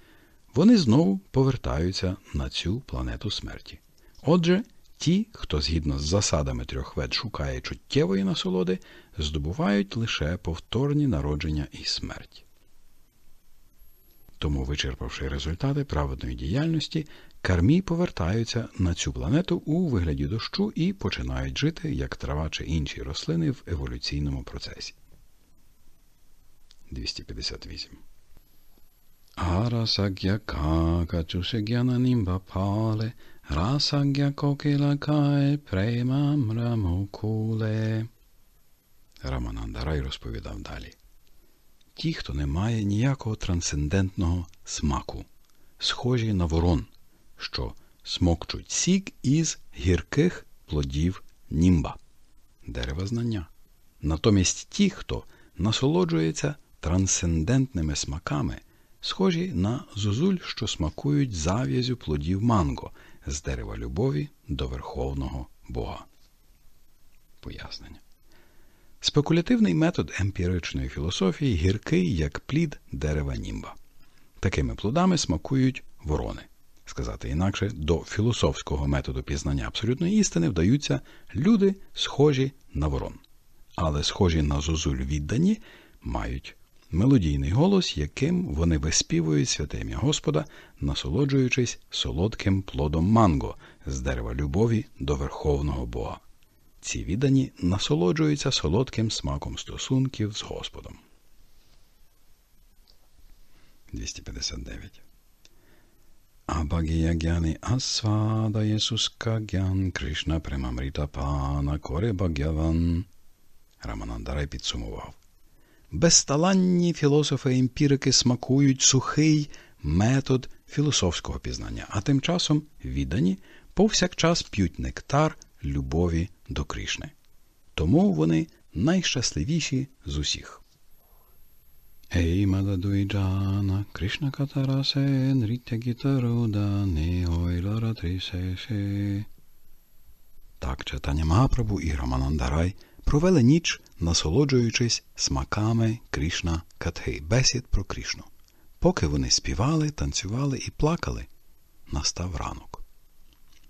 вони знову повертаються на цю планету смерті. Отже, Ті, хто згідно з засадами трьох вет шукає чуттєвої насолоди, здобувають лише повторні народження і смерть. Тому, вичерпавши результати праведної діяльності, кармі повертаються на цю планету у вигляді дощу і починають жити як трава чи інші рослини в еволюційному процесі. 258 Арасаг'якакатусегянанімбапале – Rasagya Kokilakaj Premam Ramukule. Раманандарай розповідав далі. Ті, хто не має ніякого трансцендентного смаку, схожі на ворон, що смокчуть сік із гірких плодів німба, дерева знання. Натомість ті, хто насолоджується трансцендентними смаками, схожі на зозуль, що смакують зав'язю плодів манго, з дерева любові до верховного Бога. Пояснення. Спекулятивний метод емпіричної філософії гіркий як плід дерева німба. Такими плодами смакують ворони. Сказати інакше, до філософського методу пізнання абсолютної істини вдаються люди, схожі на ворон. Але схожі на зозуль віддані мають мелодійний голос, яким вони виспівують святе ім'я Господа, насолоджуючись солодким плодом манго з дерева любові до верховного Бога. Ці віддані насолоджуються солодким смаком стосунків з Господом. 259. Абагіягяни асвада Кришна Премамріта Пана Коре Багяван. Раманандарай підсумував. Безталанні філософи-емпірики смакують сухий метод філософського пізнання, а тим часом віддані повсякчас п'ють нектар любові до Кришни. Тому вони найщасливіші з усіх. Ей, молодой Кришна Катарасе, Нрітя Гітаруда, Нігойла Ратрісеше. Так читання Магапрабу і Раманандарай – провели ніч, насолоджуючись смаками Крішна Катхи, бесід про Крішну. Поки вони співали, танцювали і плакали, настав ранок.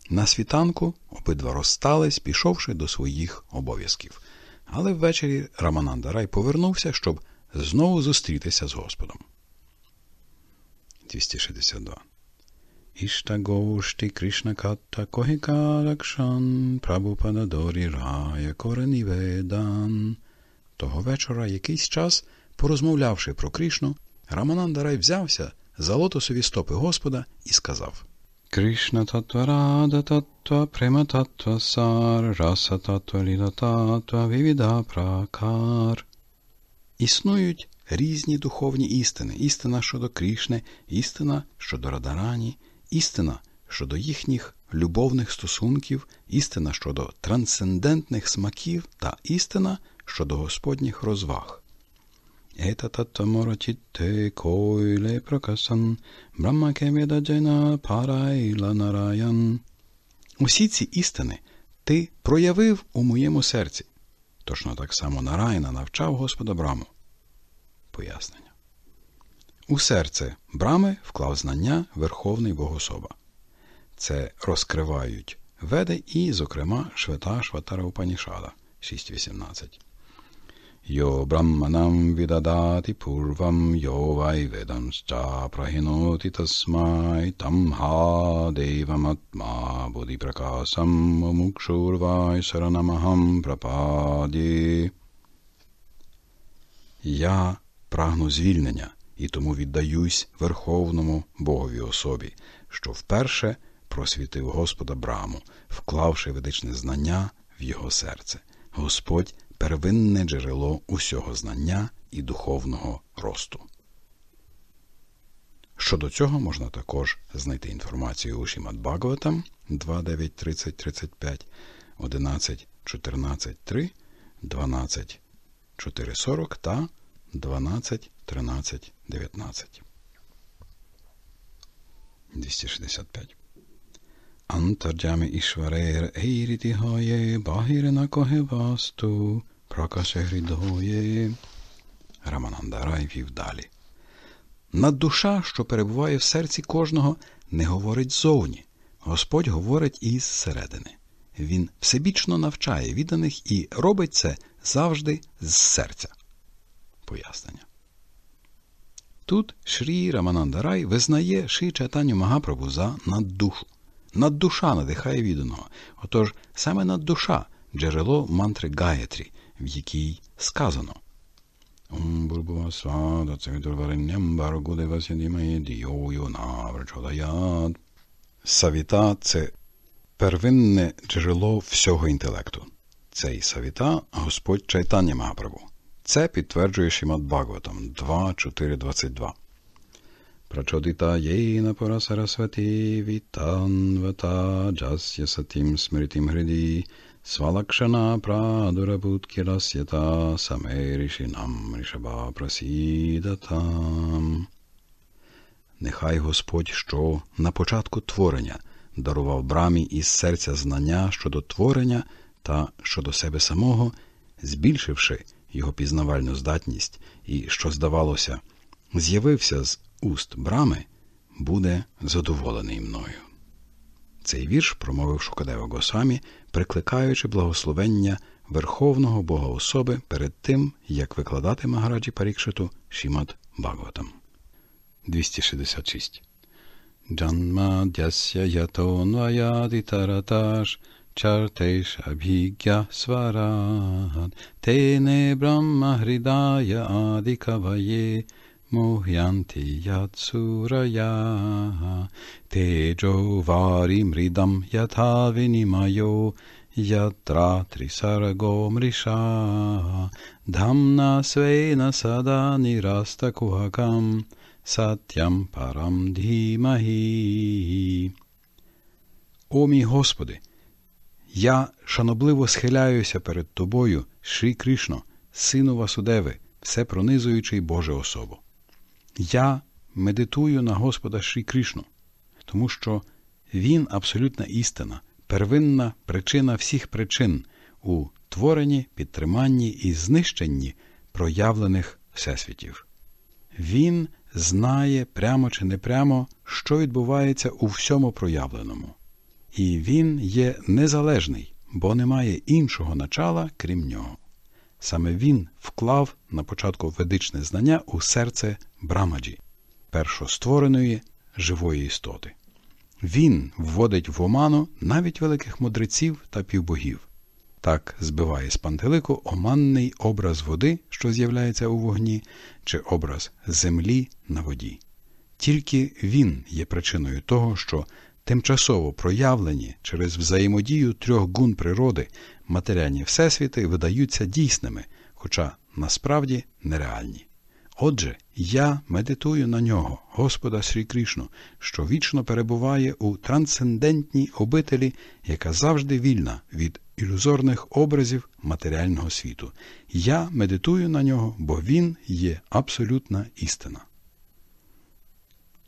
На світанку обидва розстались, пішовши до своїх обов'язків. Але ввечері Рамананда Рай повернувся, щоб знову зустрітися з Господом. 262 Кришна Ishtagoshti Лакшан, Katta Дорі Рая Raya Korenivedan. Того вечора якийсь час, порозмовлявши про Кришну, Раманандарай взявся за лотосові стопи Господа і сказав Кришна татва рада татва, према татва сар, раса татва ліла татва, вівіда пракар. Існують різні духовні істини, істина щодо Кришни, істина щодо Радарані – істина щодо їхніх любовних стосунків, істина щодо трансцендентних смаків та істина щодо Господніх розваг. Усі ці істини ти проявив у моєму серці. Точно так само Нарайна навчав Господа Браму. Пояснення. У серце брами вклав знання Верховний Богособа. Це розкривають веди і, зокрема, швета Шватара Упанішада 6.18. Йо браманам відадати пурвам йо вай ведамща прагіноти тасмай там ха деваматма буді пракасам мукшурвай саранамахам прападі. Я прагну звільнення і тому віддаюсь Верховному Богові особі, що вперше просвітив Господа Браму, вклавши ведичне знання в його серце. Господь первинне джерело усього знання і духовного росту. Щодо цього можна також знайти інформацію у Шімат Багаватам 2.9, 30, 35, 11, 14, та 12,13. 19. 265. Антарджами Ішварер Ейрітігає Багірина Когевасту Пракаше Грідгоє. Рамананда Рай вів далі. На душа, що перебуває в серці кожного, не говорить зовні. Господь говорить із середини. Він всебічно навчає відданих і робить це завжди з серця. Пояснення. Тут Шрі Раманандарай визнає Ши Чайтаню Магапрабу за наддушу. Наддуша надихає відданого. Отож, саме наддуша джерело мантри Гаєтрі, в якій сказано. Савіта це первинне джерело всього інтелекту. Цей савіта Господь Чайтання Магапрабу. Це підтверджує Шімат Багватам 2.4.22. Прачодита єйна парасарасваті вітанвата джас'я сатім смритім гриді свалакшана прадурабуткірас'ята самерішінам рішаба прасідатам. Нехай Господь, що на початку творення дарував брамі із серця знання щодо творення та щодо себе самого, збільшивши його пізнавальну здатність і, що здавалося, з'явився з уст брами, буде задоволений мною. Цей вірш промовив Шукадева Госамі, прикликаючи благословення Верховного Бога особи перед тим, як викладати Магараджі Парікшиту Шімат Багватам. 266. Джанма дясяятонваядитараташ Charteshabhigyasvarat Tene Brahma Hridaya Adikavaye Mohyanti Yatsuraya Tejo varim ridam Varimridam Yathavinimayo Yatra Trisargo Mrisha Dhamna Svena Sada Nirasta Kuhakam Satyam Param Dhimahi О мій Господи! Я шанобливо схиляюся перед тобою, Шрі Кришно, сину Васудеви, все пронизуючий Боже особо. Я медитую на Господа Шрі Кришну, тому що Він абсолютна істина, первинна причина всіх причин у творенні, підтриманні і знищенні проявлених всесвітів. Він знає прямо чи непрямо, що відбувається у всьому проявленому і він є незалежний, бо немає іншого начала, крім нього. Саме він вклав на початку ведичне знання у серце Брамаджі, першоствореної живої істоти. Він вводить в оману навіть великих мудреців та півбогів. Так збиває з пантелику оманний образ води, що з'являється у вогні, чи образ землі на воді. Тільки він є причиною того, що тимчасово проявлені через взаємодію трьох гун природи, матеріальні всесвіти видаються дійсними, хоча насправді нереальні. Отже, я медитую на нього, Господа Срі Крішну, що вічно перебуває у трансцендентній обителі, яка завжди вільна від ілюзорних образів матеріального світу. Я медитую на нього, бо він є абсолютна істина.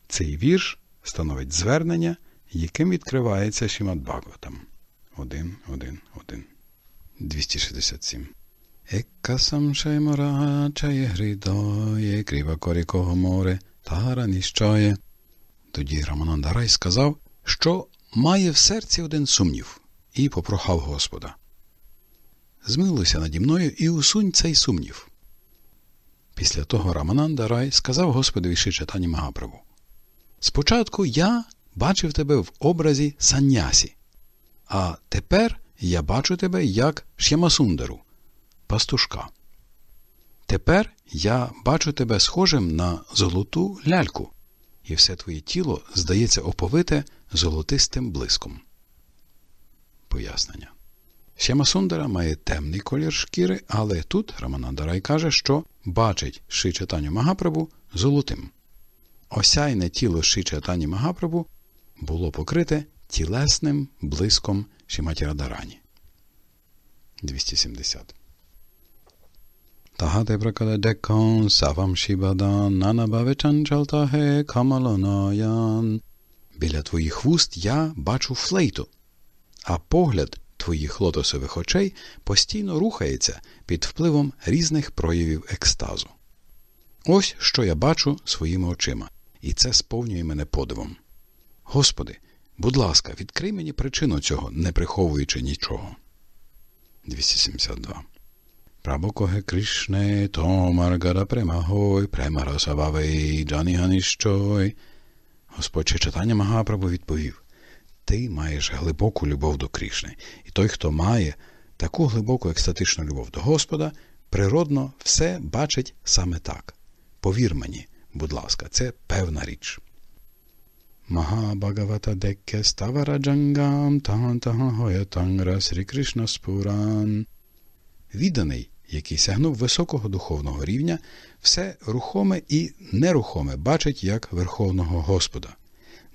Цей вірш становить звернення яким відкривається Шімат Бхагаватам. 1, 1, 1. 267. Еккасам грідоє, гридоє, крива море, тара ніщає. Тоді Рамананда Рай сказав, що має в серці один сумнів, і попрохав Господа. Змилуйся наді мною і усунь цей сумнів. Після того Рамананда Рай сказав Господові Шичатані Магаправу Спочатку я бачив тебе в образі саннясі. А тепер я бачу тебе як Шямасундеру, пастушка. Тепер я бачу тебе схожим на золоту ляльку, і все твоє тіло здається оповите золотистим блиском. Пояснення. Шямасундера має темний колір шкіри, але тут Рамананда Рай каже, що бачить шичатаню Магапрабу золотим. Осяйне тіло шичатані Магапрабу було покрите тілесним блиском Шіматі Радарані. 270. Тагате пракале декон савам шібадан, нанабавичан чалтаге камалонаян. Біля твоїх вуст я бачу флейту, а погляд твоїх лотосових очей постійно рухається під впливом різних проявів екстазу. Ось що я бачу своїми очима, і це сповнює мене подивом. Господи, будь ласка, відкрий мені причину цього, не приховуючи нічого. 272. Прабокоге Кришне, то Маргада Премагой, Премарасававей, Джані Ганіщой. Господь читання Магапрабу відповів Ти маєш глибоку любов до Крішни, і той, хто має таку глибоку екстатичну любов до Господа, природно все бачить саме так. Повір мені, будь ласка, це певна річ. Mahabhagavata dekke stavarajangam tahantaha hoyatangra Срі Кришна Спуран. Відданий, який сягнув високого духовного рівня, все рухоме і нерухоме бачить як Верховного Господа.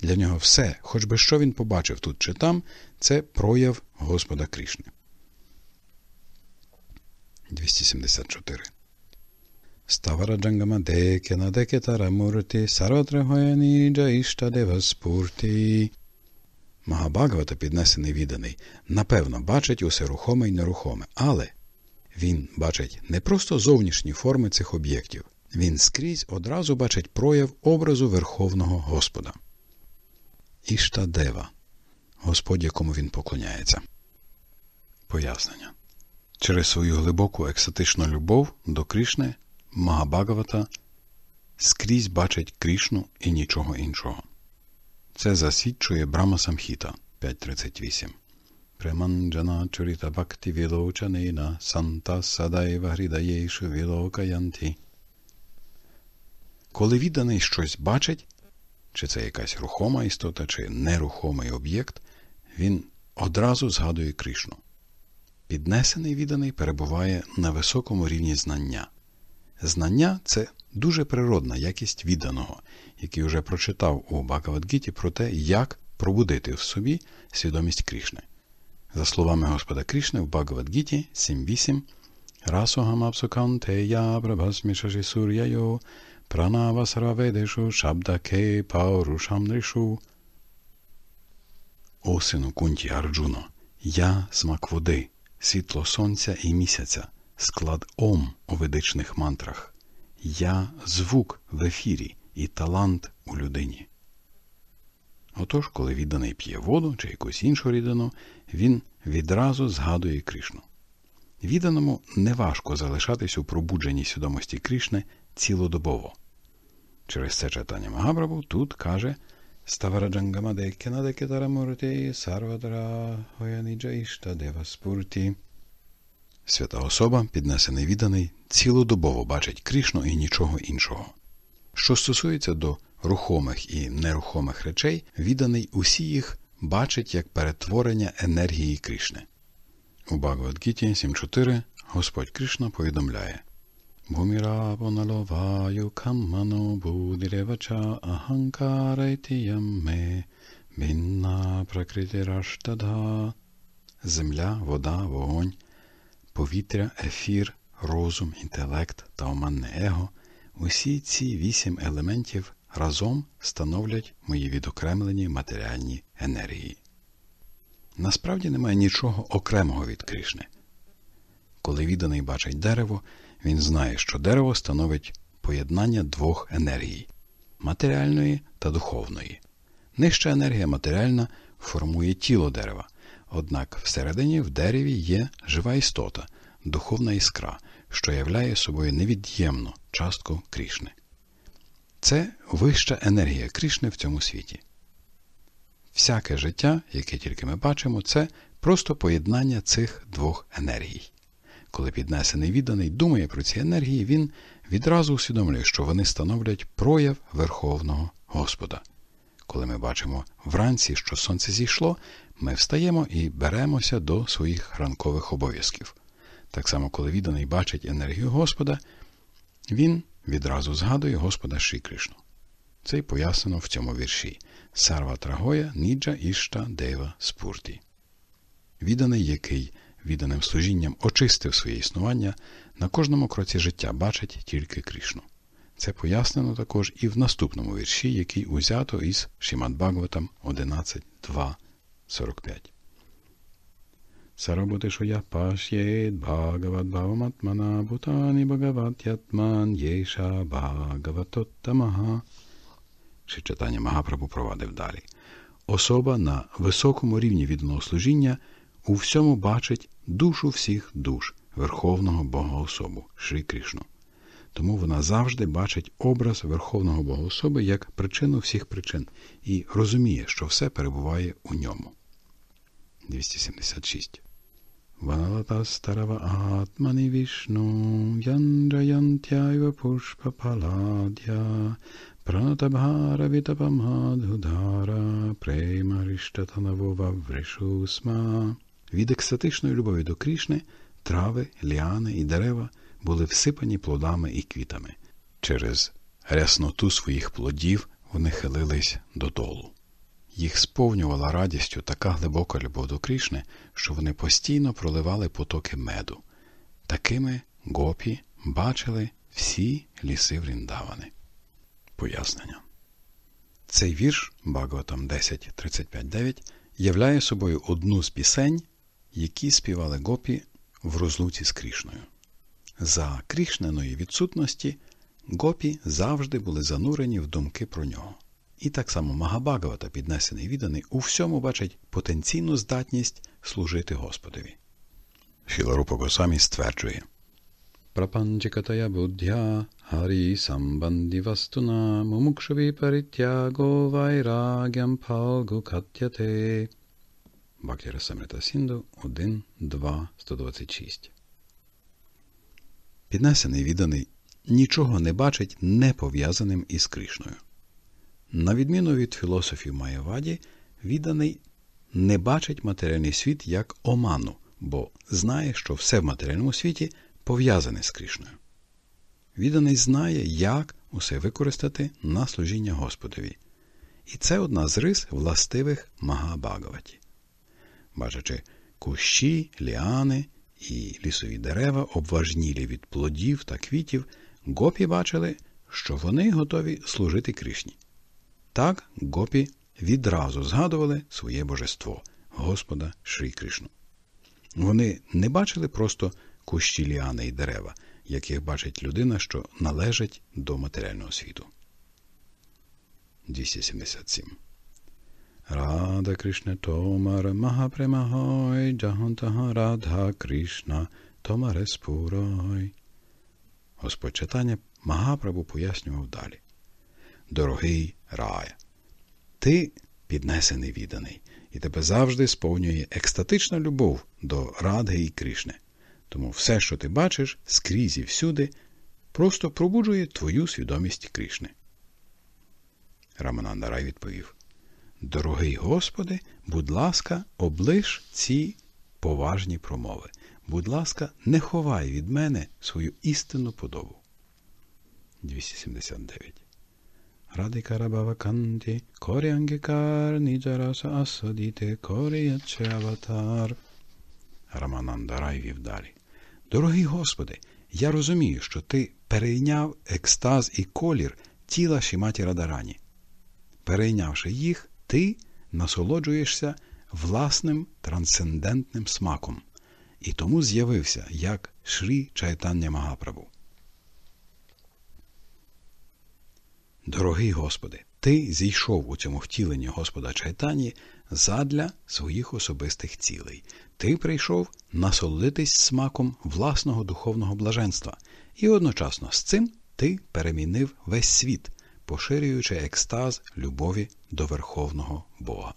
Для нього все, хоч би що він побачив тут чи там, це прояв Господа Кришни. 274 Stavara Jangama Dekena Deketara Murti Саротрагоя Ніджа Іштадева Спурті. Магабагавата, піднесений відданий, напевно, бачить усе рухоме й нерухоме, але він бачить не просто зовнішні форми цих об'єктів, він скрізь одразу бачить прояв образу Верховного Господа. Іштадева Господь, якому він поклоняється. Пояснення. Через свою глибоку екстатичну любов до Крішни – Магабагавата скрізь бачить Крішну і нічого іншого. Це засвідчує Брама Самхіта 5.38. Преманджана чуріта бхакти вілоучанина санта садайва грідаєшу вілокаянті. Коли відданий щось бачить, чи це якась рухома істота, чи нерухомий об'єкт, він одразу згадує Кришну. Піднесений відданий перебуває на високому рівні знання. Знання це дуже природна якість відданого, який уже прочитав у Бхагавадгіті про те, як пробудити в собі свідомість Крішни. За словами Господа Крішни в Бхагавадгіті 7.8 Расогамапсукантея Прабхасмішажі Сур'яйо Пранавасраведишу Шабдаке Паурушамришу. О сину кунті Арджуно, я смак води, світло сонця і місяця склад Ом у ведичних мантрах. Я звук в ефірі і талант у людині. Отож, коли відданий п'є воду чи якусь іншу рідину, він відразу згадує Кришну. Відданому неважко залишатись у пробудженій свідомості Кришни цілодобово. Через це читання Магабрабу тут каже Ставараджангамадекенадекетарамурти Сарвадра Гояниджаїшта Деваспурті. Свята особа, піднесений відданий, цілодобово бачить Крішну і нічого іншого. Що стосується до рухомих і нерухомих речей, відданий усі їх бачить як перетворення енергії Кришни. У Багавадгіті 7.4 Господь Кришна повідомляє Бумірапоналоваю каммано будиревача аханкарайтіямме мінна пракритираштада Земля, вода, вогонь повітря, ефір, розум, інтелект та оманне его, усі ці вісім елементів разом становлять мої відокремлені матеріальні енергії. Насправді немає нічого окремого від Крішни. Коли відданий бачить дерево, він знає, що дерево становить поєднання двох енергій матеріальної та духовної. Нижча енергія матеріальна формує тіло дерева. Однак всередині в дереві є жива істота, духовна іскра, що являє собою невід'ємну частку Крішни. Це вища енергія Крішни в цьому світі. Всяке життя, яке тільки ми бачимо, це просто поєднання цих двох енергій. Коли піднесений відданий думає про ці енергії, він відразу усвідомлює, що вони становлять прояв Верховного Господа. Коли ми бачимо вранці, що сонце зійшло, ми встаємо і беремося до своїх ранкових обов'язків. Так само, коли відданий бачить енергію Господа, він відразу згадує Господа Шрі Кришну. Це й пояснено в цьому вірші Сарва Трагоя, Ніджа Ішта Дева Спурті. Відданий, який відданим служінням очистив своє існування, на кожному кроці життя бачить тільки Кришну. Це пояснено також і в наступному вірші, який узято із Шімад Багватам 11.2. 45. Шоя пашьет Бхагават Бхаваматмана Бутани Бхагават Ятман Єша Бхагаватоттамага. Ще читання Магапрабу провадив далі. Особа на високому рівні відданого служіння у всьому бачить душу всіх душ Верховного Богоособу Шри Кришну. Тому вона завжди бачить образ Верховного Богоособи як причину всіх причин і розуміє, що все перебуває у ньому. 276. Vanalatastaрава Atmani Vishnu Yandrayantyaeva Pushpa Paladya Pranatabharavitapamadhudara Prema Ріштатановова Вришусма. Від екстатичної любові до Крішни трави, ліани і дерева були всипані плодами і квітами. Через рясноту своїх плодів вони хилились додолу. Їх сповнювала радістю така глибока любов до Крішни, що вони постійно проливали потоки меду. Такими гопі бачили всі ліси вріндавани. Пояснення. Цей вірш Багаватам 10.35.9 являє собою одну з пісень, які співали гопі в розлуці з Крішною. За Крішненої відсутності гопі завжди були занурені в думки про нього. І так само Магабагавата, піднесений відданий, у всьому бачить потенційну здатність служити Шіларупа Госамі стверджує Прапанчикатая буддя харі самбанді вастуна мумукшові паритяго вайрагям палгу катяте. Бакіра Самрита Сінду 1, 2, 126. Піднесений відданий нічого не бачить не пов'язаним із Кришною. На відміну від філософів Маєваді, відданий не бачить матеріальний світ як оману, бо знає, що все в матеріальному світі пов'язане з Крішною. Відданий знає, як усе використати на служіння Господові. І це одна з рис властивих Магабагаваті. Бачачи кущі, ліани і лісові дерева, обважнілі від плодів та квітів, гопі бачили, що вони готові служити Крішні. Так гопі відразу згадували своє божество Господа Шрі Кришну. Вони не бачили просто кущі ліани і дерева, яких бачить людина, що належить до матеріального світу. 277. Рада Кришна Томар Махапремагой Джагантага Радха Кришна Томаре Спурой. Господь читання Магапрабу пояснював далі. Дорогий Рая. Ти піднесений відданий, і тебе завжди сповнює екстатична любов до Радги і Кришни. Тому все, що ти бачиш, скрізь і всюди, просто пробуджує твою свідомість Кришни. Рамананда Рай відповів: Дорогий Господи, будь ласка, облиш ці поважні промови. Будь ласка, не ховай від мене свою істинну подобу. 279 Radhikarabhavakanti Kori Angikar Nijarasa Asadite Kori Аватар. Рамананда Рай вів далі. Дорогий Господи, я розумію, що ти перейняв екстаз і колір тіла Шіматі Радарані. Перейнявши їх, ти насолоджуєшся власним трансцендентним смаком і тому з'явився як Шрі Чайтання Магапрабу. Дорогий Господи, Ти зійшов у цьому втіленні Господа Чайтані задля своїх особистих цілей. Ти прийшов насолодитись смаком власного духовного блаженства, і одночасно з цим ти перемінив весь світ, поширюючи екстаз любові до верховного Бога.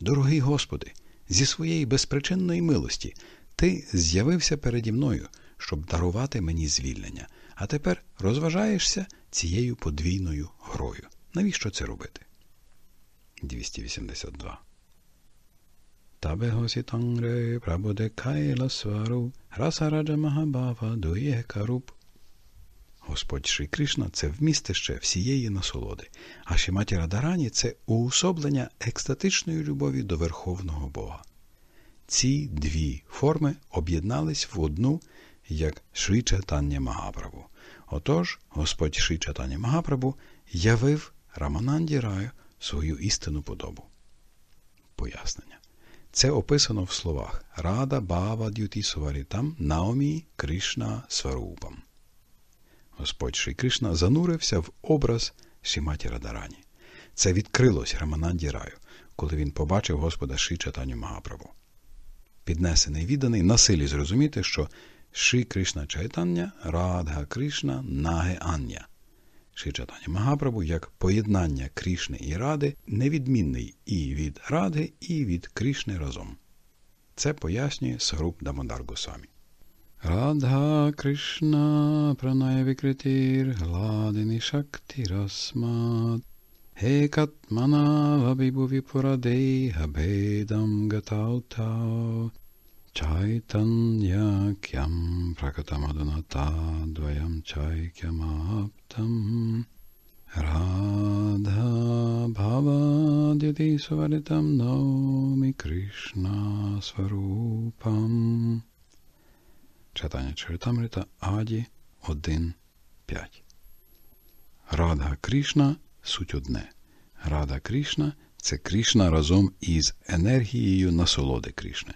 Дорогий Господи, зі своєї безпричинної милості Ти з'явився переді мною, щоб дарувати мені звільнення, а тепер розважаєшся цією подвійною грою. Навіщо це робити? 282. Табегосі тангре прабуде кайла свару, расараджа Махабава дує каруб. Господь Шри Кришна це вмістище всієї насолоди, а Шіматі Радарані це уособлення екстатичної любові до Верховного Бога. Ці дві форми об'єднались в одну як Шрі Чайтання магабраву. Отож, Господь Ши Чатані Магапрабу явив Рамананді раю свою істинну подобу. Пояснення. Це описано в словах Рада Бава Д'юті Суварітам Наомі Кришна Сварупам. Господь Ши Кришна занурився в образ Шіматі Радарані. Це відкрилось Рамананді раю, коли він побачив Господа Ши Чатаню Магапрабу. Піднесений відданий на силі зрозуміти, що Шри Кришна Чайтання, Радга Кришна Наге Ання. Шри Чайтання Магапрабу як поєднання Крішни і Ради невідмінний і від Радги, і від Крішни разом. Це пояснює Саруп Дамодар Гусамі. Радха Кришна Пранаявікритир Гладини Шакти Расмат Hekatmana Vabibhuvi Puradei Habedam Gatautau Чайтаньякям пракатамадуната двоям чайкямаптам Радха Бхавадяти Суваритам Науми Кришна Сварупам Читання Чаритамрита Аді 1.5 Радха Кришна суть одне. Рада Кришна це Кришна разом із енергією насолоди Кришни.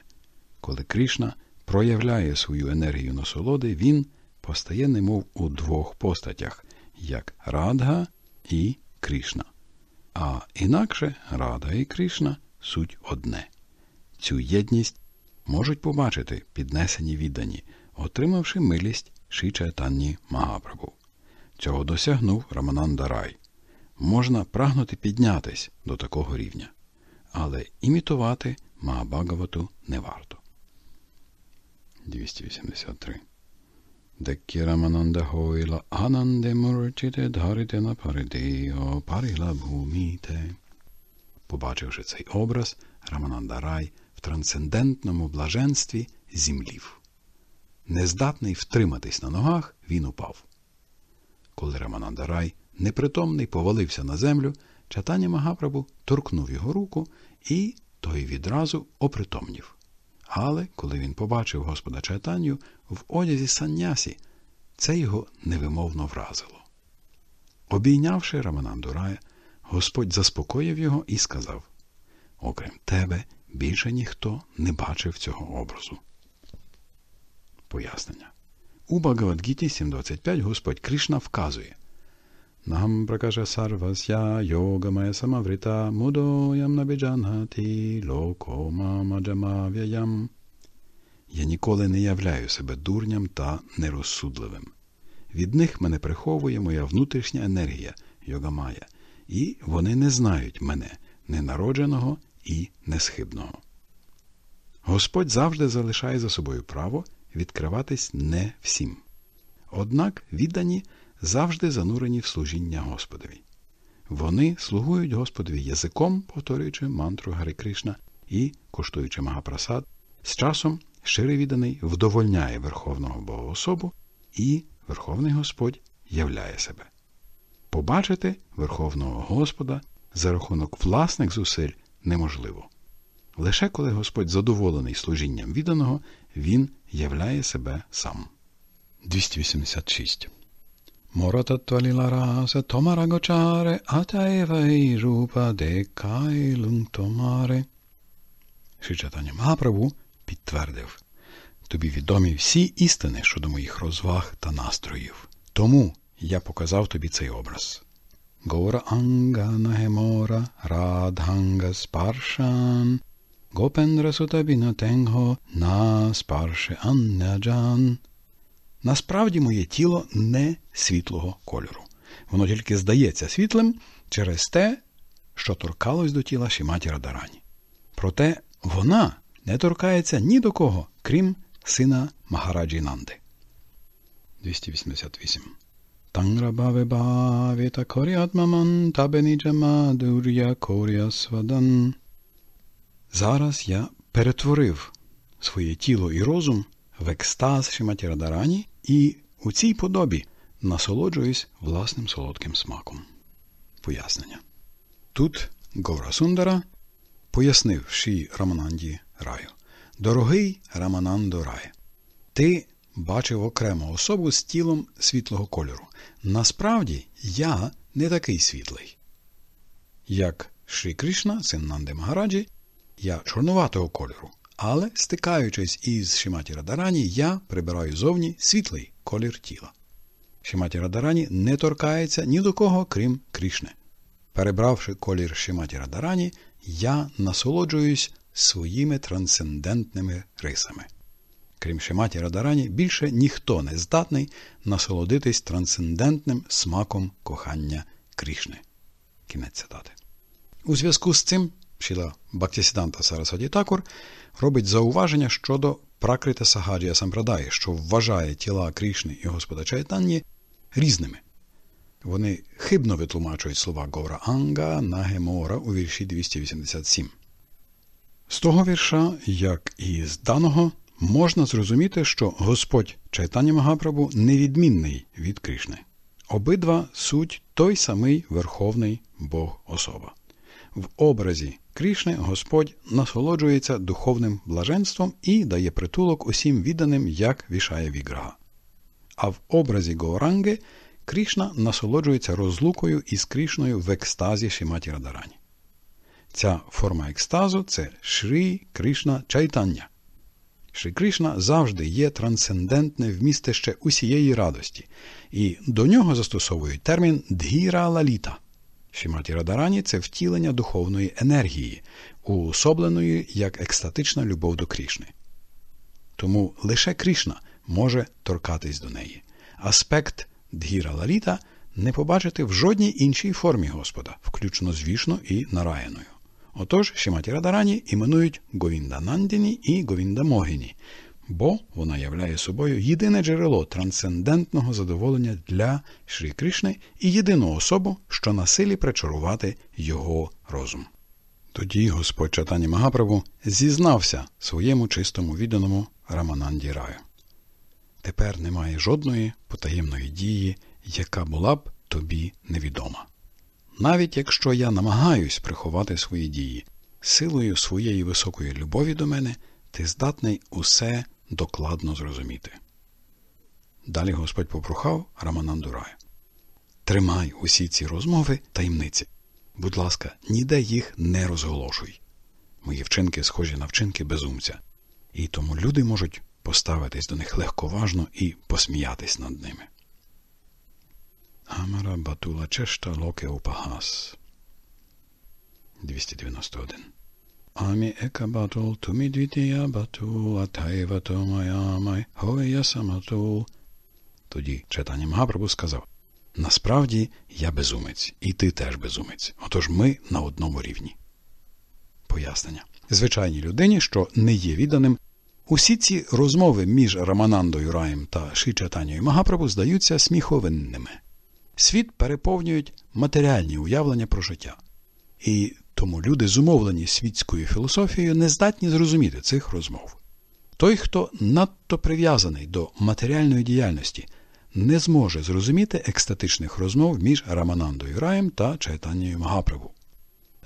Коли Кришна проявляє свою енергію насолоди, він постає немов у двох постатях як Радга і Кришна. А інакше Рада і Кришна суть одне. Цю єдність можуть побачити піднесені віддані, отримавши милість Шичайтанні Магапрабу. Цього досягнув Рамананда Рай. Можна прагнути піднятись до такого рівня, але імітувати Магабагавату не варто. 283. Декірамананда Хойла Ананде Мурчите Дгарите на Паридео Парила Буміте. Побачивши цей образ, Рамананда Рай в трансцендентному блаженстві зімлів. Нездатний втриматись на ногах, він упав. Коли Рамананда Рай, непритомний, повалився на землю, чатані Магапрабу торкнув його руку, і той відразу опритомнів. Але коли він побачив Господа Чайтаню в одязі саннясі, це його невимовно вразило. Обійнявши Раманандурая, Господь заспокоїв його і сказав: Окрім тебе, більше ніхто не бачив цього образу. Пояснення. У Багавадгіті 7.25 Господь Кришна вказує, Naham prakasha sarvasya yogamaya samavrita мудоям nabhijanhati loko mama jamavyayam. Я ніколи не являю себе дурням та нерозсудливим. Від них мене приховує моя внутрішня енергія йогамая, і вони не знають мене, ненародженого і несхибного. Господь завжди залишає за собою право відкриватись не всім. Однак віддані завжди занурені в служіння Господові. Вони слугують Господові язиком, повторюючи мантру Гари Кришна і коштуючи Магапрасад, з часом ширивіданий вдовольняє Верховного Богоособу і Верховний Господь являє себе. Побачити Верховного Господа за рахунок власних зусиль неможливо. Лише коли Господь задоволений служінням відданого, Він являє себе сам. 286 Moratattvalilara se tomara gocciare, ataeva i rupa dekai lung tomare. Ши читання Магаправу підтвердив тобі відомі всі істини щодо моїх розваг та настроїв. Тому я показав тобі цей образ. Гора анга нагемора радганга спаршан, гопендра сутабіна тенго на спарше аннаджан – Насправді моє тіло не світлого кольору. Воно тільки здається світлим через те, що торкалось до тіла Шіматі Радарані. Проте вона не торкається ні до кого, крім сина Магараджі Нанди. 288. Танграбавебавіта коріатмаман табеніджама дур'я корія свадан. Зараз я перетворив своє тіло і розум в екстаз Шиматі Радарані і у цій подобі насолоджуюсь власним солодким смаком. Пояснення. Тут Говрасундара пояснив Ші Рамананді раю. Дорогий Раманандо Рай, ти бачив окрему особу з тілом світлого кольору. Насправді, я не такий світлий. Як Шрі Кришна, син Нанди Магараджі, я чорнуватого кольору. Але, стикаючись із Шиматі Радарані, я прибираю зовні світлий колір тіла. Шиматі Радарані не торкається ні до кого, крім Крішни. Перебравши колір Шиматі Радарані, я насолоджуюсь своїми трансцендентними рисами. Крім Шиматі Радарані, більше ніхто не здатний насолодитись трансцендентним смаком кохання Крішни. Кінець цитати. У зв'язку з цим Шіла Бактісіданта Сарасваді Такур – робить зауваження щодо пракрити Сагаджія Сампрадаї, що вважає тіла Крішни і Господа Чайтанні різними. Вони хибно витлумачують слова Говра Анга Нагемора у вірші 287. З того вірша, як і з даного, можна зрозуміти, що Господь Чайтані Магапрабу невідмінний від Кришни. Обидва суть той самий Верховний Бог особа. В образі Крішни Господь насолоджується духовним блаженством і дає притулок усім відданим, як вішає Віграга. А в образі Горанги Крішна насолоджується розлукою із Крішною в екстазі Шіматі Радарані. Ця форма екстазу це Шри Кришна Чайтання. Шри Кришна завжди є трансцендентне вмістище усієї радості, і до нього застосовують термін Дгіра Лаліта. Шіматі Радарані це втілення духовної енергії, уособленої як екстатична любов до Крішни. Тому лише Крішна може торкатись до неї. Аспект Дгіра Лаліта не побачити в жодній іншій формі Господа, включно з Вішну і Нараяною. Отож, Шіматі Радарані іменують Говінданандіні і Говінда Говіндамогіні, бо вона являє собою єдине джерело трансцендентного задоволення для Шрі Кришни і єдину особу, що на силі причарувати його розум. Тоді Господь Чатані Магаправу зізнався своєму чистому відданому Рамананді Раю. Тепер немає жодної потаємної дії, яка була б тобі невідома. Навіть якщо я намагаюсь приховати свої дії, силою своєї високої любові до мене ти здатний усе докладно зрозуміти. Далі Господь попрохав Раманандурая Тримай усі ці розмови таємниці. Будь ласка, ніде їх не розголошуй. Мої вчинки схожі на вчинки безумця, і тому люди можуть поставитись до них легковажно і посміятись над ними. Амара Батула Чешта Локе Упагас 291 Ami екабатул, тумідвітія batul ataiva tomayamai хоя Тоді читання Магапрабу сказав Насправді я безумець, і ти теж безумець. Отож ми на одному рівні. Пояснення. Звичайній людині, що не є відданим, усі ці розмови між Раманандою Раєм та Шичатанію Магапрабу здаються сміховинними. Світ переповнюють матеріальні уявлення про життя. І тому люди, зумовлені світською філософією, не здатні зрозуміти цих розмов. Той, хто надто прив'язаний до матеріальної діяльності, не зможе зрозуміти екстатичних розмов між Раманандою Раєм та Чайтаннєю Магапреву.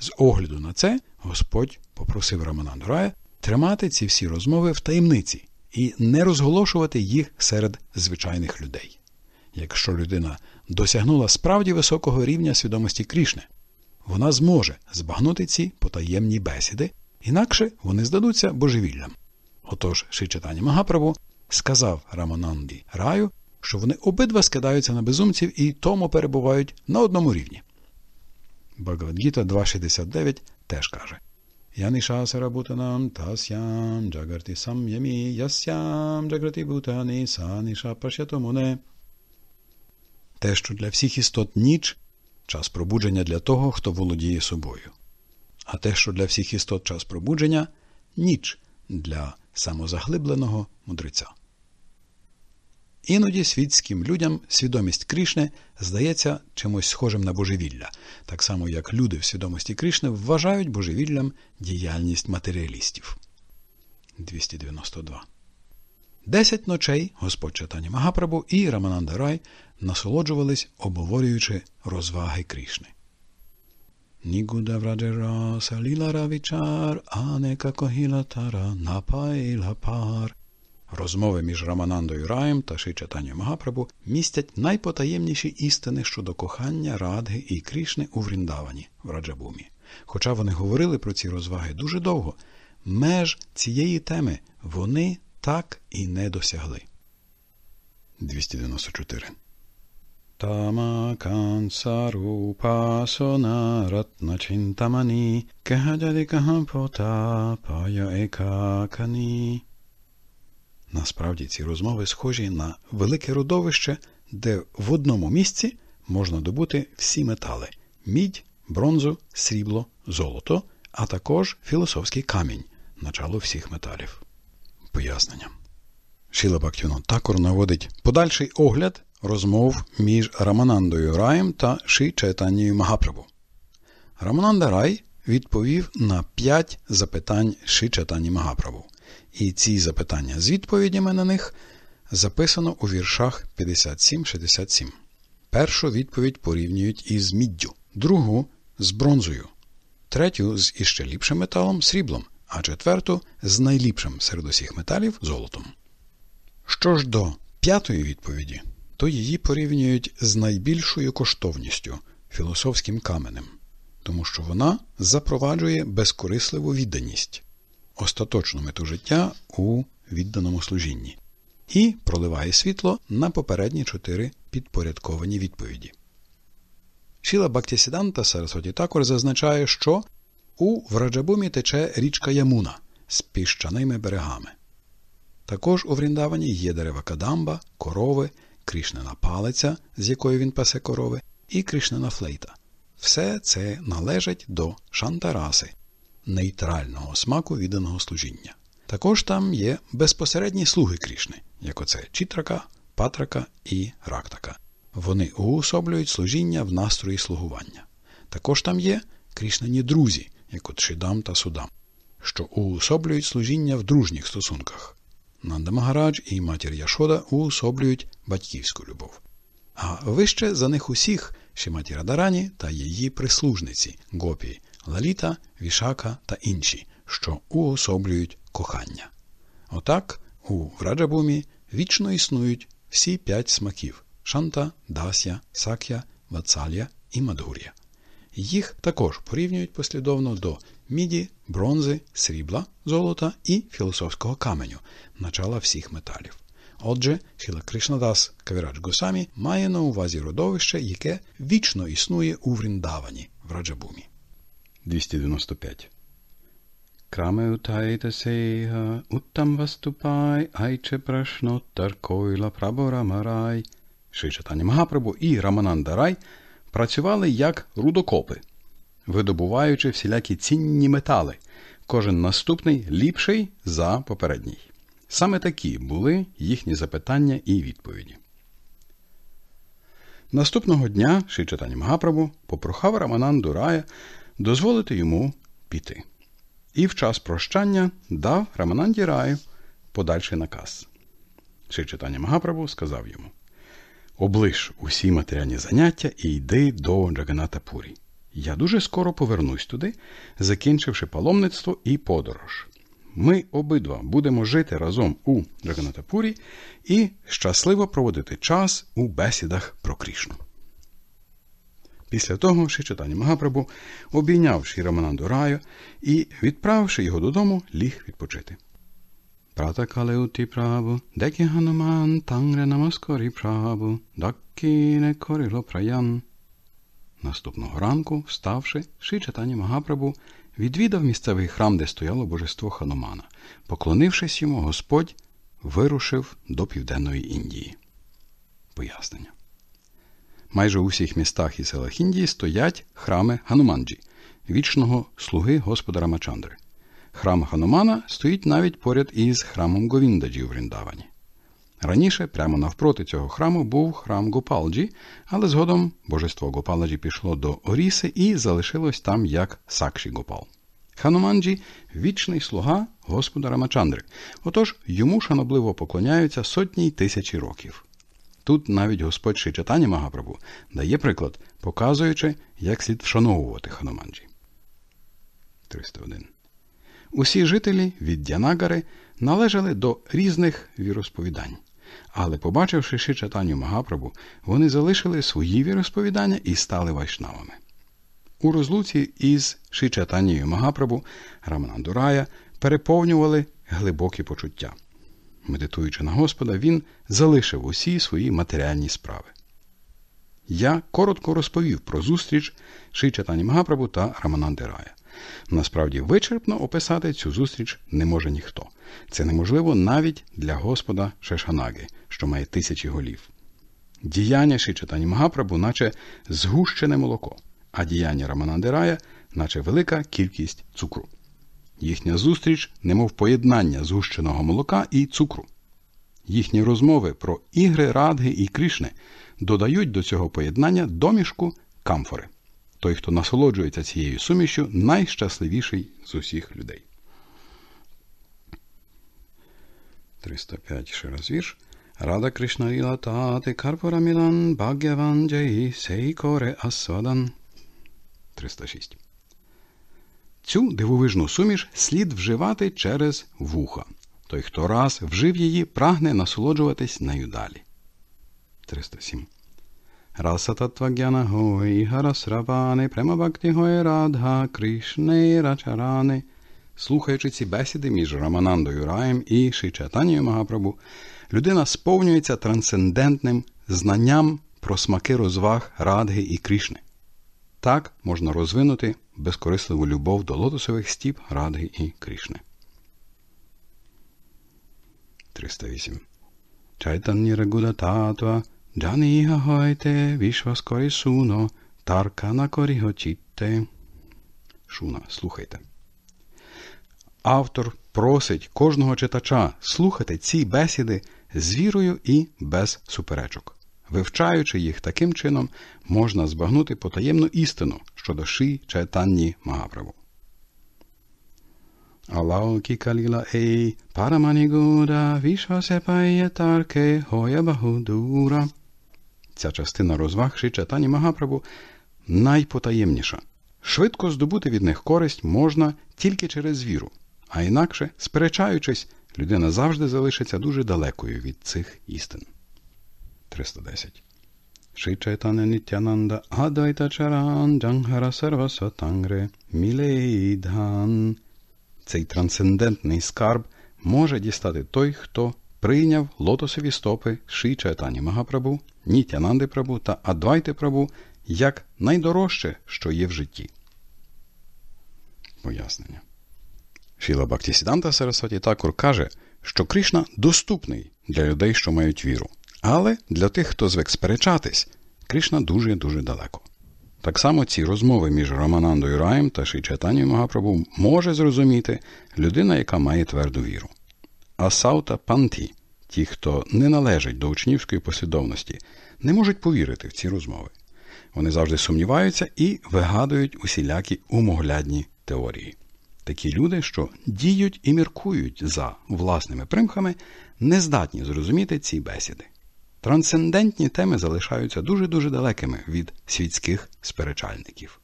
З огляду на це, Господь попросив Рамананду Рая тримати ці всі розмови в таємниці і не розголошувати їх серед звичайних людей. Якщо людина досягнула справді високого рівня свідомості Крішни, вона зможе збагнути ці потаємні бесіди, інакше вони здадуться божевіллям. Отож, Шичатані Магаправу сказав Рамананді раю, що вони обидва скидаються на безумців і тому перебувають на одному рівні. Бхагавадгіта 2.69 теж каже Янішасарабутанам тасям джагарти сам'ямі ясям джаграти бутани саніша пашятомуне. Те, що для всіх істот ніч час пробудження для того, хто володіє собою. А те, що для всіх істот час пробудження ніч для самозаглибленого мудреця. Іноді світським людям свідомість Крішни здається чимось схожим на божевілля, так само як люди в свідомості Крішни вважають божевіллям діяльність матеріалістів. 292. Десять ночей Господь Чатані Магапрабу і Рамананда Рай насолоджувались, обговорюючи розваги Крішни. Нігуда враджера Саліла Равічар анека когілатара напаїла пар. Розмови між Раманандою Раєм та Шичатанням Магапрабу містять найпотаємніші істини щодо кохання Радги і Крішни у Вріндавані в Раджабумі. Хоча вони говорили про ці розваги дуже довго, меж цієї теми вони так і не досягли. 294 तमाकांसारूपासना रत्नचिन्तामणि कः Насправді ці розмови схожі на велике родовище, де в одному місці можна добути всі метали мідь, бронзу, срібло, золото, а також філософський камінь, начало всіх металів. Пояснення. Шіла Бактюно також наводить подальший огляд розмов між Раманандою Раєм та Ши Чайтанією Магапрабу. Рамананда Рай відповів на 5 запитань Ши Чайтані Магапрабу. І ці запитання з відповідями на них записано у віршах 57-67. Першу відповідь порівнюють із міддю, другу з бронзою, третю з іще ліпшим металом сріблом, а четверту з найліпшим серед усіх металів золотом. Що ж до п'ятої відповіді, то її порівнюють з найбільшою коштовністю філософським каменем, тому що вона запроваджує безкорисливу відданість, остаточну мету життя у відданому служінні і проливає світло на попередні чотири підпорядковані відповіді. Шіла Бактісіданта Сарасоті також зазначає, що у Враджабумі тече річка Ямуна з піщаними берегами. Також у Вріндавані є дерева кадамба, корови, Крішнина палиця, з якої він пасе корови, і Крішнина флейта. Все це належить до шантараси, нейтрального смаку відданого служіння. Також там є безпосередні слуги Крішни, як оце Чітрака, Патрака і Рактака. Вони уособлюють служіння в настрої слугування. Також там є крішнані друзі, як от Шидам та Судам, що уособлюють служіння в дружніх стосунках. Нанда Магарадж і матір Яшода уособлюють батьківську любов. А вище за них усіх Шиматі Радарані та її прислужниці гопі Лаліта, Вішака та інші, що уособлюють кохання. Отак у Враджабумі вічно існують всі п'ять смаків шанта, дася, сак'я, вацал'я і мадгур'я. Їх також порівнюють послідовно до міді, бронзи, срібла, золота і філософського каменю, начала всіх металів. Отже, Шіла Кришнадас Кавірадж Гусамі має на увазі родовище, яке вічно існує у Вріндавані в Раджабумі. 295. Краме сейга, уттам ваступай, айче прашно таркойла прабора марай. Шичатані Магапрабу і Рамананда Рай працювали як рудокопи, видобуваючи всілякі цінні метали, кожен наступний ліпший за попередній. Саме такі були їхні запитання і відповіді. Наступного дня Шичатані Магапрабу попрохав Рамананду Рая дозволити йому піти. І в час прощання дав Рамананді Раю подальший наказ. Шичатані Магапрабу сказав йому Облиш усі матеріальні заняття і йди до Джаганата Пурі. Я дуже скоро повернусь туди, закінчивши паломництво і подорож. Ми обидва будемо жити разом у Джаганатапурі і щасливо проводити час у бесідах про Крішну. Після того ще читання Магапрабу обійняв Шірамананду Раю і, відправивши його додому, ліг відпочити. Прата калеуті прабу, декі хануман тангре намаскорі прабу, дакі не коріло праян. Наступного ранку, вставши, Ші Чатані Магапрабу відвідав місцевий храм, де стояло божество Ханумана. Поклонившись йому, Господь вирушив до Південної Індії. Пояснення. Майже у всіх містах і селах Індії стоять храми Хануманджі, вічного слуги Господа Рамачандри. Храм Ханумана стоїть навіть поряд із храмом Говіндаджі у Вріндавані. Раніше, прямо навпроти цього храму, був храм Гопалджі, але згодом божество Гопаладжі пішло до Оріси і залишилось там як Сакші Гопал. Хануманджі вічний слуга Господа Рамачандри. Отож йому шанобливо поклоняються сотні й тисячі років. Тут навіть Господь Шичатані Магапрабу дає приклад, показуючи, як слід вшановувати Хануманджі. 301. Усі жителі від Дянагари належали до різних віросповідань. Але, побачивши Шичатаню Магапрабу, вони залишили свої віросповідання і стали вайшнавами. У розлуці із Шичатанією Магапрабу Раманандурая переповнювали глибокі почуття. Медитуючи на Господа, він залишив усі свої матеріальні справи. Я коротко розповів про зустріч Шичатані Магапрабу та Раманандирая. Насправді, вичерпно описати цю зустріч не може ніхто. Це неможливо навіть для Господа Шешанаги, що має тисячі голів. Діяння Шичатані Магапрабу, наче згущене молоко, а діяння Раманандирая, наче велика кількість цукру. Їхня зустріч, немов поєднання згущеного молока і цукру. Їхні розмови про ігри, радги і Кришни додають до цього поєднання домішку камфори. Той, хто насолоджується цією сумішю, найщасливіший з усіх людей. 305 Ширазвірш. Рада Кришнаїла Тати Карпурамілан Бхагяванджаї Сейкоре Асвадан. 306. Цю дивовижну суміш слід вживати через вуха. Той, хто раз вжив її, прагне насолоджуватись нею далі. 307. Расататвагяна гой гарасравани премабактігой радха Кришне рачарани Слухаючи ці бесіди між Раманандою Раєм і Шичатанією Магапрабу, людина сповнюється трансцендентним знанням про смаки розваг Радги і Крішни. Так можна розвинути безкорисливу любов до лотосових стіп Радги і Крішни. 308. Чайтанні Рагуда Татва Джаніга Гойте Вішваскорі Суно Таркана Корігочітте. Шуна. Слухайте автор просить кожного читача слухати ці бесіди з вірою і без суперечок. Вивчаючи їх таким чином, можна збагнути потаємну істину щодо ши чайтанні Магапрабу. Алаукі ей параманігуда вішвасепаєтарке хоябагудура. Ця частина розваг Ши Чайтані Магапрабу найпотаємніша. Швидко здобути від них користь можна тільки через віру а інакше, сперечаючись, людина завжди залишиться дуже далекою від цих істин. 310. Ши Чайтане Нітянанда Адвайта Чаран Цей трансцендентний скарб може дістати той, хто прийняв лотосові стопи Ши Чайтані Магапрабу, Нітянанди Прабу та Адвайти Прабу як найдорожче, що є в житті. Пояснення. Шіла Бактісіданта Сарасваті такур каже, що Кришна доступний для людей, що мають віру. Але для тих, хто звик сперечатись, Кришна дуже-дуже далеко. Так само ці розмови між Романандою Раєм та Шичатанію Магапрабу може зрозуміти людина, яка має тверду віру. Асаута Панті, ті, хто не належать до учнівської послідовності, не можуть повірити в ці розмови. Вони завжди сумніваються і вигадують усілякі умоглядні теорії. Такі люди, що діють і міркують за власними примхами, не здатні зрозуміти ці бесіди. Трансцендентні теми залишаються дуже-дуже далекими від світських сперечальників.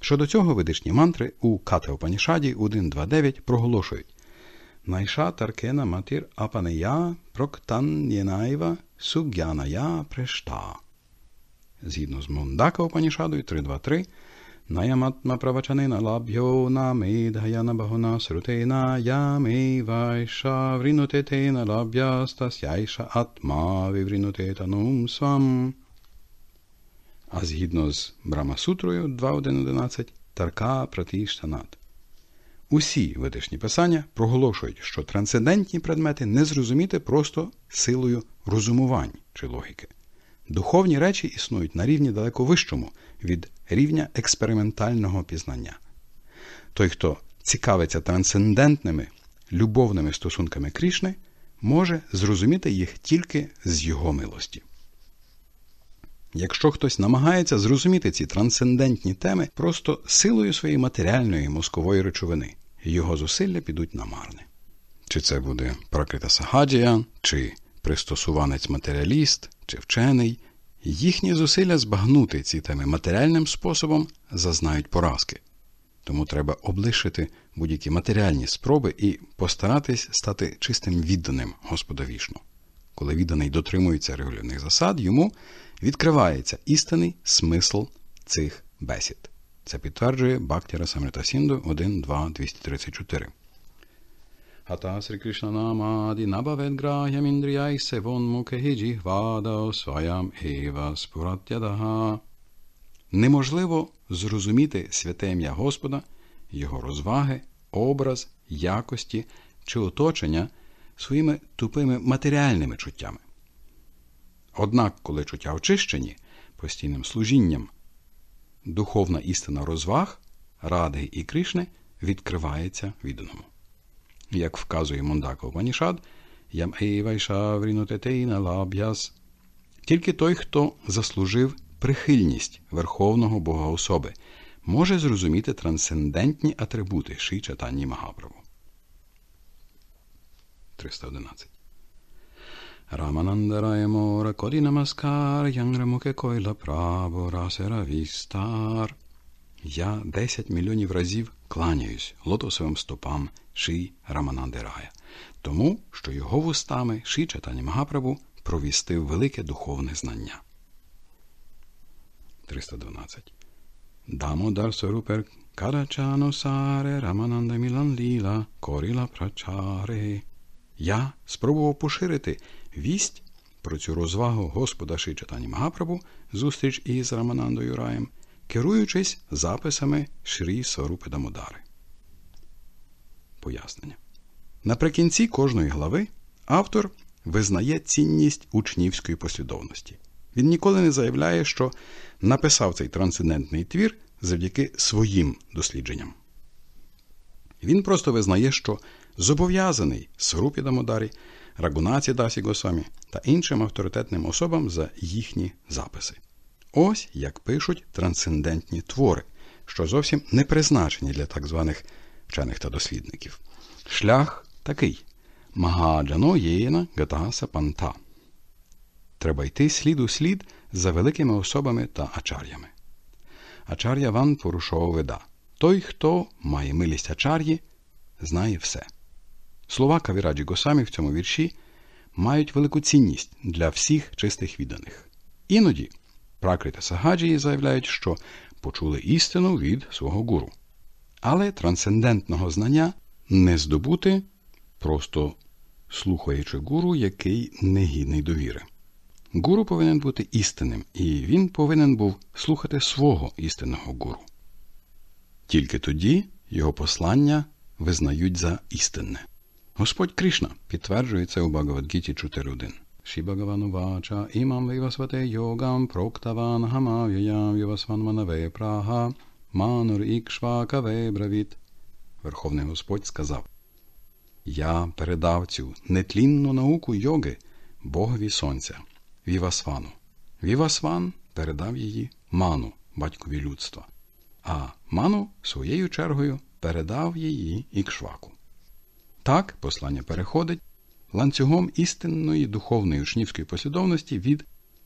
Щодо цього ведичні мантри у Катеопанішаді 1.2.9 проголошують Найша Таркена Матір Апанея Проктан'єнаєва Сугяная Прешта. Згідно з Мондака Опанішадою 3.2.3. नयमत्मप्रवचनेन लाभ्यो न मेधयन बहुना श्रुतेन यामे वैषा वृणुते तेन लाभ्यास्तस्यैष आत्मा виврінуте танум свам. А згідно з Брамасутрою 2.1.11 Тарка Пратіштанат. Усі ведешні писання проголошують, що трансцендентні предмети не зрозуміти просто силою розумувань чи логіки. Духовні речі існують на рівні далеко вищому від рівня експериментального пізнання. Той, хто цікавиться трансцендентними любовними стосунками Крішни, може зрозуміти їх тільки з його милості. Якщо хтось намагається зрозуміти ці трансцендентні теми просто силою своєї матеріальної мозкової речовини, його зусилля підуть намарне. Чи це буде Пракрита сагадія, чи пристосуванець матеріаліст, чи вчений, Їхні зусилля збагнути ці теми матеріальним способом зазнають поразки, тому треба облишити будь-які матеріальні спроби і постаратись стати чистим відданим господовішно. Коли відданий дотримується регулярних засад, йому відкривається істинний смисл цих бесід. Це підтверджує Бактіра Самритасінду 1.2.234. Hatā Sri Krishna namādi nabaved grāhyam indriyai sevon mukehi jihvādau svayam eva spuratyadah. Неможливо зрозуміти святе ім'я Господа, його розваги, образ, якості чи оточення своїми тупими матеріальними чуттями. Однак, коли чуття очищені постійним служінням, духовна істина розваг, радги і Кришни відкривається відданому як вказує Мондаков панішад. Тільки той, хто заслужив прихильність Верховного Бога особи, може зрозуміти трансцендентні атрибути Ши Чатані Магаправу. 311. Раманандарая мора коді намаскар, янграмуке койла прабо расера вістар. Я 10 мільйонів разів кланяюсь лотосовим стопам Ший Раманандирая, тому що його вустами Ший Чатані Магапрабу провістив велике духовне знання. 312. Дамодар Сорупер Карачано Саре Рамананда Мілан Коріла Прачаре. Я спробував поширити вість про цю розвагу Господа Ши Чатані Магапрабу зустріч із Раманандою Раєм, керуючись записами Шрі Сорупи Дамодари пояснення. Наприкінці кожної глави автор визнає цінність учнівської послідовності. Він ніколи не заявляє, що написав цей трансцендентний твір завдяки своїм дослідженням. Він просто визнає, що зобов'язаний Срупі Дамодарі, Рагунаці Дасі Госамі та іншим авторитетним особам за їхні записи. Ось як пишуть трансцендентні твори, що зовсім не призначені для так званих вчених та дослідників. Шлях такий Магаджано єєна гатаса панта. Треба йти слід у слід за великими особами та ачар'ями. Ачар'я ван веда. Той, хто має милість ачар'ї, знає все. Слова Кавіраджі Госамі в цьому вірші мають велику цінність для всіх чистих відданих. Іноді пракрита Сагаджії заявляють, що почули істину від свого гуру. Але трансцендентного знання не здобути, просто слухаючи гуру, який негідний довіри. Гуру повинен бути істинним, і він повинен був слухати свого істинного гуру. Тільки тоді його послання визнають за істинне. Господь Кришна підтверджує це у Багавадгіті 4.1. Шібагаванувача імам вивасвате йогам проктаван гамавіям вівасван манаве прага Манур ікшвака вебравіт, Верховний Господь сказав Я передав цю нетлінну науку йоги Богові Сонця, Вівасвану. Вівасван передав її ману, батькові людства, а ману своєю чергою передав її ікшваку. Так послання переходить ланцюгом істинної духовної учнівської послідовності від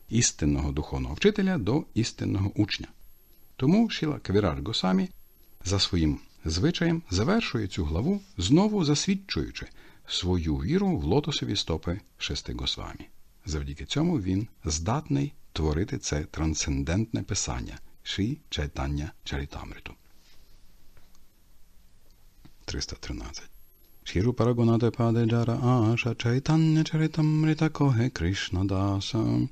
істинного духовного вчителя до істинного учня. Тому Шіла Квірар Госамі за своїм звичаєм завершує цю главу, знову засвідчуючи свою віру в лотосові стопи шести Госвамі. Завдяки цьому він здатний творити це трансцендентне писання ши Чайтання Чарітамриту. 313. Шіру Парагонате паде джара аша чайтання чаритамрита коге Кришна даса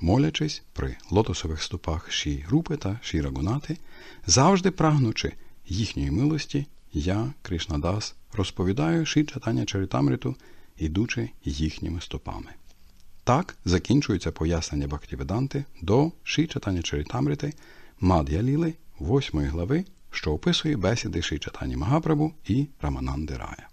молячись при лотосових стопах Ші Рупи та Ші Рагунати, завжди прагнучи їхньої милості, я, Кришнадас, розповідаю Ші читання Чаритамриту, ідучи їхніми стопами. Так закінчується пояснення Бхактіведанти до Ші читання Чаритамрити, Мад'я Ліли, 8 глави, що описує бесіди Ші читання Магапрабу і Рамананди Рая.